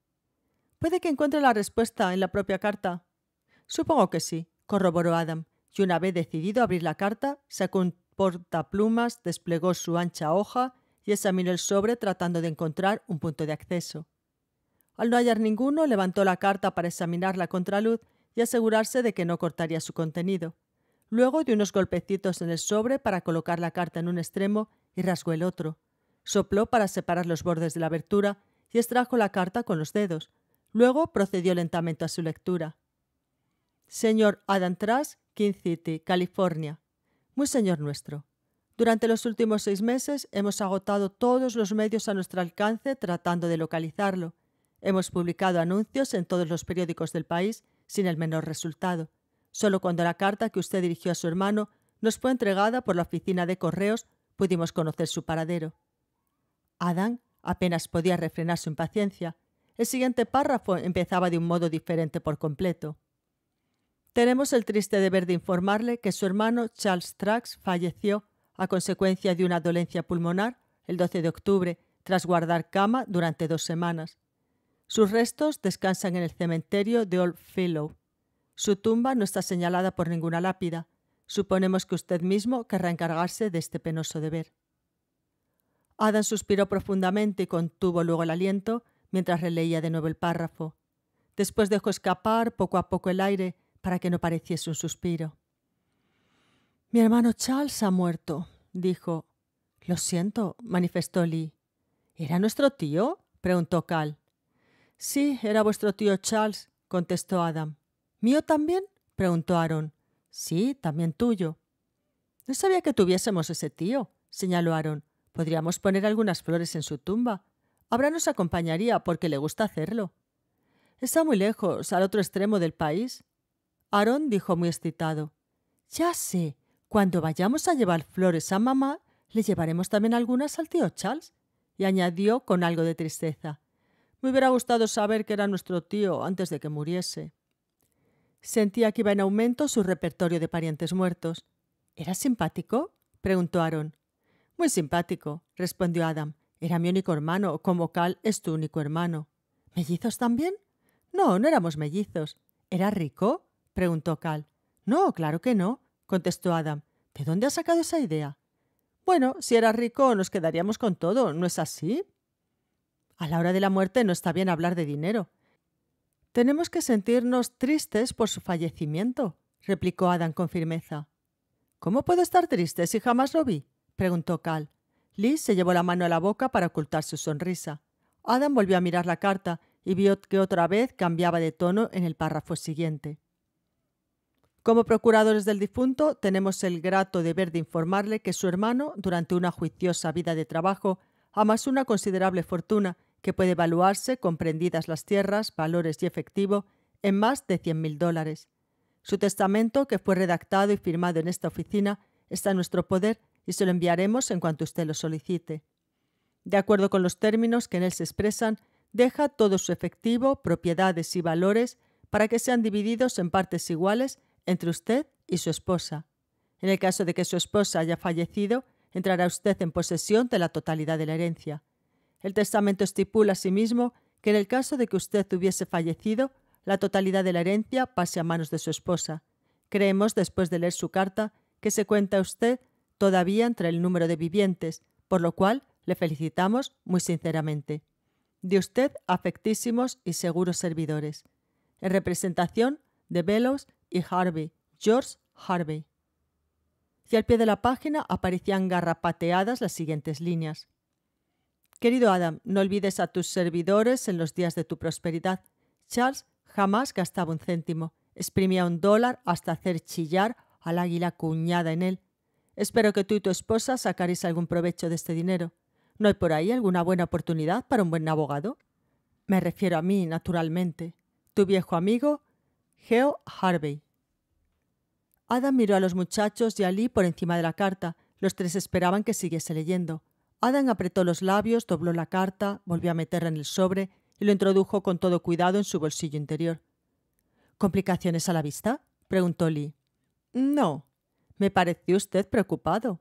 Puede que encuentre la respuesta en la propia carta. Supongo que sí, corroboró Adam, y una vez decidido abrir la carta, sacó un portaplumas desplegó su ancha hoja y examinó el sobre tratando de encontrar un punto de acceso. Al no hallar ninguno, levantó la carta para examinar la contraluz y asegurarse de que no cortaría su contenido. Luego dio unos golpecitos en el sobre para colocar la carta en un extremo y rasgó el otro. Sopló para separar los bordes de la abertura y extrajo la carta con los dedos. Luego procedió lentamente a su lectura. Señor Adam Tras, King City, California, muy Señor nuestro, durante los últimos seis meses hemos agotado todos los medios a nuestro alcance tratando de localizarlo. Hemos publicado anuncios en todos los periódicos del país sin el menor resultado. Solo cuando la carta que usted dirigió a su hermano nos fue entregada por la oficina de correos pudimos conocer su paradero. Adán apenas podía refrenar su impaciencia. El siguiente párrafo empezaba de un modo diferente por completo. Tenemos el triste deber de informarle que su hermano Charles Trax falleció a consecuencia de una dolencia pulmonar el 12 de octubre tras guardar cama durante dos semanas. Sus restos descansan en el cementerio de Old Fellow. Su tumba no está señalada por ninguna lápida. Suponemos que usted mismo querrá encargarse de este penoso deber. Adam suspiró profundamente y contuvo luego el aliento mientras releía de nuevo el párrafo. Después dejó escapar poco a poco el aire para que no pareciese un suspiro. Mi hermano Charles ha muerto, dijo. Lo siento, manifestó Lee. ¿Era nuestro tío? preguntó Cal. Sí, era vuestro tío Charles, contestó Adam. ¿Mío también? preguntó Aaron. Sí, también tuyo. No sabía que tuviésemos ese tío, señaló Aaron. Podríamos poner algunas flores en su tumba. Ahora nos acompañaría porque le gusta hacerlo. Está muy lejos, al otro extremo del país, Aaron dijo muy excitado. Ya sé, cuando vayamos a llevar flores a mamá, le llevaremos también algunas al tío Charles. Y añadió con algo de tristeza. Me hubiera gustado saber que era nuestro tío antes de que muriese. Sentía que iba en aumento su repertorio de parientes muertos. ¿Era simpático? preguntó Aaron. Muy simpático, respondió Adam. Era mi único hermano, como Cal es tu único hermano. ¿Mellizos también? No, no éramos mellizos. ¿Era rico? preguntó Cal. No, claro que no, contestó Adam. ¿De dónde ha sacado esa idea? Bueno, si era rico nos quedaríamos con todo, ¿no es así? A la hora de la muerte no está bien hablar de dinero. Tenemos que sentirnos tristes por su fallecimiento, replicó Adam con firmeza. ¿Cómo puedo estar triste si jamás lo vi? preguntó Cal. Liz se llevó la mano a la boca para ocultar su sonrisa. Adam volvió a mirar la carta y vio que otra vez cambiaba de tono en el párrafo siguiente. Como procuradores del difunto, tenemos el grato deber de informarle que su hermano, durante una juiciosa vida de trabajo, amasó una considerable fortuna que puede evaluarse, comprendidas las tierras, valores y efectivo, en más de 100.000 dólares. Su testamento, que fue redactado y firmado en esta oficina, está en nuestro poder y se lo enviaremos en cuanto usted lo solicite. De acuerdo con los términos que en él se expresan, deja todo su efectivo, propiedades y valores para que sean divididos en partes iguales entre usted y su esposa. En el caso de que su esposa haya fallecido, entrará usted en posesión de la totalidad de la herencia. El testamento estipula asimismo que en el caso de que usted hubiese fallecido, la totalidad de la herencia pase a manos de su esposa. Creemos, después de leer su carta, que se cuenta usted todavía entre el número de vivientes, por lo cual le felicitamos muy sinceramente. De usted, afectísimos y seguros servidores. En representación de Velos y Harvey, George Harvey. Y al pie de la página aparecían garrapateadas las siguientes líneas. Querido Adam, no olvides a tus servidores en los días de tu prosperidad. Charles jamás gastaba un céntimo, exprimía un dólar hasta hacer chillar al águila cuñada en él. Espero que tú y tu esposa sacaréis algún provecho de este dinero. ¿No hay por ahí alguna buena oportunidad para un buen abogado? Me refiero a mí, naturalmente. Tu viejo amigo, Geo Harvey. Adam miró a los muchachos y a Lee por encima de la carta. Los tres esperaban que siguiese leyendo. Adam apretó los labios, dobló la carta, volvió a meterla en el sobre y lo introdujo con todo cuidado en su bolsillo interior. ¿Complicaciones a la vista? preguntó Lee. No. Me pareció usted preocupado.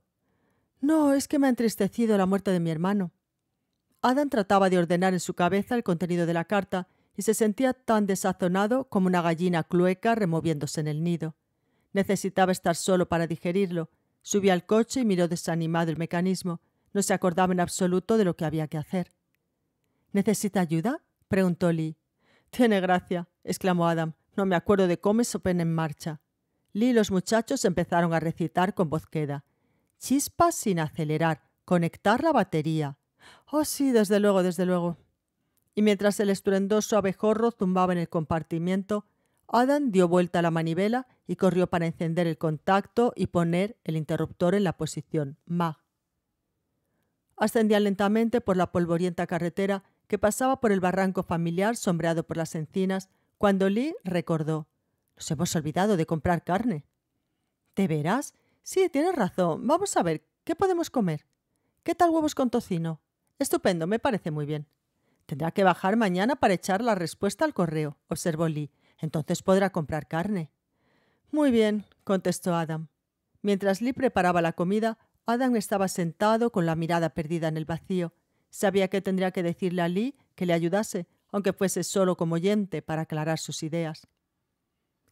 No, es que me ha entristecido la muerte de mi hermano. Adam trataba de ordenar en su cabeza el contenido de la carta y se sentía tan desazonado como una gallina clueca removiéndose en el nido. Necesitaba estar solo para digerirlo. Subí al coche y miró desanimado el mecanismo. No se acordaba en absoluto de lo que había que hacer. ¿Necesita ayuda? preguntó Lee. Tiene gracia, exclamó Adam. No me acuerdo de cómo se pone en marcha. Lee y los muchachos empezaron a recitar con voz queda. Chispas sin acelerar. Conectar la batería. Oh, sí, desde luego, desde luego y mientras el estruendoso abejorro zumbaba en el compartimiento, Adam dio vuelta a la manivela y corrió para encender el contacto y poner el interruptor en la posición MAG. Ascendía lentamente por la polvorienta carretera que pasaba por el barranco familiar sombreado por las encinas cuando Lee recordó: Nos hemos olvidado de comprar carne. "Te verás, Sí, tienes razón. Vamos a ver, ¿qué podemos comer? ¿Qué tal huevos con tocino? Estupendo, me parece muy bien. Tendrá que bajar mañana para echar la respuesta al correo, observó Lee. Entonces podrá comprar carne. Muy bien, contestó Adam. Mientras Lee preparaba la comida, Adam estaba sentado con la mirada perdida en el vacío. Sabía que tendría que decirle a Lee que le ayudase, aunque fuese solo como oyente, para aclarar sus ideas.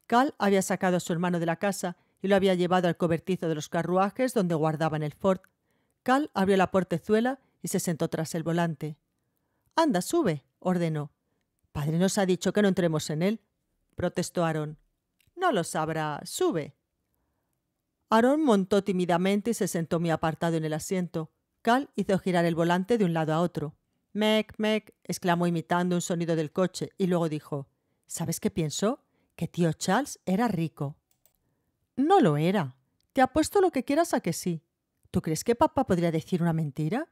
Cal había sacado a su hermano de la casa y lo había llevado al cobertizo de los carruajes donde guardaban el Ford. Cal abrió la portezuela y se sentó tras el volante. Anda, sube, ordenó. Padre nos ha dicho que no entremos en él, protestó Aarón. No lo sabrá, sube. Aarón montó tímidamente y se sentó muy apartado en el asiento. Cal hizo girar el volante de un lado a otro. Mec, mec, exclamó imitando un sonido del coche y luego dijo: ¿Sabes qué pienso? Que tío Charles era rico. No lo era. Te apuesto lo que quieras a que sí. ¿Tú crees que papá podría decir una mentira?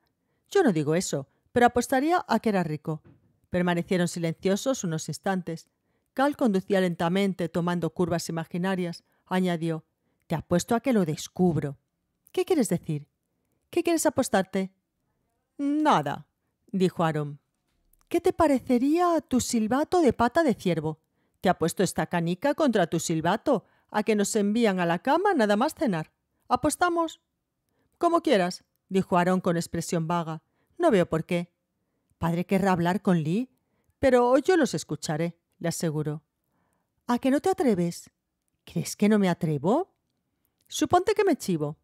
Yo no digo eso, pero apostaría a que era rico. Permanecieron silenciosos unos instantes. Cal conducía lentamente, tomando curvas imaginarias. Añadió, Te apuesto a que lo descubro. ¿Qué quieres decir? ¿Qué quieres apostarte? Nada, dijo Aaron. ¿Qué te parecería tu silbato de pata de ciervo? Te apuesto esta canica contra tu silbato, a que nos envían a la cama nada más cenar. ¿Apostamos? Como quieras, dijo Aarón con expresión vaga veo por qué. Padre querrá hablar con Lee, pero yo los escucharé, le aseguro. ¿A que no te atreves? ¿Crees que no me atrevo? Suponte que me chivo.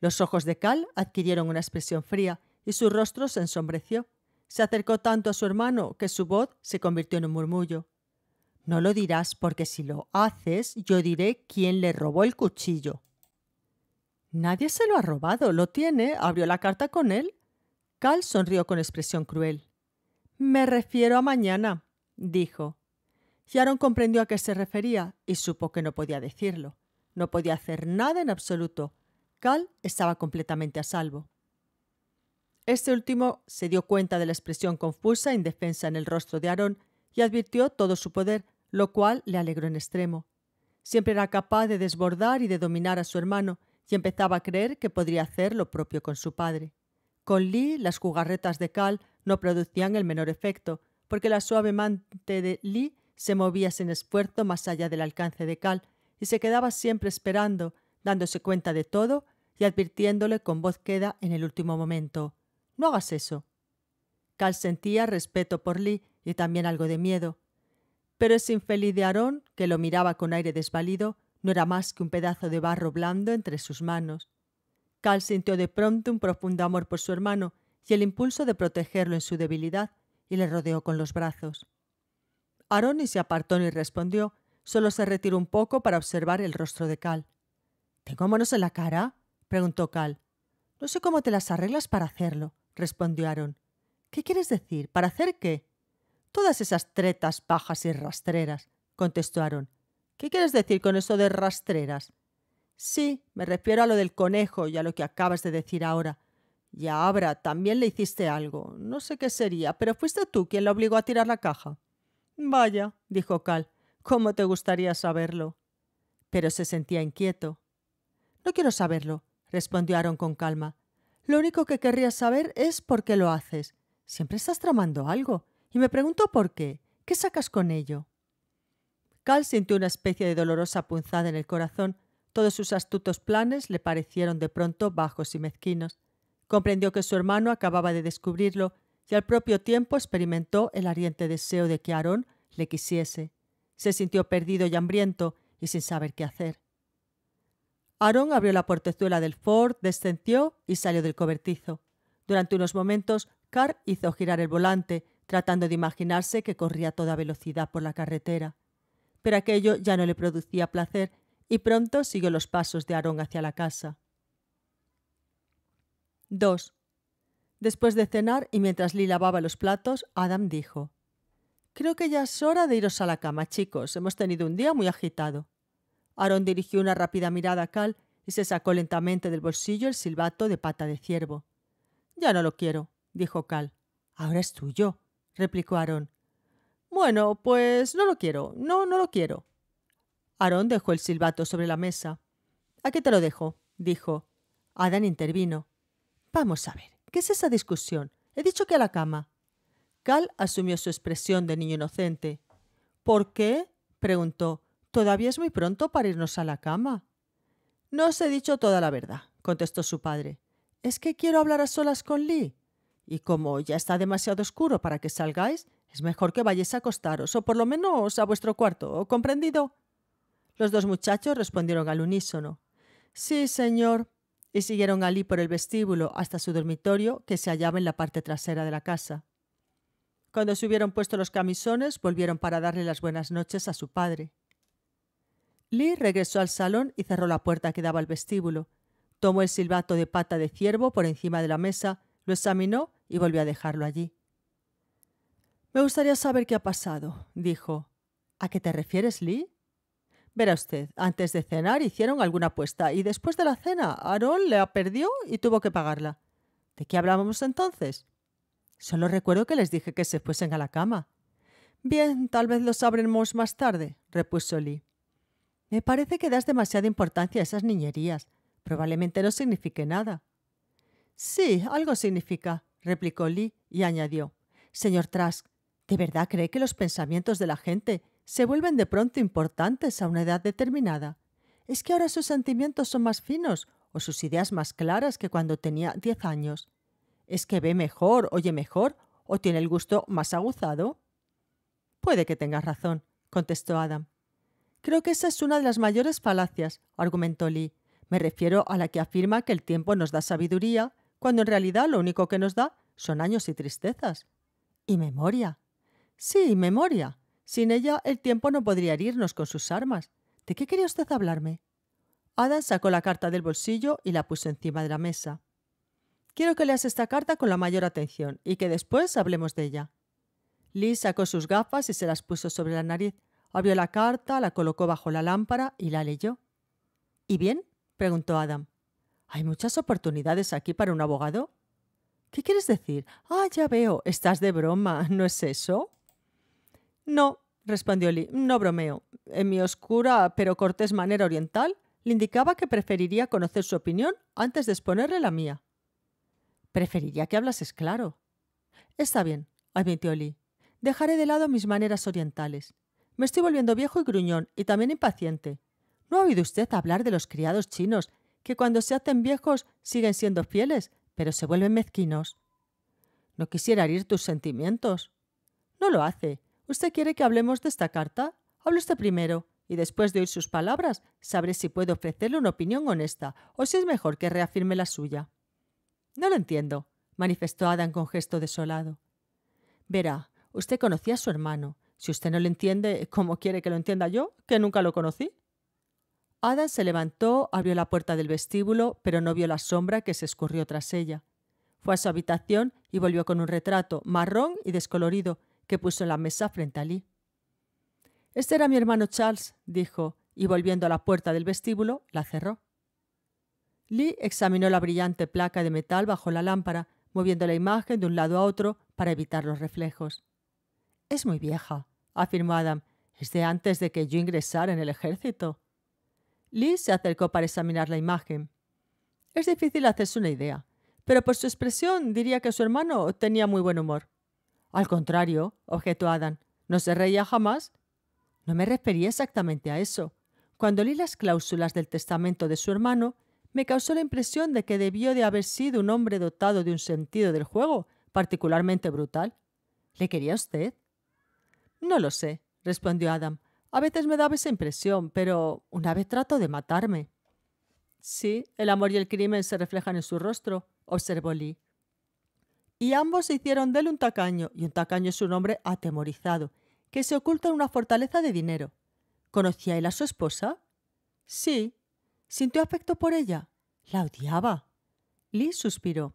Los ojos de Cal adquirieron una expresión fría y su rostro se ensombreció. Se acercó tanto a su hermano que su voz se convirtió en un murmullo. No lo dirás porque si lo haces yo diré quién le robó el cuchillo. Nadie se lo ha robado, lo tiene, abrió la carta con él Cal sonrió con expresión cruel. Me refiero a mañana, dijo. Aaron comprendió a qué se refería y supo que no podía decirlo. No podía hacer nada en absoluto. Cal estaba completamente a salvo. Este último se dio cuenta de la expresión confusa e indefensa en el rostro de Aarón y advirtió todo su poder, lo cual le alegró en extremo. Siempre era capaz de desbordar y de dominar a su hermano, y empezaba a creer que podría hacer lo propio con su padre. Con Lee las jugarretas de Cal no producían el menor efecto, porque la suave mante de Lee se movía sin esfuerzo más allá del alcance de Cal y se quedaba siempre esperando, dándose cuenta de todo y advirtiéndole con voz queda en el último momento. No hagas eso. Cal sentía respeto por Lee y también algo de miedo. Pero ese infeliz de Aarón, que lo miraba con aire desvalido, no era más que un pedazo de barro blando entre sus manos. Cal sintió de pronto un profundo amor por su hermano y el impulso de protegerlo en su debilidad, y le rodeó con los brazos. ni se apartó ni respondió, solo se retiró un poco para observar el rostro de Cal. ¿Tengo monos en la cara? preguntó Cal. No sé cómo te las arreglas para hacerlo, respondió Aaron. ¿Qué quieres decir? ¿Para hacer qué? Todas esas tretas, pajas y rastreras, contestó Aaron. ¿Qué quieres decir con eso de rastreras? Sí, me refiero a lo del conejo y a lo que acabas de decir ahora. Y a Abra también le hiciste algo. No sé qué sería, pero fuiste tú quien la obligó a tirar la caja. Vaya, dijo Cal, ¿cómo te gustaría saberlo? Pero se sentía inquieto. No quiero saberlo, respondió Aaron con calma. Lo único que querría saber es por qué lo haces. Siempre estás tramando algo. Y me pregunto por qué. ¿Qué sacas con ello? Cal sintió una especie de dolorosa punzada en el corazón todos sus astutos planes le parecieron de pronto bajos y mezquinos. Comprendió que su hermano acababa de descubrirlo y al propio tiempo experimentó el ardiente deseo de que Aarón le quisiese. Se sintió perdido y hambriento y sin saber qué hacer. Aarón abrió la portezuela del Ford, descendió y salió del cobertizo. Durante unos momentos, Carr hizo girar el volante, tratando de imaginarse que corría a toda velocidad por la carretera. Pero aquello ya no le producía placer y pronto siguió los pasos de Aarón hacia la casa. 2. Después de cenar y mientras Lee lavaba los platos, Adam dijo, Creo que ya es hora de iros a la cama, chicos. Hemos tenido un día muy agitado. Aarón dirigió una rápida mirada a Cal y se sacó lentamente del bolsillo el silbato de pata de ciervo. Ya no lo quiero, dijo Cal. Ahora es tuyo, replicó Aarón. Bueno, pues no lo quiero, no, no lo quiero, Aarón dejó el silbato sobre la mesa. ¿A qué te lo dejo? dijo. Adán intervino. Vamos a ver, ¿qué es esa discusión? He dicho que a la cama. Cal asumió su expresión de niño inocente. ¿Por qué? preguntó. Todavía es muy pronto para irnos a la cama. No os he dicho toda la verdad, contestó su padre. Es que quiero hablar a solas con Lee. Y como ya está demasiado oscuro para que salgáis, es mejor que vayáis a acostaros, o por lo menos a vuestro cuarto, ¿comprendido? Los dos muchachos respondieron al unísono. Sí, señor. Y siguieron a Lee por el vestíbulo hasta su dormitorio, que se hallaba en la parte trasera de la casa. Cuando se hubieron puesto los camisones, volvieron para darle las buenas noches a su padre. Lee regresó al salón y cerró la puerta que daba al vestíbulo. Tomó el silbato de pata de ciervo por encima de la mesa, lo examinó y volvió a dejarlo allí. Me gustaría saber qué ha pasado, dijo. ¿A qué te refieres, Lee? Verá usted, antes de cenar hicieron alguna apuesta y después de la cena Aarón la perdió y tuvo que pagarla. ¿De qué hablábamos entonces? Solo recuerdo que les dije que se fuesen a la cama. Bien, tal vez lo sabremos más tarde, repuso Lee. Me parece que das demasiada importancia a esas niñerías. Probablemente no signifique nada. Sí, algo significa, replicó Lee y añadió. Señor Trask, ¿de verdad cree que los pensamientos de la gente se vuelven de pronto importantes a una edad determinada. Es que ahora sus sentimientos son más finos o sus ideas más claras que cuando tenía diez años. Es que ve mejor, oye mejor o tiene el gusto más aguzado. Puede que tengas razón, contestó Adam. Creo que esa es una de las mayores falacias, argumentó Lee. Me refiero a la que afirma que el tiempo nos da sabiduría, cuando en realidad lo único que nos da son años y tristezas. Y memoria. Sí, memoria. Sin ella, el tiempo no podría herirnos con sus armas. ¿De qué quería usted hablarme? Adam sacó la carta del bolsillo y la puso encima de la mesa. Quiero que leas esta carta con la mayor atención y que después hablemos de ella. Liz sacó sus gafas y se las puso sobre la nariz. Abrió la carta, la colocó bajo la lámpara y la leyó. ¿Y bien? preguntó Adam. ¿Hay muchas oportunidades aquí para un abogado? ¿Qué quieres decir? Ah, ya veo, estás de broma, ¿no es eso? No, respondió Lee, no bromeo. En mi oscura pero cortés manera oriental, le indicaba que preferiría conocer su opinión antes de exponerle la mía. Preferiría que hablases claro. Está bien, admitió Lee. Dejaré de lado mis maneras orientales. Me estoy volviendo viejo y gruñón y también impaciente. ¿No ha oído usted hablar de los criados chinos, que cuando se hacen viejos siguen siendo fieles, pero se vuelven mezquinos? No quisiera herir tus sentimientos. No lo hace, ¿Usted quiere que hablemos de esta carta? Hable usted primero, y después de oír sus palabras, sabré si puedo ofrecerle una opinión honesta o si es mejor que reafirme la suya. No lo entiendo, manifestó Adam con gesto desolado. Verá, usted conocía a su hermano. Si usted no lo entiende, ¿cómo quiere que lo entienda yo, que nunca lo conocí? Adam se levantó, abrió la puerta del vestíbulo, pero no vio la sombra que se escurrió tras ella. Fue a su habitación y volvió con un retrato marrón y descolorido que puso en la mesa frente a Lee. Este era mi hermano Charles, dijo, y volviendo a la puerta del vestíbulo, la cerró. Lee examinó la brillante placa de metal bajo la lámpara, moviendo la imagen de un lado a otro para evitar los reflejos. Es muy vieja, afirmó Adam. Es de antes de que yo ingresara en el ejército. Lee se acercó para examinar la imagen. Es difícil hacerse una idea, pero por su expresión diría que su hermano tenía muy buen humor. Al contrario, objetó Adam, ¿no se reía jamás? No me refería exactamente a eso. Cuando leí las cláusulas del testamento de su hermano, me causó la impresión de que debió de haber sido un hombre dotado de un sentido del juego particularmente brutal. ¿Le quería usted? No lo sé, respondió Adam. A veces me daba esa impresión, pero una vez trato de matarme. Sí, el amor y el crimen se reflejan en su rostro, observó Lee y ambos se hicieron de él un tacaño, y un tacaño es un hombre atemorizado, que se oculta en una fortaleza de dinero. ¿Conocía él a su esposa? Sí. ¿Sintió afecto por ella? La odiaba. Lee suspiró.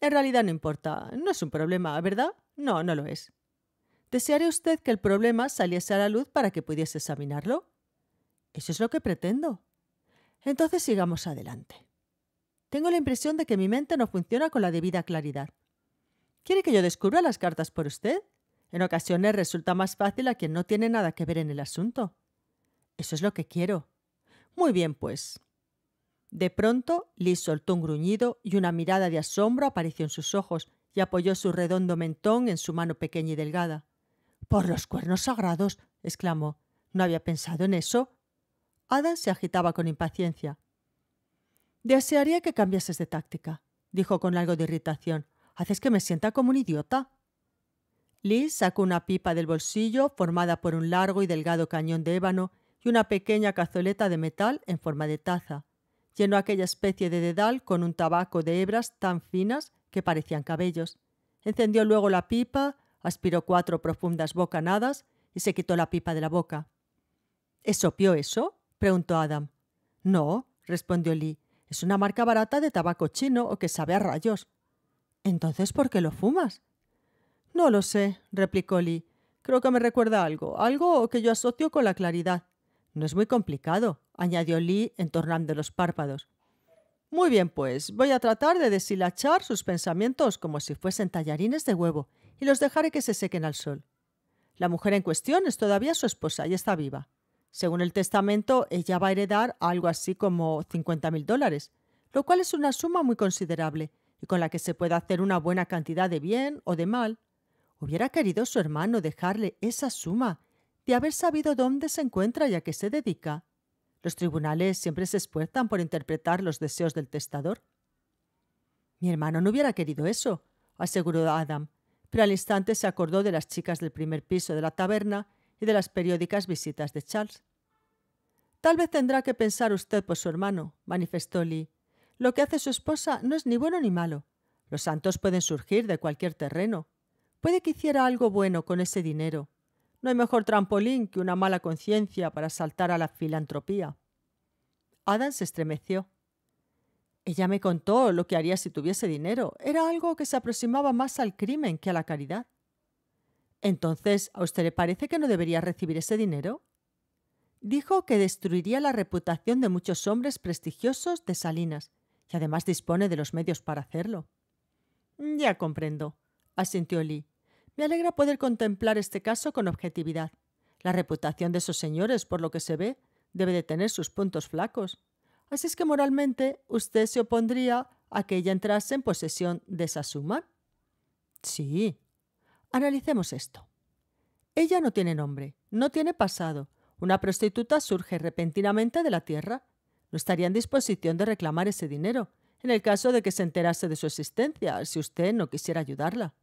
En realidad no importa, no es un problema, ¿verdad? No, no lo es. ¿Desearía usted que el problema saliese a la luz para que pudiese examinarlo? Eso es lo que pretendo. Entonces sigamos adelante. Tengo la impresión de que mi mente no funciona con la debida claridad. ¿Quiere que yo descubra las cartas por usted? En ocasiones resulta más fácil a quien no tiene nada que ver en el asunto. Eso es lo que quiero. Muy bien, pues. De pronto, Liz soltó un gruñido y una mirada de asombro apareció en sus ojos y apoyó su redondo mentón en su mano pequeña y delgada. Por los cuernos sagrados, exclamó. No había pensado en eso. Adam se agitaba con impaciencia. Desearía que cambiases de táctica, dijo con algo de irritación. Haces que me sienta como un idiota. Lee sacó una pipa del bolsillo formada por un largo y delgado cañón de ébano y una pequeña cazoleta de metal en forma de taza. Llenó aquella especie de dedal con un tabaco de hebras tan finas que parecían cabellos. Encendió luego la pipa, aspiró cuatro profundas bocanadas y se quitó la pipa de la boca. ¿Esopió eso? preguntó Adam. No, respondió Lee. Es una marca barata de tabaco chino o que sabe a rayos. Entonces, ¿por qué lo fumas? No lo sé, replicó Lee. Creo que me recuerda algo, algo que yo asocio con la claridad. No es muy complicado, añadió Lee entornando los párpados. Muy bien, pues voy a tratar de deshilachar sus pensamientos como si fuesen tallarines de huevo y los dejaré que se sequen al sol. La mujer en cuestión es todavía su esposa y está viva. Según el testamento, ella va a heredar algo así como 50.000 dólares, lo cual es una suma muy considerable, y con la que se puede hacer una buena cantidad de bien o de mal, hubiera querido su hermano dejarle esa suma de haber sabido dónde se encuentra y a qué se dedica. Los tribunales siempre se esfuerzan por interpretar los deseos del testador. Mi hermano no hubiera querido eso, aseguró Adam, pero al instante se acordó de las chicas del primer piso de la taberna y de las periódicas visitas de Charles. Tal vez tendrá que pensar usted por su hermano, manifestó Lee. Lo que hace su esposa no es ni bueno ni malo. Los santos pueden surgir de cualquier terreno. Puede que hiciera algo bueno con ese dinero. No hay mejor trampolín que una mala conciencia para saltar a la filantropía. Adam se estremeció. Ella me contó lo que haría si tuviese dinero. Era algo que se aproximaba más al crimen que a la caridad. Entonces, ¿a usted le parece que no debería recibir ese dinero? Dijo que destruiría la reputación de muchos hombres prestigiosos de Salinas además dispone de los medios para hacerlo. Mm, ya comprendo, asintió Lee. Me alegra poder contemplar este caso con objetividad. La reputación de esos señores, por lo que se ve, debe de tener sus puntos flacos. Así es que moralmente usted se opondría a que ella entrase en posesión de esa suma. Sí. Analicemos esto. Ella no tiene nombre, no tiene pasado. Una prostituta surge repentinamente de la tierra no estaría en disposición de reclamar ese dinero, en el caso de que se enterase de su existencia, si usted no quisiera ayudarla.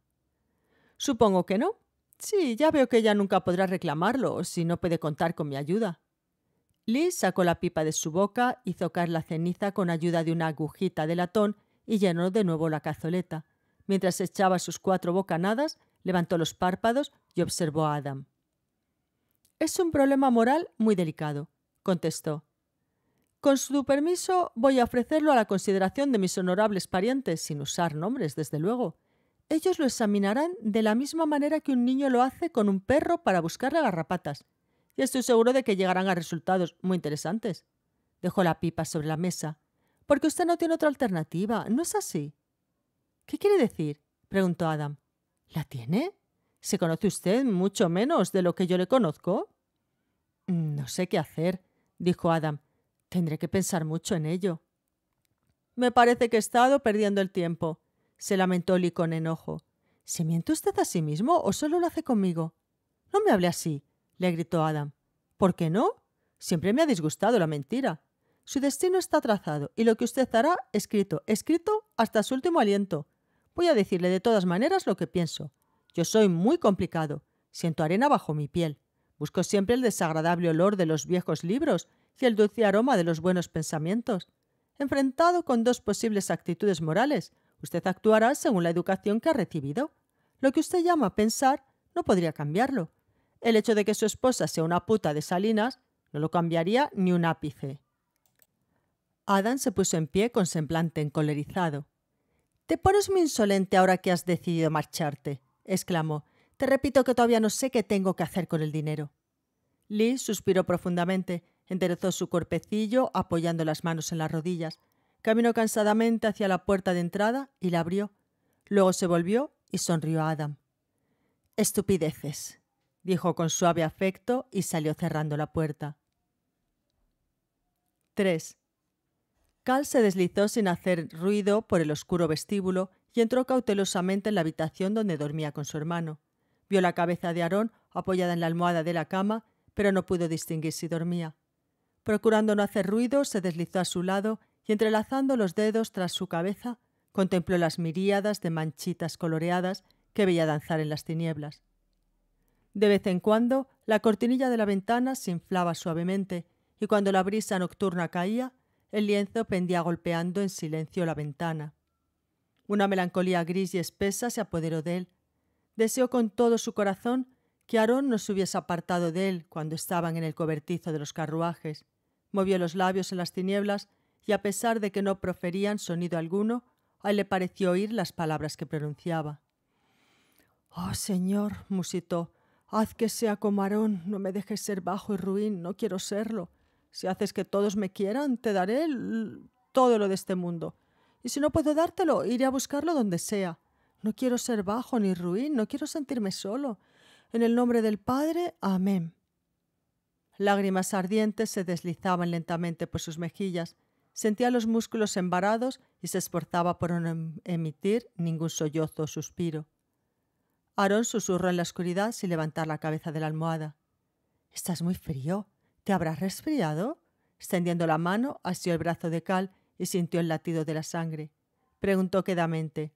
Supongo que no. Sí, ya veo que ella nunca podrá reclamarlo si no puede contar con mi ayuda. Lee sacó la pipa de su boca, hizo caer la ceniza con ayuda de una agujita de latón y llenó de nuevo la cazoleta. Mientras echaba sus cuatro bocanadas, levantó los párpados y observó a Adam. Es un problema moral muy delicado, contestó. Con su permiso, voy a ofrecerlo a la consideración de mis honorables parientes, sin usar nombres, desde luego. Ellos lo examinarán de la misma manera que un niño lo hace con un perro para buscarle garrapatas. Y estoy seguro de que llegarán a resultados muy interesantes. Dejó la pipa sobre la mesa. Porque usted no tiene otra alternativa, ¿no es así? ¿Qué quiere decir? preguntó Adam. ¿La tiene? ¿Se conoce usted mucho menos de lo que yo le conozco? No sé qué hacer, dijo Adam. Tendré que pensar mucho en ello. Me parece que he estado perdiendo el tiempo, se lamentó Lee con enojo. ¿Se miente usted a sí mismo o solo lo hace conmigo? No me hable así, le gritó Adam. ¿Por qué no? Siempre me ha disgustado la mentira. Su destino está trazado y lo que usted hará, escrito, escrito, hasta su último aliento. Voy a decirle de todas maneras lo que pienso. Yo soy muy complicado. Siento arena bajo mi piel. Busco siempre el desagradable olor de los viejos libros y el dulce aroma de los buenos pensamientos. Enfrentado con dos posibles actitudes morales, usted actuará según la educación que ha recibido. Lo que usted llama pensar no podría cambiarlo. El hecho de que su esposa sea una puta de Salinas no lo cambiaría ni un ápice. Adam se puso en pie con semblante encolerizado. Te pones muy insolente ahora que has decidido marcharte, exclamó. Te repito que todavía no sé qué tengo que hacer con el dinero. Lee suspiró profundamente Enderezó su cuerpecillo apoyando las manos en las rodillas. Caminó cansadamente hacia la puerta de entrada y la abrió. Luego se volvió y sonrió a Adam. Estupideces, dijo con suave afecto y salió cerrando la puerta. 3. Cal se deslizó sin hacer ruido por el oscuro vestíbulo y entró cautelosamente en la habitación donde dormía con su hermano. Vio la cabeza de Aarón apoyada en la almohada de la cama, pero no pudo distinguir si dormía. Procurando no hacer ruido, se deslizó a su lado y entrelazando los dedos tras su cabeza, contempló las miríadas de manchitas coloreadas que veía danzar en las tinieblas. De vez en cuando, la cortinilla de la ventana se inflaba suavemente y cuando la brisa nocturna caía, el lienzo pendía golpeando en silencio la ventana. Una melancolía gris y espesa se apoderó de él. Deseó con todo su corazón que Aarón no se hubiese apartado de él cuando estaban en el cobertizo de los carruajes, movió los labios en las tinieblas y a pesar de que no proferían sonido alguno, a él le pareció oír las palabras que pronunciaba. Oh Señor, musitó, haz que sea como no me dejes ser bajo y ruin, no quiero serlo. Si haces que todos me quieran, te daré todo lo de este mundo. Y si no puedo dártelo, iré a buscarlo donde sea. No quiero ser bajo ni ruin, no quiero sentirme solo. En el nombre del Padre, amén. Lágrimas ardientes se deslizaban lentamente por sus mejillas. Sentía los músculos embarados y se esforzaba por no em, emitir ningún sollozo o suspiro. Aarón susurró en la oscuridad sin levantar la cabeza de la almohada. Estás muy frío. ¿Te habrás resfriado? Extendiendo la mano, asió el brazo de Cal y sintió el latido de la sangre. Preguntó quedamente.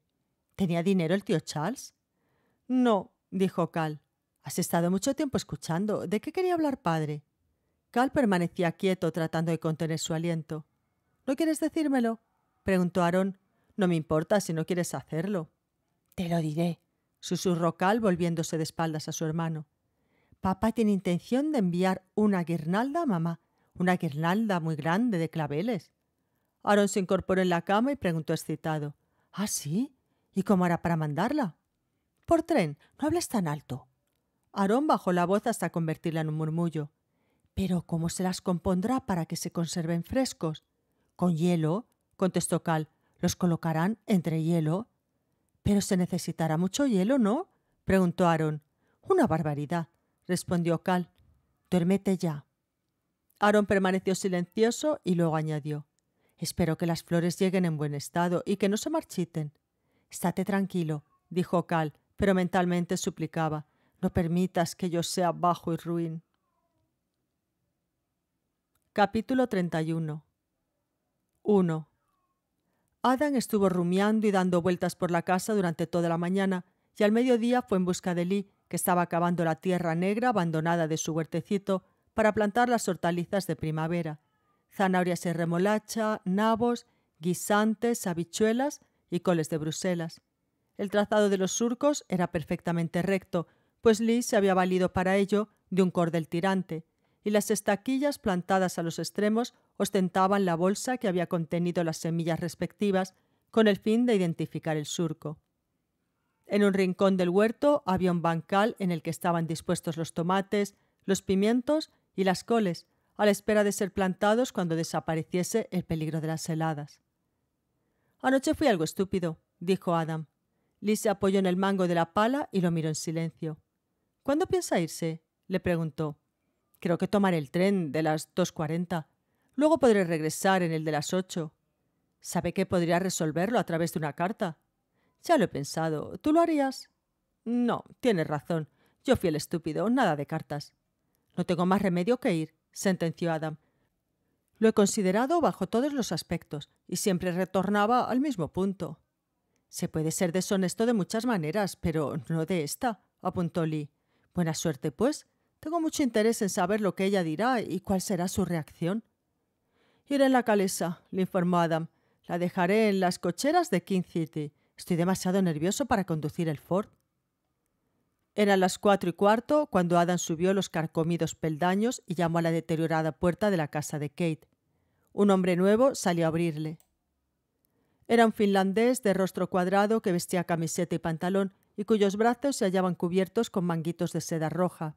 ¿Tenía dinero el tío Charles? No, dijo Cal. Has estado mucho tiempo escuchando. ¿De qué quería hablar padre? Cal permanecía quieto tratando de contener su aliento. ¿No quieres decírmelo? preguntó Aarón. No me importa si no quieres hacerlo. Te lo diré, susurró Cal volviéndose de espaldas a su hermano. Papá tiene intención de enviar una guirnalda a mamá, una guirnalda muy grande de claveles. Aaron se incorporó en la cama y preguntó excitado. ¿Ah, sí? ¿Y cómo hará para mandarla? Por tren, no hables tan alto. Aarón bajó la voz hasta convertirla en un murmullo. Pero ¿cómo se las compondrá para que se conserven frescos? Con hielo, contestó Cal. Los colocarán entre hielo. Pero se necesitará mucho hielo, ¿no? preguntó Aarón. Una barbaridad, respondió Cal. Duérmete ya. Aarón permaneció silencioso y luego añadió. Espero que las flores lleguen en buen estado y que no se marchiten. Estate tranquilo, dijo Cal, pero mentalmente suplicaba. No permitas que yo sea bajo y ruin. Capítulo 31 1. Adán estuvo rumiando y dando vueltas por la casa durante toda la mañana y al mediodía fue en busca de Lee, que estaba acabando la tierra negra abandonada de su huertecito para plantar las hortalizas de primavera, zanahorias y remolacha, nabos, guisantes, habichuelas y coles de Bruselas. El trazado de los surcos era perfectamente recto pues Lee se había valido para ello de un cordel tirante, y las estaquillas plantadas a los extremos ostentaban la bolsa que había contenido las semillas respectivas con el fin de identificar el surco. En un rincón del huerto había un bancal en el que estaban dispuestos los tomates, los pimientos y las coles, a la espera de ser plantados cuando desapareciese el peligro de las heladas. Anoche fui algo estúpido, dijo Adam. Lee se apoyó en el mango de la pala y lo miró en silencio. ¿Cuándo piensa irse? le preguntó. Creo que tomaré el tren de las 2.40. Luego podré regresar en el de las ocho. ¿Sabe que podría resolverlo a través de una carta? Ya lo he pensado. ¿Tú lo harías? No, tienes razón. Yo fui el estúpido. Nada de cartas. No tengo más remedio que ir, sentenció Adam. Lo he considerado bajo todos los aspectos y siempre retornaba al mismo punto. Se puede ser deshonesto de muchas maneras, pero no de esta, apuntó Lee. Buena suerte, pues. Tengo mucho interés en saber lo que ella dirá y cuál será su reacción. Iré en la calesa, le informó Adam. La dejaré en las cocheras de King City. Estoy demasiado nervioso para conducir el Ford. Eran las cuatro y cuarto cuando Adam subió los carcomidos peldaños y llamó a la deteriorada puerta de la casa de Kate. Un hombre nuevo salió a abrirle. Era un finlandés de rostro cuadrado que vestía camiseta y pantalón y cuyos brazos se hallaban cubiertos con manguitos de seda roja.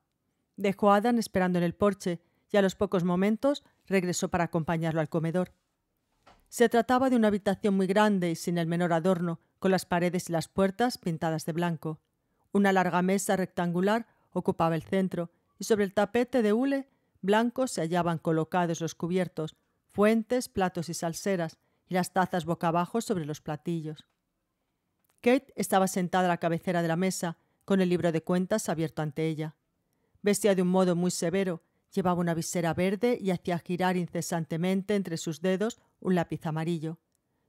Dejó a Adam esperando en el porche y a los pocos momentos regresó para acompañarlo al comedor. Se trataba de una habitación muy grande y sin el menor adorno, con las paredes y las puertas pintadas de blanco. Una larga mesa rectangular ocupaba el centro y sobre el tapete de hule blanco se hallaban colocados los cubiertos, fuentes, platos y salseras, y las tazas boca abajo sobre los platillos. Kate estaba sentada a la cabecera de la mesa, con el libro de cuentas abierto ante ella. Vestía de un modo muy severo, llevaba una visera verde y hacía girar incesantemente entre sus dedos un lápiz amarillo.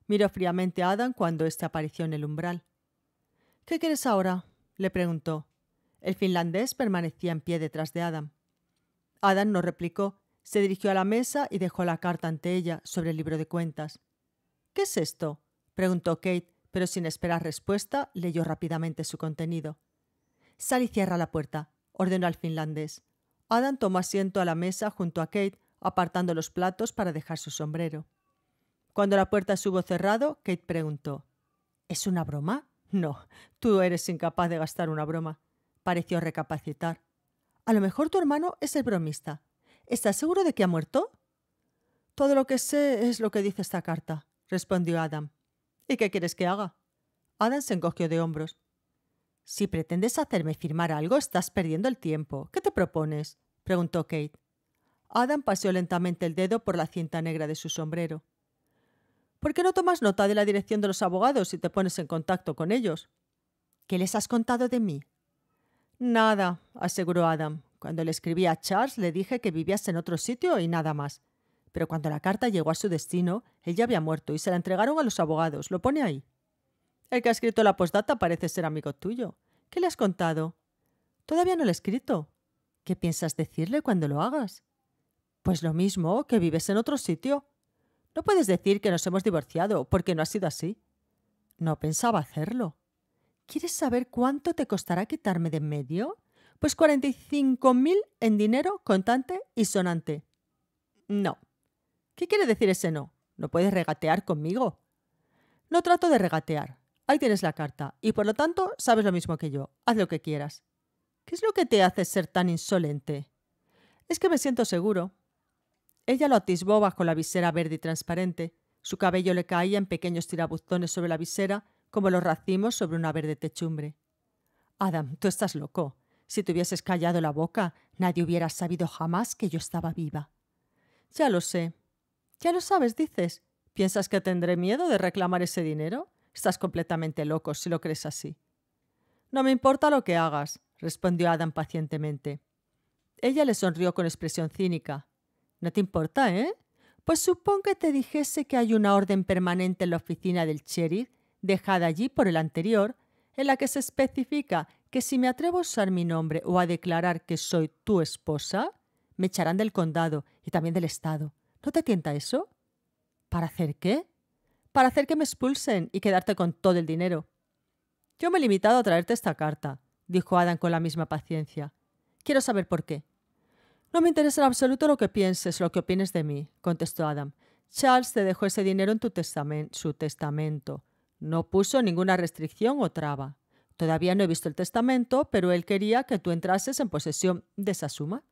Miró fríamente a Adam cuando éste apareció en el umbral. ¿Qué quieres ahora? le preguntó. El finlandés permanecía en pie detrás de Adam. Adam no replicó, se dirigió a la mesa y dejó la carta ante ella sobre el libro de cuentas. ¿Qué es esto? preguntó Kate, pero sin esperar respuesta leyó rápidamente su contenido. Sal y cierra la puerta, ordenó al finlandés. Adam tomó asiento a la mesa junto a Kate, apartando los platos para dejar su sombrero. Cuando la puerta estuvo cerrado, Kate preguntó ¿Es una broma? No, tú eres incapaz de gastar una broma. Pareció recapacitar. A lo mejor tu hermano es el bromista. ¿Estás seguro de que ha muerto? Todo lo que sé es lo que dice esta carta, respondió Adam. ¿Y qué quieres que haga? Adam se encogió de hombros. Si pretendes hacerme firmar algo, estás perdiendo el tiempo. ¿Qué te propones? preguntó Kate. Adam paseó lentamente el dedo por la cinta negra de su sombrero. ¿Por qué no tomas nota de la dirección de los abogados y te pones en contacto con ellos? ¿Qué les has contado de mí? Nada, aseguró Adam. Cuando le escribí a Charles le dije que vivías en otro sitio y nada más. Pero cuando la carta llegó a su destino, él ya había muerto y se la entregaron a los abogados. Lo pone ahí. El que ha escrito la postdata parece ser amigo tuyo. ¿Qué le has contado? Todavía no lo he escrito. ¿Qué piensas decirle cuando lo hagas? Pues lo mismo, que vives en otro sitio. No puedes decir que nos hemos divorciado, porque no ha sido así. No pensaba hacerlo. ¿Quieres saber cuánto te costará quitarme de en medio? Pues 45.000 en dinero contante y sonante. No, ¿Qué quiere decir ese no? ¿No puedes regatear conmigo? No trato de regatear. Ahí tienes la carta, y por lo tanto sabes lo mismo que yo. Haz lo que quieras. ¿Qué es lo que te hace ser tan insolente? Es que me siento seguro. Ella lo atisbó bajo la visera verde y transparente. Su cabello le caía en pequeños tirabuzones sobre la visera, como los racimos sobre una verde techumbre. Adam, tú estás loco. Si te hubieses callado la boca, nadie hubiera sabido jamás que yo estaba viva. Ya lo sé, ya lo sabes, dices. ¿Piensas que tendré miedo de reclamar ese dinero? Estás completamente loco si lo crees así. No me importa lo que hagas, respondió Adam pacientemente. Ella le sonrió con expresión cínica. No te importa, ¿eh? Pues supón que te dijese que hay una orden permanente en la oficina del sheriff, dejada allí por el anterior, en la que se especifica que si me atrevo a usar mi nombre o a declarar que soy tu esposa, me echarán del condado y también del Estado. ¿No te tienta eso? ¿Para hacer qué? Para hacer que me expulsen y quedarte con todo el dinero. Yo me he limitado a traerte esta carta, dijo Adam con la misma paciencia. Quiero saber por qué. No me interesa en absoluto lo que pienses, lo que opines de mí, contestó Adam. Charles te dejó ese dinero en tu testamen su testamento. No puso ninguna restricción o traba. Todavía no he visto el testamento, pero él quería que tú entrases en posesión de esa suma.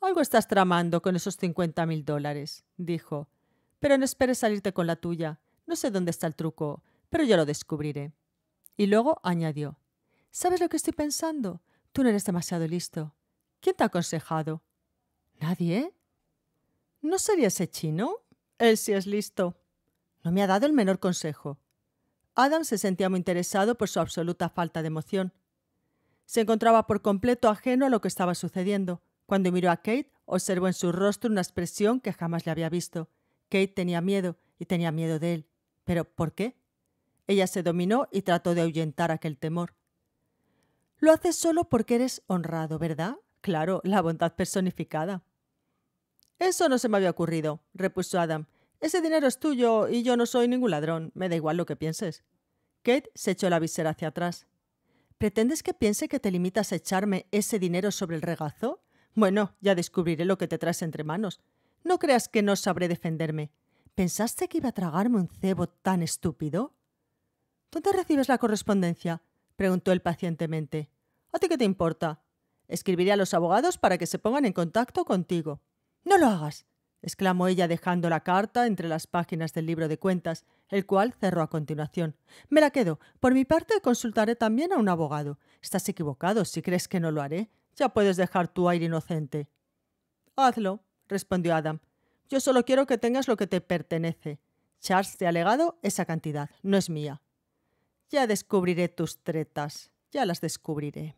Algo estás tramando con esos cincuenta mil dólares, dijo. Pero no esperes salirte con la tuya. No sé dónde está el truco, pero yo lo descubriré. Y luego añadió: ¿Sabes lo que estoy pensando? Tú no eres demasiado listo. ¿Quién te ha aconsejado? ¿Nadie? ¿No sería ese chino? Él sí es listo. No me ha dado el menor consejo. Adam se sentía muy interesado por su absoluta falta de emoción. Se encontraba por completo ajeno a lo que estaba sucediendo. Cuando miró a Kate, observó en su rostro una expresión que jamás le había visto. Kate tenía miedo y tenía miedo de él. ¿Pero por qué? Ella se dominó y trató de ahuyentar aquel temor. Lo haces solo porque eres honrado, ¿verdad? Claro, la bondad personificada. Eso no se me había ocurrido, repuso Adam. Ese dinero es tuyo y yo no soy ningún ladrón. Me da igual lo que pienses. Kate se echó la visera hacia atrás. ¿Pretendes que piense que te limitas a echarme ese dinero sobre el regazo? Bueno, ya descubriré lo que te traes entre manos. No creas que no sabré defenderme. ¿Pensaste que iba a tragarme un cebo tan estúpido? ¿Dónde recibes la correspondencia? preguntó él pacientemente. ¿A ti qué te importa? Escribiré a los abogados para que se pongan en contacto contigo. No lo hagas, exclamó ella dejando la carta entre las páginas del libro de cuentas, el cual cerró a continuación. Me la quedo. Por mi parte, consultaré también a un abogado. Estás equivocado si crees que no lo haré. Ya puedes dejar tu aire inocente. Hazlo, respondió Adam. Yo solo quiero que tengas lo que te pertenece. Charles te ha legado esa cantidad, no es mía. Ya descubriré tus tretas, ya las descubriré.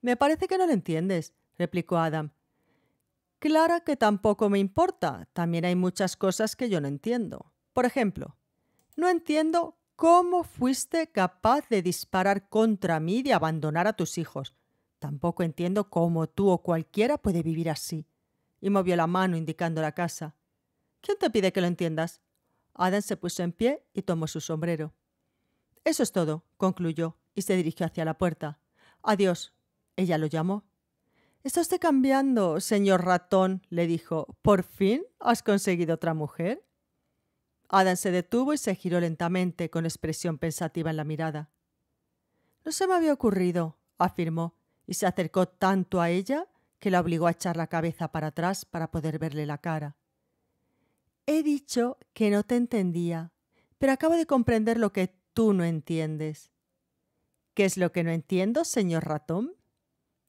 Me parece que no lo entiendes, replicó Adam. Clara que tampoco me importa, también hay muchas cosas que yo no entiendo. Por ejemplo, no entiendo cómo fuiste capaz de disparar contra mí y de abandonar a tus hijos. Tampoco entiendo cómo tú o cualquiera puede vivir así. Y movió la mano indicando la casa. ¿Quién te pide que lo entiendas? Adam se puso en pie y tomó su sombrero. Eso es todo, concluyó, y se dirigió hacia la puerta. Adiós. Ella lo llamó. Está usted cambiando, señor ratón, le dijo. ¿Por fin has conseguido otra mujer? Adam se detuvo y se giró lentamente, con expresión pensativa en la mirada. No se me había ocurrido, afirmó, y se acercó tanto a ella que la obligó a echar la cabeza para atrás para poder verle la cara. He dicho que no te entendía, pero acabo de comprender lo que tú no entiendes. ¿Qué es lo que no entiendo, señor ratón?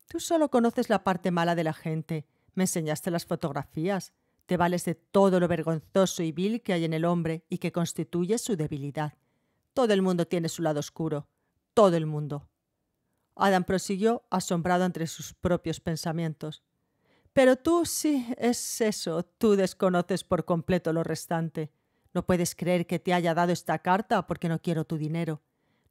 Tú solo conoces la parte mala de la gente. Me enseñaste las fotografías. Te vales de todo lo vergonzoso y vil que hay en el hombre y que constituye su debilidad. Todo el mundo tiene su lado oscuro. Todo el mundo. Adam prosiguió, asombrado entre sus propios pensamientos. Pero tú sí es eso, tú desconoces por completo lo restante. No puedes creer que te haya dado esta carta porque no quiero tu dinero.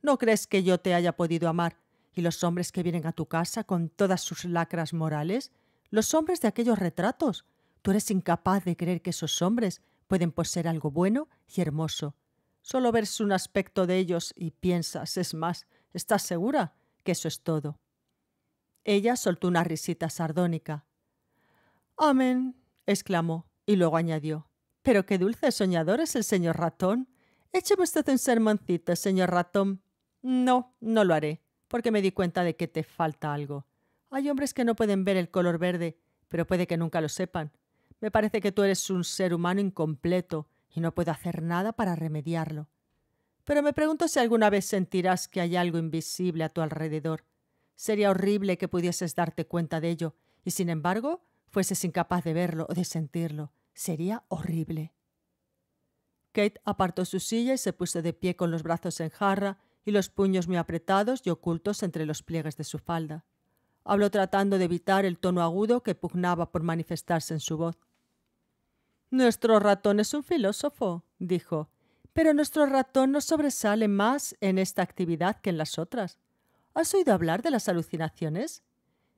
No crees que yo te haya podido amar. Y los hombres que vienen a tu casa con todas sus lacras morales, los hombres de aquellos retratos. Tú eres incapaz de creer que esos hombres pueden poseer algo bueno y hermoso. Solo ves un aspecto de ellos y piensas, es más, ¿estás segura? que eso es todo. Ella soltó una risita sardónica. Amén, exclamó, y luego añadió. Pero qué dulce soñador es el señor ratón. Écheme usted un sermoncito, señor ratón. No, no lo haré, porque me di cuenta de que te falta algo. Hay hombres que no pueden ver el color verde, pero puede que nunca lo sepan. Me parece que tú eres un ser humano incompleto y no puedo hacer nada para remediarlo. Pero me pregunto si alguna vez sentirás que hay algo invisible a tu alrededor. Sería horrible que pudieses darte cuenta de ello, y sin embargo, fueses incapaz de verlo o de sentirlo. Sería horrible. Kate apartó su silla y se puso de pie con los brazos en jarra y los puños muy apretados y ocultos entre los pliegues de su falda. Habló tratando de evitar el tono agudo que pugnaba por manifestarse en su voz. Nuestro ratón es un filósofo, dijo, pero nuestro ratón no sobresale más en esta actividad que en las otras. ¿Has oído hablar de las alucinaciones?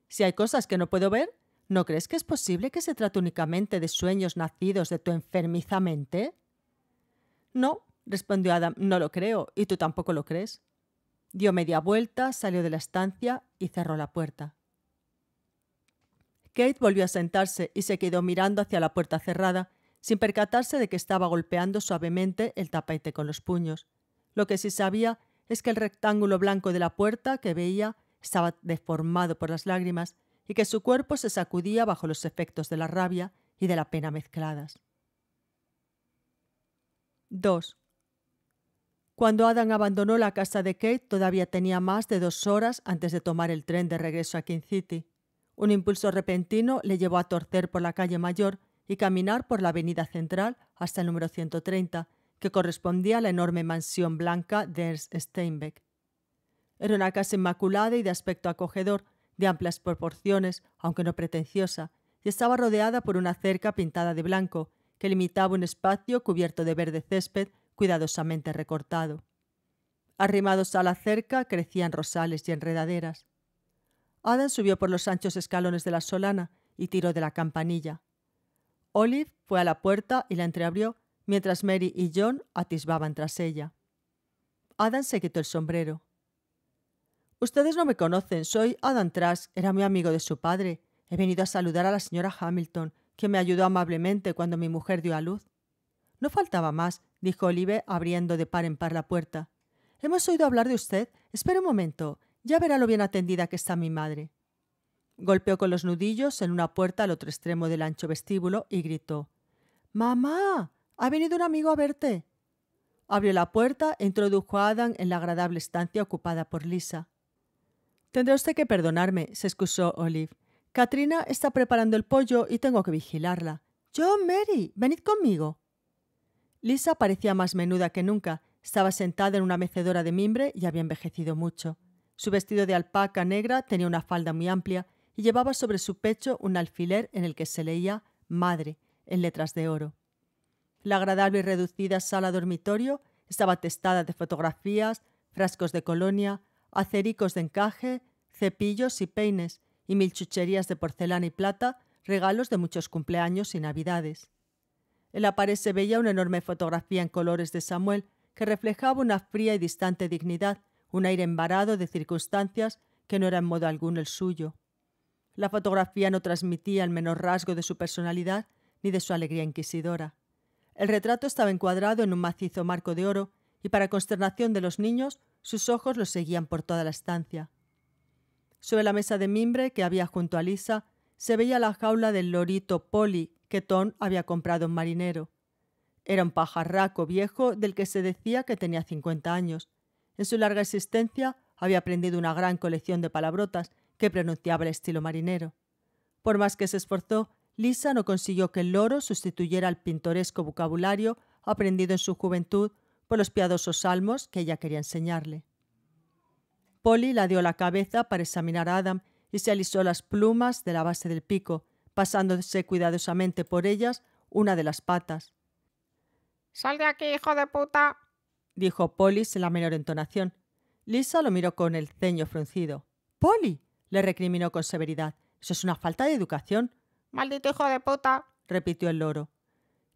Si hay cosas que no puedo ver, ¿no crees que es posible que se trate únicamente de sueños nacidos de tu enfermiza mente? No, respondió Adam, no lo creo, y tú tampoco lo crees. Dio media vuelta, salió de la estancia y cerró la puerta. Kate volvió a sentarse y se quedó mirando hacia la puerta cerrada, sin percatarse de que estaba golpeando suavemente el tapete con los puños. Lo que sí sabía es que el rectángulo blanco de la puerta que veía estaba deformado por las lágrimas y que su cuerpo se sacudía bajo los efectos de la rabia y de la pena mezcladas. 2. Cuando Adam abandonó la casa de Kate todavía tenía más de dos horas antes de tomar el tren de regreso a King City. Un impulso repentino le llevó a torcer por la calle mayor y caminar por la avenida central hasta el número 130, que correspondía a la enorme mansión blanca de Ernst Steinbeck. Era una casa inmaculada y de aspecto acogedor, de amplias proporciones, aunque no pretenciosa, y estaba rodeada por una cerca pintada de blanco, que limitaba un espacio cubierto de verde césped cuidadosamente recortado. Arrimados a la cerca crecían rosales y enredaderas. Adam subió por los anchos escalones de la solana y tiró de la campanilla. Olive fue a la puerta y la entreabrió mientras Mary y John atisbaban tras ella. Adam se quitó el sombrero. Ustedes no me conocen, soy Adam Trask. era mi amigo de su padre. He venido a saludar a la señora Hamilton, que me ayudó amablemente cuando mi mujer dio a luz. No faltaba más, dijo Olive, abriendo de par en par la puerta. Hemos oído hablar de usted. Espera un momento. Ya verá lo bien atendida que está mi madre. Golpeó con los nudillos en una puerta al otro extremo del ancho vestíbulo y gritó Mamá. Ha venido un amigo a verte. Abrió la puerta e introdujo a Adam en la agradable estancia ocupada por Lisa. Tendrá usted que perdonarme, se excusó Olive. Katrina está preparando el pollo y tengo que vigilarla. —¡John, Mary, venid conmigo. Lisa parecía más menuda que nunca. Estaba sentada en una mecedora de mimbre y había envejecido mucho. Su vestido de alpaca negra tenía una falda muy amplia y llevaba sobre su pecho un alfiler en el que se leía Madre en letras de oro. La agradable y reducida sala dormitorio estaba testada de fotografías, frascos de colonia, acericos de encaje, cepillos y peines, y mil chucherías de porcelana y plata, regalos de muchos cumpleaños y navidades. En la pared se veía una enorme fotografía en colores de Samuel, que reflejaba una fría y distante dignidad, un aire embarado de circunstancias que no era en modo alguno el suyo. La fotografía no transmitía el menor rasgo de su personalidad ni de su alegría inquisidora. El retrato estaba encuadrado en un macizo marco de oro y para consternación de los niños sus ojos lo seguían por toda la estancia. Sobre la mesa de mimbre que había junto a Lisa se veía la jaula del lorito Polly que Tom había comprado en marinero. Era un pajarraco viejo del que se decía que tenía 50 años. En su larga existencia había aprendido una gran colección de palabrotas que pronunciaba el estilo marinero. Por más que se esforzó, Lisa no consiguió que el loro sustituyera al pintoresco vocabulario aprendido en su juventud por los piadosos salmos que ella quería enseñarle. Polly la dio la cabeza para examinar a Adam y se alisó las plumas de la base del pico, pasándose cuidadosamente por ellas una de las patas. Sal de aquí, hijo de puta, dijo Polly en la menor entonación. Lisa lo miró con el ceño fruncido. ¡Polly! le recriminó con severidad. Eso es una falta de educación. Maldito hijo de puta, repitió el loro.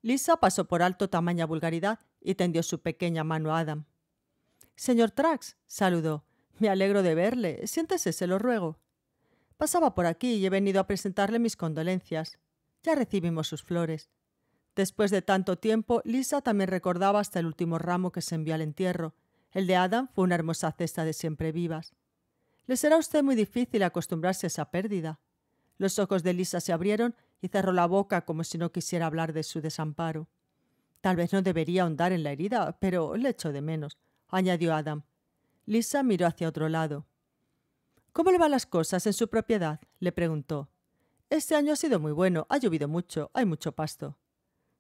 Lisa pasó por alto tamaña vulgaridad y tendió su pequeña mano a Adam. Señor Trax, saludó. Me alegro de verle. Siéntese, se lo ruego. Pasaba por aquí y he venido a presentarle mis condolencias. Ya recibimos sus flores. Después de tanto tiempo, Lisa también recordaba hasta el último ramo que se envió al entierro. El de Adam fue una hermosa cesta de siempre vivas. Le será a usted muy difícil acostumbrarse a esa pérdida. Los ojos de Lisa se abrieron y cerró la boca como si no quisiera hablar de su desamparo. Tal vez no debería ahondar en la herida, pero le echo de menos, añadió Adam. Lisa miró hacia otro lado. ¿Cómo le van las cosas en su propiedad? le preguntó. Este año ha sido muy bueno, ha llovido mucho, hay mucho pasto.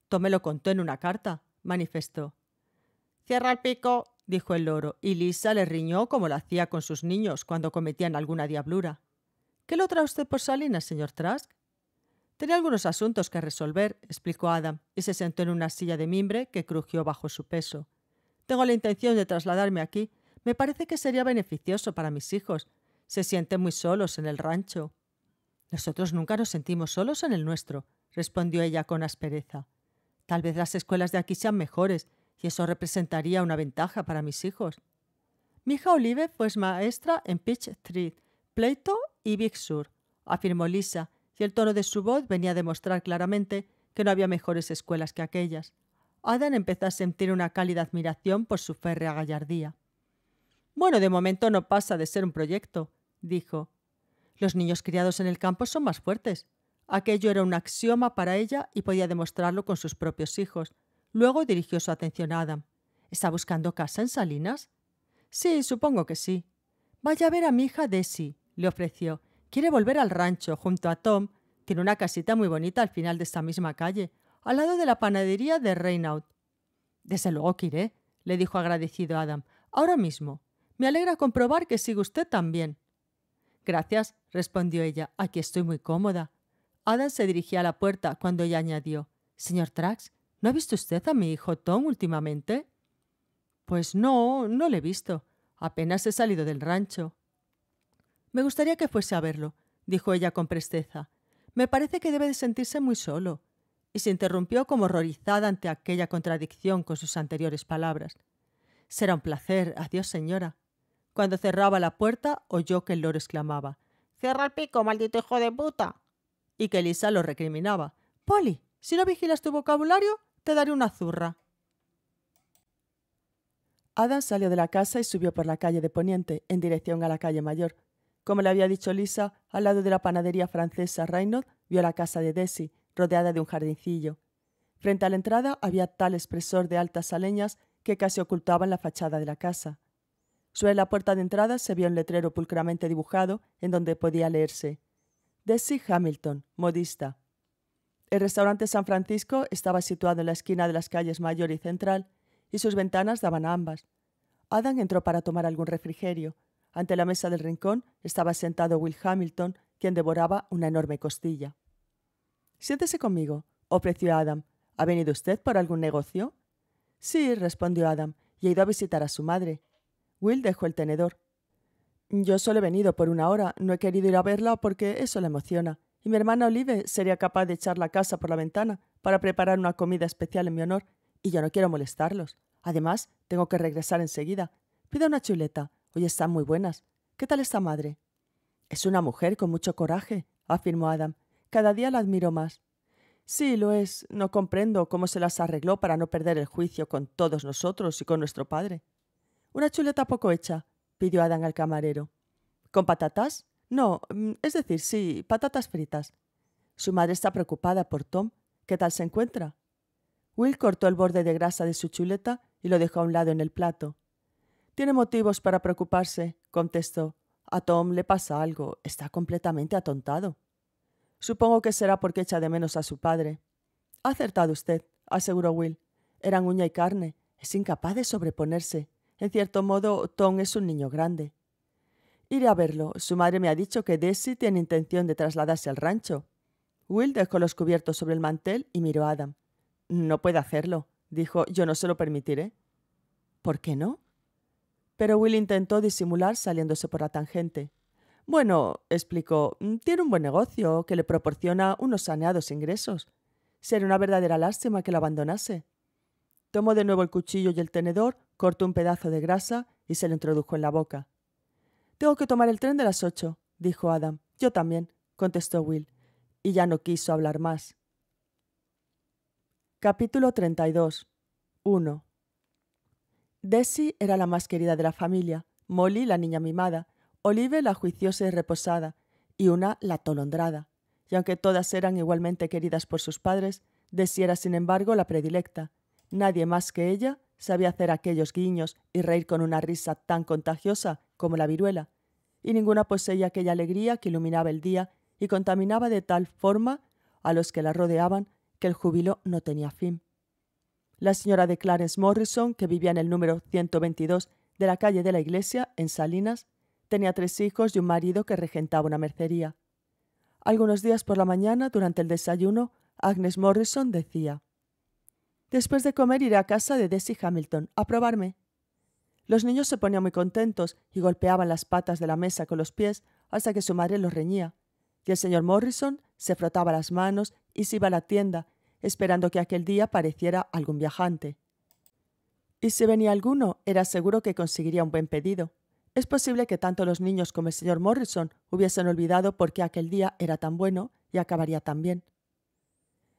Tomé lo contó en una carta, manifestó. Cierra el pico, dijo el loro, y Lisa le riñó como lo hacía con sus niños cuando cometían alguna diablura. ¿Qué lo trae usted por Salinas, señor Trask? Tenía algunos asuntos que resolver, explicó Adam, y se sentó en una silla de mimbre que crujió bajo su peso. Tengo la intención de trasladarme aquí. Me parece que sería beneficioso para mis hijos. Se sienten muy solos en el rancho. Nosotros nunca nos sentimos solos en el nuestro, respondió ella con aspereza. Tal vez las escuelas de aquí sean mejores, y eso representaría una ventaja para mis hijos. Mi hija Olive fue maestra en Pitch Street, Plato y Big Sur, afirmó Lisa, y el tono de su voz venía a demostrar claramente que no había mejores escuelas que aquellas. Adam empezó a sentir una cálida admiración por su férrea gallardía. Bueno, de momento no pasa de ser un proyecto, dijo. Los niños criados en el campo son más fuertes. Aquello era un axioma para ella y podía demostrarlo con sus propios hijos. Luego dirigió su atención a Adam. ¿Está buscando casa en Salinas? Sí, supongo que sí. Vaya a ver a mi hija Desi, le ofreció. Quiere volver al rancho junto a Tom. Tiene una casita muy bonita al final de esta misma calle, al lado de la panadería de Reynaud. Desde luego que iré, le dijo agradecido Adam. Ahora mismo. Me alegra comprobar que sigue usted también. Gracias, respondió ella. Aquí estoy muy cómoda. Adam se dirigía a la puerta cuando ella añadió Señor Trax, ¿No ha visto usted a mi hijo Tom últimamente? Pues no, no le he visto. Apenas he salido del rancho. Me gustaría que fuese a verlo, dijo ella con presteza. Me parece que debe de sentirse muy solo. Y se interrumpió como horrorizada ante aquella contradicción con sus anteriores palabras. Será un placer. Adiós, señora. Cuando cerraba la puerta, oyó que el loro exclamaba Cierra el pico, maldito hijo de puta. y que Lisa lo recriminaba. Polly, si no vigilas tu vocabulario, te daré una zurra. Adam salió de la casa y subió por la calle de Poniente, en dirección a la calle Mayor. Como le había dicho Lisa, al lado de la panadería francesa Reynolds vio la casa de Desi, rodeada de un jardincillo. Frente a la entrada había tal expresor de altas aleñas que casi ocultaban la fachada de la casa. Sobre la puerta de entrada se vio un letrero pulcramente dibujado en donde podía leerse Desi Hamilton, modista, el restaurante San Francisco estaba situado en la esquina de las calles Mayor y Central, y sus ventanas daban a ambas. Adam entró para tomar algún refrigerio. Ante la mesa del rincón estaba sentado Will Hamilton, quien devoraba una enorme costilla. Siéntese conmigo, ofreció Adam. ¿Ha venido usted por algún negocio? Sí, respondió Adam, y ha ido a visitar a su madre. Will dejó el tenedor. Yo solo he venido por una hora, no he querido ir a verla porque eso la emociona y mi hermana Olive sería capaz de echar la casa por la ventana para preparar una comida especial en mi honor, y yo no quiero molestarlos. Además, tengo que regresar enseguida. Pida una chuleta. Hoy están muy buenas. ¿Qué tal esta madre? Es una mujer con mucho coraje, afirmó Adam. Cada día la admiro más. Sí, lo es. No comprendo cómo se las arregló para no perder el juicio con todos nosotros y con nuestro padre. Una chuleta poco hecha, pidió Adam al camarero. ¿Con patatas? No, mm, es decir, sí, patatas fritas. Su madre está preocupada por Tom. ¿Qué tal se encuentra? Will cortó el borde de grasa de su chuleta y lo dejó a un lado en el plato. Tiene motivos para preocuparse, contestó. A Tom le pasa algo. Está completamente atontado. Supongo que será porque echa de menos a su padre. Ha acertado usted, aseguró Will. Eran uña y carne. Es incapaz de sobreponerse. En cierto modo, Tom es un niño grande. Iré a verlo. Su madre me ha dicho que Desi tiene intención de trasladarse al rancho. Will dejó los cubiertos sobre el mantel y miró a Adam. No puede hacerlo, dijo. Yo no se lo permitiré. ¿Por qué no? Pero Will intentó disimular saliéndose por la tangente. Bueno, explicó, tiene un buen negocio que le proporciona unos saneados ingresos. Sería una verdadera lástima que lo abandonase. Tomó de nuevo el cuchillo y el tenedor, cortó un pedazo de grasa y se lo introdujo en la boca. Tengo que tomar el tren de las ocho, dijo Adam. Yo también, contestó Will, y ya no quiso hablar más. Capítulo 32 1. Desi era la más querida de la familia, Molly la niña mimada, Olive la juiciosa y reposada, y una la tolondrada. Y aunque todas eran igualmente queridas por sus padres, Desi era sin embargo la predilecta. Nadie más que ella sabía hacer aquellos guiños y reír con una risa tan contagiosa como la viruela, y ninguna poseía aquella alegría que iluminaba el día y contaminaba de tal forma a los que la rodeaban que el júbilo no tenía fin. La señora de Clarence Morrison, que vivía en el número 122 de la calle de la iglesia, en Salinas, tenía tres hijos y un marido que regentaba una mercería. Algunos días por la mañana, durante el desayuno, Agnes Morrison decía Después de comer iré a casa de Desi Hamilton a probarme. Los niños se ponían muy contentos y golpeaban las patas de la mesa con los pies hasta que su madre los reñía. Y el señor Morrison se frotaba las manos y se iba a la tienda, esperando que aquel día pareciera algún viajante. Y si venía alguno, era seguro que conseguiría un buen pedido. Es posible que tanto los niños como el señor Morrison hubiesen olvidado por qué aquel día era tan bueno y acabaría tan bien.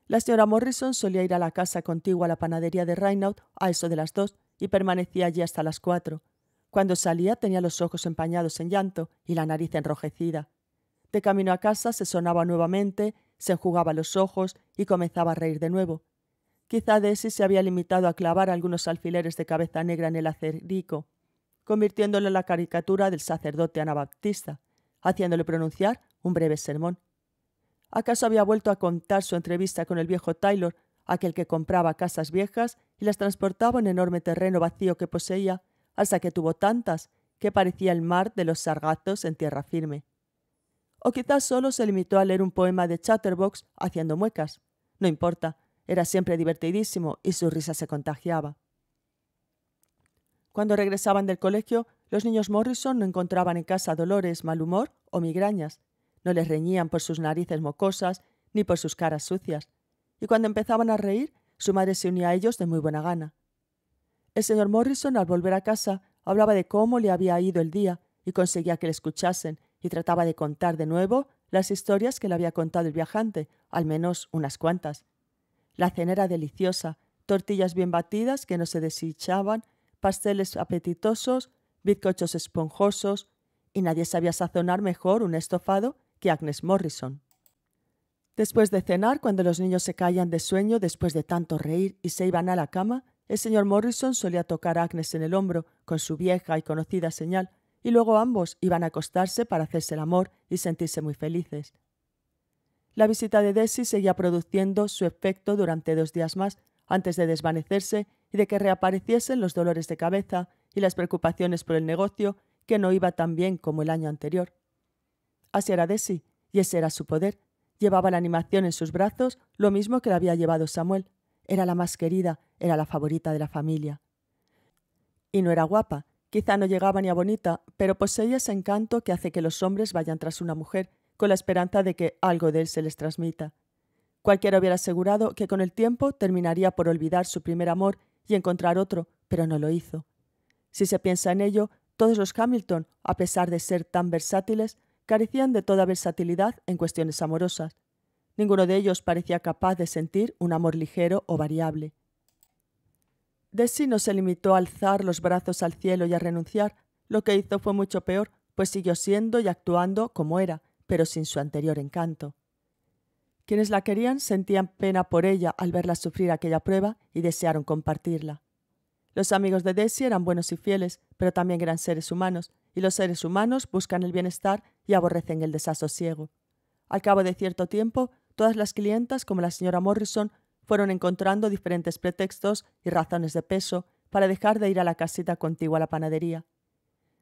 La señora Morrison solía ir a la casa contigua a la panadería de reynolds a eso de las dos, y permanecía allí hasta las cuatro. Cuando salía tenía los ojos empañados en llanto y la nariz enrojecida. De camino a casa se sonaba nuevamente, se enjugaba los ojos y comenzaba a reír de nuevo. Quizá Desi se había limitado a clavar algunos alfileres de cabeza negra en el acerico, convirtiéndolo en la caricatura del sacerdote anabaptista, haciéndole pronunciar un breve sermón. ¿Acaso había vuelto a contar su entrevista con el viejo Taylor aquel que compraba casas viejas y las transportaba en enorme terreno vacío que poseía, hasta que tuvo tantas que parecía el mar de los sargazos en tierra firme. O quizás solo se limitó a leer un poema de Chatterbox haciendo muecas. No importa, era siempre divertidísimo y su risa se contagiaba. Cuando regresaban del colegio, los niños Morrison no encontraban en casa dolores, mal humor o migrañas. No les reñían por sus narices mocosas ni por sus caras sucias y cuando empezaban a reír, su madre se unía a ellos de muy buena gana. El señor Morrison, al volver a casa, hablaba de cómo le había ido el día y conseguía que le escuchasen, y trataba de contar de nuevo las historias que le había contado el viajante, al menos unas cuantas. La cena era deliciosa, tortillas bien batidas que no se deshichaban, pasteles apetitosos, bizcochos esponjosos, y nadie sabía sazonar mejor un estofado que Agnes Morrison. Después de cenar, cuando los niños se callan de sueño después de tanto reír y se iban a la cama, el señor Morrison solía tocar a Agnes en el hombro, con su vieja y conocida señal, y luego ambos iban a acostarse para hacerse el amor y sentirse muy felices. La visita de Desi seguía produciendo su efecto durante dos días más, antes de desvanecerse y de que reapareciesen los dolores de cabeza y las preocupaciones por el negocio, que no iba tan bien como el año anterior. Así era Desi, y ese era su poder, Llevaba la animación en sus brazos, lo mismo que la había llevado Samuel. Era la más querida, era la favorita de la familia. Y no era guapa, quizá no llegaba ni a bonita, pero poseía ese encanto que hace que los hombres vayan tras una mujer, con la esperanza de que algo de él se les transmita. Cualquiera hubiera asegurado que con el tiempo terminaría por olvidar su primer amor y encontrar otro, pero no lo hizo. Si se piensa en ello, todos los Hamilton, a pesar de ser tan versátiles, carecían de toda versatilidad en cuestiones amorosas. Ninguno de ellos parecía capaz de sentir un amor ligero o variable. Desi no se limitó a alzar los brazos al cielo y a renunciar. Lo que hizo fue mucho peor, pues siguió siendo y actuando como era, pero sin su anterior encanto. Quienes la querían sentían pena por ella al verla sufrir aquella prueba y desearon compartirla. Los amigos de Desi eran buenos y fieles, pero también eran seres humanos, y los seres humanos buscan el bienestar y aborrecen el desasosiego. Al cabo de cierto tiempo, todas las clientas, como la señora Morrison, fueron encontrando diferentes pretextos y razones de peso para dejar de ir a la casita contigua a la panadería.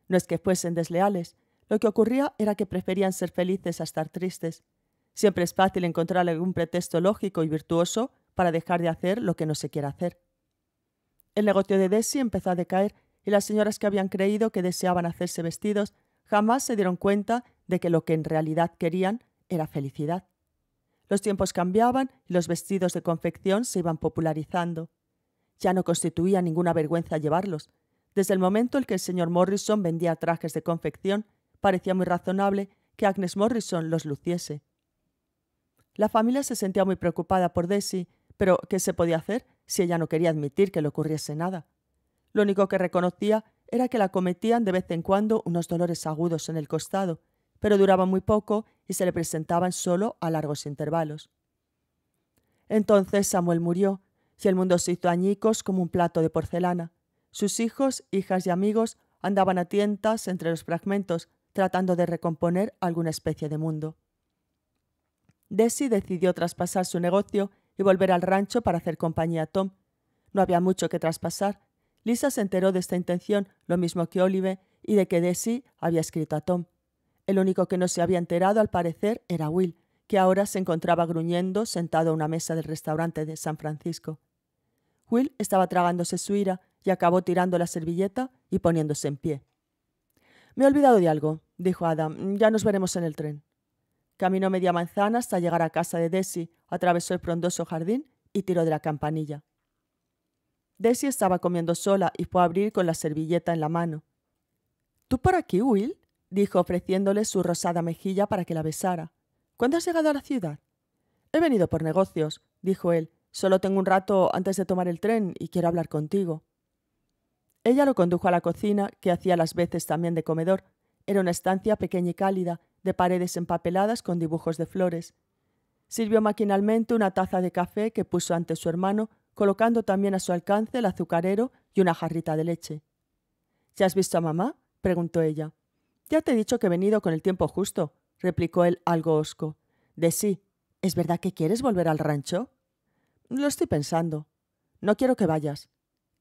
No es que fuesen desleales, lo que ocurría era que preferían ser felices a estar tristes. Siempre es fácil encontrar algún pretexto lógico y virtuoso para dejar de hacer lo que no se quiere hacer. El negocio de Desi empezó a decaer y las señoras que habían creído que deseaban hacerse vestidos jamás se dieron cuenta de que lo que en realidad querían era felicidad. Los tiempos cambiaban y los vestidos de confección se iban popularizando. Ya no constituía ninguna vergüenza llevarlos. Desde el momento en que el señor Morrison vendía trajes de confección, parecía muy razonable que Agnes Morrison los luciese. La familia se sentía muy preocupada por Desi pero, ¿qué se podía hacer si ella no quería admitir que le ocurriese nada? Lo único que reconocía era que la cometían de vez en cuando unos dolores agudos en el costado, pero duraban muy poco y se le presentaban solo a largos intervalos. Entonces Samuel murió, y el mundo se hizo añicos como un plato de porcelana. Sus hijos, hijas y amigos andaban a tientas entre los fragmentos, tratando de recomponer alguna especie de mundo. Desi decidió traspasar su negocio y volver al rancho para hacer compañía a Tom. No había mucho que traspasar. Lisa se enteró de esta intención, lo mismo que Olive, y de que Desi había escrito a Tom. El único que no se había enterado, al parecer, era Will, que ahora se encontraba gruñendo sentado a una mesa del restaurante de San Francisco. Will estaba tragándose su ira y acabó tirando la servilleta y poniéndose en pie. Me he olvidado de algo, dijo Adam. Ya nos veremos en el tren. Caminó media manzana hasta llegar a casa de Desi, atravesó el frondoso jardín y tiró de la campanilla. Desi estaba comiendo sola y fue a abrir con la servilleta en la mano. ¿Tú por aquí, Will? dijo ofreciéndole su rosada mejilla para que la besara. ¿Cuándo has llegado a la ciudad? He venido por negocios, dijo él. Solo tengo un rato antes de tomar el tren y quiero hablar contigo. Ella lo condujo a la cocina, que hacía las veces también de comedor. Era una estancia pequeña y cálida, de paredes empapeladas con dibujos de flores. Sirvió maquinalmente una taza de café que puso ante su hermano, colocando también a su alcance el azucarero y una jarrita de leche. ¿Ya has visto a mamá? preguntó ella. Ya te he dicho que he venido con el tiempo justo, replicó él algo hosco. De sí, ¿es verdad que quieres volver al rancho? Lo estoy pensando. No quiero que vayas.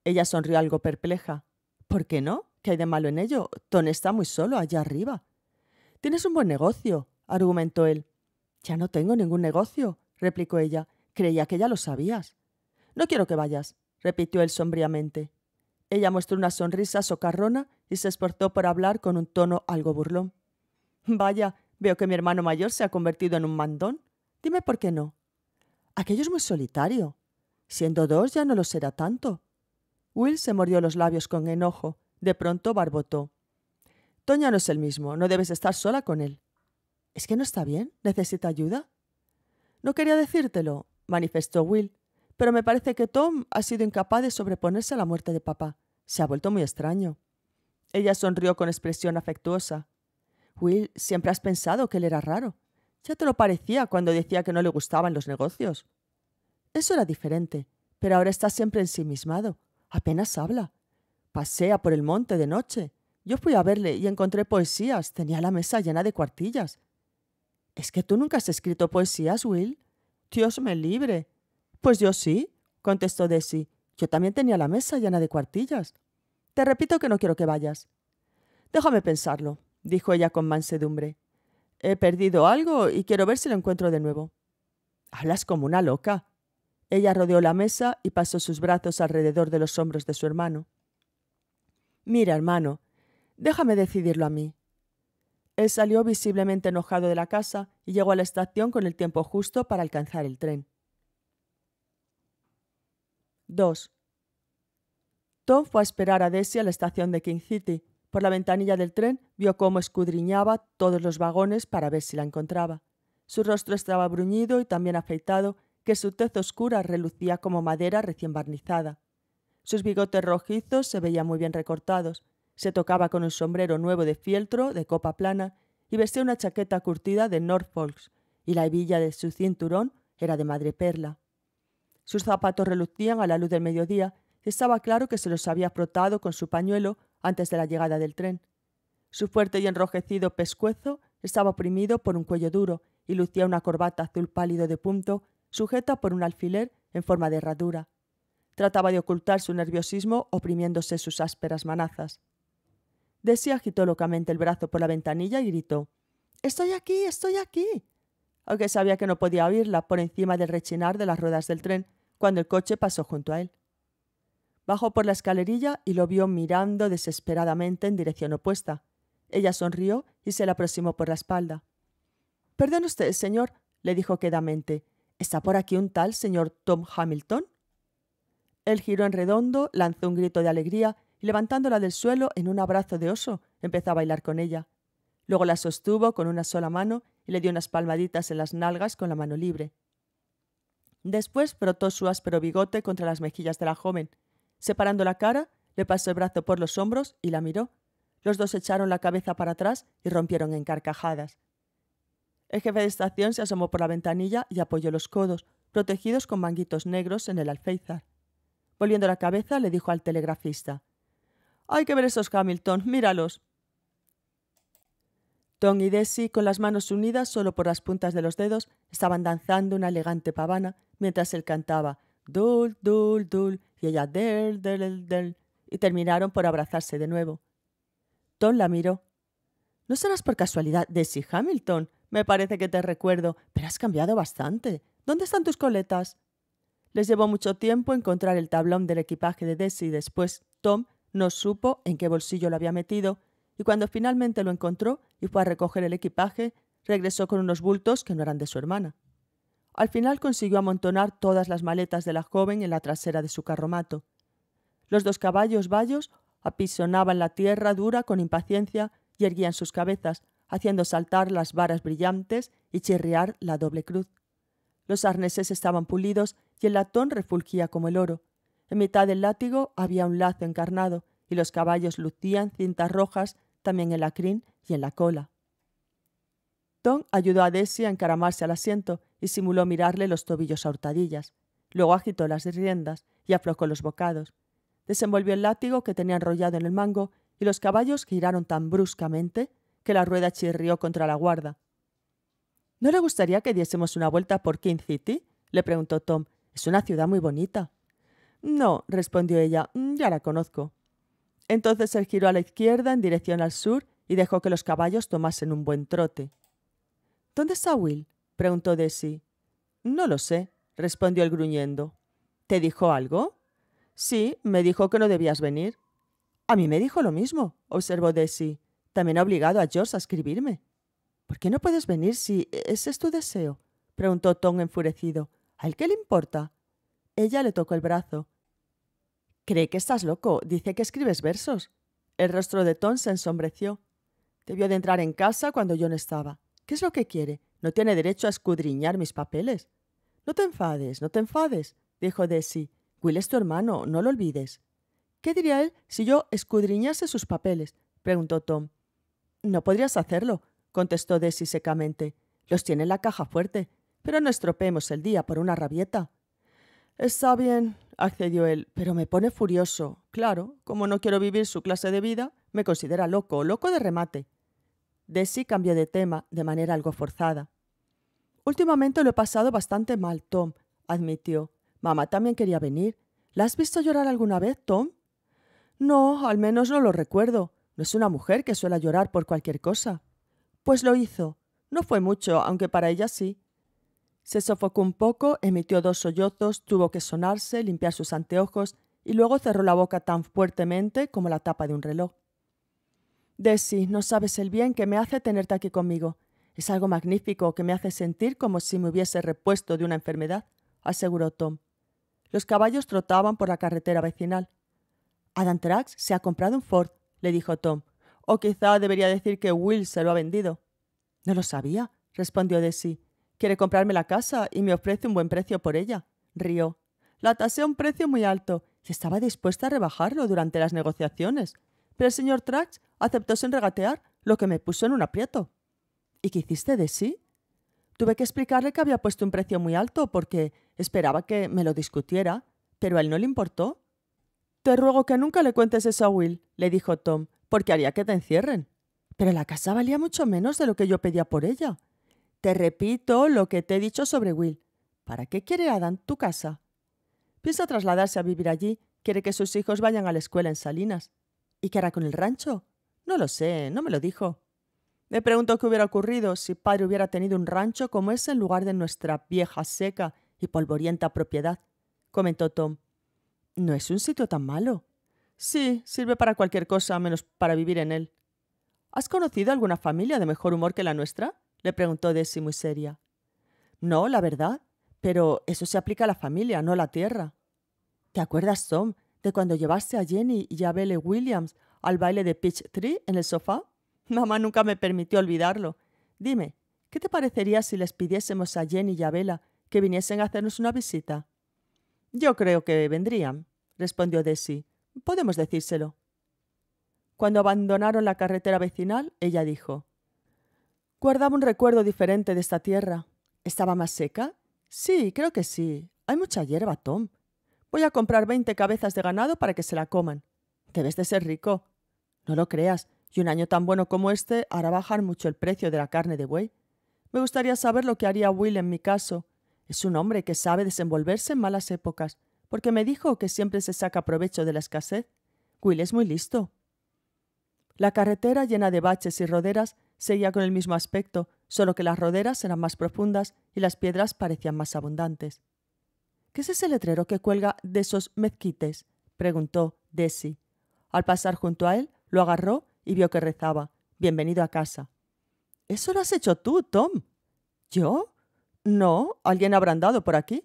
Ella sonrió algo perpleja. ¿Por qué no? ¿Qué hay de malo en ello? Ton está muy solo allá arriba. Tienes un buen negocio, argumentó él. Ya no tengo ningún negocio, replicó ella. Creía que ya lo sabías. No quiero que vayas, repitió él sombríamente. Ella mostró una sonrisa socarrona y se esforzó por hablar con un tono algo burlón. Vaya, veo que mi hermano mayor se ha convertido en un mandón. Dime por qué no. Aquello es muy solitario. Siendo dos ya no lo será tanto. Will se mordió los labios con enojo. De pronto barbotó. Toña no es el mismo, no debes estar sola con él. ¿Es que no está bien? ¿Necesita ayuda? No quería decírtelo, manifestó Will, pero me parece que Tom ha sido incapaz de sobreponerse a la muerte de papá. Se ha vuelto muy extraño. Ella sonrió con expresión afectuosa. Will, siempre has pensado que él era raro. Ya te lo parecía cuando decía que no le gustaban los negocios. Eso era diferente, pero ahora está siempre ensimismado. Apenas habla. Pasea por el monte de noche. Yo fui a verle y encontré poesías. Tenía la mesa llena de cuartillas. ¿Es que tú nunca has escrito poesías, Will? Dios me libre. Pues yo sí, contestó Desi. Yo también tenía la mesa llena de cuartillas. Te repito que no quiero que vayas. Déjame pensarlo, dijo ella con mansedumbre. He perdido algo y quiero ver si lo encuentro de nuevo. Hablas como una loca. Ella rodeó la mesa y pasó sus brazos alrededor de los hombros de su hermano. Mira, hermano, Déjame decidirlo a mí. Él salió visiblemente enojado de la casa y llegó a la estación con el tiempo justo para alcanzar el tren. 2. Tom fue a esperar a Desi a la estación de King City. Por la ventanilla del tren vio cómo escudriñaba todos los vagones para ver si la encontraba. Su rostro estaba bruñido y tan afeitado que su tez oscura relucía como madera recién barnizada. Sus bigotes rojizos se veían muy bien recortados, se tocaba con un sombrero nuevo de fieltro, de copa plana, y vestía una chaqueta curtida de Norfolk, y la hebilla de su cinturón era de madreperla. Sus zapatos relucían a la luz del mediodía, y estaba claro que se los había frotado con su pañuelo antes de la llegada del tren. Su fuerte y enrojecido pescuezo estaba oprimido por un cuello duro y lucía una corbata azul pálido de punto, sujeta por un alfiler en forma de herradura. Trataba de ocultar su nerviosismo oprimiéndose sus ásperas manazas. Desi agitó locamente el brazo por la ventanilla y gritó Estoy aquí, estoy aquí. Aunque sabía que no podía oírla por encima del rechinar de las ruedas del tren cuando el coche pasó junto a él. Bajó por la escalerilla y lo vio mirando desesperadamente en dirección opuesta. Ella sonrió y se le aproximó por la espalda. Perdón usted, señor, le dijo quedamente. ¿Está por aquí un tal señor Tom Hamilton? Él giró en redondo, lanzó un grito de alegría y levantándola del suelo en un abrazo de oso, empezó a bailar con ella. Luego la sostuvo con una sola mano y le dio unas palmaditas en las nalgas con la mano libre. Después frotó su áspero bigote contra las mejillas de la joven. Separando la cara, le pasó el brazo por los hombros y la miró. Los dos echaron la cabeza para atrás y rompieron en carcajadas. El jefe de estación se asomó por la ventanilla y apoyó los codos, protegidos con manguitos negros en el alféizar. Volviendo la cabeza, le dijo al telegrafista: hay que ver esos Hamilton, míralos. Tom y Desi, con las manos unidas solo por las puntas de los dedos, estaban danzando una elegante pavana mientras él cantaba dul, dul, dul y ella del, del, del, y terminaron por abrazarse de nuevo. Tom la miró. ¿No serás por casualidad Desi Hamilton? Me parece que te recuerdo, pero has cambiado bastante. ¿Dónde están tus coletas? Les llevó mucho tiempo encontrar el tablón del equipaje de Desi y después Tom no supo en qué bolsillo lo había metido, y cuando finalmente lo encontró y fue a recoger el equipaje, regresó con unos bultos que no eran de su hermana. Al final consiguió amontonar todas las maletas de la joven en la trasera de su carromato. Los dos caballos bayos apisonaban la tierra dura con impaciencia y erguían sus cabezas, haciendo saltar las varas brillantes y chirriar la doble cruz. Los arneses estaban pulidos y el latón refulgía como el oro. En mitad del látigo había un lazo encarnado y los caballos lucían cintas rojas también en la crin y en la cola. Tom ayudó a Desi a encaramarse al asiento y simuló mirarle los tobillos a hurtadillas. Luego agitó las riendas y aflojó los bocados. Desenvolvió el látigo que tenía enrollado en el mango y los caballos giraron tan bruscamente que la rueda chirrió contra la guarda. ¿No le gustaría que diésemos una vuelta por King City? le preguntó Tom. Es una ciudad muy bonita. No, respondió ella, mm, ya la conozco. Entonces él giró a la izquierda en dirección al sur y dejó que los caballos tomasen un buen trote. ¿Dónde está Will? preguntó Desi. No lo sé, respondió él gruñendo. ¿Te dijo algo? Sí, me dijo que no debías venir. A mí me dijo lo mismo, observó Desi. También ha obligado a George a escribirme. ¿Por qué no puedes venir si ese es tu deseo? preguntó Tom enfurecido. ¿A él qué le importa? Ella le tocó el brazo. Cree que estás loco. Dice que escribes versos. El rostro de Tom se ensombreció. Debió de entrar en casa cuando yo no estaba. ¿Qué es lo que quiere? No tiene derecho a escudriñar mis papeles. No te enfades, no te enfades, dijo Desi. Will es tu hermano, no lo olvides. ¿Qué diría él si yo escudriñase sus papeles? preguntó Tom. No podrías hacerlo, contestó Desi secamente. Los tiene en la caja fuerte, pero no estropeemos el día por una rabieta. Está bien, accedió él, pero me pone furioso. Claro, como no quiero vivir su clase de vida, me considera loco, loco de remate. Desi cambió de tema de manera algo forzada. Últimamente lo he pasado bastante mal, Tom, admitió. Mamá también quería venir. ¿La has visto llorar alguna vez, Tom? No, al menos no lo recuerdo. No es una mujer que suela llorar por cualquier cosa. Pues lo hizo. No fue mucho, aunque para ella sí. Se sofocó un poco, emitió dos sollozos, tuvo que sonarse, limpiar sus anteojos y luego cerró la boca tan fuertemente como la tapa de un reloj. Desi, no sabes el bien que me hace tenerte aquí conmigo. Es algo magnífico que me hace sentir como si me hubiese repuesto de una enfermedad, aseguró Tom. Los caballos trotaban por la carretera vecinal. Adam Trax se ha comprado un Ford, le dijo Tom. O quizá debería decir que Will se lo ha vendido. No lo sabía, respondió Desi. Quiere comprarme la casa y me ofrece un buen precio por ella. Río. La tasé a un precio muy alto y estaba dispuesta a rebajarlo durante las negociaciones. Pero el señor Trax aceptó sin regatear, lo que me puso en un aprieto. ¿Y qué hiciste de sí? Tuve que explicarle que había puesto un precio muy alto porque esperaba que me lo discutiera, pero a él no le importó. Te ruego que nunca le cuentes eso a Will, le dijo Tom, porque haría que te encierren. Pero la casa valía mucho menos de lo que yo pedía por ella. Te repito lo que te he dicho sobre Will. ¿Para qué quiere Adam tu casa? Piensa trasladarse a vivir allí, quiere que sus hijos vayan a la escuela en Salinas. ¿Y qué hará con el rancho? No lo sé, no me lo dijo. Me pregunto qué hubiera ocurrido si padre hubiera tenido un rancho como ese en lugar de nuestra vieja seca y polvorienta propiedad, comentó Tom. No es un sitio tan malo. Sí, sirve para cualquier cosa menos para vivir en él. ¿Has conocido alguna familia de mejor humor que la nuestra? le preguntó Desi muy seria. No, la verdad, pero eso se aplica a la familia, no a la tierra. ¿Te acuerdas, Tom, de cuando llevaste a Jenny y a Williams al baile de Peach Tree en el sofá? Mamá nunca me permitió olvidarlo. Dime, ¿qué te parecería si les pidiésemos a Jenny y a que viniesen a hacernos una visita? Yo creo que vendrían, respondió Desi. Podemos decírselo. Cuando abandonaron la carretera vecinal, ella dijo Guardaba un recuerdo diferente de esta tierra. ¿Estaba más seca? Sí, creo que sí. Hay mucha hierba, Tom. Voy a comprar 20 cabezas de ganado para que se la coman. Debes de ser rico. No lo creas, y un año tan bueno como este hará bajar mucho el precio de la carne de buey. Me gustaría saber lo que haría Will en mi caso. Es un hombre que sabe desenvolverse en malas épocas, porque me dijo que siempre se saca provecho de la escasez. Will es muy listo. La carretera llena de baches y roderas seguía con el mismo aspecto, solo que las roderas eran más profundas y las piedras parecían más abundantes. ¿Qué es ese letrero que cuelga de esos mezquites? preguntó Desi. Al pasar junto a él, lo agarró y vio que rezaba. Bienvenido a casa. Eso lo has hecho tú, Tom. ¿Yo? No, alguien habrá andado por aquí.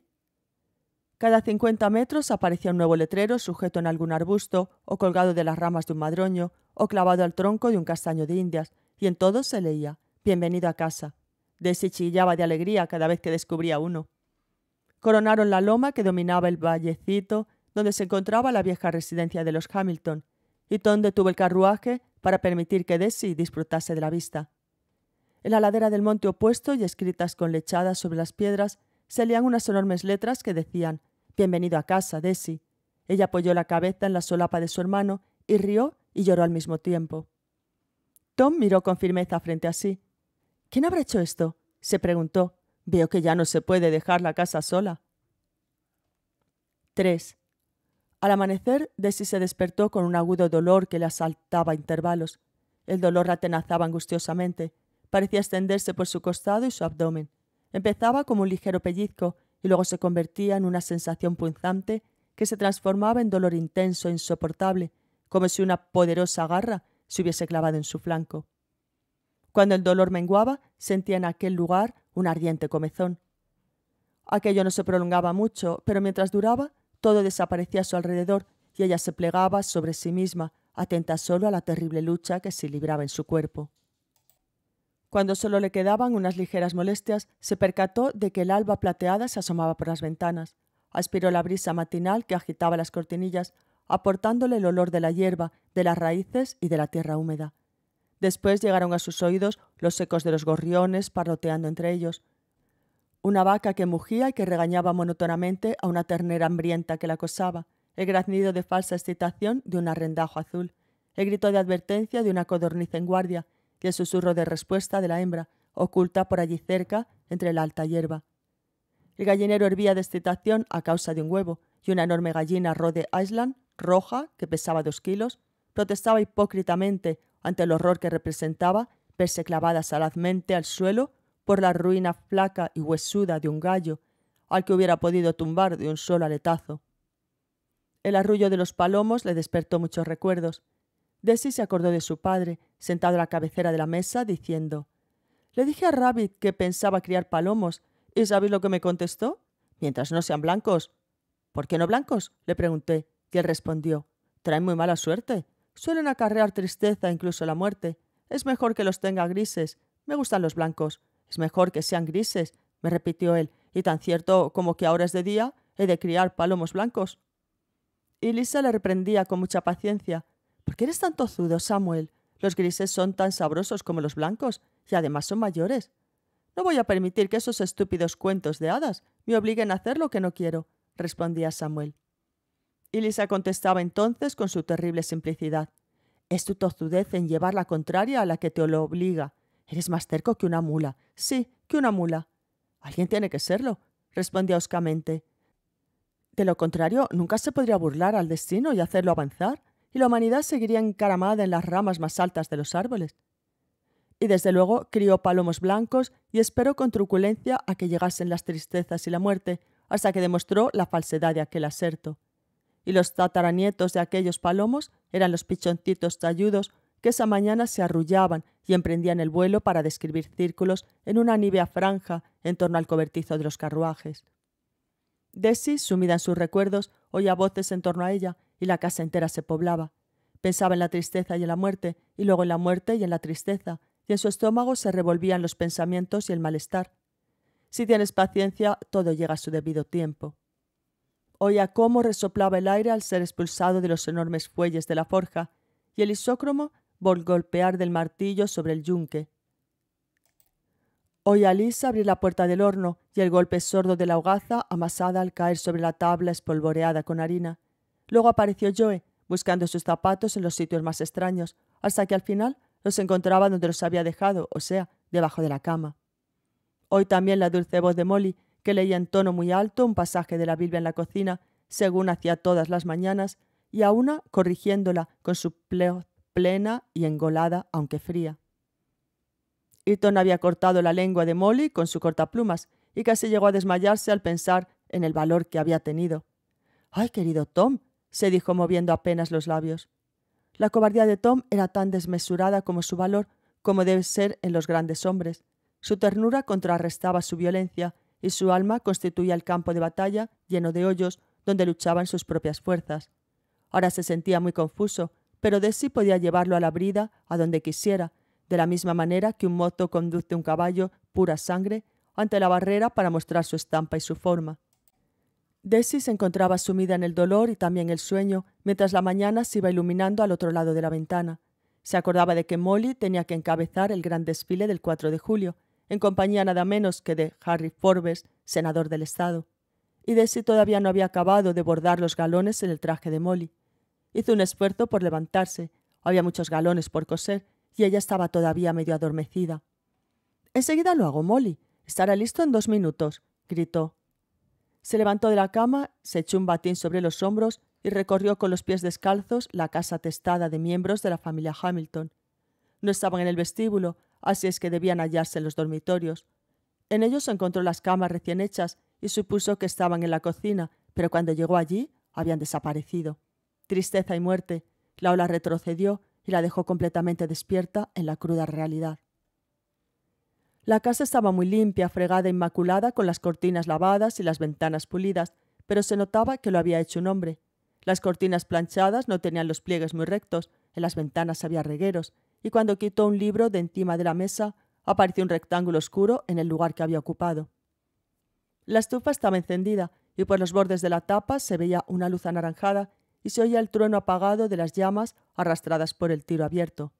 Cada cincuenta metros aparecía un nuevo letrero sujeto en algún arbusto, o colgado de las ramas de un madroño, o clavado al tronco de un castaño de indias, y en todos se leía Bienvenido a casa. Desi chillaba de alegría cada vez que descubría uno. Coronaron la loma que dominaba el vallecito donde se encontraba la vieja residencia de los Hamilton, y donde tuvo el carruaje para permitir que Desi disfrutase de la vista. En la ladera del monte opuesto y escritas con lechadas sobre las piedras se leían unas enormes letras que decían Bienvenido a casa, Desi. Ella apoyó la cabeza en la solapa de su hermano y rió y lloró al mismo tiempo. Tom miró con firmeza frente a sí. ¿Quién habrá hecho esto? se preguntó. Veo que ya no se puede dejar la casa sola. 3. Al amanecer, Desi se despertó con un agudo dolor que le asaltaba a intervalos. El dolor la atenazaba angustiosamente. Parecía extenderse por su costado y su abdomen. Empezaba como un ligero pellizco y luego se convertía en una sensación punzante que se transformaba en dolor intenso e insoportable, como si una poderosa garra se hubiese clavado en su flanco. Cuando el dolor menguaba, sentía en aquel lugar un ardiente comezón. Aquello no se prolongaba mucho, pero mientras duraba, todo desaparecía a su alrededor y ella se plegaba sobre sí misma, atenta solo a la terrible lucha que se libraba en su cuerpo. Cuando solo le quedaban unas ligeras molestias, se percató de que el alba plateada se asomaba por las ventanas. Aspiró la brisa matinal que agitaba las cortinillas, aportándole el olor de la hierba, de las raíces y de la tierra húmeda. Después llegaron a sus oídos los ecos de los gorriones parloteando entre ellos. Una vaca que mugía y que regañaba monótonamente a una ternera hambrienta que la acosaba, el graznido de falsa excitación de un arrendajo azul, el grito de advertencia de una codorniz en guardia y el susurro de respuesta de la hembra, oculta por allí cerca entre la alta hierba. El gallinero hervía de excitación a causa de un huevo y una enorme gallina rode Island roja, que pesaba dos kilos, protestaba hipócritamente ante el horror que representaba verse clavada salazmente al suelo por la ruina flaca y huesuda de un gallo, al que hubiera podido tumbar de un solo aletazo. El arrullo de los palomos le despertó muchos recuerdos. Desi se acordó de su padre, sentado a la cabecera de la mesa, diciendo Le dije a Rabbit que pensaba criar palomos, y ¿sabéis lo que me contestó? Mientras no sean blancos. ¿Por qué no blancos? le pregunté. Y él respondió, traen muy mala suerte. Suelen acarrear tristeza, incluso la muerte. Es mejor que los tenga grises. Me gustan los blancos. Es mejor que sean grises, me repitió él, y tan cierto como que ahora es de día, he de criar palomos blancos. Y Lisa le reprendía con mucha paciencia. ¿Por qué eres tan tozudo, Samuel? Los grises son tan sabrosos como los blancos, y además son mayores. No voy a permitir que esos estúpidos cuentos de hadas me obliguen a hacer lo que no quiero, respondía Samuel. Y contestaba entonces con su terrible simplicidad. Es tu tozudez en llevar la contraria a la que te lo obliga. Eres más cerco que una mula. Sí, que una mula. Alguien tiene que serlo, respondía oscamente. De lo contrario, nunca se podría burlar al destino y hacerlo avanzar, y la humanidad seguiría encaramada en las ramas más altas de los árboles. Y desde luego crió palomos blancos y esperó con truculencia a que llegasen las tristezas y la muerte, hasta que demostró la falsedad de aquel aserto y los tataranietos de aquellos palomos eran los pichoncitos talludos que esa mañana se arrullaban y emprendían el vuelo para describir círculos en una nívea franja en torno al cobertizo de los carruajes. Desi, sumida en sus recuerdos, oía voces en torno a ella y la casa entera se poblaba. Pensaba en la tristeza y en la muerte, y luego en la muerte y en la tristeza, y en su estómago se revolvían los pensamientos y el malestar. Si tienes paciencia, todo llega a su debido tiempo oía cómo resoplaba el aire al ser expulsado de los enormes fuelles de la forja, y el isócromo por golpear del martillo sobre el yunque. Oía a Lisa abrir la puerta del horno y el golpe sordo de la hogaza amasada al caer sobre la tabla espolvoreada con harina. Luego apareció Joe, buscando sus zapatos en los sitios más extraños, hasta que al final los encontraba donde los había dejado, o sea, debajo de la cama. Hoy también la dulce voz de Molly que leía en tono muy alto un pasaje de la Biblia en la cocina, según hacía todas las mañanas, y a una corrigiéndola con su pleo plena y engolada, aunque fría. Eton había cortado la lengua de Molly con su cortaplumas y casi llegó a desmayarse al pensar en el valor que había tenido. ¡Ay, querido Tom! se dijo moviendo apenas los labios. La cobardía de Tom era tan desmesurada como su valor, como debe ser en los grandes hombres. Su ternura contrarrestaba su violencia, y su alma constituía el campo de batalla lleno de hoyos donde luchaban sus propias fuerzas. Ahora se sentía muy confuso, pero Desi podía llevarlo a la brida a donde quisiera, de la misma manera que un mozo conduce un caballo pura sangre ante la barrera para mostrar su estampa y su forma. Desi se encontraba sumida en el dolor y también el sueño, mientras la mañana se iba iluminando al otro lado de la ventana. Se acordaba de que Molly tenía que encabezar el gran desfile del 4 de julio, en compañía nada menos que de Harry Forbes, senador del Estado. Y de si todavía no había acabado de bordar los galones en el traje de Molly. Hizo un esfuerzo por levantarse, había muchos galones por coser y ella estaba todavía medio adormecida. Enseguida lo hago, Molly. Estará listo en dos minutos, gritó. Se levantó de la cama, se echó un batín sobre los hombros y recorrió con los pies descalzos la casa testada de miembros de la familia Hamilton. No estaban en el vestíbulo, así es que debían hallarse en los dormitorios. En ellos se encontró las camas recién hechas y supuso que estaban en la cocina, pero cuando llegó allí habían desaparecido. Tristeza y muerte. La ola retrocedió y la dejó completamente despierta en la cruda realidad. La casa estaba muy limpia, fregada, e inmaculada, con las cortinas lavadas y las ventanas pulidas, pero se notaba que lo había hecho un hombre. Las cortinas planchadas no tenían los pliegues muy rectos, en las ventanas había regueros, y cuando quitó un libro de encima de la mesa, apareció un rectángulo oscuro en el lugar que había ocupado. La estufa estaba encendida y por los bordes de la tapa se veía una luz anaranjada y se oía el trueno apagado de las llamas arrastradas por el tiro abierto.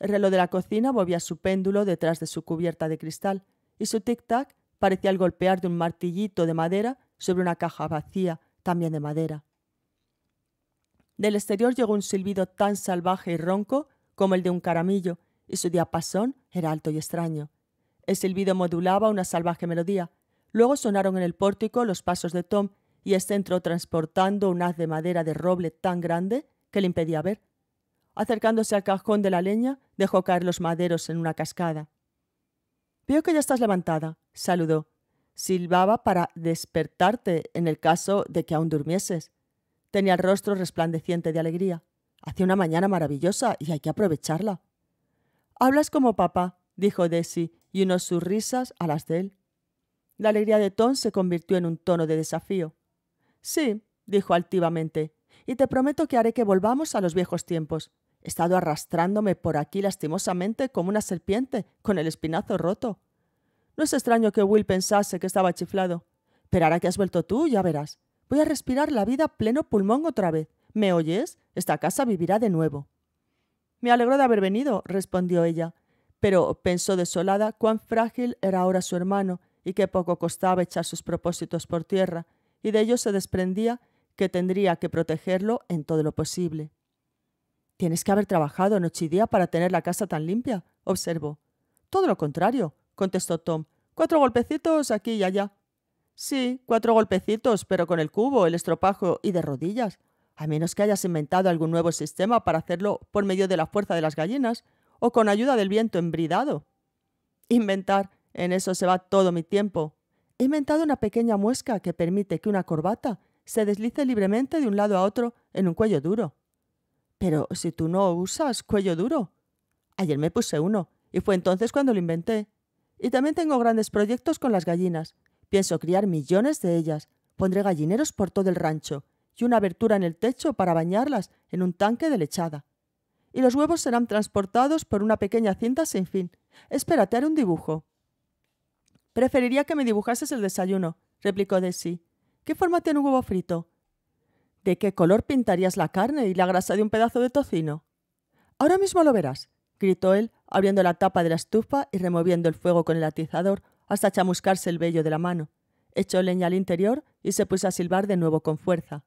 El reloj de la cocina movía su péndulo detrás de su cubierta de cristal y su tic-tac parecía el golpear de un martillito de madera sobre una caja vacía, también de madera. Del exterior llegó un silbido tan salvaje y ronco como el de un caramillo, y su diapasón era alto y extraño. El silbido modulaba una salvaje melodía. Luego sonaron en el pórtico los pasos de Tom, y este entró transportando un haz de madera de roble tan grande que le impedía ver. Acercándose al cajón de la leña, dejó caer los maderos en una cascada. Veo que ya estás levantada, saludó. Silbaba para despertarte en el caso de que aún durmieses. Tenía el rostro resplandeciente de alegría. Hace una mañana maravillosa y hay que aprovecharla. Hablas como papá, dijo Desi, y unos sus risas a las de él. La alegría de Tom se convirtió en un tono de desafío. Sí, dijo altivamente, y te prometo que haré que volvamos a los viejos tiempos. He estado arrastrándome por aquí lastimosamente como una serpiente, con el espinazo roto. No es extraño que Will pensase que estaba chiflado. Pero ahora que has vuelto tú, ya verás. Voy a respirar la vida pleno pulmón otra vez. ¿Me oyes? Esta casa vivirá de nuevo. Me alegro de haber venido, respondió ella, pero pensó desolada cuán frágil era ahora su hermano y qué poco costaba echar sus propósitos por tierra, y de ello se desprendía que tendría que protegerlo en todo lo posible. Tienes que haber trabajado noche y día para tener la casa tan limpia, observó. Todo lo contrario, contestó Tom. Cuatro golpecitos aquí y allá. Sí, cuatro golpecitos, pero con el cubo, el estropajo y de rodillas a menos que hayas inventado algún nuevo sistema para hacerlo por medio de la fuerza de las gallinas o con ayuda del viento embridado. Inventar, en eso se va todo mi tiempo. He inventado una pequeña muesca que permite que una corbata se deslice libremente de un lado a otro en un cuello duro. Pero si tú no usas cuello duro. Ayer me puse uno, y fue entonces cuando lo inventé. Y también tengo grandes proyectos con las gallinas. Pienso criar millones de ellas. Pondré gallineros por todo el rancho y una abertura en el techo para bañarlas en un tanque de lechada. Y los huevos serán transportados por una pequeña cinta sin fin. Espérate, haré un dibujo. Preferiría que me dibujases el desayuno, replicó Desi. ¿Qué forma tiene un huevo frito? ¿De qué color pintarías la carne y la grasa de un pedazo de tocino? Ahora mismo lo verás, gritó él, abriendo la tapa de la estufa y removiendo el fuego con el atizador hasta chamuscarse el vello de la mano. Echó leña al interior y se puso a silbar de nuevo con fuerza.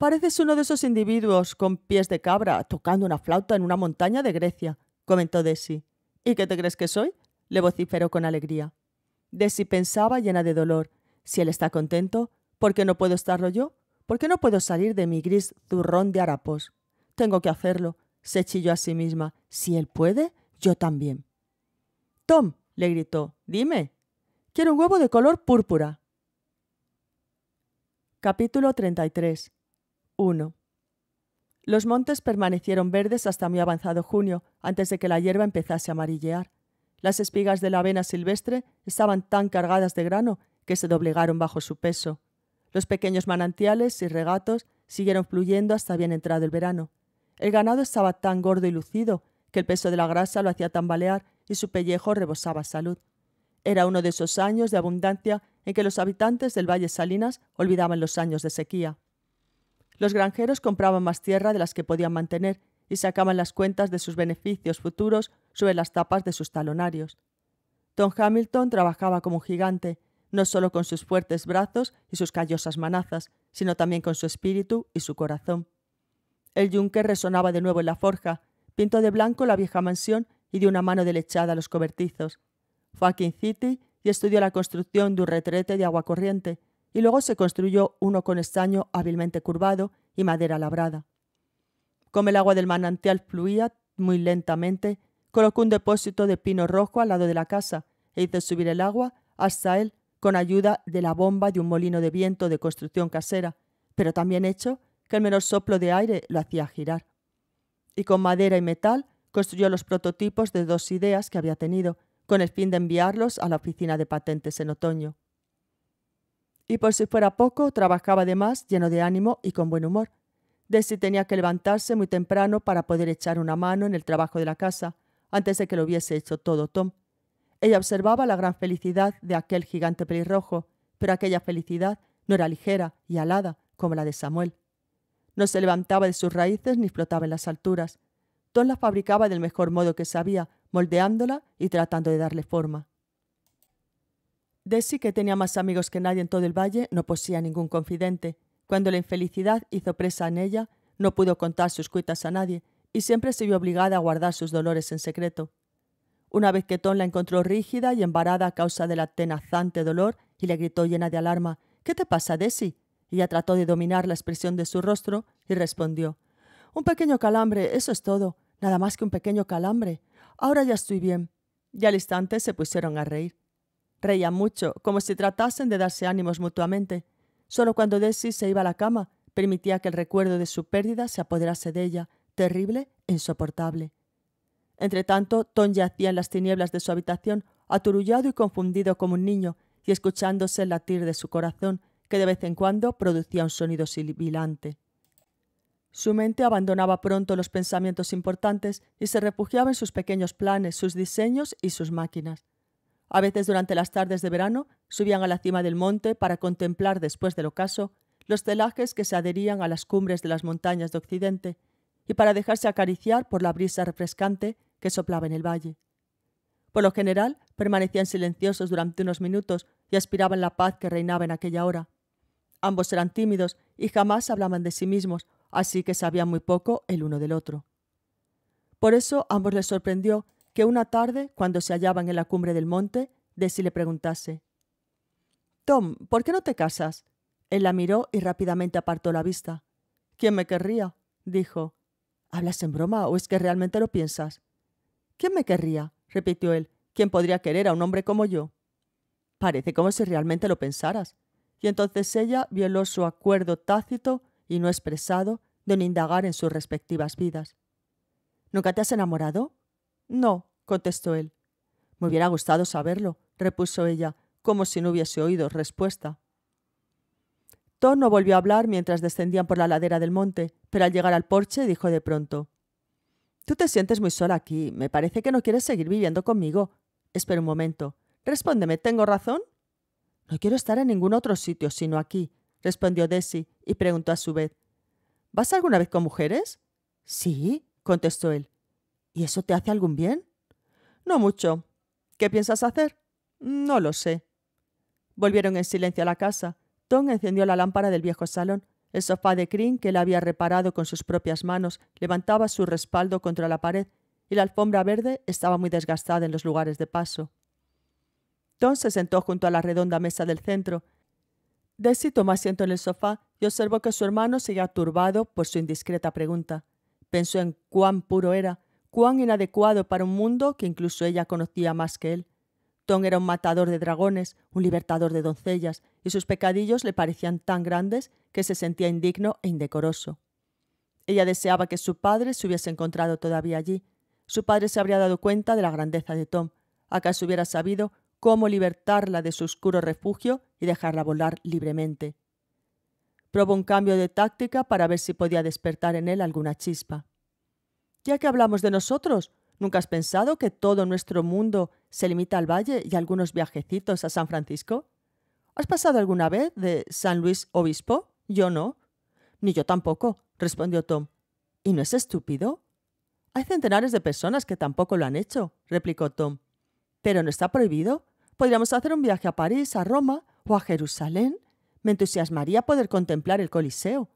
Pareces uno de esos individuos con pies de cabra tocando una flauta en una montaña de Grecia, comentó Desi. ¿Y qué te crees que soy? le vociferó con alegría. Desi pensaba llena de dolor. Si él está contento, ¿por qué no puedo estarlo yo? ¿Por qué no puedo salir de mi gris zurrón de harapos? Tengo que hacerlo, se chilló a sí misma. Si él puede, yo también. Tom, le gritó, dime. Quiero un huevo de color púrpura. Capítulo 33 1. Los montes permanecieron verdes hasta muy avanzado junio, antes de que la hierba empezase a amarillear. Las espigas de la avena silvestre estaban tan cargadas de grano que se doblegaron bajo su peso. Los pequeños manantiales y regatos siguieron fluyendo hasta bien entrado el verano. El ganado estaba tan gordo y lucido que el peso de la grasa lo hacía tambalear y su pellejo rebosaba salud. Era uno de esos años de abundancia en que los habitantes del Valle Salinas olvidaban los años de sequía. Los granjeros compraban más tierra de las que podían mantener y sacaban las cuentas de sus beneficios futuros sobre las tapas de sus talonarios. Don Hamilton trabajaba como un gigante, no solo con sus fuertes brazos y sus callosas manazas, sino también con su espíritu y su corazón. El yunque resonaba de nuevo en la forja, pintó de blanco la vieja mansión y dio una mano delechada los cobertizos. Fue a King City y estudió la construcción de un retrete de agua corriente, y luego se construyó uno con estaño hábilmente curvado y madera labrada. Como el agua del manantial fluía muy lentamente, colocó un depósito de pino rojo al lado de la casa e hizo subir el agua hasta él con ayuda de la bomba de un molino de viento de construcción casera, pero también hecho que el menor soplo de aire lo hacía girar. Y con madera y metal construyó los prototipos de dos ideas que había tenido, con el fin de enviarlos a la oficina de patentes en otoño. Y por si fuera poco, trabajaba además lleno de ánimo y con buen humor. Desi tenía que levantarse muy temprano para poder echar una mano en el trabajo de la casa, antes de que lo hubiese hecho todo Tom. Ella observaba la gran felicidad de aquel gigante pelirrojo, pero aquella felicidad no era ligera y alada como la de Samuel. No se levantaba de sus raíces ni flotaba en las alturas. Tom la fabricaba del mejor modo que sabía, moldeándola y tratando de darle forma. Desi, que tenía más amigos que nadie en todo el valle, no poseía ningún confidente. Cuando la infelicidad hizo presa en ella, no pudo contar sus cuitas a nadie y siempre se vio obligada a guardar sus dolores en secreto. Una vez que Ton la encontró rígida y embarada a causa del atenazante dolor y le gritó llena de alarma, ¿Qué te pasa, Desi? Ella trató de dominar la expresión de su rostro y respondió, Un pequeño calambre, eso es todo, nada más que un pequeño calambre. Ahora ya estoy bien. Y al instante se pusieron a reír. Reían mucho, como si tratasen de darse ánimos mutuamente. Solo cuando Desi se iba a la cama, permitía que el recuerdo de su pérdida se apoderase de ella, terrible e insoportable. Entretanto, Ton yacía en las tinieblas de su habitación, aturullado y confundido como un niño, y escuchándose el latir de su corazón, que de vez en cuando producía un sonido sibilante. Su mente abandonaba pronto los pensamientos importantes y se refugiaba en sus pequeños planes, sus diseños y sus máquinas. A veces durante las tardes de verano subían a la cima del monte para contemplar después del ocaso los celajes que se adherían a las cumbres de las montañas de Occidente y para dejarse acariciar por la brisa refrescante que soplaba en el valle. Por lo general, permanecían silenciosos durante unos minutos y aspiraban la paz que reinaba en aquella hora. Ambos eran tímidos y jamás hablaban de sí mismos, así que sabían muy poco el uno del otro. Por eso ambos les sorprendió que una tarde, cuando se hallaban en la cumbre del monte, si le preguntase Tom, ¿por qué no te casas? Él la miró y rápidamente apartó la vista. ¿Quién me querría? dijo. ¿Hablas en broma o es que realmente lo piensas? ¿Quién me querría? repitió él. ¿Quién podría querer a un hombre como yo? Parece como si realmente lo pensaras. Y entonces ella violó su acuerdo tácito y no expresado de no indagar en sus respectivas vidas. ¿Nunca te has enamorado? No, contestó él. Me hubiera gustado saberlo, repuso ella, como si no hubiese oído respuesta. Tom no volvió a hablar mientras descendían por la ladera del monte, pero al llegar al porche dijo de pronto Tú te sientes muy sola aquí. Me parece que no quieres seguir viviendo conmigo. Espera un momento. Respóndeme, ¿tengo razón? No quiero estar en ningún otro sitio sino aquí, respondió Desi y preguntó a su vez. ¿Vas alguna vez con mujeres? Sí, contestó él. ¿Y eso te hace algún bien? No mucho. ¿Qué piensas hacer? No lo sé. Volvieron en silencio a la casa. Tom encendió la lámpara del viejo salón. El sofá de crin que él había reparado con sus propias manos levantaba su respaldo contra la pared y la alfombra verde estaba muy desgastada en los lugares de paso. Tom se sentó junto a la redonda mesa del centro. Desi tomó asiento en el sofá y observó que su hermano seguía turbado por su indiscreta pregunta. Pensó en cuán puro era, cuán inadecuado para un mundo que incluso ella conocía más que él. Tom era un matador de dragones, un libertador de doncellas, y sus pecadillos le parecían tan grandes que se sentía indigno e indecoroso. Ella deseaba que su padre se hubiese encontrado todavía allí. Su padre se habría dado cuenta de la grandeza de Tom, acaso hubiera sabido cómo libertarla de su oscuro refugio y dejarla volar libremente. Probó un cambio de táctica para ver si podía despertar en él alguna chispa. Ya que hablamos de nosotros, ¿nunca has pensado que todo nuestro mundo se limita al valle y algunos viajecitos a San Francisco? ¿Has pasado alguna vez de San Luis Obispo? Yo no. Ni yo tampoco, respondió Tom. ¿Y no es estúpido? Hay centenares de personas que tampoco lo han hecho, replicó Tom. Pero no está prohibido. Podríamos hacer un viaje a París, a Roma o a Jerusalén. Me entusiasmaría poder contemplar el Coliseo.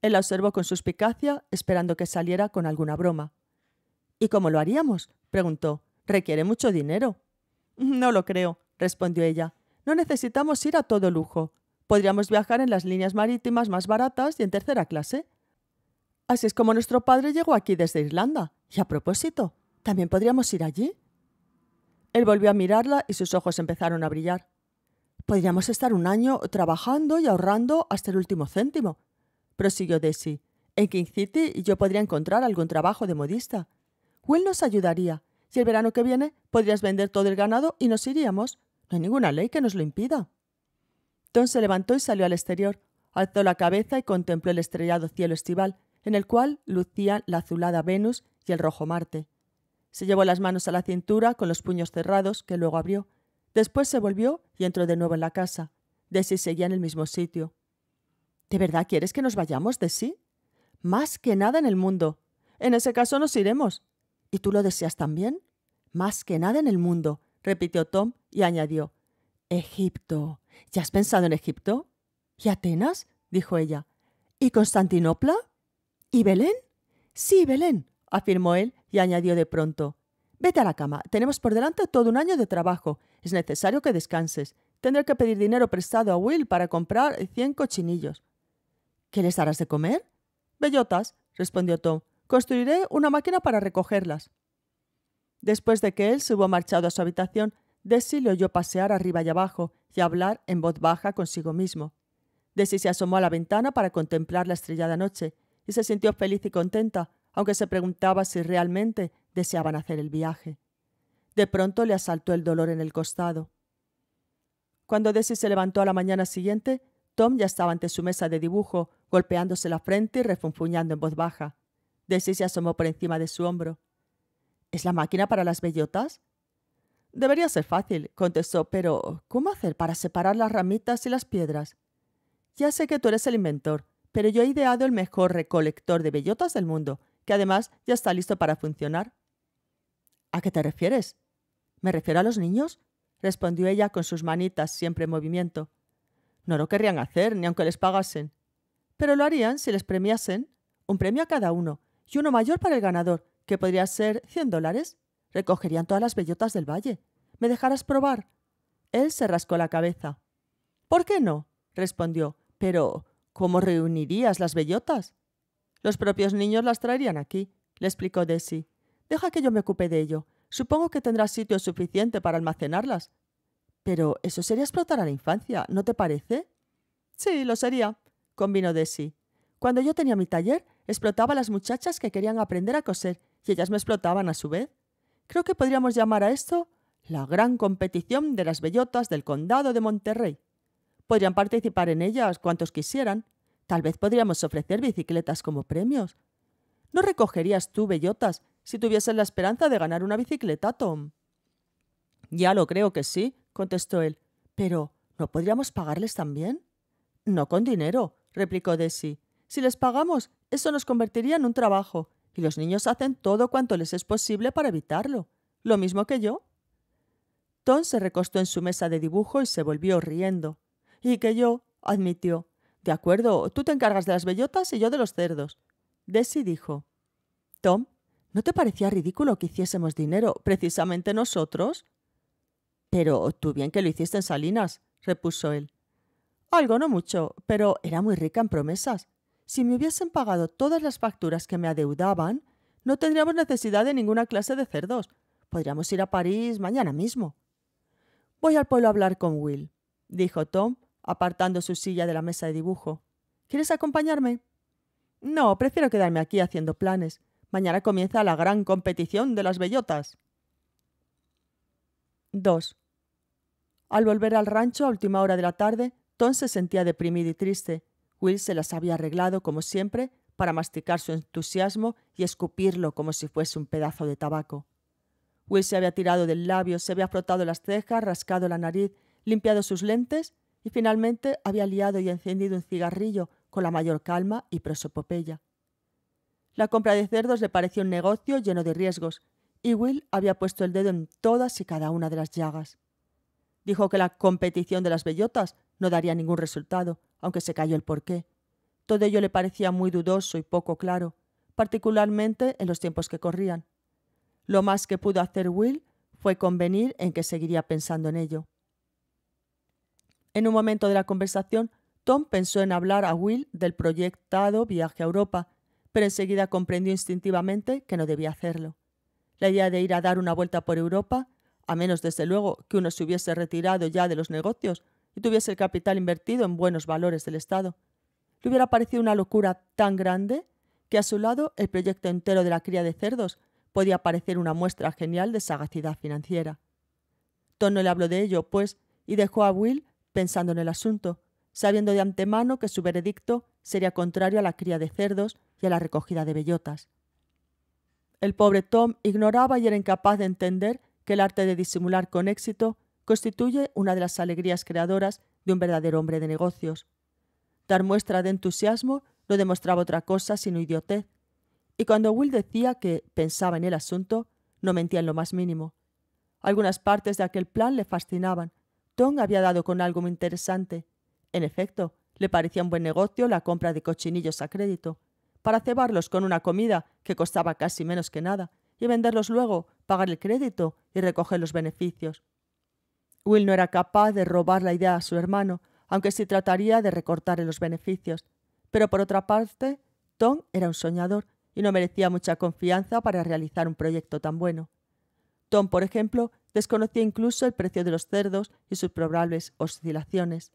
Él la observó con suspicacia, esperando que saliera con alguna broma. ¿Y cómo lo haríamos? preguntó. Requiere mucho dinero. No lo creo, respondió ella. No necesitamos ir a todo lujo. Podríamos viajar en las líneas marítimas más baratas y en tercera clase. Así es como nuestro padre llegó aquí desde Irlanda. Y a propósito, ¿también podríamos ir allí? Él volvió a mirarla y sus ojos empezaron a brillar. Podríamos estar un año trabajando y ahorrando hasta el último céntimo, prosiguió Desi. En King City yo podría encontrar algún trabajo de modista. Will nos ayudaría. Si el verano que viene podrías vender todo el ganado y nos iríamos. No hay ninguna ley que nos lo impida. Tom se levantó y salió al exterior. Alzó la cabeza y contempló el estrellado cielo estival, en el cual lucían la azulada Venus y el rojo Marte. Se llevó las manos a la cintura con los puños cerrados, que luego abrió. Después se volvió y entró de nuevo en la casa. Desi seguía en el mismo sitio. ¿De verdad quieres que nos vayamos de sí? Más que nada en el mundo. En ese caso nos iremos. ¿Y tú lo deseas también? Más que nada en el mundo, repitió Tom y añadió. Egipto. ¿Ya has pensado en Egipto? ¿Y Atenas? dijo ella. ¿Y Constantinopla? ¿Y Belén? Sí, Belén, afirmó él y añadió de pronto. Vete a la cama. Tenemos por delante todo un año de trabajo. Es necesario que descanses. Tendré que pedir dinero prestado a Will para comprar cien cochinillos. ¿Qué les harás de comer? Bellotas, respondió Tom. Construiré una máquina para recogerlas. Después de que él se hubo marchado a su habitación, Desi le oyó pasear arriba y abajo y hablar en voz baja consigo mismo. Desi se asomó a la ventana para contemplar la estrellada noche y se sintió feliz y contenta, aunque se preguntaba si realmente deseaban hacer el viaje. De pronto le asaltó el dolor en el costado. Cuando Desi se levantó a la mañana siguiente, Tom ya estaba ante su mesa de dibujo, golpeándose la frente y refunfuñando en voz baja. Daisy se asomó por encima de su hombro. ¿Es la máquina para las bellotas? Debería ser fácil, contestó, pero ¿cómo hacer para separar las ramitas y las piedras? Ya sé que tú eres el inventor, pero yo he ideado el mejor recolector de bellotas del mundo, que además ya está listo para funcionar. ¿A qué te refieres? ¿Me refiero a los niños? respondió ella con sus manitas siempre en movimiento. No lo querrían hacer, ni aunque les pagasen. Pero lo harían si les premiasen un premio a cada uno y uno mayor para el ganador, que podría ser 100 dólares. Recogerían todas las bellotas del valle. ¿Me dejarás probar? Él se rascó la cabeza. ¿Por qué no? respondió. Pero, ¿cómo reunirías las bellotas? Los propios niños las traerían aquí, le explicó Desi. Deja que yo me ocupe de ello. Supongo que tendrás sitio suficiente para almacenarlas, pero eso sería explotar a la infancia, ¿no te parece? Sí, lo sería, convino Desi. Cuando yo tenía mi taller, explotaba a las muchachas que querían aprender a coser y ellas me explotaban a su vez. Creo que podríamos llamar a esto la gran competición de las bellotas del condado de Monterrey. Podrían participar en ellas cuantos quisieran. Tal vez podríamos ofrecer bicicletas como premios. ¿No recogerías tú bellotas si tuvieses la esperanza de ganar una bicicleta, Tom? Ya lo creo que sí, contestó él. Pero, ¿no podríamos pagarles también? No con dinero, replicó Desi. Si les pagamos, eso nos convertiría en un trabajo, y los niños hacen todo cuanto les es posible para evitarlo. Lo mismo que yo. Tom se recostó en su mesa de dibujo y se volvió riendo. Y que yo, admitió. De acuerdo, tú te encargas de las bellotas y yo de los cerdos. Desi dijo. Tom, ¿no te parecía ridículo que hiciésemos dinero precisamente nosotros? Pero tú bien que lo hiciste en Salinas, repuso él. Algo, no mucho, pero era muy rica en promesas. Si me hubiesen pagado todas las facturas que me adeudaban, no tendríamos necesidad de ninguna clase de cerdos. Podríamos ir a París mañana mismo. Voy al pueblo a hablar con Will, dijo Tom, apartando su silla de la mesa de dibujo. ¿Quieres acompañarme? No, prefiero quedarme aquí haciendo planes. Mañana comienza la gran competición de las bellotas. 2. Al volver al rancho a última hora de la tarde, Tom se sentía deprimido y triste. Will se las había arreglado, como siempre, para masticar su entusiasmo y escupirlo como si fuese un pedazo de tabaco. Will se había tirado del labio, se había frotado las cejas, rascado la nariz, limpiado sus lentes y finalmente había liado y encendido un cigarrillo con la mayor calma y prosopopeya. La compra de cerdos le pareció un negocio lleno de riesgos, y Will había puesto el dedo en todas y cada una de las llagas. Dijo que la competición de las bellotas no daría ningún resultado, aunque se cayó el porqué. Todo ello le parecía muy dudoso y poco claro, particularmente en los tiempos que corrían. Lo más que pudo hacer Will fue convenir en que seguiría pensando en ello. En un momento de la conversación, Tom pensó en hablar a Will del proyectado viaje a Europa, pero enseguida comprendió instintivamente que no debía hacerlo. La idea de ir a dar una vuelta por Europa, a menos desde luego que uno se hubiese retirado ya de los negocios y tuviese el capital invertido en buenos valores del Estado, le hubiera parecido una locura tan grande que a su lado el proyecto entero de la cría de cerdos podía parecer una muestra genial de sagacidad financiera. Tom no le habló de ello, pues, y dejó a Will pensando en el asunto, sabiendo de antemano que su veredicto sería contrario a la cría de cerdos y a la recogida de bellotas. El pobre Tom ignoraba y era incapaz de entender que el arte de disimular con éxito constituye una de las alegrías creadoras de un verdadero hombre de negocios. Dar muestra de entusiasmo no demostraba otra cosa sino idiotez, y cuando Will decía que pensaba en el asunto, no mentía en lo más mínimo. Algunas partes de aquel plan le fascinaban. Tom había dado con algo muy interesante. En efecto, le parecía un buen negocio la compra de cochinillos a crédito para cebarlos con una comida que costaba casi menos que nada, y venderlos luego, pagar el crédito y recoger los beneficios. Will no era capaz de robar la idea a su hermano, aunque sí trataría de recortar en los beneficios. Pero por otra parte, Tom era un soñador y no merecía mucha confianza para realizar un proyecto tan bueno. Tom, por ejemplo, desconocía incluso el precio de los cerdos y sus probables oscilaciones.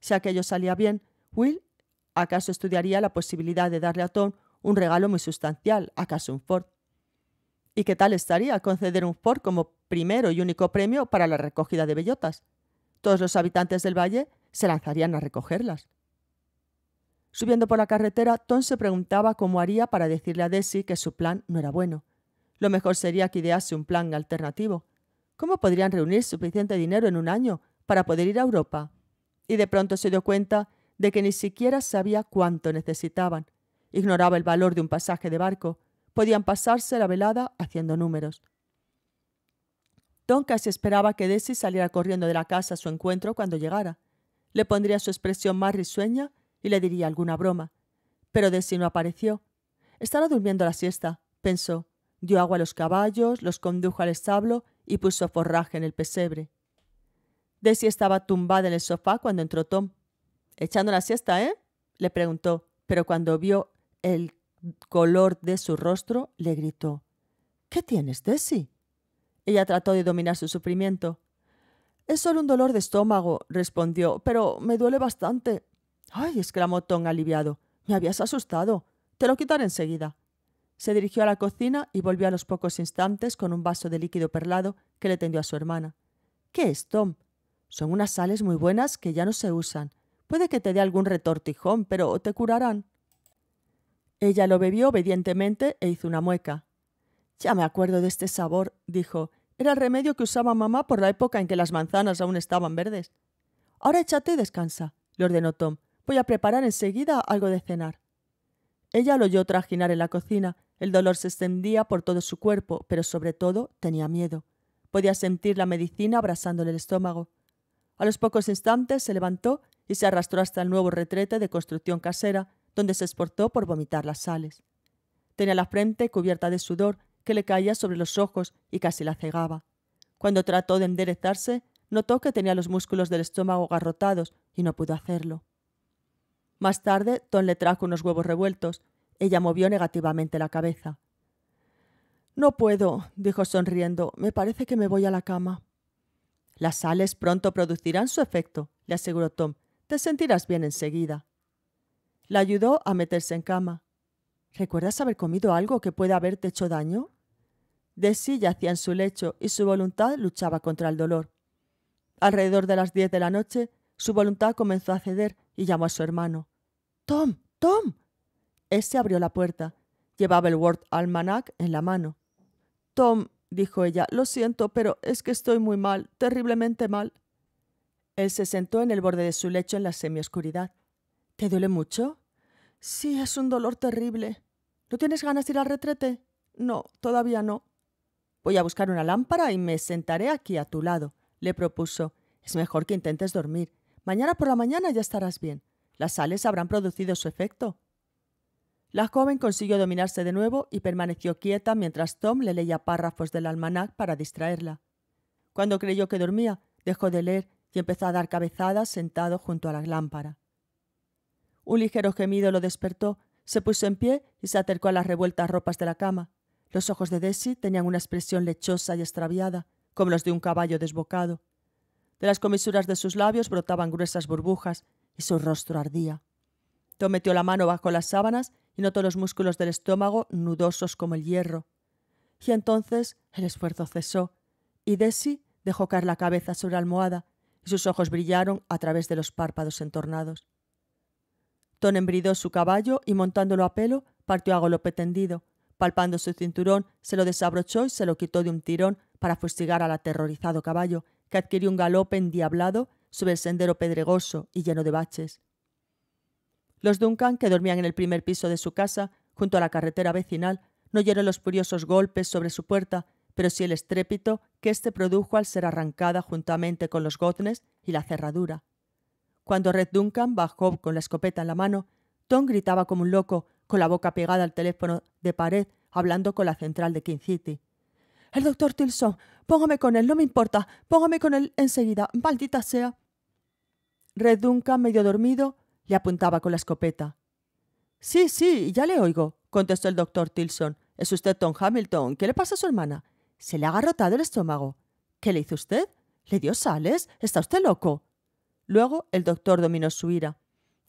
Si aquello salía bien, Will ¿Acaso estudiaría la posibilidad de darle a Tom un regalo muy sustancial, acaso un Ford? ¿Y qué tal estaría conceder un Ford como primero y único premio para la recogida de bellotas? Todos los habitantes del valle se lanzarían a recogerlas. Subiendo por la carretera, Tom se preguntaba cómo haría para decirle a Desi que su plan no era bueno. Lo mejor sería que idease un plan alternativo. ¿Cómo podrían reunir suficiente dinero en un año para poder ir a Europa? Y de pronto se dio cuenta de que ni siquiera sabía cuánto necesitaban. Ignoraba el valor de un pasaje de barco. Podían pasarse la velada haciendo números. Tom casi esperaba que Desi saliera corriendo de la casa a su encuentro cuando llegara. Le pondría su expresión más risueña y le diría alguna broma. Pero Desi no apareció. Estaba durmiendo la siesta, pensó. Dio agua a los caballos, los condujo al establo y puso forraje en el pesebre. Desi estaba tumbada en el sofá cuando entró Tom echando la siesta, ¿eh? le preguntó, pero cuando vio el color de su rostro, le gritó ¿Qué tienes, Desi? Ella trató de dominar su sufrimiento. Es solo un dolor de estómago, respondió, pero me duele bastante. Ay, exclamó Tom aliviado. Me habías asustado. Te lo quitaré enseguida. Se dirigió a la cocina y volvió a los pocos instantes con un vaso de líquido perlado que le tendió a su hermana. ¿Qué es, Tom? Son unas sales muy buenas que ya no se usan. Puede que te dé algún retortijón, pero te curarán. Ella lo bebió obedientemente e hizo una mueca. Ya me acuerdo de este sabor, dijo. Era el remedio que usaba mamá por la época en que las manzanas aún estaban verdes. Ahora échate y descansa, le ordenó Tom. Voy a preparar enseguida algo de cenar. Ella lo oyó trajinar en la cocina. El dolor se extendía por todo su cuerpo, pero sobre todo tenía miedo. Podía sentir la medicina abrasándole el estómago. A los pocos instantes se levantó y se arrastró hasta el nuevo retrete de construcción casera, donde se esforzó por vomitar las sales. Tenía la frente cubierta de sudor que le caía sobre los ojos y casi la cegaba. Cuando trató de enderezarse, notó que tenía los músculos del estómago garrotados y no pudo hacerlo. Más tarde, Tom le trajo unos huevos revueltos. Ella movió negativamente la cabeza. No puedo, dijo sonriendo. Me parece que me voy a la cama. Las sales pronto producirán su efecto, le aseguró Tom. Te sentirás bien enseguida. La ayudó a meterse en cama. ¿Recuerdas haber comido algo que pueda haberte hecho daño? De sí yacía en su lecho y su voluntad luchaba contra el dolor. Alrededor de las diez de la noche, su voluntad comenzó a ceder y llamó a su hermano. Tom, Tom. Ese abrió la puerta. Llevaba el Word Almanac en la mano. Tom, dijo ella, lo siento, pero es que estoy muy mal, terriblemente mal. Él se sentó en el borde de su lecho en la semioscuridad. ¿Te duele mucho? Sí, es un dolor terrible. ¿No tienes ganas de ir al retrete? No, todavía no. Voy a buscar una lámpara y me sentaré aquí a tu lado, le propuso. Es mejor que intentes dormir. Mañana por la mañana ya estarás bien. Las sales habrán producido su efecto. La joven consiguió dominarse de nuevo y permaneció quieta mientras Tom le leía párrafos del almanac para distraerla. Cuando creyó que dormía, dejó de leer y empezó a dar cabezadas sentado junto a la lámpara. Un ligero gemido lo despertó, se puso en pie y se acercó a las revueltas ropas de la cama. Los ojos de Desi tenían una expresión lechosa y extraviada, como los de un caballo desbocado. De las comisuras de sus labios brotaban gruesas burbujas y su rostro ardía. Tom metió la mano bajo las sábanas y notó los músculos del estómago nudosos como el hierro. Y entonces el esfuerzo cesó y Desi dejó caer la cabeza sobre la almohada, sus ojos brillaron a través de los párpados entornados. Ton embridó su caballo y montándolo a pelo, partió a golpe tendido. Palpando su cinturón, se lo desabrochó y se lo quitó de un tirón para fustigar al aterrorizado caballo, que adquirió un galope endiablado sobre el sendero pedregoso y lleno de baches. Los Duncan, que dormían en el primer piso de su casa, junto a la carretera vecinal, no oyeron los furiosos golpes sobre su puerta pero sí el estrépito que éste produjo al ser arrancada juntamente con los goznes y la cerradura. Cuando Red Duncan bajó con la escopeta en la mano, Tom gritaba como un loco, con la boca pegada al teléfono de pared, hablando con la central de King City. El doctor Tilson, póngame con él, no me importa, póngame con él enseguida, maldita sea. Red Duncan, medio dormido, le apuntaba con la escopeta. Sí, sí, ya le oigo, contestó el doctor Tilson. Es usted Tom Hamilton. ¿Qué le pasa a su hermana? Se le ha agarrotado el estómago. ¿Qué le hizo usted? ¿Le dio sales? ¿Está usted loco? Luego el doctor dominó su ira.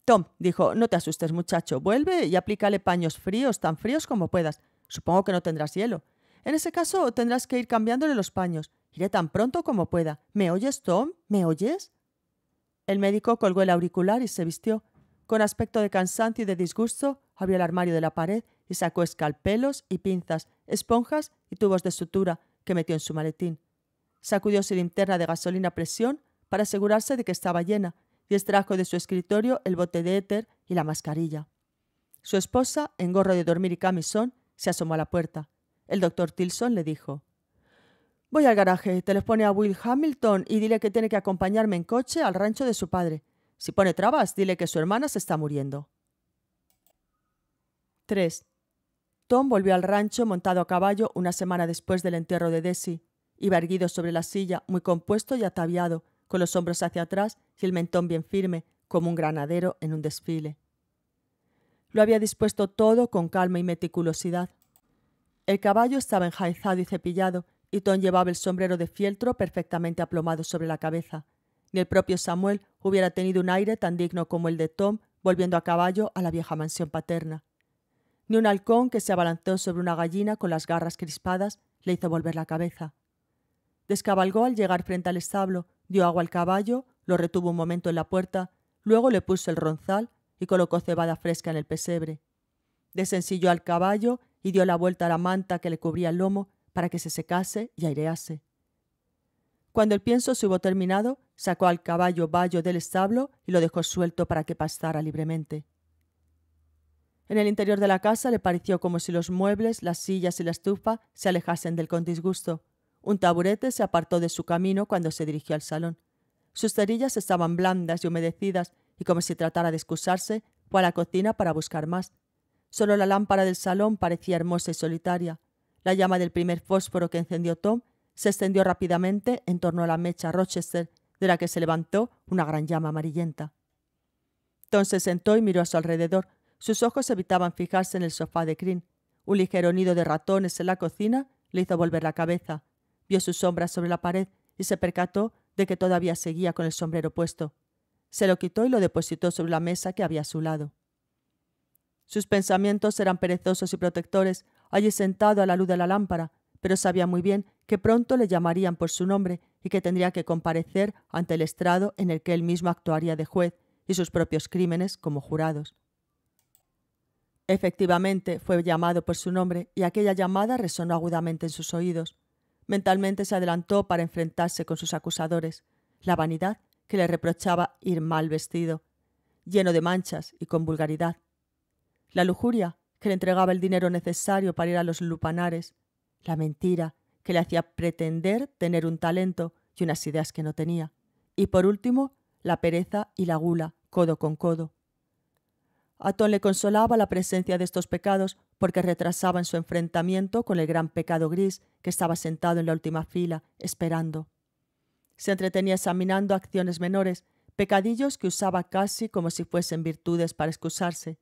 Tom, dijo, no te asustes, muchacho. Vuelve y aplícale paños fríos, tan fríos como puedas. Supongo que no tendrás hielo. En ese caso tendrás que ir cambiándole los paños. Iré tan pronto como pueda. ¿Me oyes, Tom? ¿Me oyes? El médico colgó el auricular y se vistió. Con aspecto de cansancio y de disgusto, abrió el armario de la pared y sacó escalpelos y pinzas, esponjas y tubos de sutura que metió en su maletín. Sacudió su linterna de gasolina a presión para asegurarse de que estaba llena y extrajo de su escritorio el bote de éter y la mascarilla. Su esposa, en gorro de dormir y camisón, se asomó a la puerta. El doctor Tilson le dijo Voy al garaje, telefone a Will Hamilton y dile que tiene que acompañarme en coche al rancho de su padre. Si pone trabas, dile que su hermana se está muriendo. 3. Tom volvió al rancho montado a caballo una semana después del entierro de Desi. Iba erguido sobre la silla, muy compuesto y ataviado, con los hombros hacia atrás y el mentón bien firme, como un granadero en un desfile. Lo había dispuesto todo con calma y meticulosidad. El caballo estaba enjaezado y cepillado, y Tom llevaba el sombrero de fieltro perfectamente aplomado sobre la cabeza. Ni el propio Samuel hubiera tenido un aire tan digno como el de Tom volviendo a caballo a la vieja mansión paterna ni un halcón que se abalanzó sobre una gallina con las garras crispadas le hizo volver la cabeza. Descabalgó al llegar frente al establo, dio agua al caballo, lo retuvo un momento en la puerta, luego le puso el ronzal y colocó cebada fresca en el pesebre. Desensilló al caballo y dio la vuelta a la manta que le cubría el lomo para que se secase y airease. Cuando el pienso se hubo terminado, sacó al caballo bayo del establo y lo dejó suelto para que pastara libremente. En el interior de la casa le pareció como si los muebles, las sillas y la estufa se alejasen del con disgusto. Un taburete se apartó de su camino cuando se dirigió al salón. Sus cerillas estaban blandas y humedecidas, y como si tratara de excusarse, fue a la cocina para buscar más. Solo la lámpara del salón parecía hermosa y solitaria. La llama del primer fósforo que encendió Tom se extendió rápidamente en torno a la mecha Rochester, de la que se levantó una gran llama amarillenta. Tom se sentó y miró a su alrededor, sus ojos evitaban fijarse en el sofá de crin, Un ligero nido de ratones en la cocina le hizo volver la cabeza. Vio sus sombras sobre la pared y se percató de que todavía seguía con el sombrero puesto. Se lo quitó y lo depositó sobre la mesa que había a su lado. Sus pensamientos eran perezosos y protectores, allí sentado a la luz de la lámpara, pero sabía muy bien que pronto le llamarían por su nombre y que tendría que comparecer ante el estrado en el que él mismo actuaría de juez y sus propios crímenes como jurados. Efectivamente, fue llamado por su nombre y aquella llamada resonó agudamente en sus oídos. Mentalmente se adelantó para enfrentarse con sus acusadores. La vanidad que le reprochaba ir mal vestido, lleno de manchas y con vulgaridad. La lujuria que le entregaba el dinero necesario para ir a los lupanares. La mentira que le hacía pretender tener un talento y unas ideas que no tenía. Y por último, la pereza y la gula, codo con codo. Atón le consolaba la presencia de estos pecados porque retrasaban su enfrentamiento con el gran pecado gris que estaba sentado en la última fila, esperando. Se entretenía examinando acciones menores, pecadillos que usaba casi como si fuesen virtudes para excusarse.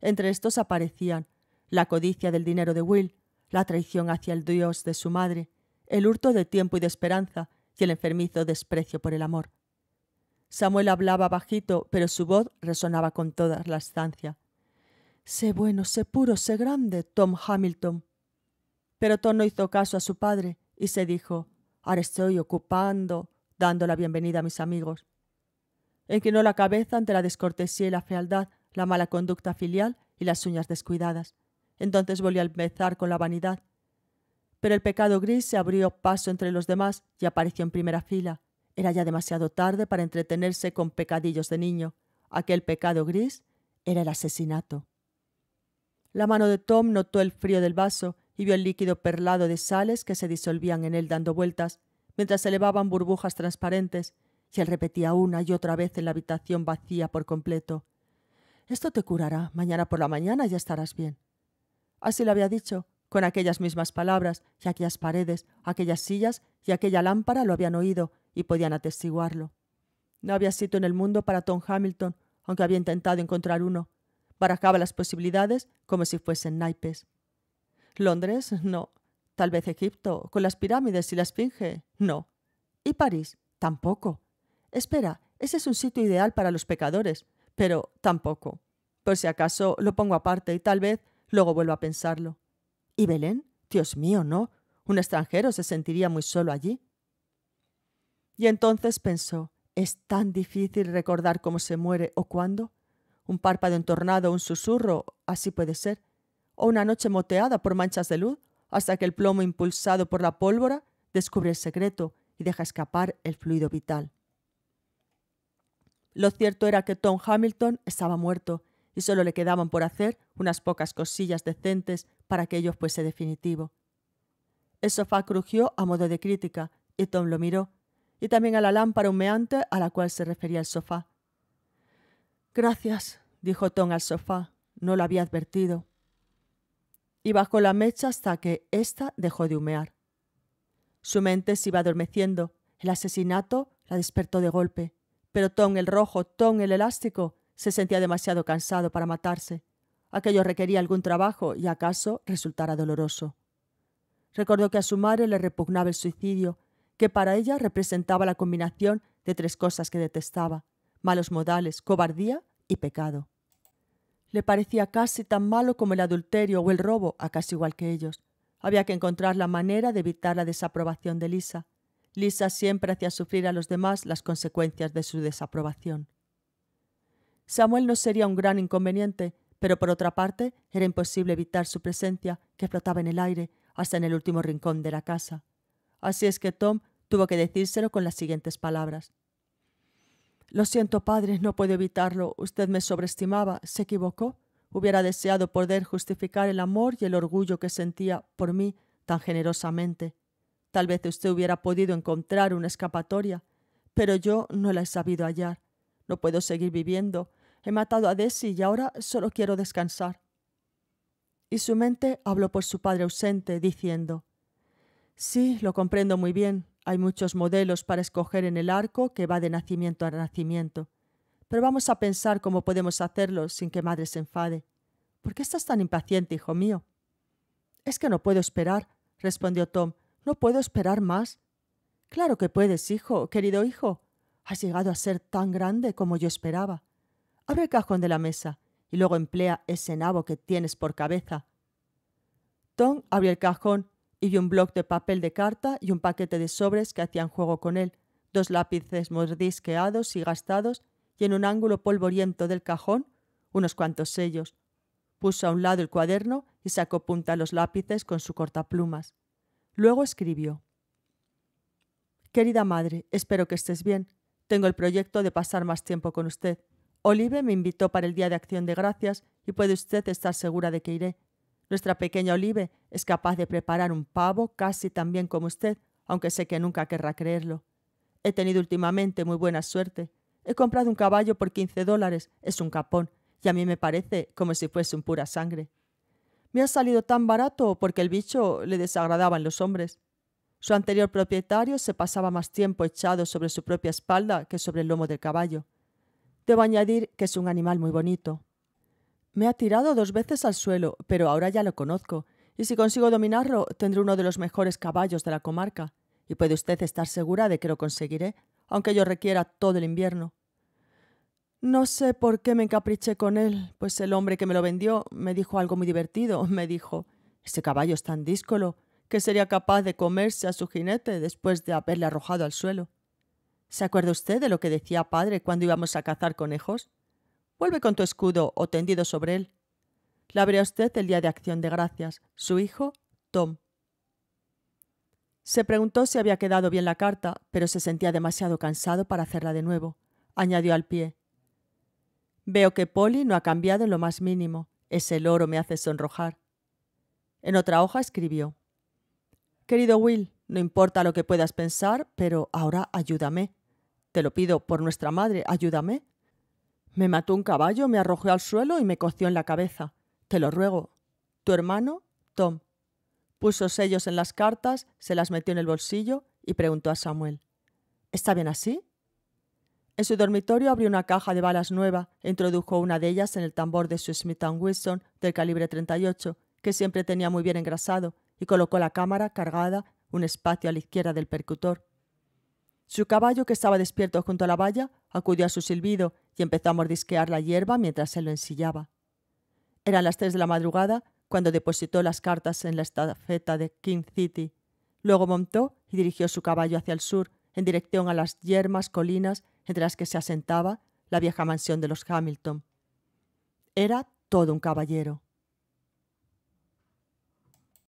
Entre estos aparecían la codicia del dinero de Will, la traición hacia el Dios de su madre, el hurto de tiempo y de esperanza y el enfermizo desprecio por el amor. Samuel hablaba bajito, pero su voz resonaba con toda la estancia. Sé bueno, sé puro, sé grande, Tom Hamilton. Pero Tom no hizo caso a su padre y se dijo, ahora estoy ocupando, dando la bienvenida a mis amigos. Inclinó la cabeza ante la descortesía y la fealdad, la mala conducta filial y las uñas descuidadas. Entonces volvió a empezar con la vanidad. Pero el pecado gris se abrió paso entre los demás y apareció en primera fila, era ya demasiado tarde para entretenerse con pecadillos de niño. Aquel pecado gris era el asesinato. La mano de Tom notó el frío del vaso y vio el líquido perlado de sales que se disolvían en él dando vueltas, mientras se elevaban burbujas transparentes, y él repetía una y otra vez en la habitación vacía por completo. Esto te curará, mañana por la mañana ya estarás bien. Así lo había dicho, con aquellas mismas palabras, y aquellas paredes, aquellas sillas y aquella lámpara lo habían oído, y podían atestiguarlo. No había sitio en el mundo para Tom Hamilton, aunque había intentado encontrar uno. Barajaba las posibilidades como si fuesen naipes. Londres, no. Tal vez Egipto, con las pirámides y la esfinge, no. Y París, tampoco. Espera, ese es un sitio ideal para los pecadores, pero tampoco. Por si acaso lo pongo aparte y tal vez luego vuelva a pensarlo. ¿Y Belén? Dios mío, no. Un extranjero se sentiría muy solo allí. Y entonces pensó, ¿es tan difícil recordar cómo se muere o cuándo? Un párpado entornado, un susurro, así puede ser. O una noche moteada por manchas de luz, hasta que el plomo impulsado por la pólvora descubre el secreto y deja escapar el fluido vital. Lo cierto era que Tom Hamilton estaba muerto y solo le quedaban por hacer unas pocas cosillas decentes para que ello fuese definitivo. El sofá crujió a modo de crítica y Tom lo miró, y también a la lámpara humeante a la cual se refería el sofá. Gracias, dijo Tom al sofá, no lo había advertido. Y bajó la mecha hasta que ésta dejó de humear. Su mente se iba adormeciendo. El asesinato la despertó de golpe. Pero Tom el rojo, Tom el elástico, se sentía demasiado cansado para matarse. Aquello requería algún trabajo y acaso resultara doloroso. Recordó que a su madre le repugnaba el suicidio que para ella representaba la combinación de tres cosas que detestaba, malos modales, cobardía y pecado. Le parecía casi tan malo como el adulterio o el robo, a casi igual que ellos. Había que encontrar la manera de evitar la desaprobación de Lisa. Lisa siempre hacía sufrir a los demás las consecuencias de su desaprobación. Samuel no sería un gran inconveniente, pero por otra parte era imposible evitar su presencia, que flotaba en el aire, hasta en el último rincón de la casa. Así es que Tom tuvo que decírselo con las siguientes palabras. Lo siento, padre, no puedo evitarlo. Usted me sobreestimaba, se equivocó. Hubiera deseado poder justificar el amor y el orgullo que sentía por mí tan generosamente. Tal vez usted hubiera podido encontrar una escapatoria, pero yo no la he sabido hallar. No puedo seguir viviendo. He matado a Desi y ahora solo quiero descansar. Y su mente habló por su padre ausente, diciendo Sí, lo comprendo muy bien. Hay muchos modelos para escoger en el arco que va de nacimiento a nacimiento. Pero vamos a pensar cómo podemos hacerlo sin que madre se enfade. ¿Por qué estás tan impaciente, hijo mío? Es que no puedo esperar, respondió Tom. No puedo esperar más. Claro que puedes, hijo, querido hijo. Has llegado a ser tan grande como yo esperaba. Abre el cajón de la mesa y luego emplea ese nabo que tienes por cabeza. Tom abrió el cajón y vi un bloc de papel de carta y un paquete de sobres que hacían juego con él, dos lápices mordisqueados y gastados, y en un ángulo polvoriento del cajón unos cuantos sellos. Puso a un lado el cuaderno y sacó punta los lápices con su cortaplumas. Luego escribió. Querida madre, espero que estés bien. Tengo el proyecto de pasar más tiempo con usted. Olive me invitó para el Día de Acción de Gracias y puede usted estar segura de que iré. Nuestra pequeña Olive es capaz de preparar un pavo casi tan bien como usted, aunque sé que nunca querrá creerlo. He tenido últimamente muy buena suerte. He comprado un caballo por 15 dólares, es un capón, y a mí me parece como si fuese un pura sangre. Me ha salido tan barato porque el bicho le desagradaban los hombres. Su anterior propietario se pasaba más tiempo echado sobre su propia espalda que sobre el lomo del caballo. Debo añadir que es un animal muy bonito, me ha tirado dos veces al suelo, pero ahora ya lo conozco, y si consigo dominarlo, tendré uno de los mejores caballos de la comarca, y puede usted estar segura de que lo conseguiré, aunque yo requiera todo el invierno. No sé por qué me encapriché con él, pues el hombre que me lo vendió me dijo algo muy divertido. Me dijo, ese caballo es tan díscolo que sería capaz de comerse a su jinete después de haberle arrojado al suelo. ¿Se acuerda usted de lo que decía padre cuando íbamos a cazar conejos? Vuelve con tu escudo o tendido sobre él. La a usted el día de acción de gracias. Su hijo, Tom. Se preguntó si había quedado bien la carta, pero se sentía demasiado cansado para hacerla de nuevo. Añadió al pie. Veo que Polly no ha cambiado en lo más mínimo. Ese loro me hace sonrojar. En otra hoja escribió. Querido Will, no importa lo que puedas pensar, pero ahora ayúdame. Te lo pido por nuestra madre, ayúdame. Me mató un caballo, me arrojó al suelo y me coció en la cabeza. Te lo ruego. Tu hermano, Tom. Puso sellos en las cartas, se las metió en el bolsillo y preguntó a Samuel. ¿Está bien así? En su dormitorio abrió una caja de balas nueva e introdujo una de ellas en el tambor de su Smith Wilson del calibre 38, que siempre tenía muy bien engrasado, y colocó la cámara cargada un espacio a la izquierda del percutor. Su caballo, que estaba despierto junto a la valla, acudió a su silbido y empezó a mordisquear la hierba mientras se lo ensillaba. Eran las tres de la madrugada cuando depositó las cartas en la estafeta de King City. Luego montó y dirigió su caballo hacia el sur, en dirección a las yermas colinas entre las que se asentaba la vieja mansión de los Hamilton. Era todo un caballero.